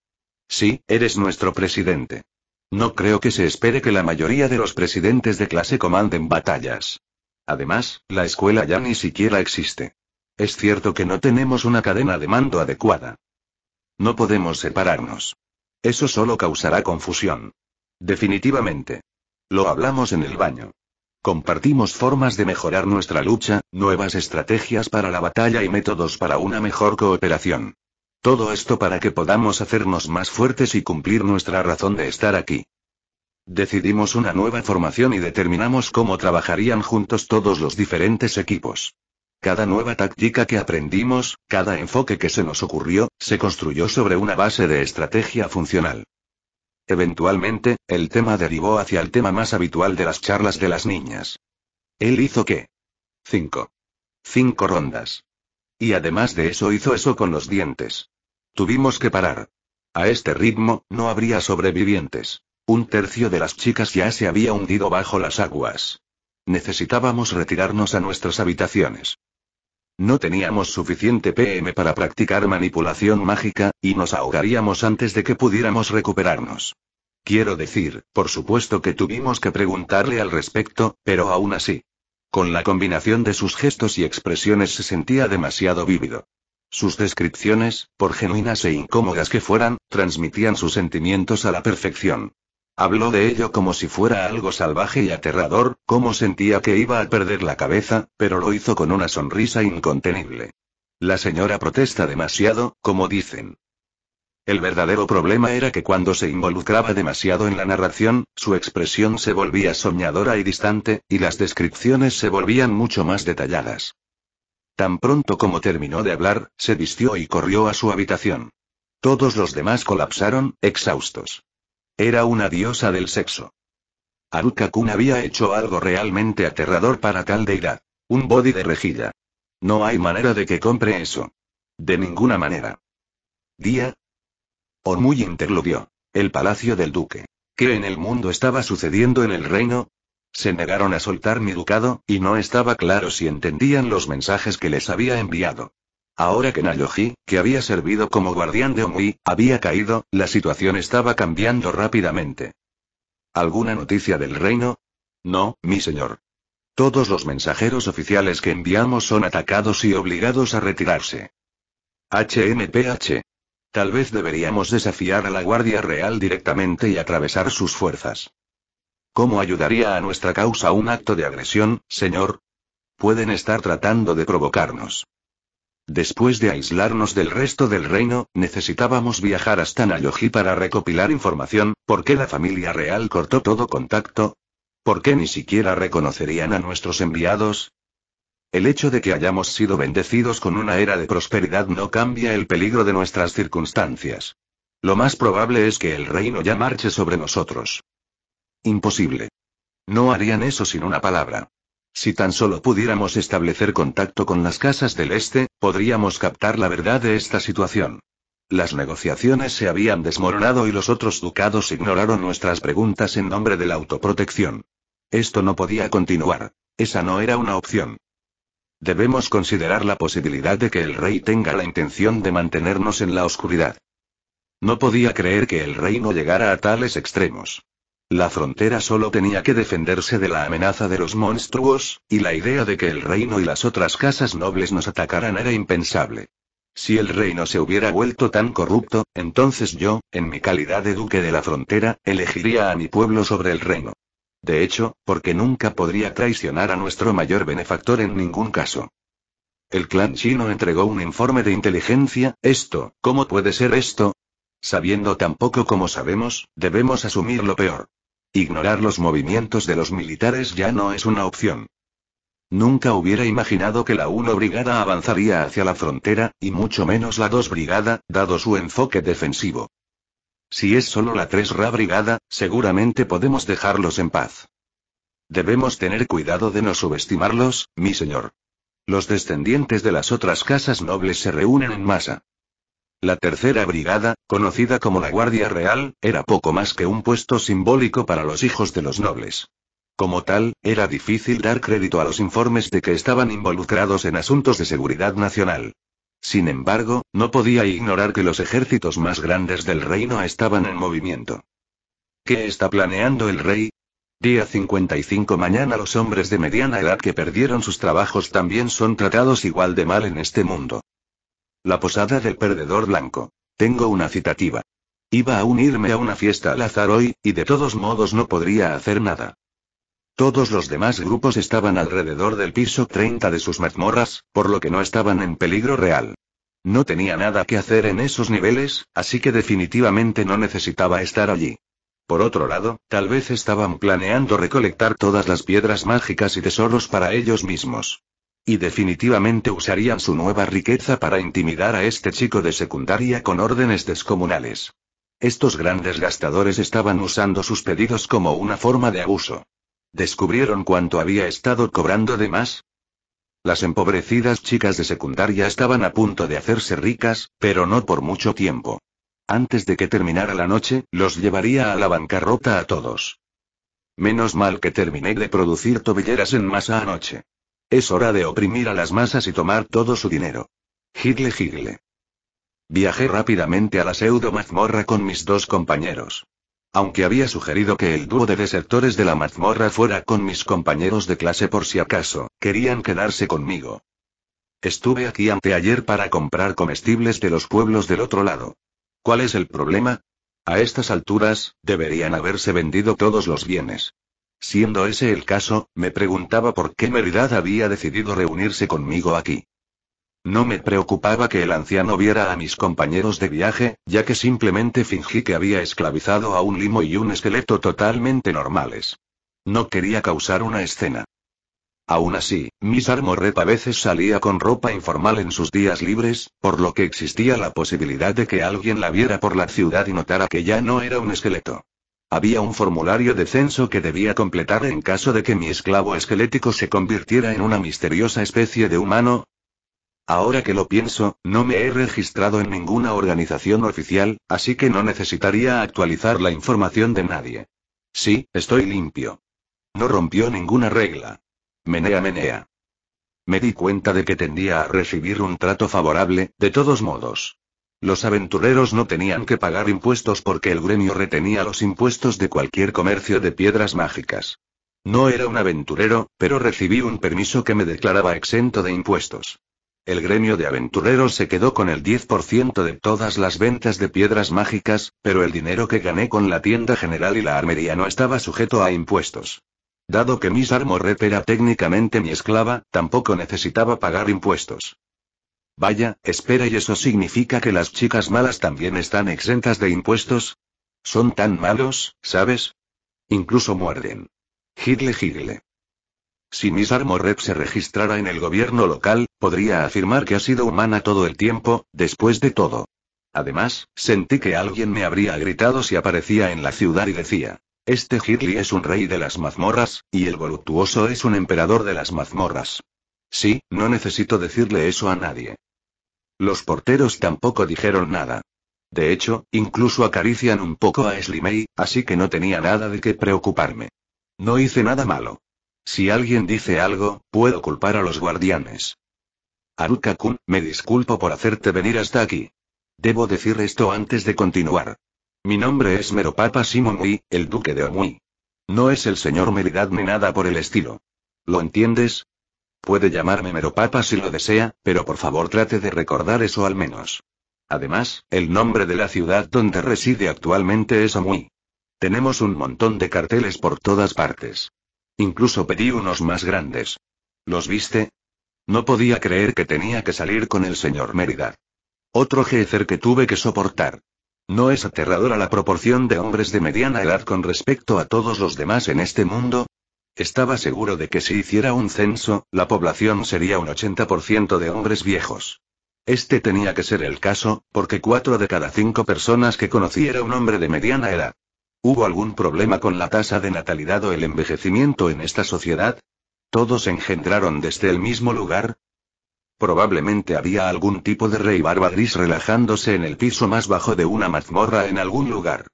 Sí, eres nuestro presidente. No creo que se espere que la mayoría de los presidentes de clase comanden batallas. Además, la escuela ya ni siquiera existe. Es cierto que no tenemos una cadena de mando adecuada. No podemos separarnos. Eso solo causará confusión. Definitivamente. Lo hablamos en el baño. Compartimos formas de mejorar nuestra lucha, nuevas estrategias para la batalla y métodos para una mejor cooperación. Todo esto para que podamos hacernos más fuertes y cumplir nuestra razón de estar aquí. Decidimos una nueva formación y determinamos cómo trabajarían juntos todos los diferentes equipos. Cada nueva táctica que aprendimos, cada enfoque que se nos ocurrió, se construyó sobre una base de estrategia funcional. Eventualmente, el tema derivó hacia el tema más habitual de las charlas de las niñas. Él hizo que. Cinco. Cinco rondas. Y además de eso hizo eso con los dientes. Tuvimos que parar. A este ritmo, no habría sobrevivientes. Un tercio de las chicas ya se había hundido bajo las aguas. Necesitábamos retirarnos a nuestras habitaciones. No teníamos suficiente PM para practicar manipulación mágica, y nos ahogaríamos antes de que pudiéramos recuperarnos. Quiero decir, por supuesto que tuvimos que preguntarle al respecto, pero aún así. Con la combinación de sus gestos y expresiones se sentía demasiado vívido. Sus descripciones, por genuinas e incómodas que fueran, transmitían sus sentimientos a la perfección. Habló de ello como si fuera algo salvaje y aterrador, como sentía que iba a perder la cabeza, pero lo hizo con una sonrisa incontenible. La señora protesta demasiado, como dicen. El verdadero problema era que cuando se involucraba demasiado en la narración, su expresión se volvía soñadora y distante, y las descripciones se volvían mucho más detalladas. Tan pronto como terminó de hablar, se vistió y corrió a su habitación. Todos los demás colapsaron, exhaustos. Era una diosa del sexo. Arukakun Kun había hecho algo realmente aterrador para tal deidad. Un body de rejilla. No hay manera de que compre eso. De ninguna manera. Día. Ormuy interludió. El palacio del duque. ¿Qué en el mundo estaba sucediendo en el reino? Se negaron a soltar mi ducado, y no estaba claro si entendían los mensajes que les había enviado. Ahora que Nayoji, que había servido como guardián de Omui, había caído, la situación estaba cambiando rápidamente. ¿Alguna noticia del reino? No, mi señor. Todos los mensajeros oficiales que enviamos son atacados y obligados a retirarse. HMPH. Tal vez deberíamos desafiar a la Guardia Real directamente y atravesar sus fuerzas. ¿Cómo ayudaría a nuestra causa un acto de agresión, señor? Pueden estar tratando de provocarnos. Después de aislarnos del resto del reino, necesitábamos viajar hasta Nayoji para recopilar información, ¿por qué la familia real cortó todo contacto? ¿Por qué ni siquiera reconocerían a nuestros enviados? El hecho de que hayamos sido bendecidos con una era de prosperidad no cambia el peligro de nuestras circunstancias. Lo más probable es que el reino ya marche sobre nosotros. Imposible. No harían eso sin una palabra. Si tan solo pudiéramos establecer contacto con las casas del Este, podríamos captar la verdad de esta situación. Las negociaciones se habían desmoronado y los otros ducados ignoraron nuestras preguntas en nombre de la autoprotección. Esto no podía continuar. Esa no era una opción. Debemos considerar la posibilidad de que el rey tenga la intención de mantenernos en la oscuridad. No podía creer que el reino llegara a tales extremos. La frontera solo tenía que defenderse de la amenaza de los monstruos, y la idea de que el reino y las otras casas nobles nos atacaran era impensable. Si el reino se hubiera vuelto tan corrupto, entonces yo, en mi calidad de duque de la frontera, elegiría a mi pueblo sobre el reino. De hecho, porque nunca podría traicionar a nuestro mayor benefactor en ningún caso. El clan chino entregó un informe de inteligencia, esto, ¿cómo puede ser esto? Sabiendo tan poco como sabemos, debemos asumir lo peor. Ignorar los movimientos de los militares ya no es una opción. Nunca hubiera imaginado que la 1 Brigada avanzaría hacia la frontera, y mucho menos la 2 Brigada, dado su enfoque defensivo. Si es solo la 3 Ra Brigada, seguramente podemos dejarlos en paz. Debemos tener cuidado de no subestimarlos, mi señor. Los descendientes de las otras casas nobles se reúnen en masa. La tercera brigada, conocida como la Guardia Real, era poco más que un puesto simbólico para los hijos de los nobles. Como tal, era difícil dar crédito a los informes de que estaban involucrados en asuntos de seguridad nacional. Sin embargo, no podía ignorar que los ejércitos más grandes del reino estaban en movimiento. ¿Qué está planeando el rey? Día 55 mañana los hombres de mediana edad que perdieron sus trabajos también son tratados igual de mal en este mundo. La posada del perdedor blanco. Tengo una citativa. Iba a unirme a una fiesta al azar hoy, y de todos modos no podría hacer nada. Todos los demás grupos estaban alrededor del piso 30 de sus mazmorras, por lo que no estaban en peligro real. No tenía nada que hacer en esos niveles, así que definitivamente no necesitaba estar allí. Por otro lado, tal vez estaban planeando recolectar todas las piedras mágicas y tesoros para ellos mismos. Y definitivamente usarían su nueva riqueza para intimidar a este chico de secundaria con órdenes descomunales. Estos grandes gastadores estaban usando sus pedidos como una forma de abuso. ¿Descubrieron cuánto había estado cobrando de más? Las empobrecidas chicas de secundaria estaban a punto de hacerse ricas, pero no por mucho tiempo. Antes de que terminara la noche, los llevaría a la bancarrota a todos. Menos mal que terminé de producir tobilleras en masa anoche. Es hora de oprimir a las masas y tomar todo su dinero. Gigle gigle. Viajé rápidamente a la pseudo mazmorra con mis dos compañeros. Aunque había sugerido que el dúo de desertores de la mazmorra fuera con mis compañeros de clase por si acaso, querían quedarse conmigo. Estuve aquí anteayer para comprar comestibles de los pueblos del otro lado. ¿Cuál es el problema? A estas alturas, deberían haberse vendido todos los bienes. Siendo ese el caso, me preguntaba por qué Meridad había decidido reunirse conmigo aquí. No me preocupaba que el anciano viera a mis compañeros de viaje, ya que simplemente fingí que había esclavizado a un limo y un esqueleto totalmente normales. No quería causar una escena. Aún así, Miss Armoret a veces salía con ropa informal en sus días libres, por lo que existía la posibilidad de que alguien la viera por la ciudad y notara que ya no era un esqueleto. Había un formulario de censo que debía completar en caso de que mi esclavo esquelético se convirtiera en una misteriosa especie de humano. Ahora que lo pienso, no me he registrado en ninguna organización oficial, así que no necesitaría actualizar la información de nadie. Sí, estoy limpio. No rompió ninguna regla. Menea, menea. Me di cuenta de que tendía a recibir un trato favorable, de todos modos. Los aventureros no tenían que pagar impuestos porque el gremio retenía los impuestos de cualquier comercio de piedras mágicas. No era un aventurero, pero recibí un permiso que me declaraba exento de impuestos. El gremio de aventureros se quedó con el 10% de todas las ventas de piedras mágicas, pero el dinero que gané con la tienda general y la armería no estaba sujeto a impuestos. Dado que Miss Armoret era técnicamente mi esclava, tampoco necesitaba pagar impuestos. Vaya, espera y eso significa que las chicas malas también están exentas de impuestos. Son tan malos, ¿sabes? Incluso muerden. Hitler, gigle. Si Miss Armor Rep se registrara en el gobierno local, podría afirmar que ha sido humana todo el tiempo, después de todo. Además, sentí que alguien me habría gritado si aparecía en la ciudad y decía, este Hitler es un rey de las mazmorras, y el voluptuoso es un emperador de las mazmorras. Sí, no necesito decirle eso a nadie. Los porteros tampoco dijeron nada. De hecho, incluso acarician un poco a Slimey, así que no tenía nada de qué preocuparme. No hice nada malo. Si alguien dice algo, puedo culpar a los guardianes. Aruka-kun, me disculpo por hacerte venir hasta aquí. Debo decir esto antes de continuar. Mi nombre es Meropapa Simonui, el duque de Omui. No es el señor Meridad ni nada por el estilo. ¿Lo entiendes? Puede llamarme Meropapa si lo desea, pero por favor trate de recordar eso al menos. Además, el nombre de la ciudad donde reside actualmente es Amui. Tenemos un montón de carteles por todas partes. Incluso pedí unos más grandes. ¿Los viste? No podía creer que tenía que salir con el señor Mérida. Otro jezer que tuve que soportar. No es aterradora la proporción de hombres de mediana edad con respecto a todos los demás en este mundo, estaba seguro de que si hiciera un censo, la población sería un 80% de hombres viejos. Este tenía que ser el caso, porque cuatro de cada cinco personas que conociera un hombre de mediana edad. ¿Hubo algún problema con la tasa de natalidad o el envejecimiento en esta sociedad? ¿Todos engendraron desde el mismo lugar? Probablemente había algún tipo de rey barba gris relajándose en el piso más bajo de una mazmorra en algún lugar.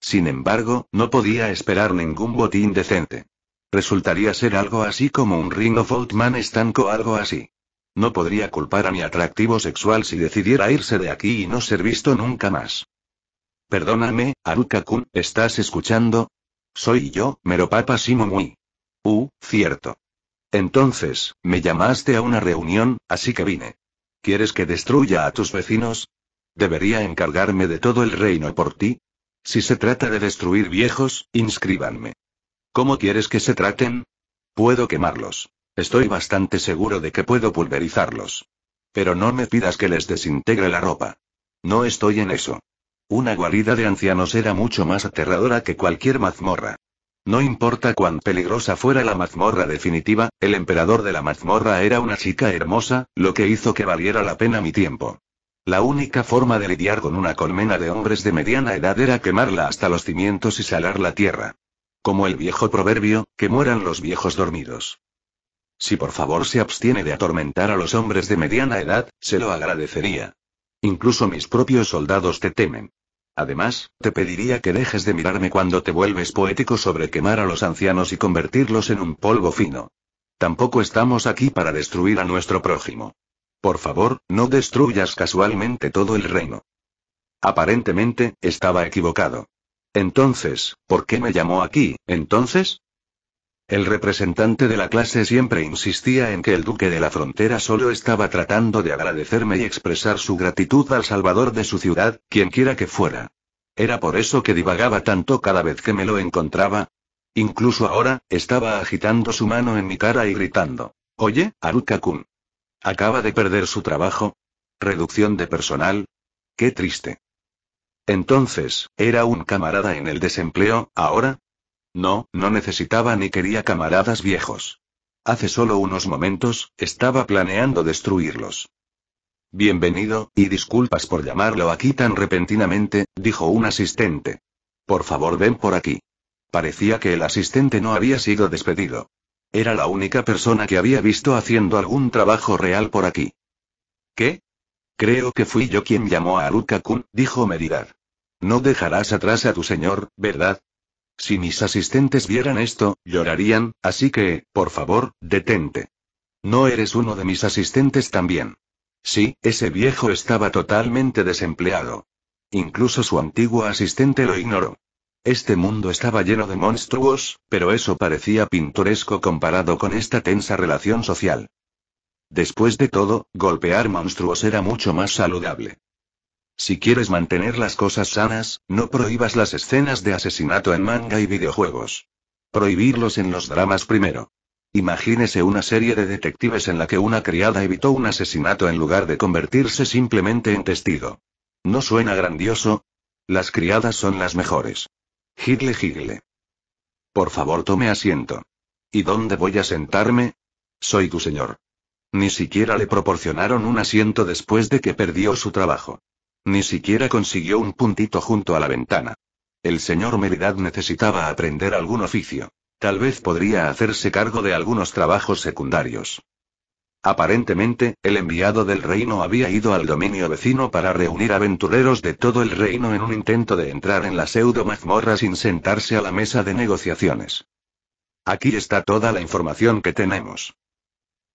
Sin embargo, no podía esperar ningún botín decente. Resultaría ser algo así como un Ring of Old Man estanco, algo así. No podría culpar a mi atractivo sexual si decidiera irse de aquí y no ser visto nunca más. Perdóname, Aruka-kun, ¿estás escuchando? Soy yo, Meropapa Simomui. Uh, cierto. Entonces, me llamaste a una reunión, así que vine. ¿Quieres que destruya a tus vecinos? ¿Debería encargarme de todo el reino por ti? Si se trata de destruir viejos, inscríbanme. ¿Cómo quieres que se traten? Puedo quemarlos. Estoy bastante seguro de que puedo pulverizarlos. Pero no me pidas que les desintegre la ropa. No estoy en eso. Una guarida de ancianos era mucho más aterradora que cualquier mazmorra. No importa cuán peligrosa fuera la mazmorra definitiva, el emperador de la mazmorra era una chica hermosa, lo que hizo que valiera la pena mi tiempo. La única forma de lidiar con una colmena de hombres de mediana edad era quemarla hasta los cimientos y salar la tierra. Como el viejo proverbio, que mueran los viejos dormidos. Si por favor se abstiene de atormentar a los hombres de mediana edad, se lo agradecería. Incluso mis propios soldados te temen. Además, te pediría que dejes de mirarme cuando te vuelves poético sobre quemar a los ancianos y convertirlos en un polvo fino. Tampoco estamos aquí para destruir a nuestro prójimo. Por favor, no destruyas casualmente todo el reino. Aparentemente, estaba equivocado. Entonces, ¿por qué me llamó aquí, entonces? El representante de la clase siempre insistía en que el duque de la frontera solo estaba tratando de agradecerme y expresar su gratitud al salvador de su ciudad, quienquiera que fuera. Era por eso que divagaba tanto cada vez que me lo encontraba. Incluso ahora, estaba agitando su mano en mi cara y gritando. Oye, Aruka-kun. Acaba de perder su trabajo. Reducción de personal. Qué triste. Entonces, ¿era un camarada en el desempleo, ahora? No, no necesitaba ni quería camaradas viejos. Hace solo unos momentos, estaba planeando destruirlos. Bienvenido, y disculpas por llamarlo aquí tan repentinamente, dijo un asistente. Por favor, ven por aquí. Parecía que el asistente no había sido despedido. Era la única persona que había visto haciendo algún trabajo real por aquí. ¿Qué? Creo que fui yo quien llamó a Aruka-kun, dijo Meridad. No dejarás atrás a tu señor, ¿verdad? Si mis asistentes vieran esto, llorarían, así que, por favor, detente. No eres uno de mis asistentes también. Sí, ese viejo estaba totalmente desempleado. Incluso su antiguo asistente lo ignoró. Este mundo estaba lleno de monstruos, pero eso parecía pintoresco comparado con esta tensa relación social. Después de todo, golpear monstruos era mucho más saludable. Si quieres mantener las cosas sanas, no prohíbas las escenas de asesinato en manga y videojuegos. Prohibirlos en los dramas primero. Imagínese una serie de detectives en la que una criada evitó un asesinato en lugar de convertirse simplemente en testigo. ¿No suena grandioso? Las criadas son las mejores. Gigle, gigle. Por favor, tome asiento. ¿Y dónde voy a sentarme? Soy tu señor. Ni siquiera le proporcionaron un asiento después de que perdió su trabajo. Ni siquiera consiguió un puntito junto a la ventana. El señor Meridad necesitaba aprender algún oficio. Tal vez podría hacerse cargo de algunos trabajos secundarios. Aparentemente, el enviado del reino había ido al dominio vecino para reunir aventureros de todo el reino en un intento de entrar en la pseudo mazmorra sin sentarse a la mesa de negociaciones. Aquí está toda la información que tenemos.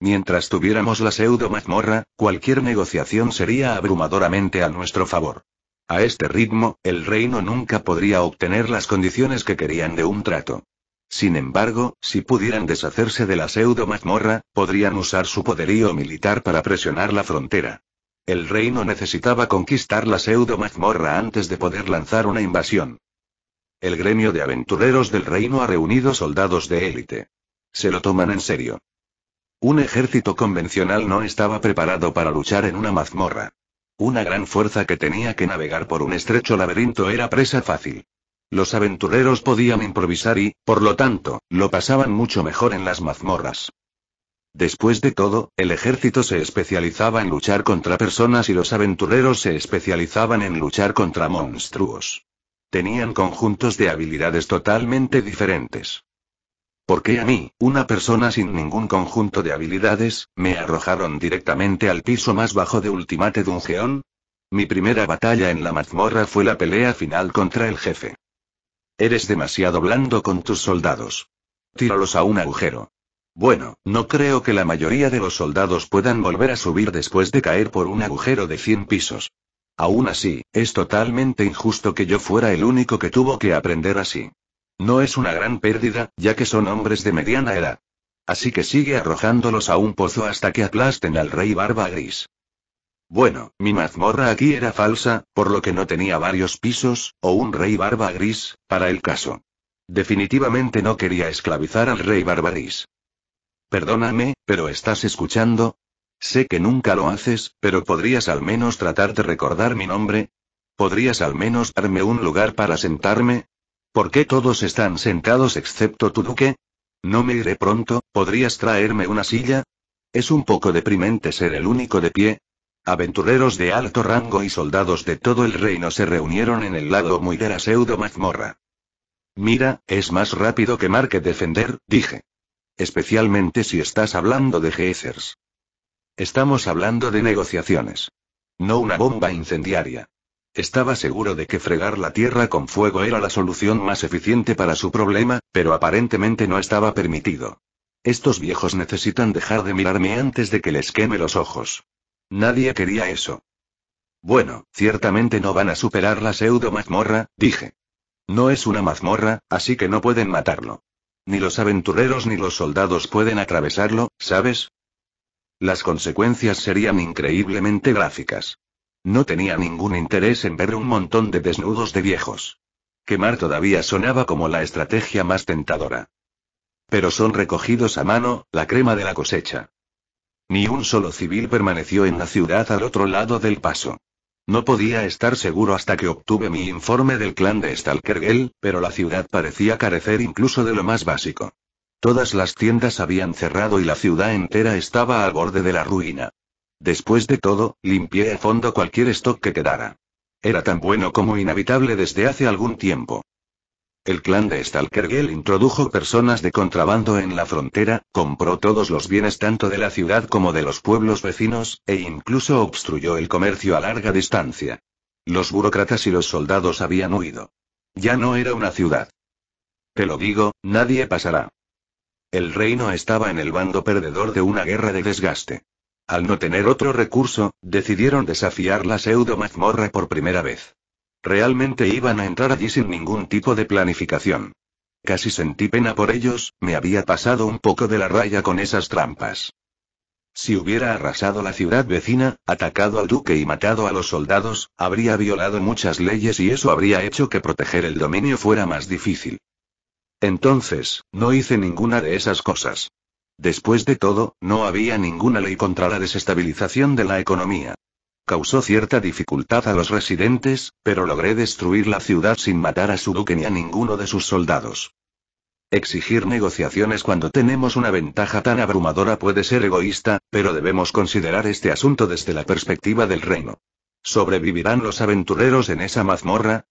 Mientras tuviéramos la pseudo mazmorra, cualquier negociación sería abrumadoramente a nuestro favor. A este ritmo, el reino nunca podría obtener las condiciones que querían de un trato. Sin embargo, si pudieran deshacerse de la pseudo mazmorra, podrían usar su poderío militar para presionar la frontera. El reino necesitaba conquistar la pseudo mazmorra antes de poder lanzar una invasión. El gremio de aventureros del reino ha reunido soldados de élite. Se lo toman en serio. Un ejército convencional no estaba preparado para luchar en una mazmorra. Una gran fuerza que tenía que navegar por un estrecho laberinto era presa fácil. Los aventureros podían improvisar y, por lo tanto, lo pasaban mucho mejor en las mazmorras. Después de todo, el ejército se especializaba en luchar contra personas y los aventureros se especializaban en luchar contra monstruos. Tenían conjuntos de habilidades totalmente diferentes. ¿Por qué a mí, una persona sin ningún conjunto de habilidades, me arrojaron directamente al piso más bajo de Ultimate Dungeon? Mi primera batalla en la mazmorra fue la pelea final contra el jefe. Eres demasiado blando con tus soldados. Tíralos a un agujero. Bueno, no creo que la mayoría de los soldados puedan volver a subir después de caer por un agujero de 100 pisos. Aún así, es totalmente injusto que yo fuera el único que tuvo que aprender así. No es una gran pérdida, ya que son hombres de mediana edad. Así que sigue arrojándolos a un pozo hasta que aplasten al rey Barba Gris. Bueno, mi mazmorra aquí era falsa, por lo que no tenía varios pisos, o un rey Barba Gris, para el caso. Definitivamente no quería esclavizar al rey Barba Gris. Perdóname, pero ¿estás escuchando? Sé que nunca lo haces, pero ¿podrías al menos tratar de recordar mi nombre? ¿Podrías al menos darme un lugar para sentarme? ¿Por qué todos están sentados excepto tu duque? No me iré pronto, ¿podrías traerme una silla? Es un poco deprimente ser el único de pie. Aventureros de alto rango y soldados de todo el reino se reunieron en el lado muy de la pseudo mazmorra. Mira, es más rápido que que defender, dije. Especialmente si estás hablando de geysers. Estamos hablando de negociaciones. No una bomba incendiaria. Estaba seguro de que fregar la tierra con fuego era la solución más eficiente para su problema, pero aparentemente no estaba permitido. Estos viejos necesitan dejar de mirarme antes de que les queme los ojos. Nadie quería eso. Bueno, ciertamente no van a superar la pseudo mazmorra, dije. No es una mazmorra, así que no pueden matarlo. Ni los aventureros ni los soldados pueden atravesarlo, ¿sabes? Las consecuencias serían increíblemente gráficas. No tenía ningún interés en ver un montón de desnudos de viejos. Quemar todavía sonaba como la estrategia más tentadora. Pero son recogidos a mano, la crema de la cosecha. Ni un solo civil permaneció en la ciudad al otro lado del paso. No podía estar seguro hasta que obtuve mi informe del clan de Stalkergel, pero la ciudad parecía carecer incluso de lo más básico. Todas las tiendas habían cerrado y la ciudad entera estaba al borde de la ruina. Después de todo, limpié a fondo cualquier stock que quedara. Era tan bueno como inhabitable desde hace algún tiempo. El clan de Stalkergel introdujo personas de contrabando en la frontera, compró todos los bienes tanto de la ciudad como de los pueblos vecinos, e incluso obstruyó el comercio a larga distancia. Los burócratas y los soldados habían huido. Ya no era una ciudad. Te lo digo, nadie pasará. El reino estaba en el bando perdedor de una guerra de desgaste. Al no tener otro recurso, decidieron desafiar la pseudo-mazmorra por primera vez. Realmente iban a entrar allí sin ningún tipo de planificación. Casi sentí pena por ellos, me había pasado un poco de la raya con esas trampas. Si hubiera arrasado la ciudad vecina, atacado al duque y matado a los soldados, habría violado muchas leyes y eso habría hecho que proteger el dominio fuera más difícil. Entonces, no hice ninguna de esas cosas. Después de todo, no había ninguna ley contra la desestabilización de la economía. Causó cierta dificultad a los residentes, pero logré destruir la ciudad sin matar a su duque ni a ninguno de sus soldados. Exigir negociaciones cuando tenemos una ventaja tan abrumadora puede ser egoísta, pero debemos considerar este asunto desde la perspectiva del reino. ¿Sobrevivirán los aventureros en esa mazmorra?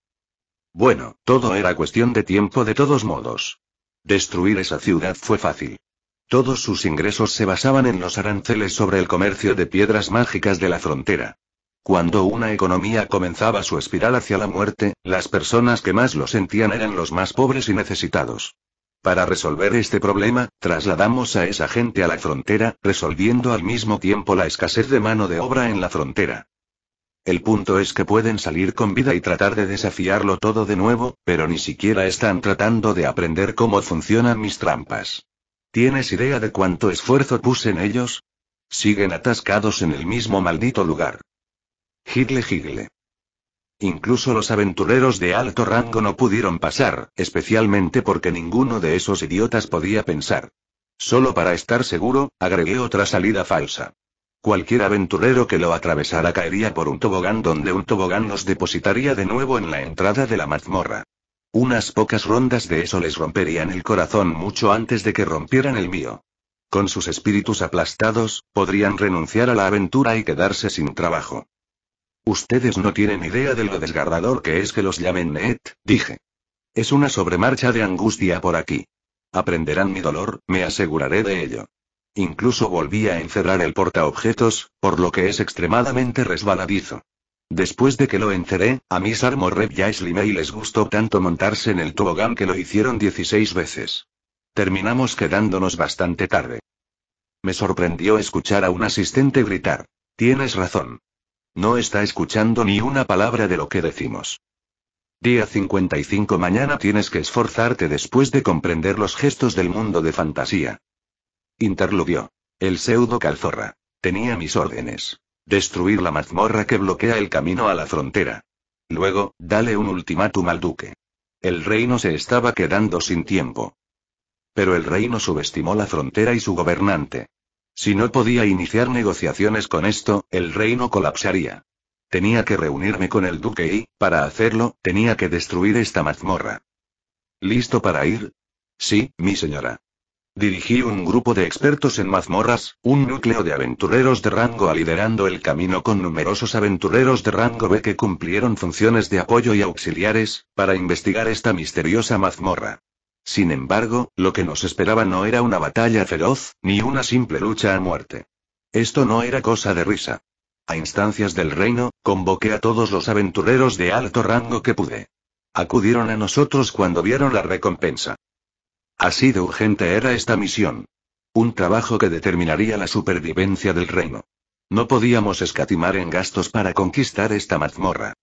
Bueno, todo era cuestión de tiempo de todos modos. Destruir esa ciudad fue fácil. Todos sus ingresos se basaban en los aranceles sobre el comercio de piedras mágicas de la frontera. Cuando una economía comenzaba su espiral hacia la muerte, las personas que más lo sentían eran los más pobres y necesitados. Para resolver este problema, trasladamos a esa gente a la frontera, resolviendo al mismo tiempo la escasez de mano de obra en la frontera. El punto es que pueden salir con vida y tratar de desafiarlo todo de nuevo, pero ni siquiera están tratando de aprender cómo funcionan mis trampas. ¿Tienes idea de cuánto esfuerzo puse en ellos? Siguen atascados en el mismo maldito lugar. Gigle gigle. Incluso los aventureros de alto rango no pudieron pasar, especialmente porque ninguno de esos idiotas podía pensar. Solo para estar seguro, agregué otra salida falsa. Cualquier aventurero que lo atravesara caería por un tobogán donde un tobogán los depositaría de nuevo en la entrada de la mazmorra. Unas pocas rondas de eso les romperían el corazón mucho antes de que rompieran el mío. Con sus espíritus aplastados, podrían renunciar a la aventura y quedarse sin trabajo. Ustedes no tienen idea de lo desgarrador que es que los llamen Net, dije. Es una sobremarcha de angustia por aquí. Aprenderán mi dolor, me aseguraré de ello. Incluso volví a encerrar el portaobjetos, por lo que es extremadamente resbaladizo. Después de que lo encerré, a Miss ya ya a y les gustó tanto montarse en el tobogán que lo hicieron 16 veces. Terminamos quedándonos bastante tarde. Me sorprendió escuchar a un asistente gritar. Tienes razón. No está escuchando ni una palabra de lo que decimos. Día 55 mañana tienes que esforzarte después de comprender los gestos del mundo de fantasía. Interludió. El pseudo calzorra. Tenía mis órdenes. Destruir la mazmorra que bloquea el camino a la frontera. Luego, dale un ultimátum al duque. El reino se estaba quedando sin tiempo. Pero el reino subestimó la frontera y su gobernante. Si no podía iniciar negociaciones con esto, el reino colapsaría. Tenía que reunirme con el duque y, para hacerlo, tenía que destruir esta mazmorra. ¿Listo para ir? Sí, mi señora. Dirigí un grupo de expertos en mazmorras, un núcleo de aventureros de rango A liderando el camino con numerosos aventureros de rango B que cumplieron funciones de apoyo y auxiliares, para investigar esta misteriosa mazmorra. Sin embargo, lo que nos esperaba no era una batalla feroz, ni una simple lucha a muerte. Esto no era cosa de risa. A instancias del reino, convoqué a todos los aventureros de alto rango que pude. Acudieron a nosotros cuando vieron la recompensa. Así de urgente era esta misión. Un trabajo que determinaría la supervivencia del reino. No podíamos escatimar en gastos para conquistar esta mazmorra.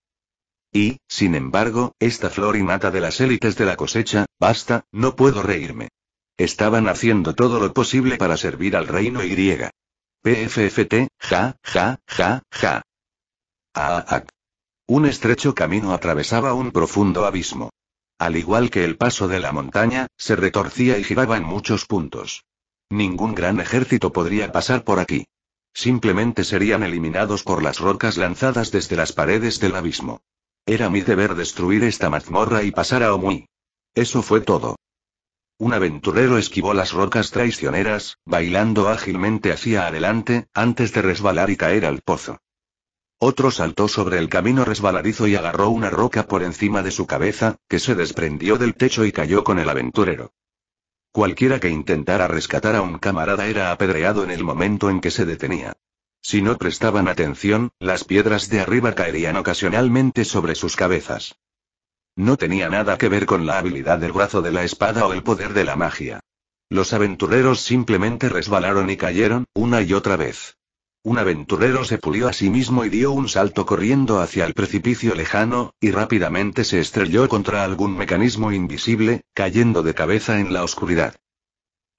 Y, sin embargo, esta flor y mata de las élites de la cosecha, basta, no puedo reírme. Estaban haciendo todo lo posible para servir al reino y. PFFT, ja, ja, ja, ja. Ah, ah. Un estrecho camino atravesaba un profundo abismo. Al igual que el paso de la montaña, se retorcía y giraba en muchos puntos. Ningún gran ejército podría pasar por aquí. Simplemente serían eliminados por las rocas lanzadas desde las paredes del abismo. Era mi deber destruir esta mazmorra y pasar a Omui. Eso fue todo. Un aventurero esquivó las rocas traicioneras, bailando ágilmente hacia adelante, antes de resbalar y caer al pozo. Otro saltó sobre el camino resbaladizo y agarró una roca por encima de su cabeza, que se desprendió del techo y cayó con el aventurero. Cualquiera que intentara rescatar a un camarada era apedreado en el momento en que se detenía. Si no prestaban atención, las piedras de arriba caerían ocasionalmente sobre sus cabezas. No tenía nada que ver con la habilidad del brazo de la espada o el poder de la magia. Los aventureros simplemente resbalaron y cayeron, una y otra vez. Un aventurero se pulió a sí mismo y dio un salto corriendo hacia el precipicio lejano, y rápidamente se estrelló contra algún mecanismo invisible, cayendo de cabeza en la oscuridad.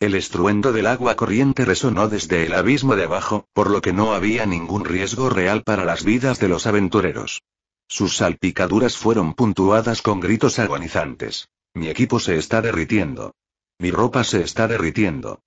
El estruendo del agua corriente resonó desde el abismo de abajo, por lo que no había ningún riesgo real para las vidas de los aventureros. Sus salpicaduras fueron puntuadas con gritos agonizantes. Mi equipo se está derritiendo. Mi ropa se está derritiendo.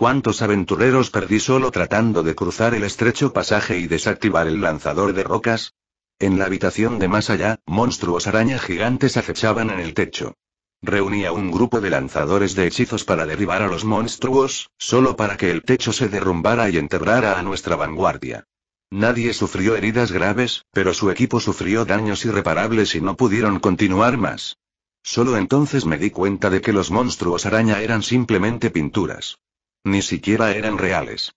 ¿Cuántos aventureros perdí solo tratando de cruzar el estrecho pasaje y desactivar el lanzador de rocas? En la habitación de más allá, monstruos araña gigantes acechaban en el techo. Reunía un grupo de lanzadores de hechizos para derribar a los monstruos, solo para que el techo se derrumbara y enterrara a nuestra vanguardia. Nadie sufrió heridas graves, pero su equipo sufrió daños irreparables y no pudieron continuar más. Solo entonces me di cuenta de que los monstruos araña eran simplemente pinturas. Ni siquiera eran reales.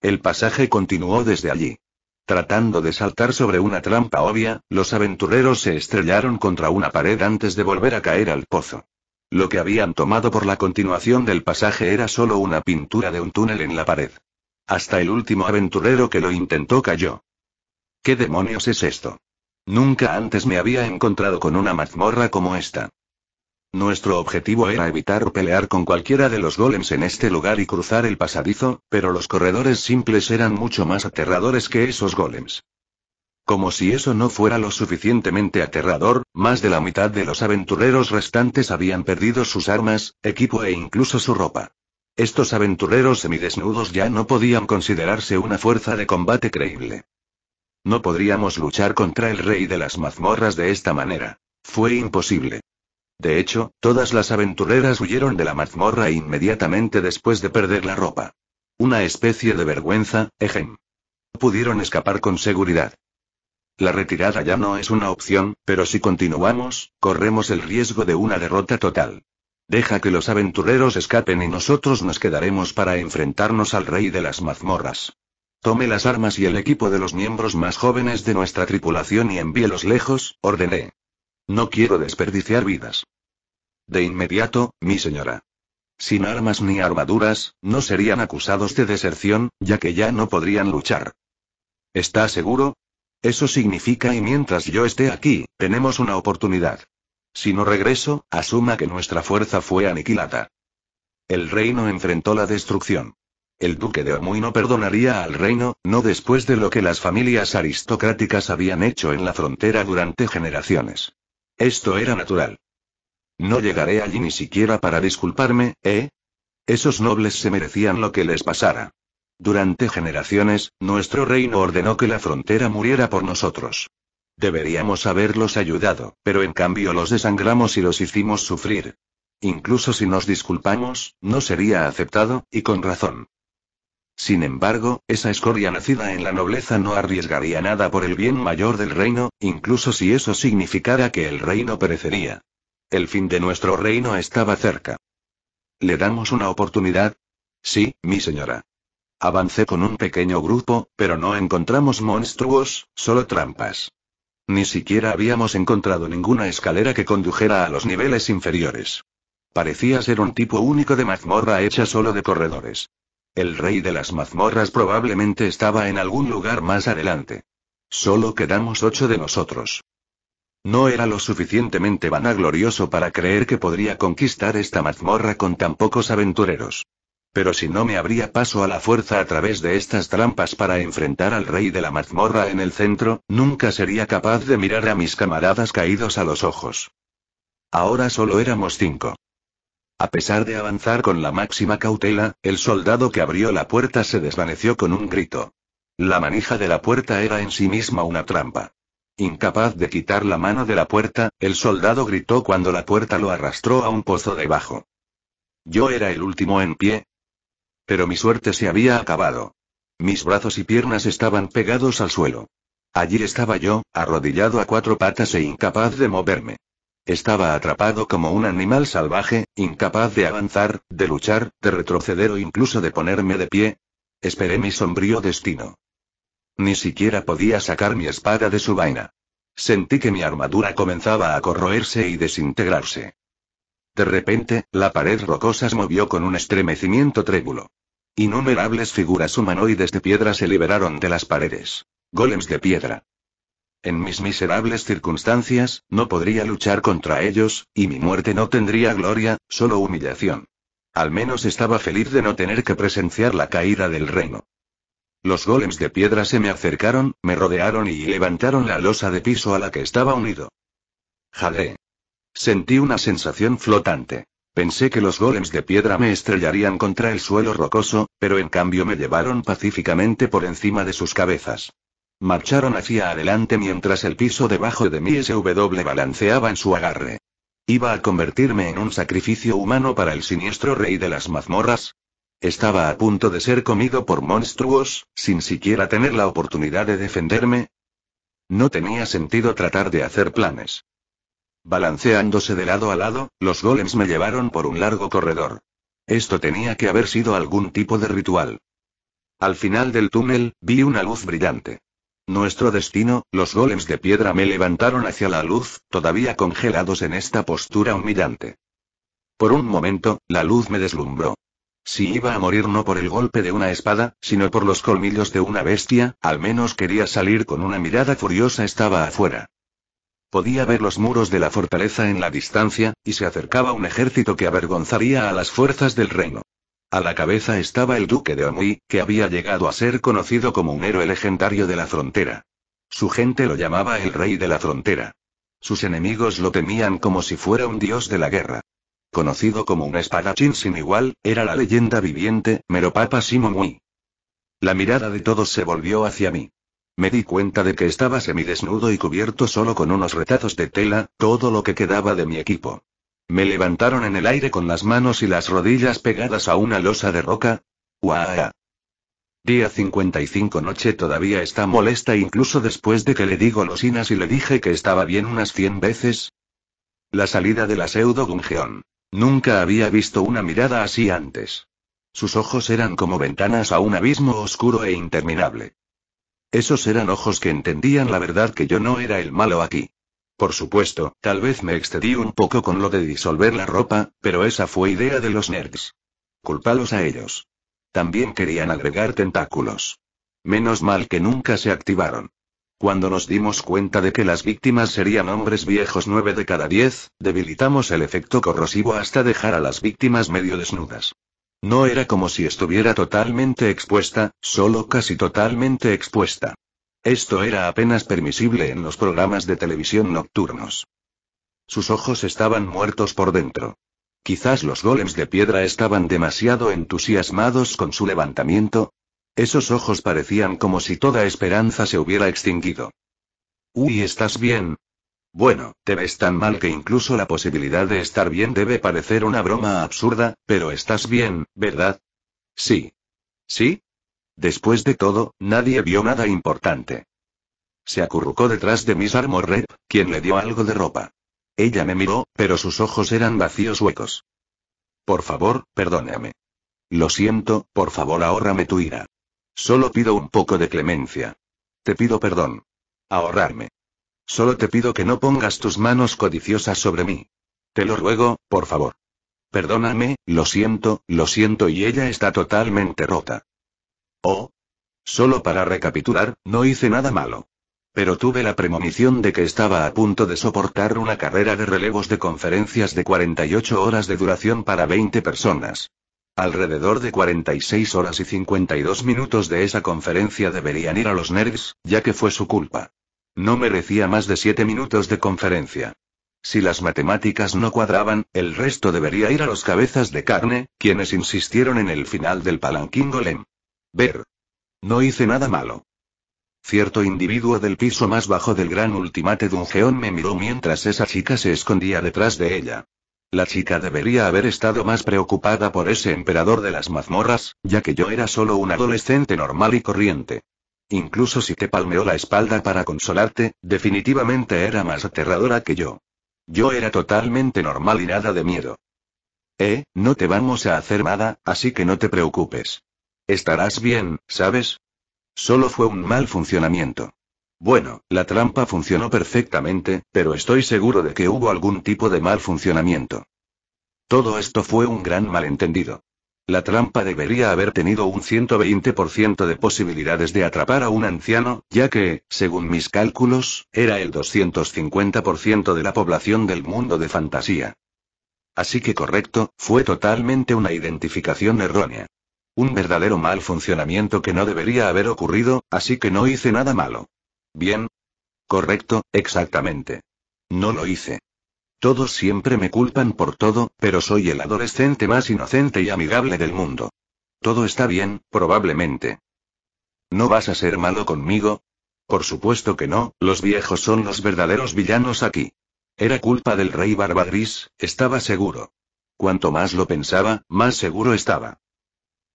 El pasaje continuó desde allí. Tratando de saltar sobre una trampa obvia, los aventureros se estrellaron contra una pared antes de volver a caer al pozo. Lo que habían tomado por la continuación del pasaje era solo una pintura de un túnel en la pared. Hasta el último aventurero que lo intentó cayó. ¿Qué demonios es esto? Nunca antes me había encontrado con una mazmorra como esta. Nuestro objetivo era evitar pelear con cualquiera de los golems en este lugar y cruzar el pasadizo, pero los corredores simples eran mucho más aterradores que esos golems. Como si eso no fuera lo suficientemente aterrador, más de la mitad de los aventureros restantes habían perdido sus armas, equipo e incluso su ropa. Estos aventureros semidesnudos ya no podían considerarse una fuerza de combate creíble. No podríamos luchar contra el rey de las mazmorras de esta manera. Fue imposible. De hecho, todas las aventureras huyeron de la mazmorra inmediatamente después de perder la ropa. Una especie de vergüenza, ejem. Pudieron escapar con seguridad. La retirada ya no es una opción, pero si continuamos, corremos el riesgo de una derrota total. Deja que los aventureros escapen y nosotros nos quedaremos para enfrentarnos al rey de las mazmorras. Tome las armas y el equipo de los miembros más jóvenes de nuestra tripulación y envíelos lejos, ordené. No quiero desperdiciar vidas. De inmediato, mi señora. Sin armas ni armaduras, no serían acusados de deserción, ya que ya no podrían luchar. ¿Está seguro? Eso significa y mientras yo esté aquí, tenemos una oportunidad. Si no regreso, asuma que nuestra fuerza fue aniquilada. El reino enfrentó la destrucción. El duque de Omuy no perdonaría al reino, no después de lo que las familias aristocráticas habían hecho en la frontera durante generaciones. Esto era natural. No llegaré allí ni siquiera para disculparme, ¿eh? Esos nobles se merecían lo que les pasara. Durante generaciones, nuestro reino ordenó que la frontera muriera por nosotros. Deberíamos haberlos ayudado, pero en cambio los desangramos y los hicimos sufrir. Incluso si nos disculpamos, no sería aceptado, y con razón. Sin embargo, esa escoria nacida en la nobleza no arriesgaría nada por el bien mayor del reino, incluso si eso significara que el reino perecería. El fin de nuestro reino estaba cerca. ¿Le damos una oportunidad? Sí, mi señora. Avancé con un pequeño grupo, pero no encontramos monstruos, solo trampas. Ni siquiera habíamos encontrado ninguna escalera que condujera a los niveles inferiores. Parecía ser un tipo único de mazmorra hecha solo de corredores. El rey de las mazmorras probablemente estaba en algún lugar más adelante. Solo quedamos ocho de nosotros. No era lo suficientemente vanaglorioso para creer que podría conquistar esta mazmorra con tan pocos aventureros. Pero si no me abría paso a la fuerza a través de estas trampas para enfrentar al rey de la mazmorra en el centro, nunca sería capaz de mirar a mis camaradas caídos a los ojos. Ahora solo éramos cinco. A pesar de avanzar con la máxima cautela, el soldado que abrió la puerta se desvaneció con un grito. La manija de la puerta era en sí misma una trampa. Incapaz de quitar la mano de la puerta, el soldado gritó cuando la puerta lo arrastró a un pozo debajo. Yo era el último en pie. Pero mi suerte se había acabado. Mis brazos y piernas estaban pegados al suelo. Allí estaba yo, arrodillado a cuatro patas e incapaz de moverme. Estaba atrapado como un animal salvaje, incapaz de avanzar, de luchar, de retroceder o incluso de ponerme de pie. Esperé mi sombrío destino. Ni siquiera podía sacar mi espada de su vaina. Sentí que mi armadura comenzaba a corroerse y desintegrarse. De repente, la pared rocosa se movió con un estremecimiento trébulo. Innumerables figuras humanoides de piedra se liberaron de las paredes. Golems de piedra. En mis miserables circunstancias, no podría luchar contra ellos, y mi muerte no tendría gloria, solo humillación. Al menos estaba feliz de no tener que presenciar la caída del reino. Los golems de piedra se me acercaron, me rodearon y levantaron la losa de piso a la que estaba unido. Jalé. Sentí una sensación flotante. Pensé que los golems de piedra me estrellarían contra el suelo rocoso, pero en cambio me llevaron pacíficamente por encima de sus cabezas. Marcharon hacia adelante mientras el piso debajo de mi SW balanceaba en su agarre. ¿Iba a convertirme en un sacrificio humano para el siniestro rey de las mazmorras? Estaba a punto de ser comido por monstruos, sin siquiera tener la oportunidad de defenderme. No tenía sentido tratar de hacer planes. Balanceándose de lado a lado, los golems me llevaron por un largo corredor. Esto tenía que haber sido algún tipo de ritual. Al final del túnel, vi una luz brillante. Nuestro destino, los golems de piedra me levantaron hacia la luz, todavía congelados en esta postura humillante. Por un momento, la luz me deslumbró. Si iba a morir no por el golpe de una espada, sino por los colmillos de una bestia, al menos quería salir con una mirada furiosa estaba afuera. Podía ver los muros de la fortaleza en la distancia, y se acercaba un ejército que avergonzaría a las fuerzas del reino. A la cabeza estaba el duque de Omui, que había llegado a ser conocido como un héroe legendario de la frontera. Su gente lo llamaba el rey de la frontera. Sus enemigos lo temían como si fuera un dios de la guerra. Conocido como un espadachín sin igual, era la leyenda viviente, Meropapa Simonui. La mirada de todos se volvió hacia mí. Me di cuenta de que estaba semidesnudo y cubierto solo con unos retazos de tela, todo lo que quedaba de mi equipo. Me levantaron en el aire con las manos y las rodillas pegadas a una losa de roca. ¡Guau! Día 55 noche todavía está molesta incluso después de que le digo losinas y le dije que estaba bien unas 100 veces. La salida de la pseudo Gungeón. Nunca había visto una mirada así antes. Sus ojos eran como ventanas a un abismo oscuro e interminable. Esos eran ojos que entendían la verdad que yo no era el malo aquí. Por supuesto, tal vez me excedí un poco con lo de disolver la ropa, pero esa fue idea de los nerds. Culpalos a ellos. También querían agregar tentáculos. Menos mal que nunca se activaron. Cuando nos dimos cuenta de que las víctimas serían hombres viejos 9 de cada 10, debilitamos el efecto corrosivo hasta dejar a las víctimas medio desnudas. No era como si estuviera totalmente expuesta, solo casi totalmente expuesta. Esto era apenas permisible en los programas de televisión nocturnos. Sus ojos estaban muertos por dentro. Quizás los golems de piedra estaban demasiado entusiasmados con su levantamiento. Esos ojos parecían como si toda esperanza se hubiera extinguido. Uy, ¿estás bien? Bueno, te ves tan mal que incluso la posibilidad de estar bien debe parecer una broma absurda, pero estás bien, ¿verdad? Sí. ¿Sí? Después de todo, nadie vio nada importante. Se acurrucó detrás de mis Armor quien le dio algo de ropa. Ella me miró, pero sus ojos eran vacíos huecos. Por favor, perdóname. Lo siento, por favor, ahórrame tu ira. Solo pido un poco de clemencia. Te pido perdón. Ahorrarme. Solo te pido que no pongas tus manos codiciosas sobre mí. Te lo ruego, por favor. Perdóname, lo siento, lo siento y ella está totalmente rota. Oh. Solo para recapitular, no hice nada malo. Pero tuve la premonición de que estaba a punto de soportar una carrera de relevos de conferencias de 48 horas de duración para 20 personas. Alrededor de 46 horas y 52 minutos de esa conferencia deberían ir a los nerds, ya que fue su culpa. No merecía más de 7 minutos de conferencia. Si las matemáticas no cuadraban, el resto debería ir a los cabezas de carne, quienes insistieron en el final del palanquín golem. Ver. No hice nada malo. Cierto individuo del piso más bajo del gran ultimate dungeón me miró mientras esa chica se escondía detrás de ella. La chica debería haber estado más preocupada por ese emperador de las mazmorras, ya que yo era solo un adolescente normal y corriente. Incluso si te palmeó la espalda para consolarte, definitivamente era más aterradora que yo. Yo era totalmente normal y nada de miedo. Eh, no te vamos a hacer nada, así que no te preocupes. Estarás bien, ¿sabes? Solo fue un mal funcionamiento. Bueno, la trampa funcionó perfectamente, pero estoy seguro de que hubo algún tipo de mal funcionamiento. Todo esto fue un gran malentendido. La trampa debería haber tenido un 120% de posibilidades de atrapar a un anciano, ya que, según mis cálculos, era el 250% de la población del mundo de fantasía. Así que correcto, fue totalmente una identificación errónea. Un verdadero mal funcionamiento que no debería haber ocurrido, así que no hice nada malo. Bien. Correcto, exactamente. No lo hice. Todos siempre me culpan por todo, pero soy el adolescente más inocente y amigable del mundo. Todo está bien, probablemente. ¿No vas a ser malo conmigo? Por supuesto que no, los viejos son los verdaderos villanos aquí. Era culpa del rey Barbaris, estaba seguro. Cuanto más lo pensaba, más seguro estaba.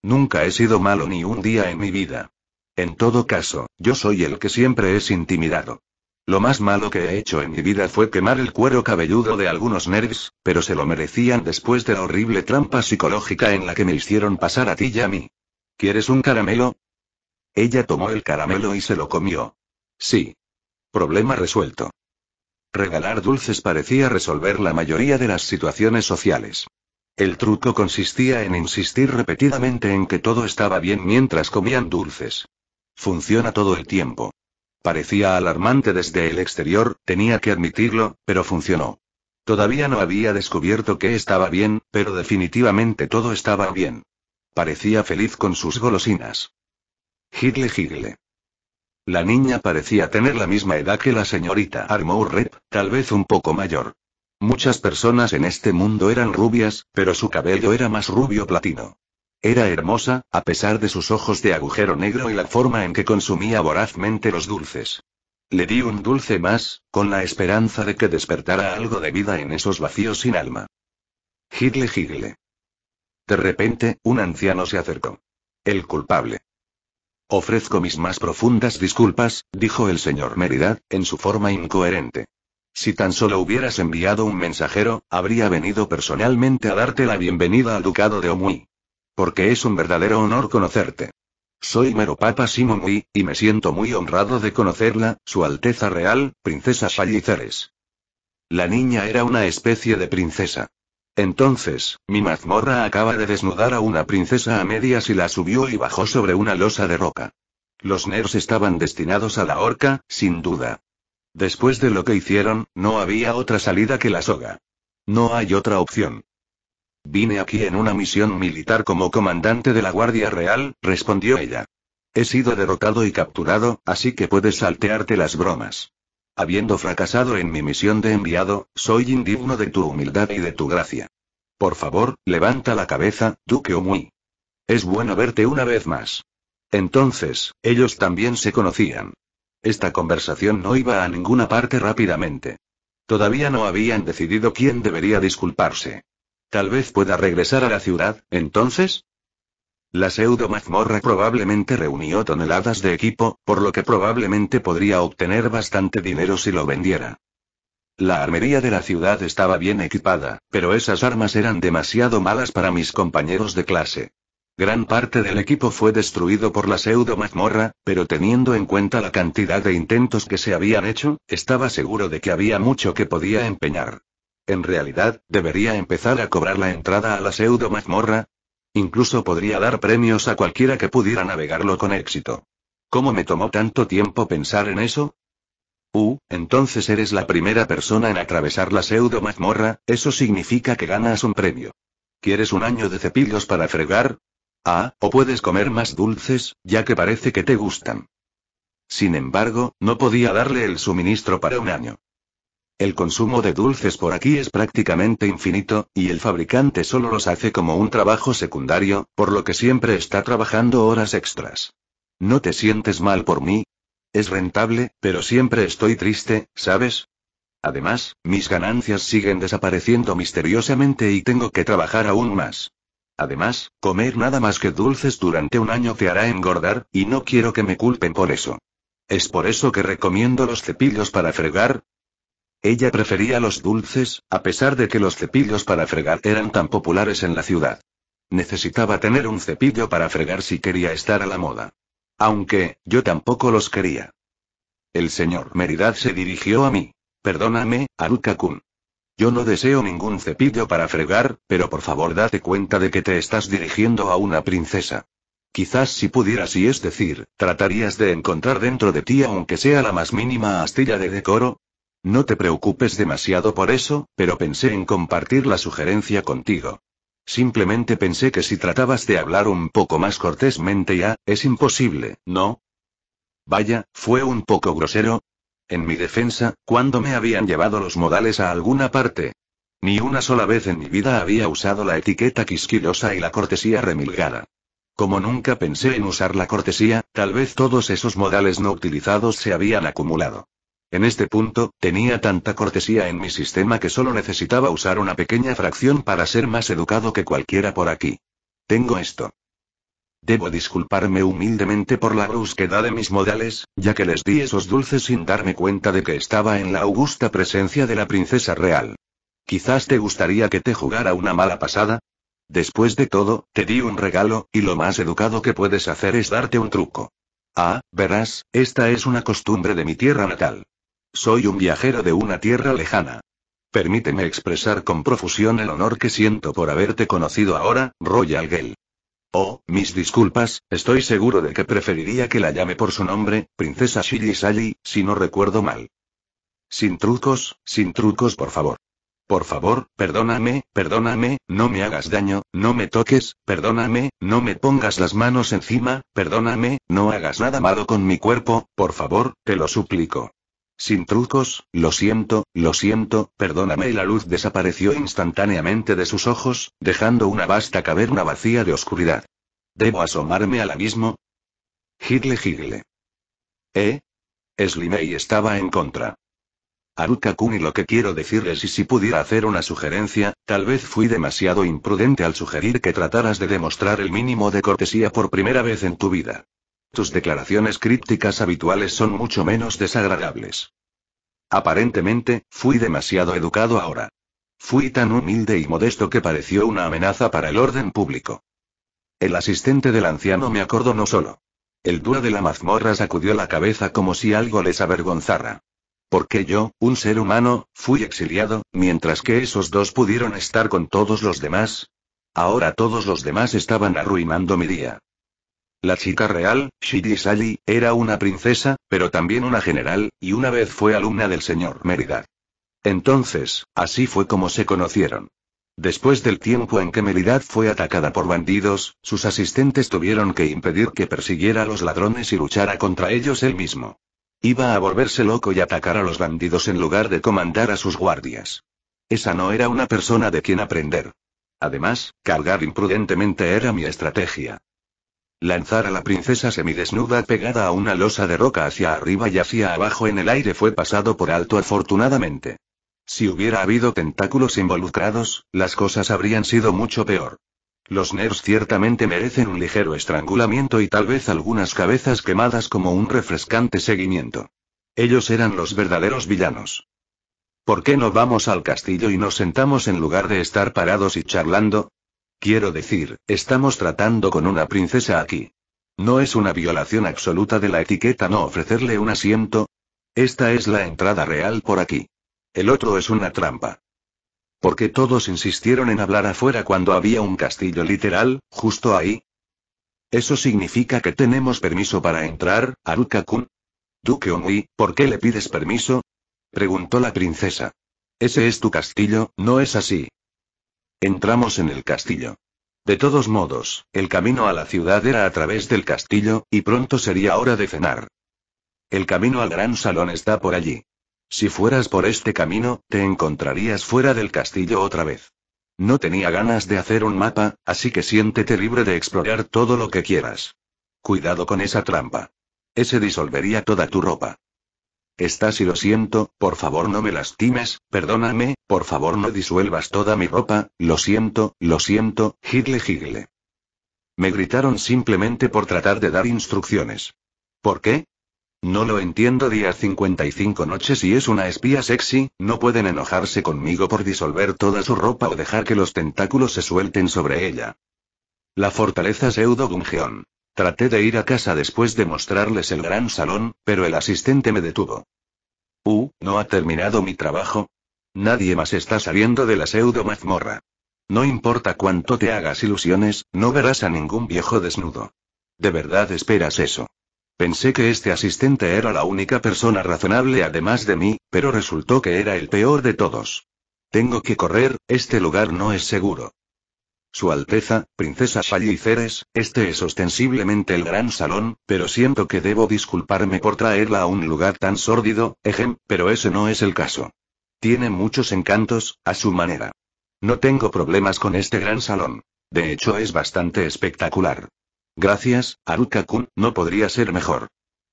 Nunca he sido malo ni un día en mi vida. En todo caso, yo soy el que siempre es intimidado. Lo más malo que he hecho en mi vida fue quemar el cuero cabelludo de algunos nerds, pero se lo merecían después de la horrible trampa psicológica en la que me hicieron pasar a ti y a mí. ¿Quieres un caramelo? Ella tomó el caramelo y se lo comió. Sí. Problema resuelto. Regalar dulces parecía resolver la mayoría de las situaciones sociales. El truco consistía en insistir repetidamente en que todo estaba bien mientras comían dulces. Funciona todo el tiempo. Parecía alarmante desde el exterior, tenía que admitirlo, pero funcionó. Todavía no había descubierto que estaba bien, pero definitivamente todo estaba bien. Parecía feliz con sus golosinas. Higle higle. La niña parecía tener la misma edad que la señorita Armour Rep, tal vez un poco mayor. Muchas personas en este mundo eran rubias, pero su cabello era más rubio platino. Era hermosa, a pesar de sus ojos de agujero negro y la forma en que consumía vorazmente los dulces. Le di un dulce más, con la esperanza de que despertara algo de vida en esos vacíos sin alma. Gigle, gigle. De repente, un anciano se acercó. El culpable. Ofrezco mis más profundas disculpas, dijo el señor Meridad, en su forma incoherente. Si tan solo hubieras enviado un mensajero, habría venido personalmente a darte la bienvenida al ducado de Omui. Porque es un verdadero honor conocerte. Soy mero Papa Simomui, y me siento muy honrado de conocerla, Su Alteza Real, Princesa Salliceres. La niña era una especie de princesa. Entonces, mi mazmorra acaba de desnudar a una princesa a medias y la subió y bajó sobre una losa de roca. Los nerds estaban destinados a la horca, sin duda. Después de lo que hicieron, no había otra salida que la soga. No hay otra opción. Vine aquí en una misión militar como comandante de la Guardia Real, respondió ella. He sido derrotado y capturado, así que puedes saltearte las bromas. Habiendo fracasado en mi misión de enviado, soy indigno de tu humildad y de tu gracia. Por favor, levanta la cabeza, Duque Omui. Es bueno verte una vez más. Entonces, ellos también se conocían. Esta conversación no iba a ninguna parte rápidamente. Todavía no habían decidido quién debería disculparse. Tal vez pueda regresar a la ciudad, entonces. La pseudo mazmorra probablemente reunió toneladas de equipo, por lo que probablemente podría obtener bastante dinero si lo vendiera. La armería de la ciudad estaba bien equipada, pero esas armas eran demasiado malas para mis compañeros de clase. Gran parte del equipo fue destruido por la pseudo-mazmorra, pero teniendo en cuenta la cantidad de intentos que se habían hecho, estaba seguro de que había mucho que podía empeñar. En realidad, debería empezar a cobrar la entrada a la pseudo-mazmorra. Incluso podría dar premios a cualquiera que pudiera navegarlo con éxito. ¿Cómo me tomó tanto tiempo pensar en eso? Uh, entonces eres la primera persona en atravesar la pseudo-mazmorra, eso significa que ganas un premio. ¿Quieres un año de cepillos para fregar? Ah, o puedes comer más dulces, ya que parece que te gustan. Sin embargo, no podía darle el suministro para un año. El consumo de dulces por aquí es prácticamente infinito, y el fabricante solo los hace como un trabajo secundario, por lo que siempre está trabajando horas extras. ¿No te sientes mal por mí? Es rentable, pero siempre estoy triste, ¿sabes? Además, mis ganancias siguen desapareciendo misteriosamente y tengo que trabajar aún más. Además, comer nada más que dulces durante un año te hará engordar, y no quiero que me culpen por eso. Es por eso que recomiendo los cepillos para fregar. Ella prefería los dulces, a pesar de que los cepillos para fregar eran tan populares en la ciudad. Necesitaba tener un cepillo para fregar si quería estar a la moda. Aunque, yo tampoco los quería. El señor Meridad se dirigió a mí. Perdóname, Aruka-kun. Yo no deseo ningún cepillo para fregar, pero por favor date cuenta de que te estás dirigiendo a una princesa. Quizás si pudieras y es decir, tratarías de encontrar dentro de ti aunque sea la más mínima astilla de decoro. No te preocupes demasiado por eso, pero pensé en compartir la sugerencia contigo. Simplemente pensé que si tratabas de hablar un poco más cortésmente ya, es imposible, ¿no? Vaya, fue un poco grosero, en mi defensa, cuando me habían llevado los modales a alguna parte? Ni una sola vez en mi vida había usado la etiqueta quisquillosa y la cortesía remilgada. Como nunca pensé en usar la cortesía, tal vez todos esos modales no utilizados se habían acumulado. En este punto, tenía tanta cortesía en mi sistema que solo necesitaba usar una pequeña fracción para ser más educado que cualquiera por aquí. Tengo esto. Debo disculparme humildemente por la brusquedad de mis modales, ya que les di esos dulces sin darme cuenta de que estaba en la augusta presencia de la princesa real. Quizás te gustaría que te jugara una mala pasada. Después de todo, te di un regalo, y lo más educado que puedes hacer es darte un truco. Ah, verás, esta es una costumbre de mi tierra natal. Soy un viajero de una tierra lejana. Permíteme expresar con profusión el honor que siento por haberte conocido ahora, Royal Gale. Oh, mis disculpas, estoy seguro de que preferiría que la llame por su nombre, princesa Shilly si no recuerdo mal. Sin trucos, sin trucos, por favor. Por favor, perdóname, perdóname, no me hagas daño, no me toques, perdóname, no me pongas las manos encima, perdóname, no hagas nada malo con mi cuerpo, por favor, te lo suplico. Sin trucos, lo siento, lo siento, perdóname y la luz desapareció instantáneamente de sus ojos, dejando una vasta caverna vacía de oscuridad. ¿Debo asomarme al abismo? Gigle gigle. ¿Eh? Slimey estaba en contra. aruka Kuni lo que quiero decirles y si pudiera hacer una sugerencia, tal vez fui demasiado imprudente al sugerir que trataras de demostrar el mínimo de cortesía por primera vez en tu vida. Tus declaraciones crípticas habituales son mucho menos desagradables. Aparentemente, fui demasiado educado ahora. Fui tan humilde y modesto que pareció una amenaza para el orden público. El asistente del anciano me acordó no solo. El dúo de la mazmorra sacudió la cabeza como si algo les avergonzara. Porque yo, un ser humano, fui exiliado, mientras que esos dos pudieron estar con todos los demás. Ahora todos los demás estaban arruinando mi día. La chica real, Shidi era una princesa, pero también una general, y una vez fue alumna del señor Meridad. Entonces, así fue como se conocieron. Después del tiempo en que Meridad fue atacada por bandidos, sus asistentes tuvieron que impedir que persiguiera a los ladrones y luchara contra ellos él mismo. Iba a volverse loco y atacar a los bandidos en lugar de comandar a sus guardias. Esa no era una persona de quien aprender. Además, cargar imprudentemente era mi estrategia. Lanzar a la princesa semidesnuda pegada a una losa de roca hacia arriba y hacia abajo en el aire fue pasado por alto afortunadamente. Si hubiera habido tentáculos involucrados, las cosas habrían sido mucho peor. Los nerds ciertamente merecen un ligero estrangulamiento y tal vez algunas cabezas quemadas como un refrescante seguimiento. Ellos eran los verdaderos villanos. ¿Por qué no vamos al castillo y nos sentamos en lugar de estar parados y charlando? Quiero decir, estamos tratando con una princesa aquí. ¿No es una violación absoluta de la etiqueta no ofrecerle un asiento? Esta es la entrada real por aquí. El otro es una trampa. qué todos insistieron en hablar afuera cuando había un castillo literal, justo ahí? ¿Eso significa que tenemos permiso para entrar, Aruka-kun? Duque Onui, ¿por qué le pides permiso? Preguntó la princesa. Ese es tu castillo, ¿no es así? Entramos en el castillo. De todos modos, el camino a la ciudad era a través del castillo, y pronto sería hora de cenar. El camino al gran salón está por allí. Si fueras por este camino, te encontrarías fuera del castillo otra vez. No tenía ganas de hacer un mapa, así que siéntete libre de explorar todo lo que quieras. Cuidado con esa trampa. Ese disolvería toda tu ropa. Estás y lo siento, por favor no me lastimes, perdóname, por favor no disuelvas toda mi ropa, lo siento, lo siento, gigle gigle. Me gritaron simplemente por tratar de dar instrucciones. ¿Por qué? No lo entiendo día 55 noches y es una espía sexy, no pueden enojarse conmigo por disolver toda su ropa o dejar que los tentáculos se suelten sobre ella. La fortaleza pseudo-gungeón. Traté de ir a casa después de mostrarles el gran salón, pero el asistente me detuvo. Uh, ¿no ha terminado mi trabajo? Nadie más está saliendo de la pseudo mazmorra. No importa cuánto te hagas ilusiones, no verás a ningún viejo desnudo. ¿De verdad esperas eso? Pensé que este asistente era la única persona razonable además de mí, pero resultó que era el peor de todos. Tengo que correr, este lugar no es seguro. Su Alteza, Princesa y este es ostensiblemente el gran salón, pero siento que debo disculparme por traerla a un lugar tan sórdido, ejem, pero ese no es el caso. Tiene muchos encantos, a su manera. No tengo problemas con este gran salón. De hecho es bastante espectacular. Gracias, Aruka-kun, no podría ser mejor.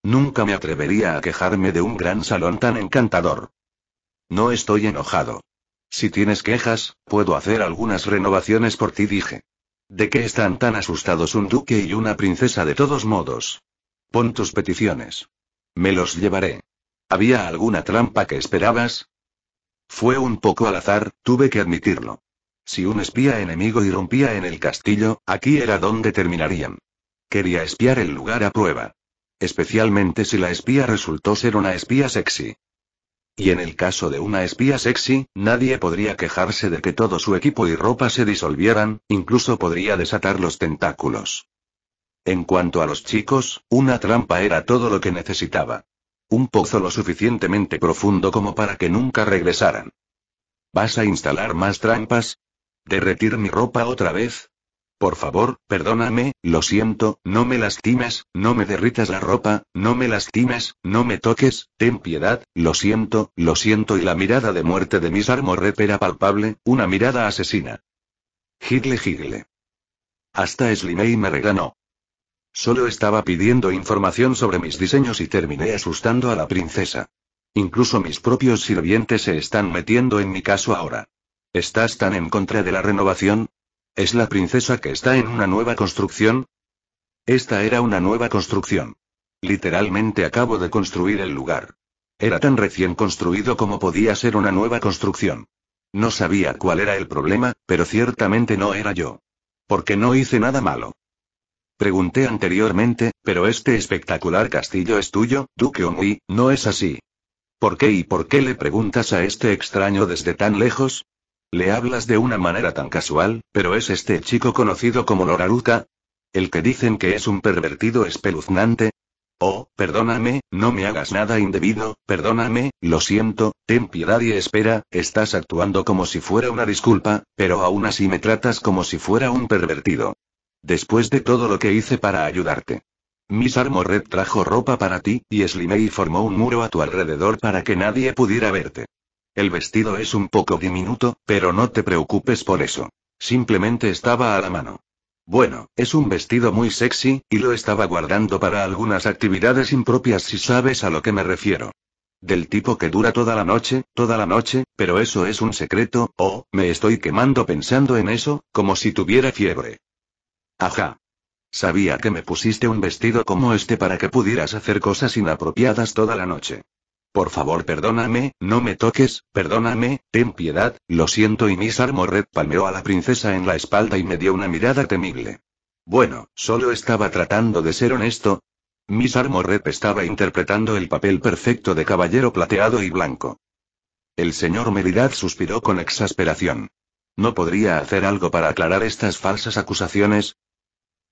Nunca me atrevería a quejarme de un gran salón tan encantador. No estoy enojado. Si tienes quejas, puedo hacer algunas renovaciones por ti, dije. ¿De qué están tan asustados un duque y una princesa de todos modos? Pon tus peticiones. Me los llevaré. ¿Había alguna trampa que esperabas? Fue un poco al azar, tuve que admitirlo. Si un espía enemigo irrumpía en el castillo, aquí era donde terminarían. Quería espiar el lugar a prueba. Especialmente si la espía resultó ser una espía sexy. Y en el caso de una espía sexy, nadie podría quejarse de que todo su equipo y ropa se disolvieran, incluso podría desatar los tentáculos. En cuanto a los chicos, una trampa era todo lo que necesitaba. Un pozo lo suficientemente profundo como para que nunca regresaran. ¿Vas a instalar más trampas? ¿Derretir mi ropa otra vez? Por favor, perdóname, lo siento, no me lastimes, no me derritas la ropa, no me lastimes, no me toques, ten piedad, lo siento, lo siento y la mirada de muerte de Miss Rep era palpable, una mirada asesina. Gigle gigle. Hasta y me reganó. Solo estaba pidiendo información sobre mis diseños y terminé asustando a la princesa. Incluso mis propios sirvientes se están metiendo en mi caso ahora. ¿Estás tan en contra de la renovación? ¿Es la princesa que está en una nueva construcción? Esta era una nueva construcción. Literalmente acabo de construir el lugar. Era tan recién construido como podía ser una nueva construcción. No sabía cuál era el problema, pero ciertamente no era yo. Porque no hice nada malo. Pregunté anteriormente, pero este espectacular castillo es tuyo, Duque Onui, no es así. ¿Por qué y por qué le preguntas a este extraño desde tan lejos? Le hablas de una manera tan casual, pero es este chico conocido como Loraruca? El que dicen que es un pervertido espeluznante. Oh, perdóname, no me hagas nada indebido, perdóname, lo siento, ten piedad y espera, estás actuando como si fuera una disculpa, pero aún así me tratas como si fuera un pervertido. Después de todo lo que hice para ayudarte. Miss Armored trajo ropa para ti, y Slimey formó un muro a tu alrededor para que nadie pudiera verte. El vestido es un poco diminuto, pero no te preocupes por eso. Simplemente estaba a la mano. Bueno, es un vestido muy sexy, y lo estaba guardando para algunas actividades impropias si sabes a lo que me refiero. Del tipo que dura toda la noche, toda la noche, pero eso es un secreto, o, me estoy quemando pensando en eso, como si tuviera fiebre. Ajá. Sabía que me pusiste un vestido como este para que pudieras hacer cosas inapropiadas toda la noche. Por favor, perdóname, no me toques, perdóname, ten piedad, lo siento. Y Miss Armored palmeó a la princesa en la espalda y me dio una mirada temible. Bueno, solo estaba tratando de ser honesto. Miss Armored estaba interpretando el papel perfecto de caballero plateado y blanco. El señor Meridad suspiró con exasperación. ¿No podría hacer algo para aclarar estas falsas acusaciones?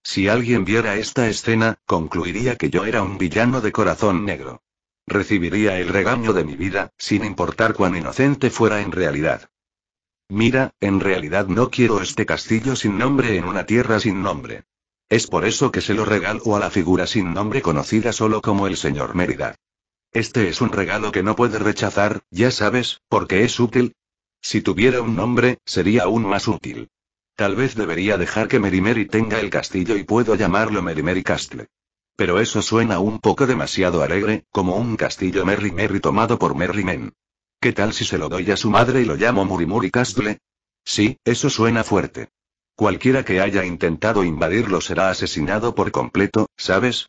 Si alguien viera esta escena, concluiría que yo era un villano de corazón negro. Recibiría el regaño de mi vida, sin importar cuán inocente fuera en realidad. Mira, en realidad no quiero este castillo sin nombre en una tierra sin nombre. Es por eso que se lo regalo a la figura sin nombre conocida solo como el señor Mérida. Este es un regalo que no puede rechazar, ya sabes, porque es útil. Si tuviera un nombre, sería aún más útil. Tal vez debería dejar que Merimeri tenga el castillo y puedo llamarlo Merimeri Castle. Pero eso suena un poco demasiado alegre, como un castillo Merry Merry tomado por Merry Men. ¿Qué tal si se lo doy a su madre y lo llamo Murimuri Castle? Sí, eso suena fuerte. Cualquiera que haya intentado invadirlo será asesinado por completo, ¿sabes?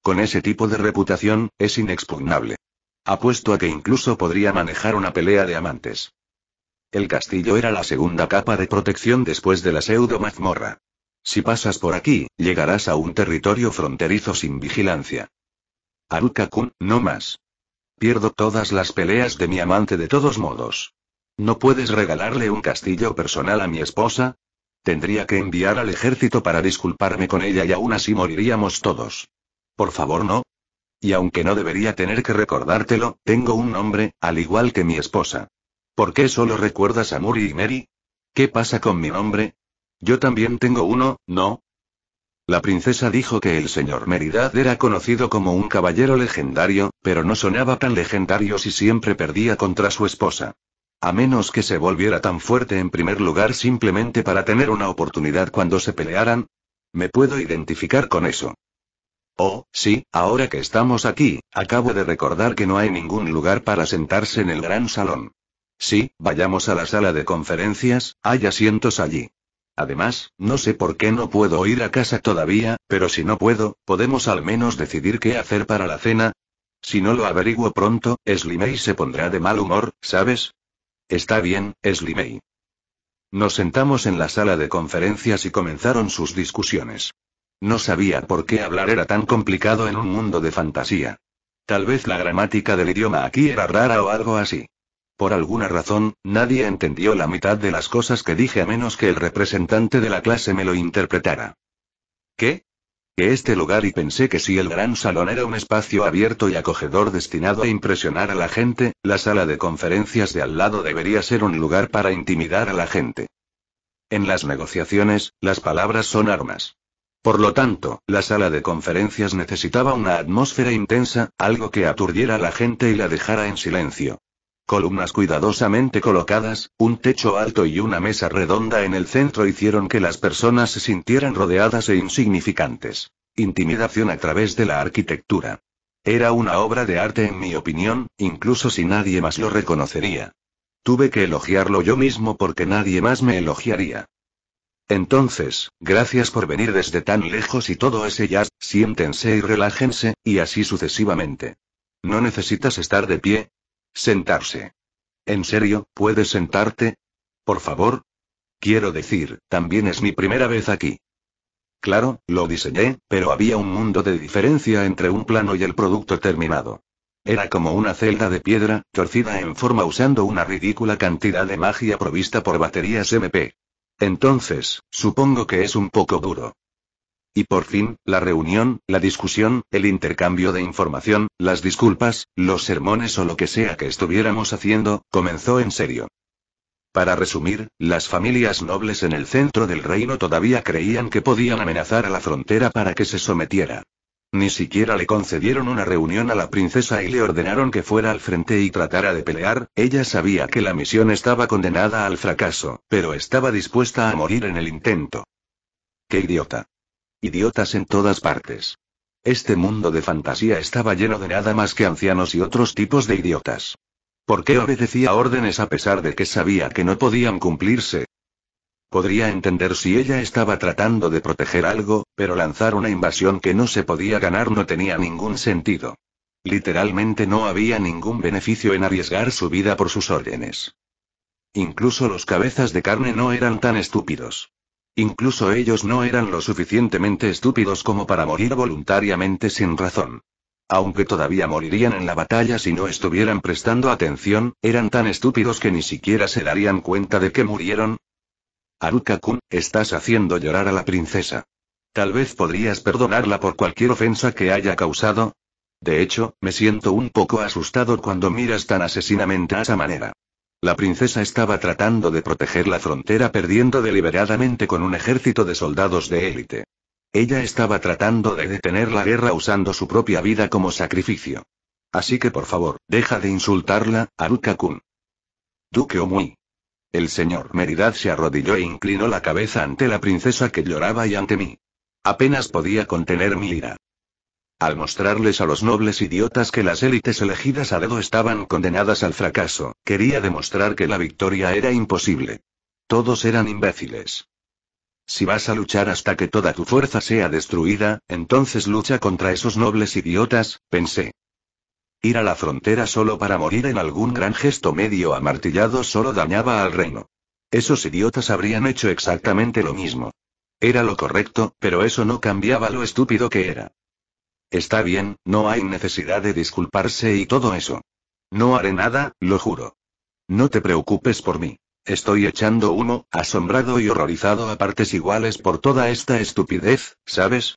Con ese tipo de reputación, es inexpugnable. Apuesto a que incluso podría manejar una pelea de amantes. El castillo era la segunda capa de protección después de la pseudo mazmorra. Si pasas por aquí, llegarás a un territorio fronterizo sin vigilancia. Aruka-kun, no más. Pierdo todas las peleas de mi amante de todos modos. ¿No puedes regalarle un castillo personal a mi esposa? Tendría que enviar al ejército para disculparme con ella y aún así moriríamos todos. Por favor, no. Y aunque no debería tener que recordártelo, tengo un nombre, al igual que mi esposa. ¿Por qué solo recuerdas a Muri y Mary? ¿Qué pasa con mi nombre? Yo también tengo uno, ¿no? La princesa dijo que el señor Meridad era conocido como un caballero legendario, pero no sonaba tan legendario si siempre perdía contra su esposa. A menos que se volviera tan fuerte en primer lugar simplemente para tener una oportunidad cuando se pelearan. Me puedo identificar con eso. Oh, sí, ahora que estamos aquí, acabo de recordar que no hay ningún lugar para sentarse en el gran salón. Sí, vayamos a la sala de conferencias, hay asientos allí. Además, no sé por qué no puedo ir a casa todavía, pero si no puedo, podemos al menos decidir qué hacer para la cena. Si no lo averiguo pronto, Slimay se pondrá de mal humor, ¿sabes? Está bien, Slimey. Nos sentamos en la sala de conferencias y comenzaron sus discusiones. No sabía por qué hablar era tan complicado en un mundo de fantasía. Tal vez la gramática del idioma aquí era rara o algo así. Por alguna razón, nadie entendió la mitad de las cosas que dije a menos que el representante de la clase me lo interpretara. ¿Qué? Que este lugar y pensé que si el gran salón era un espacio abierto y acogedor destinado a impresionar a la gente, la sala de conferencias de al lado debería ser un lugar para intimidar a la gente. En las negociaciones, las palabras son armas. Por lo tanto, la sala de conferencias necesitaba una atmósfera intensa, algo que aturdiera a la gente y la dejara en silencio. Columnas cuidadosamente colocadas, un techo alto y una mesa redonda en el centro hicieron que las personas se sintieran rodeadas e insignificantes. Intimidación a través de la arquitectura. Era una obra de arte en mi opinión, incluso si nadie más lo reconocería. Tuve que elogiarlo yo mismo porque nadie más me elogiaría. Entonces, gracias por venir desde tan lejos y todo ese jazz, siéntense y relájense, y así sucesivamente. No necesitas estar de pie, Sentarse. ¿En serio, puedes sentarte? Por favor. Quiero decir, también es mi primera vez aquí. Claro, lo diseñé, pero había un mundo de diferencia entre un plano y el producto terminado. Era como una celda de piedra, torcida en forma usando una ridícula cantidad de magia provista por baterías MP. Entonces, supongo que es un poco duro. Y por fin, la reunión, la discusión, el intercambio de información, las disculpas, los sermones o lo que sea que estuviéramos haciendo, comenzó en serio. Para resumir, las familias nobles en el centro del reino todavía creían que podían amenazar a la frontera para que se sometiera. Ni siquiera le concedieron una reunión a la princesa y le ordenaron que fuera al frente y tratara de pelear, ella sabía que la misión estaba condenada al fracaso, pero estaba dispuesta a morir en el intento. ¡Qué idiota! Idiotas en todas partes. Este mundo de fantasía estaba lleno de nada más que ancianos y otros tipos de idiotas. ¿Por qué obedecía órdenes a pesar de que sabía que no podían cumplirse? Podría entender si ella estaba tratando de proteger algo, pero lanzar una invasión que no se podía ganar no tenía ningún sentido. Literalmente no había ningún beneficio en arriesgar su vida por sus órdenes. Incluso los cabezas de carne no eran tan estúpidos. Incluso ellos no eran lo suficientemente estúpidos como para morir voluntariamente sin razón. Aunque todavía morirían en la batalla si no estuvieran prestando atención, eran tan estúpidos que ni siquiera se darían cuenta de que murieron. Aruka-kun, estás haciendo llorar a la princesa. Tal vez podrías perdonarla por cualquier ofensa que haya causado. De hecho, me siento un poco asustado cuando miras tan asesinamente a esa manera. La princesa estaba tratando de proteger la frontera perdiendo deliberadamente con un ejército de soldados de élite. Ella estaba tratando de detener la guerra usando su propia vida como sacrificio. Así que por favor, deja de insultarla, Aruka-kun. Duque Omui. El señor Meridad se arrodilló e inclinó la cabeza ante la princesa que lloraba y ante mí. Apenas podía contener mi ira. Al mostrarles a los nobles idiotas que las élites elegidas a dedo estaban condenadas al fracaso, quería demostrar que la victoria era imposible. Todos eran imbéciles. Si vas a luchar hasta que toda tu fuerza sea destruida, entonces lucha contra esos nobles idiotas, pensé. Ir a la frontera solo para morir en algún gran gesto medio amartillado solo dañaba al reino. Esos idiotas habrían hecho exactamente lo mismo. Era lo correcto, pero eso no cambiaba lo estúpido que era. Está bien, no hay necesidad de disculparse y todo eso. No haré nada, lo juro. No te preocupes por mí. Estoy echando humo, asombrado y horrorizado a partes iguales por toda esta estupidez, ¿sabes?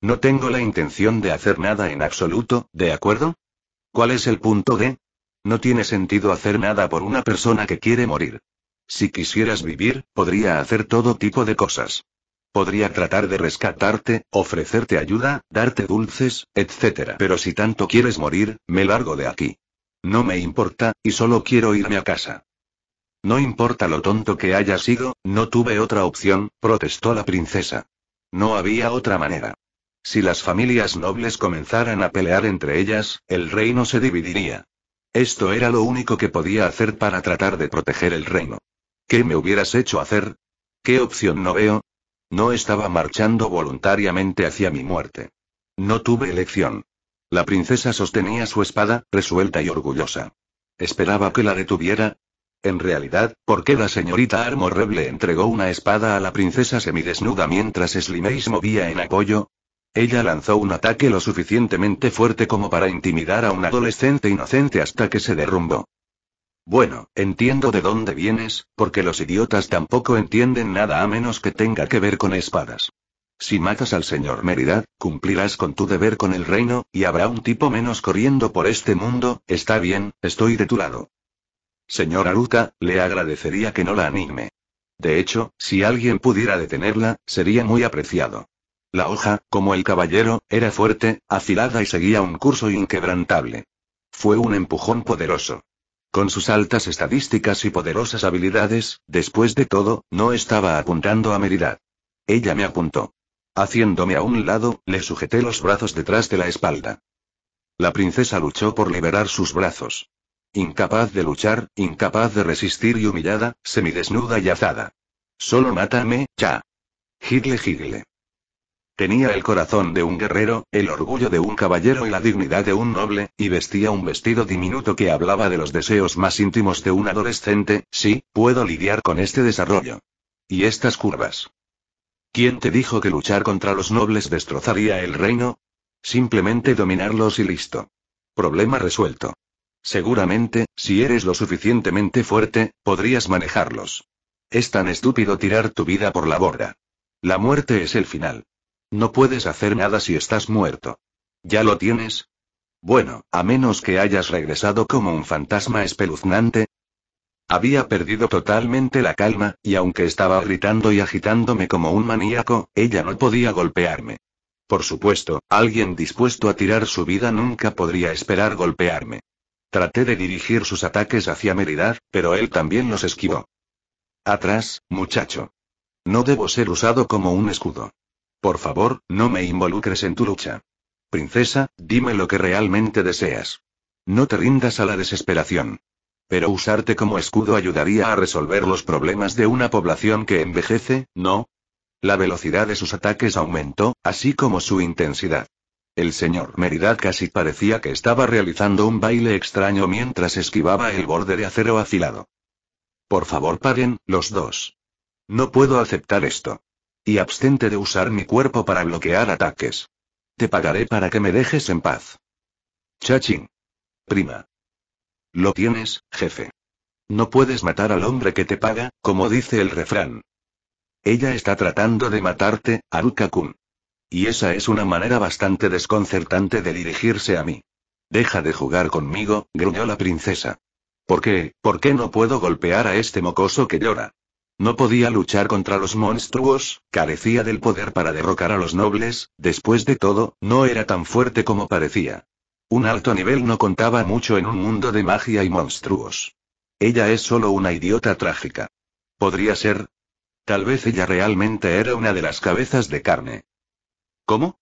No tengo la intención de hacer nada en absoluto, ¿de acuerdo? ¿Cuál es el punto de? No tiene sentido hacer nada por una persona que quiere morir. Si quisieras vivir, podría hacer todo tipo de cosas. Podría tratar de rescatarte, ofrecerte ayuda, darte dulces, etc. Pero si tanto quieres morir, me largo de aquí. No me importa, y solo quiero irme a casa. No importa lo tonto que haya sido, no tuve otra opción, protestó la princesa. No había otra manera. Si las familias nobles comenzaran a pelear entre ellas, el reino se dividiría. Esto era lo único que podía hacer para tratar de proteger el reino. ¿Qué me hubieras hecho hacer? ¿Qué opción no veo? No estaba marchando voluntariamente hacia mi muerte. No tuve elección. La princesa sostenía su espada, resuelta y orgullosa. ¿Esperaba que la detuviera? En realidad, ¿por qué la señorita armor le entregó una espada a la princesa semidesnuda mientras Sliméis movía en apoyo? Ella lanzó un ataque lo suficientemente fuerte como para intimidar a un adolescente inocente hasta que se derrumbó. Bueno, entiendo de dónde vienes, porque los idiotas tampoco entienden nada a menos que tenga que ver con espadas. Si matas al señor Meridad, cumplirás con tu deber con el reino, y habrá un tipo menos corriendo por este mundo, está bien, estoy de tu lado. Señor Aruta, le agradecería que no la anime. De hecho, si alguien pudiera detenerla, sería muy apreciado. La hoja, como el caballero, era fuerte, afilada y seguía un curso inquebrantable. Fue un empujón poderoso. Con sus altas estadísticas y poderosas habilidades, después de todo, no estaba apuntando a Meridad. Ella me apuntó. Haciéndome a un lado, le sujeté los brazos detrás de la espalda. La princesa luchó por liberar sus brazos. Incapaz de luchar, incapaz de resistir y humillada, semidesnuda y azada. Solo mátame, ya. Gigle, gigle. Tenía el corazón de un guerrero, el orgullo de un caballero y la dignidad de un noble, y vestía un vestido diminuto que hablaba de los deseos más íntimos de un adolescente, sí, puedo lidiar con este desarrollo. Y estas curvas. ¿Quién te dijo que luchar contra los nobles destrozaría el reino? Simplemente dominarlos y listo. Problema resuelto. Seguramente, si eres lo suficientemente fuerte, podrías manejarlos. Es tan estúpido tirar tu vida por la borda. La muerte es el final. No puedes hacer nada si estás muerto. ¿Ya lo tienes? Bueno, a menos que hayas regresado como un fantasma espeluznante. Había perdido totalmente la calma, y aunque estaba gritando y agitándome como un maníaco, ella no podía golpearme. Por supuesto, alguien dispuesto a tirar su vida nunca podría esperar golpearme. Traté de dirigir sus ataques hacia Meridad, pero él también los esquivó. Atrás, muchacho. No debo ser usado como un escudo. Por favor, no me involucres en tu lucha. Princesa, dime lo que realmente deseas. No te rindas a la desesperación. Pero usarte como escudo ayudaría a resolver los problemas de una población que envejece, ¿no? La velocidad de sus ataques aumentó, así como su intensidad. El señor Meridad casi parecía que estaba realizando un baile extraño mientras esquivaba el borde de acero afilado. Por favor, paren, los dos. No puedo aceptar esto. Y abstente de usar mi cuerpo para bloquear ataques. Te pagaré para que me dejes en paz. Chaching, Prima. Lo tienes, jefe. No puedes matar al hombre que te paga, como dice el refrán. Ella está tratando de matarte, Aruka-kun. Y esa es una manera bastante desconcertante de dirigirse a mí. Deja de jugar conmigo, gruñó la princesa. ¿Por qué, por qué no puedo golpear a este mocoso que llora? No podía luchar contra los monstruos, carecía del poder para derrocar a los nobles, después de todo, no era tan fuerte como parecía. Un alto nivel no contaba mucho en un mundo de magia y monstruos. Ella es solo una idiota trágica. ¿Podría ser? Tal vez ella realmente era una de las cabezas de carne. ¿Cómo?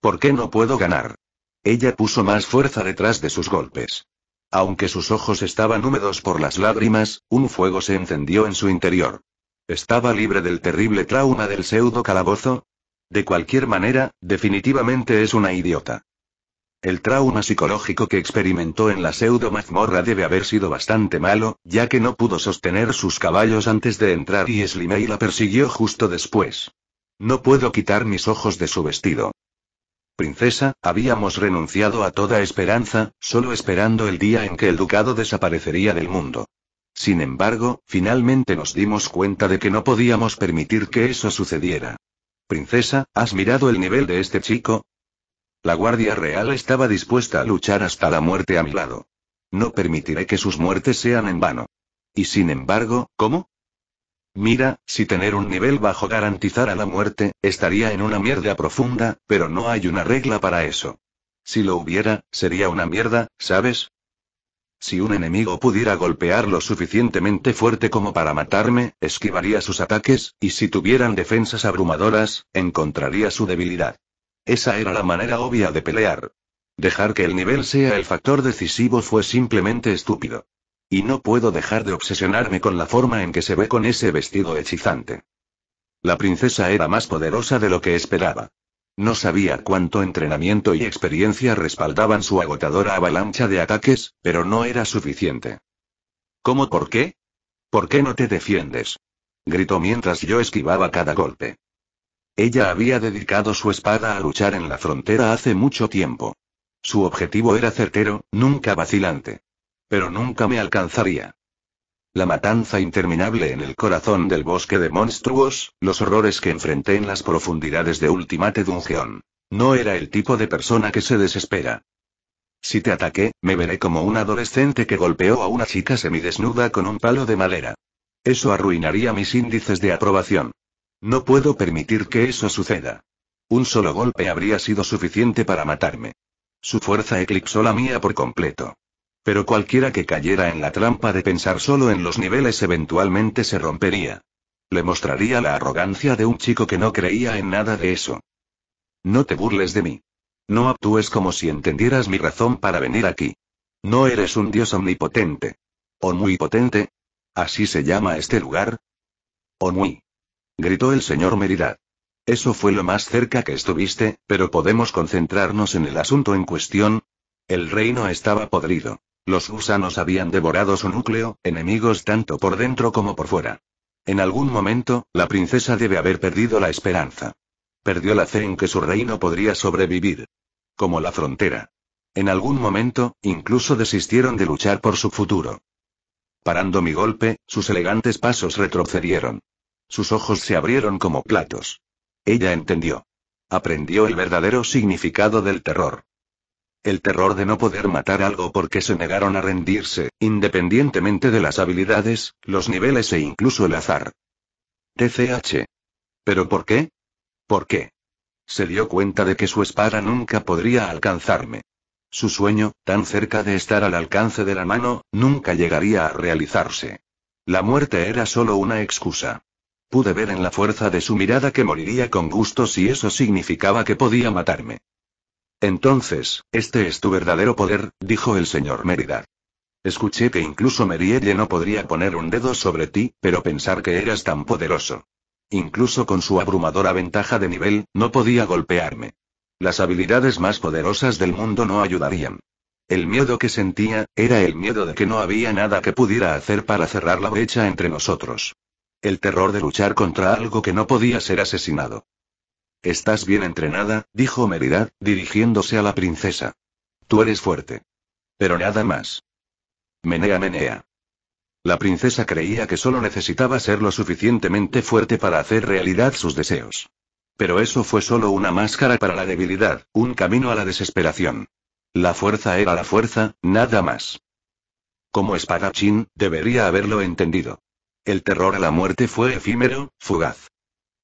¿Por qué no puedo ganar? Ella puso más fuerza detrás de sus golpes. Aunque sus ojos estaban húmedos por las lágrimas, un fuego se encendió en su interior. Estaba libre del terrible trauma del pseudo calabozo. De cualquier manera, definitivamente es una idiota. El trauma psicológico que experimentó en la pseudo mazmorra debe haber sido bastante malo, ya que no pudo sostener sus caballos antes de entrar y Slimey la persiguió justo después. No puedo quitar mis ojos de su vestido. Princesa, habíamos renunciado a toda esperanza, solo esperando el día en que el ducado desaparecería del mundo. Sin embargo, finalmente nos dimos cuenta de que no podíamos permitir que eso sucediera. Princesa, ¿has mirado el nivel de este chico? La Guardia Real estaba dispuesta a luchar hasta la muerte a mi lado. No permitiré que sus muertes sean en vano. Y sin embargo, ¿cómo? Mira, si tener un nivel bajo garantizara la muerte, estaría en una mierda profunda, pero no hay una regla para eso. Si lo hubiera, sería una mierda, ¿sabes? Si un enemigo pudiera golpear lo suficientemente fuerte como para matarme, esquivaría sus ataques, y si tuvieran defensas abrumadoras, encontraría su debilidad. Esa era la manera obvia de pelear. Dejar que el nivel sea el factor decisivo fue simplemente estúpido. Y no puedo dejar de obsesionarme con la forma en que se ve con ese vestido hechizante. La princesa era más poderosa de lo que esperaba. No sabía cuánto entrenamiento y experiencia respaldaban su agotadora avalancha de ataques, pero no era suficiente. ¿Cómo por qué? ¿Por qué no te defiendes? gritó mientras yo esquivaba cada golpe. Ella había dedicado su espada a luchar en la frontera hace mucho tiempo. Su objetivo era certero, nunca vacilante. Pero nunca me alcanzaría. La matanza interminable en el corazón del bosque de monstruos, los horrores que enfrenté en las profundidades de Ultimate Dungeon. No era el tipo de persona que se desespera. Si te ataqué, me veré como un adolescente que golpeó a una chica semidesnuda con un palo de madera. Eso arruinaría mis índices de aprobación. No puedo permitir que eso suceda. Un solo golpe habría sido suficiente para matarme. Su fuerza eclipsó la mía por completo. Pero cualquiera que cayera en la trampa de pensar solo en los niveles eventualmente se rompería. Le mostraría la arrogancia de un chico que no creía en nada de eso. No te burles de mí. No actúes como si entendieras mi razón para venir aquí. No eres un dios omnipotente. O muy potente. Así se llama este lugar. O muy. Gritó el señor Meridad. Eso fue lo más cerca que estuviste, pero podemos concentrarnos en el asunto en cuestión. El reino estaba podrido. Los gusanos habían devorado su núcleo, enemigos tanto por dentro como por fuera. En algún momento, la princesa debe haber perdido la esperanza. Perdió la fe en que su reino podría sobrevivir. Como la frontera. En algún momento, incluso desistieron de luchar por su futuro. Parando mi golpe, sus elegantes pasos retrocedieron. Sus ojos se abrieron como platos. Ella entendió. Aprendió el verdadero significado del terror el terror de no poder matar algo porque se negaron a rendirse, independientemente de las habilidades, los niveles e incluso el azar. TCH. ¿Pero por qué? ¿Por qué? Se dio cuenta de que su espada nunca podría alcanzarme. Su sueño, tan cerca de estar al alcance de la mano, nunca llegaría a realizarse. La muerte era solo una excusa. Pude ver en la fuerza de su mirada que moriría con gusto si eso significaba que podía matarme. Entonces, este es tu verdadero poder, dijo el señor Mérida. Escuché que incluso Merielle no podría poner un dedo sobre ti, pero pensar que eras tan poderoso. Incluso con su abrumadora ventaja de nivel, no podía golpearme. Las habilidades más poderosas del mundo no ayudarían. El miedo que sentía, era el miedo de que no había nada que pudiera hacer para cerrar la brecha entre nosotros. El terror de luchar contra algo que no podía ser asesinado. Estás bien entrenada, dijo Meridad, dirigiéndose a la princesa. Tú eres fuerte. Pero nada más. Menea, menea. La princesa creía que solo necesitaba ser lo suficientemente fuerte para hacer realidad sus deseos. Pero eso fue solo una máscara para la debilidad, un camino a la desesperación. La fuerza era la fuerza, nada más. Como espadachín, debería haberlo entendido. El terror a la muerte fue efímero, fugaz.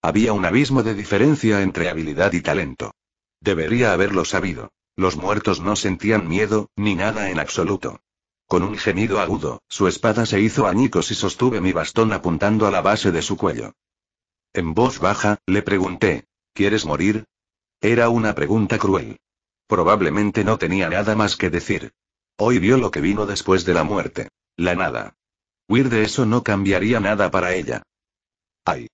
Había un abismo de diferencia entre habilidad y talento. Debería haberlo sabido. Los muertos no sentían miedo, ni nada en absoluto. Con un gemido agudo, su espada se hizo añicos y sostuve mi bastón apuntando a la base de su cuello. En voz baja, le pregunté, ¿quieres morir? Era una pregunta cruel. Probablemente no tenía nada más que decir. Hoy vio lo que vino después de la muerte. La nada. Huir de eso no cambiaría nada para ella. Ay.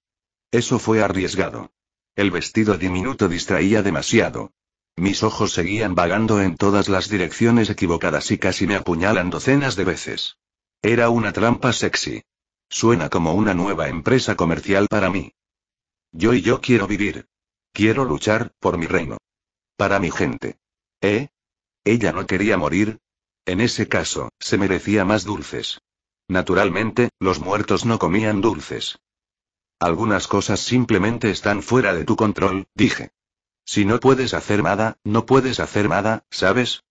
Eso fue arriesgado. El vestido diminuto distraía demasiado. Mis ojos seguían vagando en todas las direcciones equivocadas y casi me apuñalan docenas de veces. Era una trampa sexy. Suena como una nueva empresa comercial para mí. Yo y yo quiero vivir. Quiero luchar, por mi reino. Para mi gente. ¿Eh? Ella no quería morir. En ese caso, se merecía más dulces. Naturalmente, los muertos no comían dulces. Algunas cosas simplemente están fuera de tu control, dije. Si no puedes hacer nada, no puedes hacer nada, ¿sabes?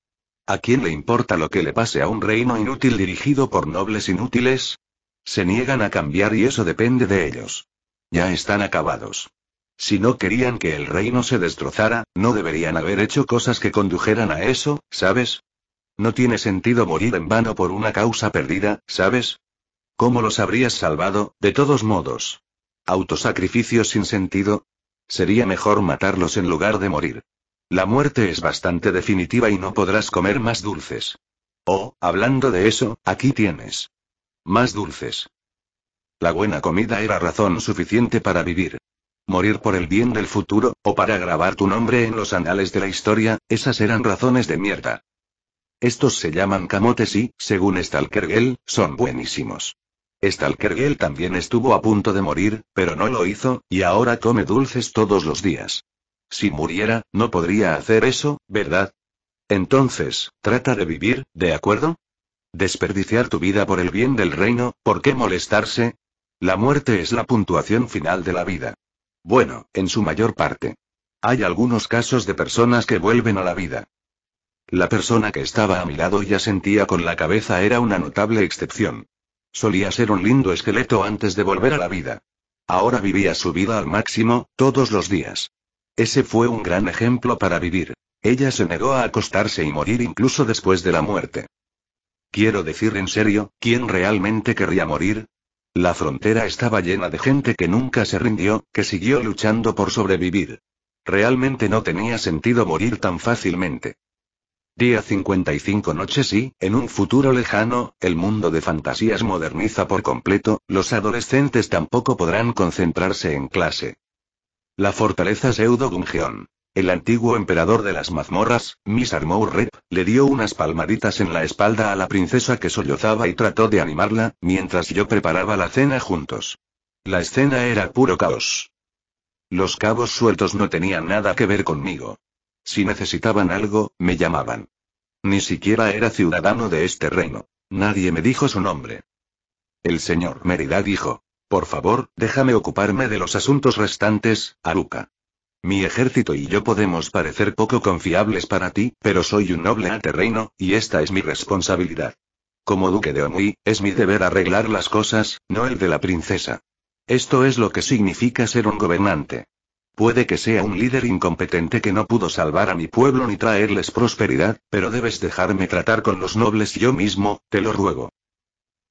¿A quién le importa lo que le pase a un reino inútil dirigido por nobles inútiles? Se niegan a cambiar y eso depende de ellos. Ya están acabados. Si no querían que el reino se destrozara, no deberían haber hecho cosas que condujeran a eso, ¿sabes? No tiene sentido morir en vano por una causa perdida, ¿sabes? ¿Cómo los habrías salvado, de todos modos? ¿Autosacrificio sin sentido? Sería mejor matarlos en lugar de morir. La muerte es bastante definitiva y no podrás comer más dulces. Oh, hablando de eso, aquí tienes. Más dulces. La buena comida era razón suficiente para vivir. Morir por el bien del futuro, o para grabar tu nombre en los anales de la historia, esas eran razones de mierda. Estos se llaman camotes y, según Stalker son buenísimos. Estalkerguel también estuvo a punto de morir, pero no lo hizo, y ahora come dulces todos los días. Si muriera, no podría hacer eso, ¿verdad? Entonces, trata de vivir, ¿de acuerdo? Desperdiciar tu vida por el bien del reino, ¿por qué molestarse? La muerte es la puntuación final de la vida. Bueno, en su mayor parte. Hay algunos casos de personas que vuelven a la vida. La persona que estaba a mi lado y asentía con la cabeza era una notable excepción. Solía ser un lindo esqueleto antes de volver a la vida. Ahora vivía su vida al máximo, todos los días. Ese fue un gran ejemplo para vivir. Ella se negó a acostarse y morir incluso después de la muerte. Quiero decir en serio, ¿quién realmente querría morir? La frontera estaba llena de gente que nunca se rindió, que siguió luchando por sobrevivir. Realmente no tenía sentido morir tan fácilmente. Día 55 noches y, en un futuro lejano, el mundo de fantasías moderniza por completo, los adolescentes tampoco podrán concentrarse en clase. La fortaleza pseudo El antiguo emperador de las mazmorras, Armour Rep, le dio unas palmaditas en la espalda a la princesa que sollozaba y trató de animarla, mientras yo preparaba la cena juntos. La escena era puro caos. Los cabos sueltos no tenían nada que ver conmigo. Si necesitaban algo, me llamaban. Ni siquiera era ciudadano de este reino. Nadie me dijo su nombre. El señor Merida dijo, por favor, déjame ocuparme de los asuntos restantes, Aruka. Mi ejército y yo podemos parecer poco confiables para ti, pero soy un noble aterreno, y esta es mi responsabilidad. Como duque de Omui, es mi deber arreglar las cosas, no el de la princesa. Esto es lo que significa ser un gobernante. Puede que sea un líder incompetente que no pudo salvar a mi pueblo ni traerles prosperidad, pero debes dejarme tratar con los nobles yo mismo, te lo ruego.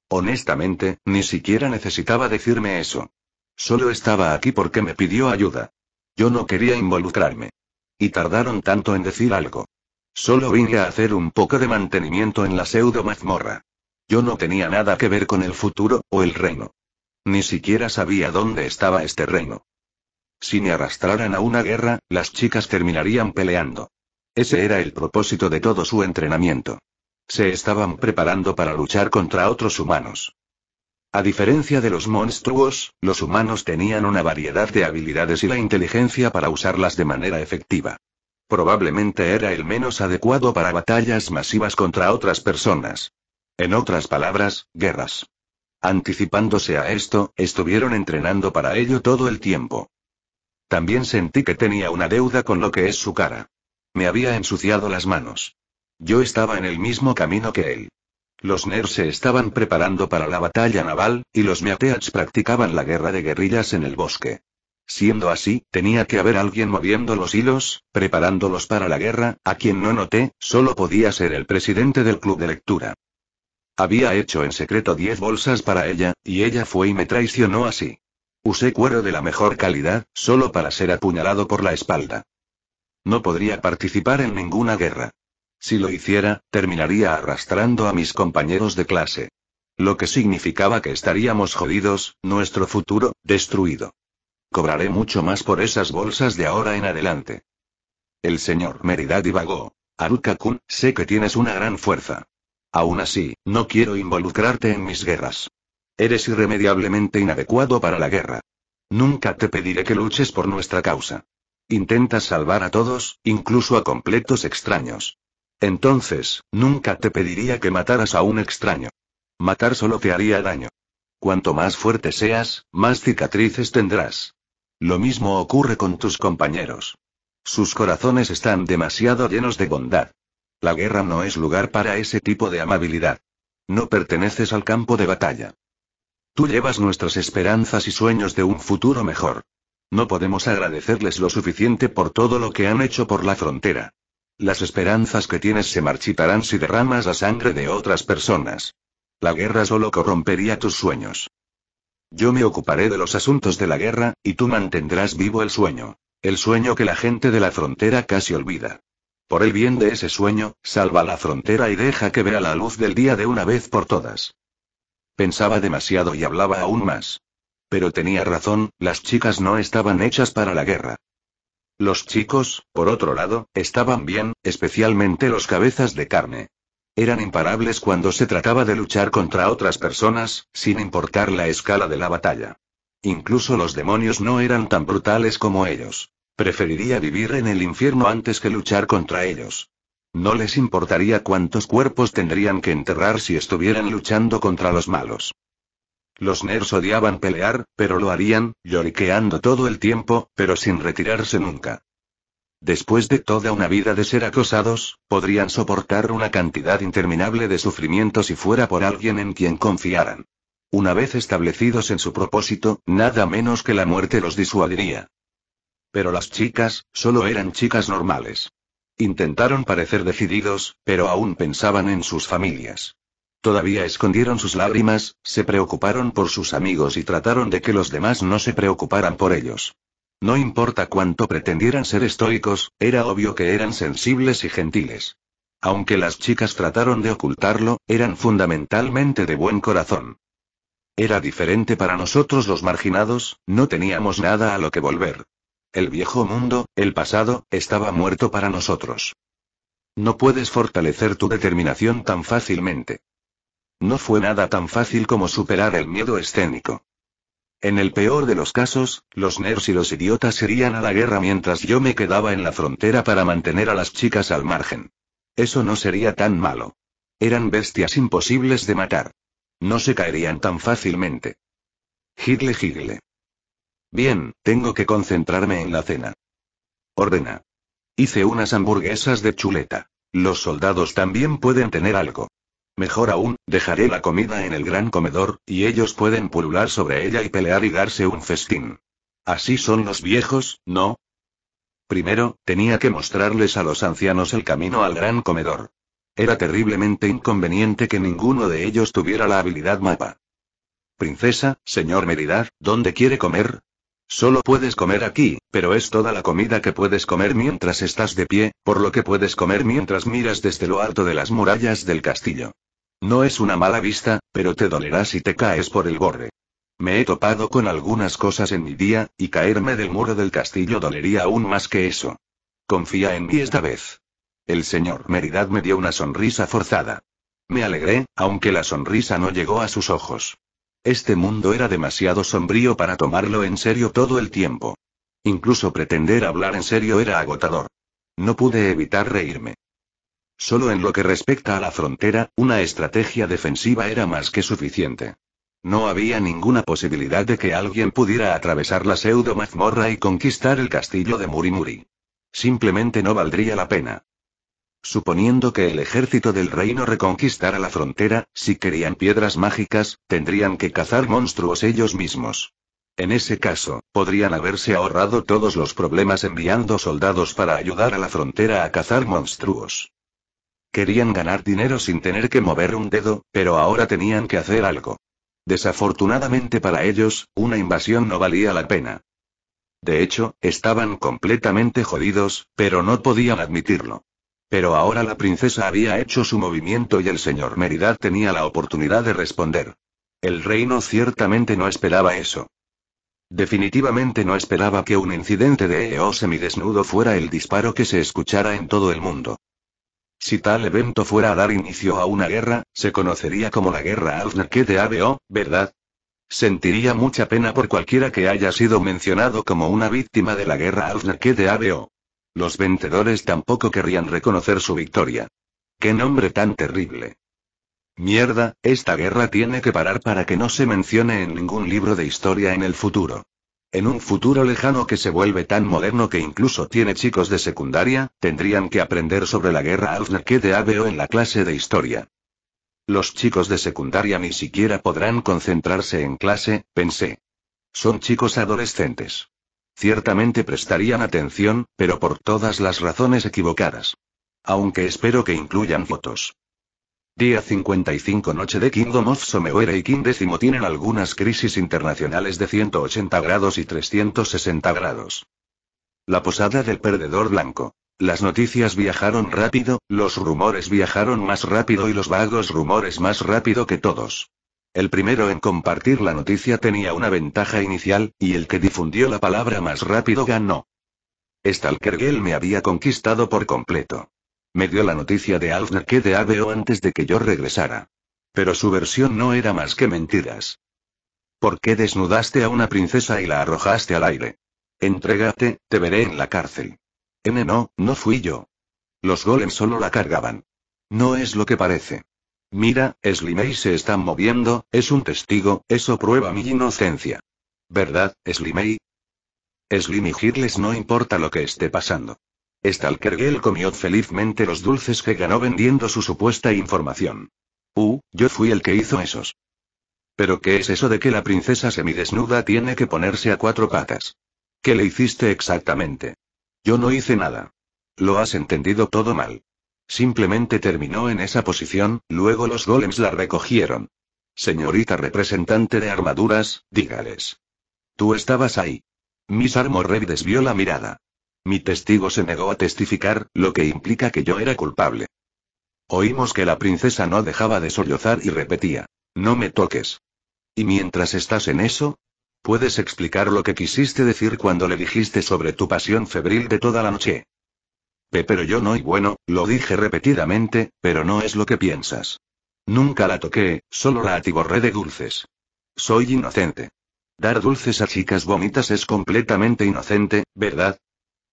Honestamente, ni siquiera necesitaba decirme eso. Solo estaba aquí porque me pidió ayuda. Yo no quería involucrarme. Y tardaron tanto en decir algo. Solo vine a hacer un poco de mantenimiento en la pseudo mazmorra. Yo no tenía nada que ver con el futuro, o el reino. Ni siquiera sabía dónde estaba este reino. Si me arrastraran a una guerra, las chicas terminarían peleando. Ese era el propósito de todo su entrenamiento. Se estaban preparando para luchar contra otros humanos. A diferencia de los monstruos, los humanos tenían una variedad de habilidades y la inteligencia para usarlas de manera efectiva. Probablemente era el menos adecuado para batallas masivas contra otras personas. En otras palabras, guerras. Anticipándose a esto, estuvieron entrenando para ello todo el tiempo. También sentí que tenía una deuda con lo que es su cara. Me había ensuciado las manos. Yo estaba en el mismo camino que él. Los NER se estaban preparando para la batalla naval, y los meateats practicaban la guerra de guerrillas en el bosque. Siendo así, tenía que haber alguien moviendo los hilos, preparándolos para la guerra, a quien no noté, solo podía ser el presidente del club de lectura. Había hecho en secreto diez bolsas para ella, y ella fue y me traicionó así. Usé cuero de la mejor calidad, solo para ser apuñalado por la espalda. No podría participar en ninguna guerra. Si lo hiciera, terminaría arrastrando a mis compañeros de clase. Lo que significaba que estaríamos jodidos, nuestro futuro, destruido. Cobraré mucho más por esas bolsas de ahora en adelante. El señor mérida divagó. Aruka-kun, sé que tienes una gran fuerza. Aún así, no quiero involucrarte en mis guerras. Eres irremediablemente inadecuado para la guerra. Nunca te pediré que luches por nuestra causa. Intentas salvar a todos, incluso a completos extraños. Entonces, nunca te pediría que mataras a un extraño. Matar solo te haría daño. Cuanto más fuerte seas, más cicatrices tendrás. Lo mismo ocurre con tus compañeros. Sus corazones están demasiado llenos de bondad. La guerra no es lugar para ese tipo de amabilidad. No perteneces al campo de batalla. Tú llevas nuestras esperanzas y sueños de un futuro mejor. No podemos agradecerles lo suficiente por todo lo que han hecho por la frontera. Las esperanzas que tienes se marchitarán si derramas la sangre de otras personas. La guerra solo corrompería tus sueños. Yo me ocuparé de los asuntos de la guerra, y tú mantendrás vivo el sueño. El sueño que la gente de la frontera casi olvida. Por el bien de ese sueño, salva la frontera y deja que vea la luz del día de una vez por todas. Pensaba demasiado y hablaba aún más. Pero tenía razón, las chicas no estaban hechas para la guerra. Los chicos, por otro lado, estaban bien, especialmente los cabezas de carne. Eran imparables cuando se trataba de luchar contra otras personas, sin importar la escala de la batalla. Incluso los demonios no eran tan brutales como ellos. Preferiría vivir en el infierno antes que luchar contra ellos. No les importaría cuántos cuerpos tendrían que enterrar si estuvieran luchando contra los malos. Los Ners odiaban pelear, pero lo harían, lloriqueando todo el tiempo, pero sin retirarse nunca. Después de toda una vida de ser acosados, podrían soportar una cantidad interminable de sufrimiento si fuera por alguien en quien confiaran. Una vez establecidos en su propósito, nada menos que la muerte los disuadiría. Pero las chicas, solo eran chicas normales. Intentaron parecer decididos, pero aún pensaban en sus familias. Todavía escondieron sus lágrimas, se preocuparon por sus amigos y trataron de que los demás no se preocuparan por ellos. No importa cuánto pretendieran ser estoicos, era obvio que eran sensibles y gentiles. Aunque las chicas trataron de ocultarlo, eran fundamentalmente de buen corazón. Era diferente para nosotros los marginados, no teníamos nada a lo que volver. El viejo mundo, el pasado, estaba muerto para nosotros. No puedes fortalecer tu determinación tan fácilmente. No fue nada tan fácil como superar el miedo escénico. En el peor de los casos, los nerds y los idiotas irían a la guerra mientras yo me quedaba en la frontera para mantener a las chicas al margen. Eso no sería tan malo. Eran bestias imposibles de matar. No se caerían tan fácilmente. Higle higle. Bien, tengo que concentrarme en la cena. Ordena. Hice unas hamburguesas de chuleta. Los soldados también pueden tener algo. Mejor aún, dejaré la comida en el gran comedor, y ellos pueden pulular sobre ella y pelear y darse un festín. Así son los viejos, ¿no? Primero, tenía que mostrarles a los ancianos el camino al gran comedor. Era terriblemente inconveniente que ninguno de ellos tuviera la habilidad mapa. Princesa, señor Meridad, ¿dónde quiere comer? Solo puedes comer aquí, pero es toda la comida que puedes comer mientras estás de pie, por lo que puedes comer mientras miras desde lo alto de las murallas del castillo. No es una mala vista, pero te dolerás si te caes por el borde. Me he topado con algunas cosas en mi día, y caerme del muro del castillo dolería aún más que eso. Confía en mí esta vez. El señor Meridad me dio una sonrisa forzada. Me alegré, aunque la sonrisa no llegó a sus ojos. Este mundo era demasiado sombrío para tomarlo en serio todo el tiempo. Incluso pretender hablar en serio era agotador. No pude evitar reírme. Solo en lo que respecta a la frontera, una estrategia defensiva era más que suficiente. No había ninguna posibilidad de que alguien pudiera atravesar la pseudo mazmorra y conquistar el castillo de Murimuri. Simplemente no valdría la pena. Suponiendo que el ejército del reino reconquistara la frontera, si querían piedras mágicas, tendrían que cazar monstruos ellos mismos. En ese caso, podrían haberse ahorrado todos los problemas enviando soldados para ayudar a la frontera a cazar monstruos. Querían ganar dinero sin tener que mover un dedo, pero ahora tenían que hacer algo. Desafortunadamente para ellos, una invasión no valía la pena. De hecho, estaban completamente jodidos, pero no podían admitirlo. Pero ahora la princesa había hecho su movimiento y el señor Meridad tenía la oportunidad de responder. El reino ciertamente no esperaba eso. Definitivamente no esperaba que un incidente de EO semidesnudo fuera el disparo que se escuchara en todo el mundo. Si tal evento fuera a dar inicio a una guerra, se conocería como la guerra Alfnaque de ABO, ¿verdad? Sentiría mucha pena por cualquiera que haya sido mencionado como una víctima de la guerra Alfnaque de ABO. Los vencedores tampoco querrían reconocer su victoria. ¡Qué nombre tan terrible! Mierda, esta guerra tiene que parar para que no se mencione en ningún libro de historia en el futuro. En un futuro lejano que se vuelve tan moderno que incluso tiene chicos de secundaria, tendrían que aprender sobre la guerra al que de Aveo en la clase de historia. Los chicos de secundaria ni siquiera podrán concentrarse en clase, pensé. Son chicos adolescentes. Ciertamente prestarían atención, pero por todas las razones equivocadas. Aunque espero que incluyan fotos. Día 55 Noche de Kingdom of Somewhere y Quindécimo tienen algunas crisis internacionales de 180 grados y 360 grados. La posada del perdedor blanco. Las noticias viajaron rápido, los rumores viajaron más rápido y los vagos rumores más rápido que todos. El primero en compartir la noticia tenía una ventaja inicial, y el que difundió la palabra más rápido ganó. Stalkergel me había conquistado por completo. Me dio la noticia de Alfner que de Aveo antes de que yo regresara. Pero su versión no era más que mentiras. ¿Por qué desnudaste a una princesa y la arrojaste al aire? Entrégate, te veré en la cárcel. N no, no fui yo. Los golems solo la cargaban. No es lo que parece. Mira, Slimey se está moviendo, es un testigo, eso prueba mi inocencia. ¿Verdad, Slimey? Slim y no importa lo que esté pasando. Stalker comió felizmente los dulces que ganó vendiendo su supuesta información. Uh, yo fui el que hizo esos. ¿Pero qué es eso de que la princesa semidesnuda tiene que ponerse a cuatro patas? ¿Qué le hiciste exactamente? Yo no hice nada. Lo has entendido todo mal. Simplemente terminó en esa posición, luego los golems la recogieron. Señorita representante de armaduras, dígales. Tú estabas ahí. Miss Armored desvió la mirada. Mi testigo se negó a testificar, lo que implica que yo era culpable. Oímos que la princesa no dejaba de sollozar y repetía. No me toques. ¿Y mientras estás en eso? ¿Puedes explicar lo que quisiste decir cuando le dijiste sobre tu pasión febril de toda la noche? Eh, pero yo no y bueno, lo dije repetidamente, pero no es lo que piensas. Nunca la toqué, solo la atiborré de dulces. Soy inocente. Dar dulces a chicas bonitas es completamente inocente, ¿verdad?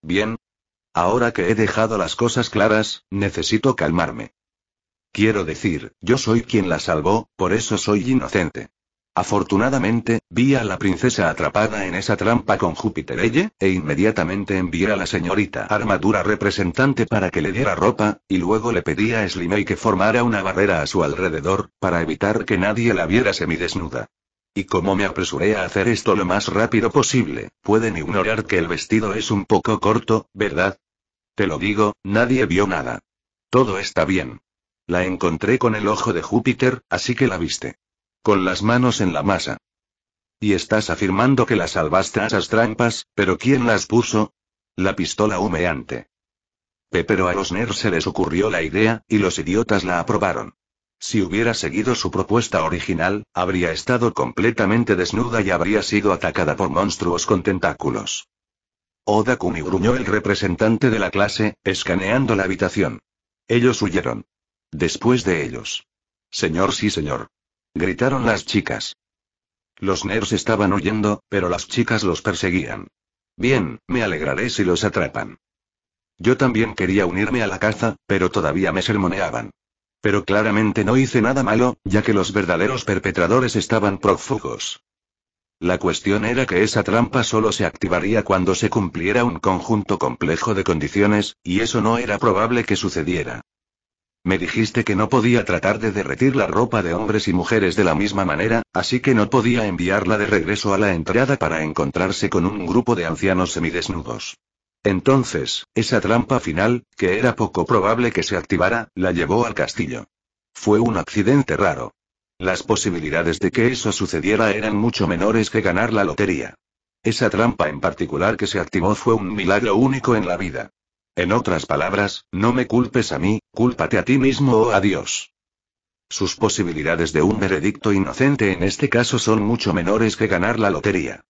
Bien. Ahora que he dejado las cosas claras, necesito calmarme. Quiero decir, yo soy quien la salvó, por eso soy inocente. Afortunadamente, vi a la princesa atrapada en esa trampa con Júpiter Elle, e inmediatamente envié a la señorita armadura representante para que le diera ropa, y luego le pedí a Slimay que formara una barrera a su alrededor, para evitar que nadie la viera semidesnuda. Y como me apresuré a hacer esto lo más rápido posible, pueden ignorar que el vestido es un poco corto, ¿verdad? Te lo digo, nadie vio nada. Todo está bien. La encontré con el ojo de Júpiter, así que la viste. Con las manos en la masa. Y estás afirmando que la salvaste a esas trampas, pero ¿quién las puso? La pistola humeante. Pero a nerds se les ocurrió la idea, y los idiotas la aprobaron. Si hubiera seguido su propuesta original, habría estado completamente desnuda y habría sido atacada por monstruos con tentáculos. Oda Kumi gruñó el representante de la clase, escaneando la habitación. Ellos huyeron. Después de ellos. Señor sí señor gritaron las chicas. Los nerds estaban huyendo, pero las chicas los perseguían. Bien, me alegraré si los atrapan. Yo también quería unirme a la caza, pero todavía me sermoneaban. Pero claramente no hice nada malo, ya que los verdaderos perpetradores estaban prófugos. La cuestión era que esa trampa solo se activaría cuando se cumpliera un conjunto complejo de condiciones, y eso no era probable que sucediera. Me dijiste que no podía tratar de derretir la ropa de hombres y mujeres de la misma manera, así que no podía enviarla de regreso a la entrada para encontrarse con un grupo de ancianos semidesnudos. Entonces, esa trampa final, que era poco probable que se activara, la llevó al castillo. Fue un accidente raro. Las posibilidades de que eso sucediera eran mucho menores que ganar la lotería. Esa trampa en particular que se activó fue un milagro único en la vida. En otras palabras, no me culpes a mí, cúlpate a ti mismo o oh a Dios. Sus posibilidades de un veredicto inocente en este caso son mucho menores que ganar la lotería.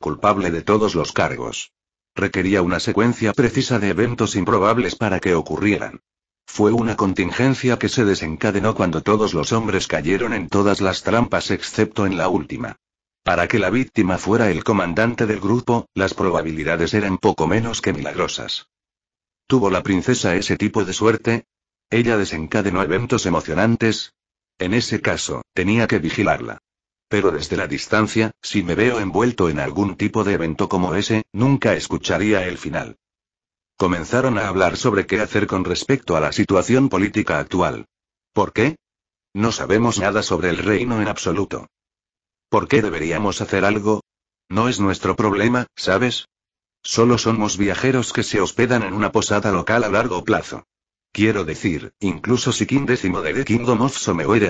Culpable de todos los cargos. Requería una secuencia precisa de eventos improbables para que ocurrieran. Fue una contingencia que se desencadenó cuando todos los hombres cayeron en todas las trampas excepto en la última. Para que la víctima fuera el comandante del grupo, las probabilidades eran poco menos que milagrosas. ¿Tuvo la princesa ese tipo de suerte? Ella desencadenó eventos emocionantes. En ese caso, tenía que vigilarla. Pero desde la distancia, si me veo envuelto en algún tipo de evento como ese, nunca escucharía el final. Comenzaron a hablar sobre qué hacer con respecto a la situación política actual. ¿Por qué? No sabemos nada sobre el reino en absoluto. ¿Por qué deberíamos hacer algo? No es nuestro problema, ¿sabes? Solo somos viajeros que se hospedan en una posada local a largo plazo. Quiero decir, incluso si quindécimo de The Kingdom of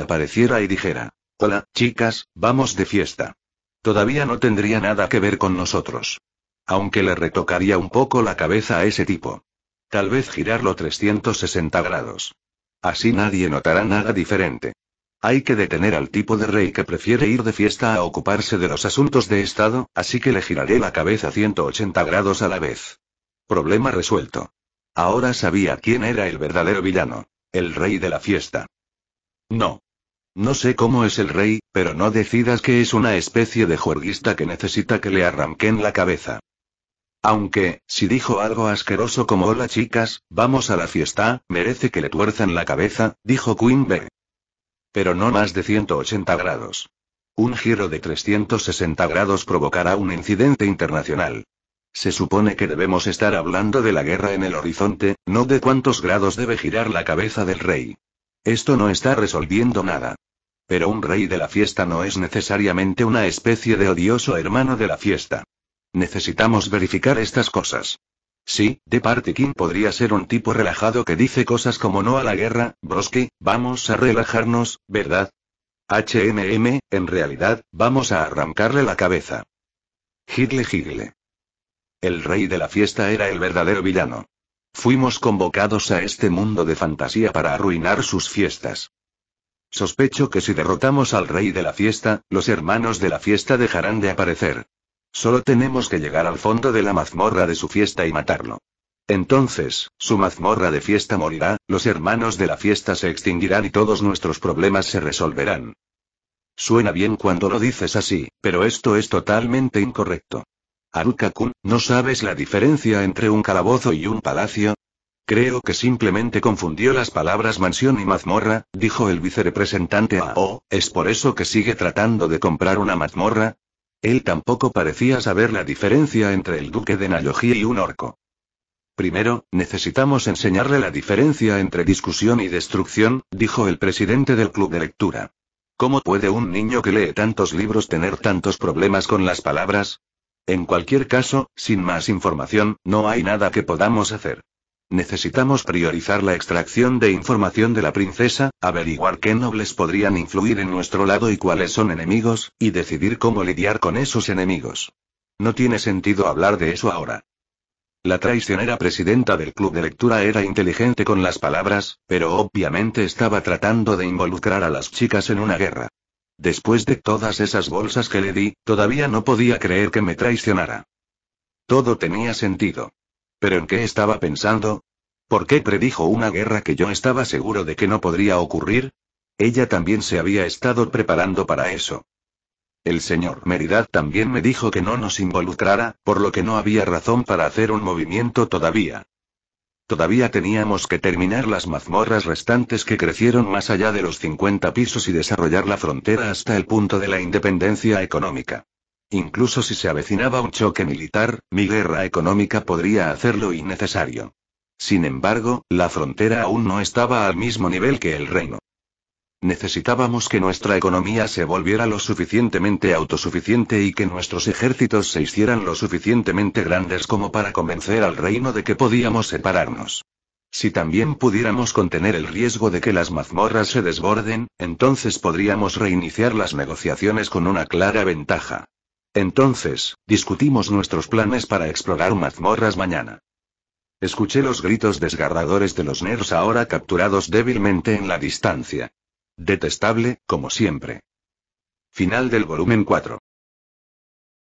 apareciera y dijera, hola, chicas, vamos de fiesta. Todavía no tendría nada que ver con nosotros. Aunque le retocaría un poco la cabeza a ese tipo. Tal vez girarlo 360 grados. Así nadie notará nada diferente. Hay que detener al tipo de rey que prefiere ir de fiesta a ocuparse de los asuntos de Estado, así que le giraré la cabeza 180 grados a la vez. Problema resuelto. Ahora sabía quién era el verdadero villano. El rey de la fiesta. No. No sé cómo es el rey, pero no decidas que es una especie de juerguista que necesita que le arranquen la cabeza. Aunque, si dijo algo asqueroso como hola chicas, vamos a la fiesta, merece que le tuerzan la cabeza, dijo Queen B pero no más de 180 grados. Un giro de 360 grados provocará un incidente internacional. Se supone que debemos estar hablando de la guerra en el horizonte, no de cuántos grados debe girar la cabeza del rey. Esto no está resolviendo nada. Pero un rey de la fiesta no es necesariamente una especie de odioso hermano de la fiesta. Necesitamos verificar estas cosas. Sí, de parte Kim podría ser un tipo relajado que dice cosas como no a la guerra, Broski, vamos a relajarnos, ¿verdad? HMM, en realidad, vamos a arrancarle la cabeza. Higle Higle. El rey de la fiesta era el verdadero villano. Fuimos convocados a este mundo de fantasía para arruinar sus fiestas. Sospecho que si derrotamos al rey de la fiesta, los hermanos de la fiesta dejarán de aparecer. Solo tenemos que llegar al fondo de la mazmorra de su fiesta y matarlo. Entonces, su mazmorra de fiesta morirá, los hermanos de la fiesta se extinguirán y todos nuestros problemas se resolverán. Suena bien cuando lo dices así, pero esto es totalmente incorrecto. Aruka-kun, ¿no sabes la diferencia entre un calabozo y un palacio? Creo que simplemente confundió las palabras mansión y mazmorra, dijo el vicerepresentante Ao, ¿es por eso que sigue tratando de comprar una mazmorra? Él tampoco parecía saber la diferencia entre el duque de Nayoji y un orco. Primero, necesitamos enseñarle la diferencia entre discusión y destrucción, dijo el presidente del club de lectura. ¿Cómo puede un niño que lee tantos libros tener tantos problemas con las palabras? En cualquier caso, sin más información, no hay nada que podamos hacer. Necesitamos priorizar la extracción de información de la princesa, averiguar qué nobles podrían influir en nuestro lado y cuáles son enemigos, y decidir cómo lidiar con esos enemigos. No tiene sentido hablar de eso ahora. La traicionera presidenta del club de lectura era inteligente con las palabras, pero obviamente estaba tratando de involucrar a las chicas en una guerra. Después de todas esas bolsas que le di, todavía no podía creer que me traicionara. Todo tenía sentido. ¿Pero en qué estaba pensando? ¿Por qué predijo una guerra que yo estaba seguro de que no podría ocurrir? Ella también se había estado preparando para eso. El señor Meridad también me dijo que no nos involucrara, por lo que no había razón para hacer un movimiento todavía. Todavía teníamos que terminar las mazmorras restantes que crecieron más allá de los 50 pisos y desarrollar la frontera hasta el punto de la independencia económica. Incluso si se avecinaba un choque militar, mi guerra económica podría hacerlo innecesario. Sin embargo, la frontera aún no estaba al mismo nivel que el reino. Necesitábamos que nuestra economía se volviera lo suficientemente autosuficiente y que nuestros ejércitos se hicieran lo suficientemente grandes como para convencer al reino de que podíamos separarnos. Si también pudiéramos contener el riesgo de que las mazmorras se desborden, entonces podríamos reiniciar las negociaciones con una clara ventaja. Entonces, discutimos nuestros planes para explorar mazmorras mañana. Escuché los gritos desgarradores de los nerds ahora capturados débilmente en la distancia. Detestable, como siempre. Final del volumen 4.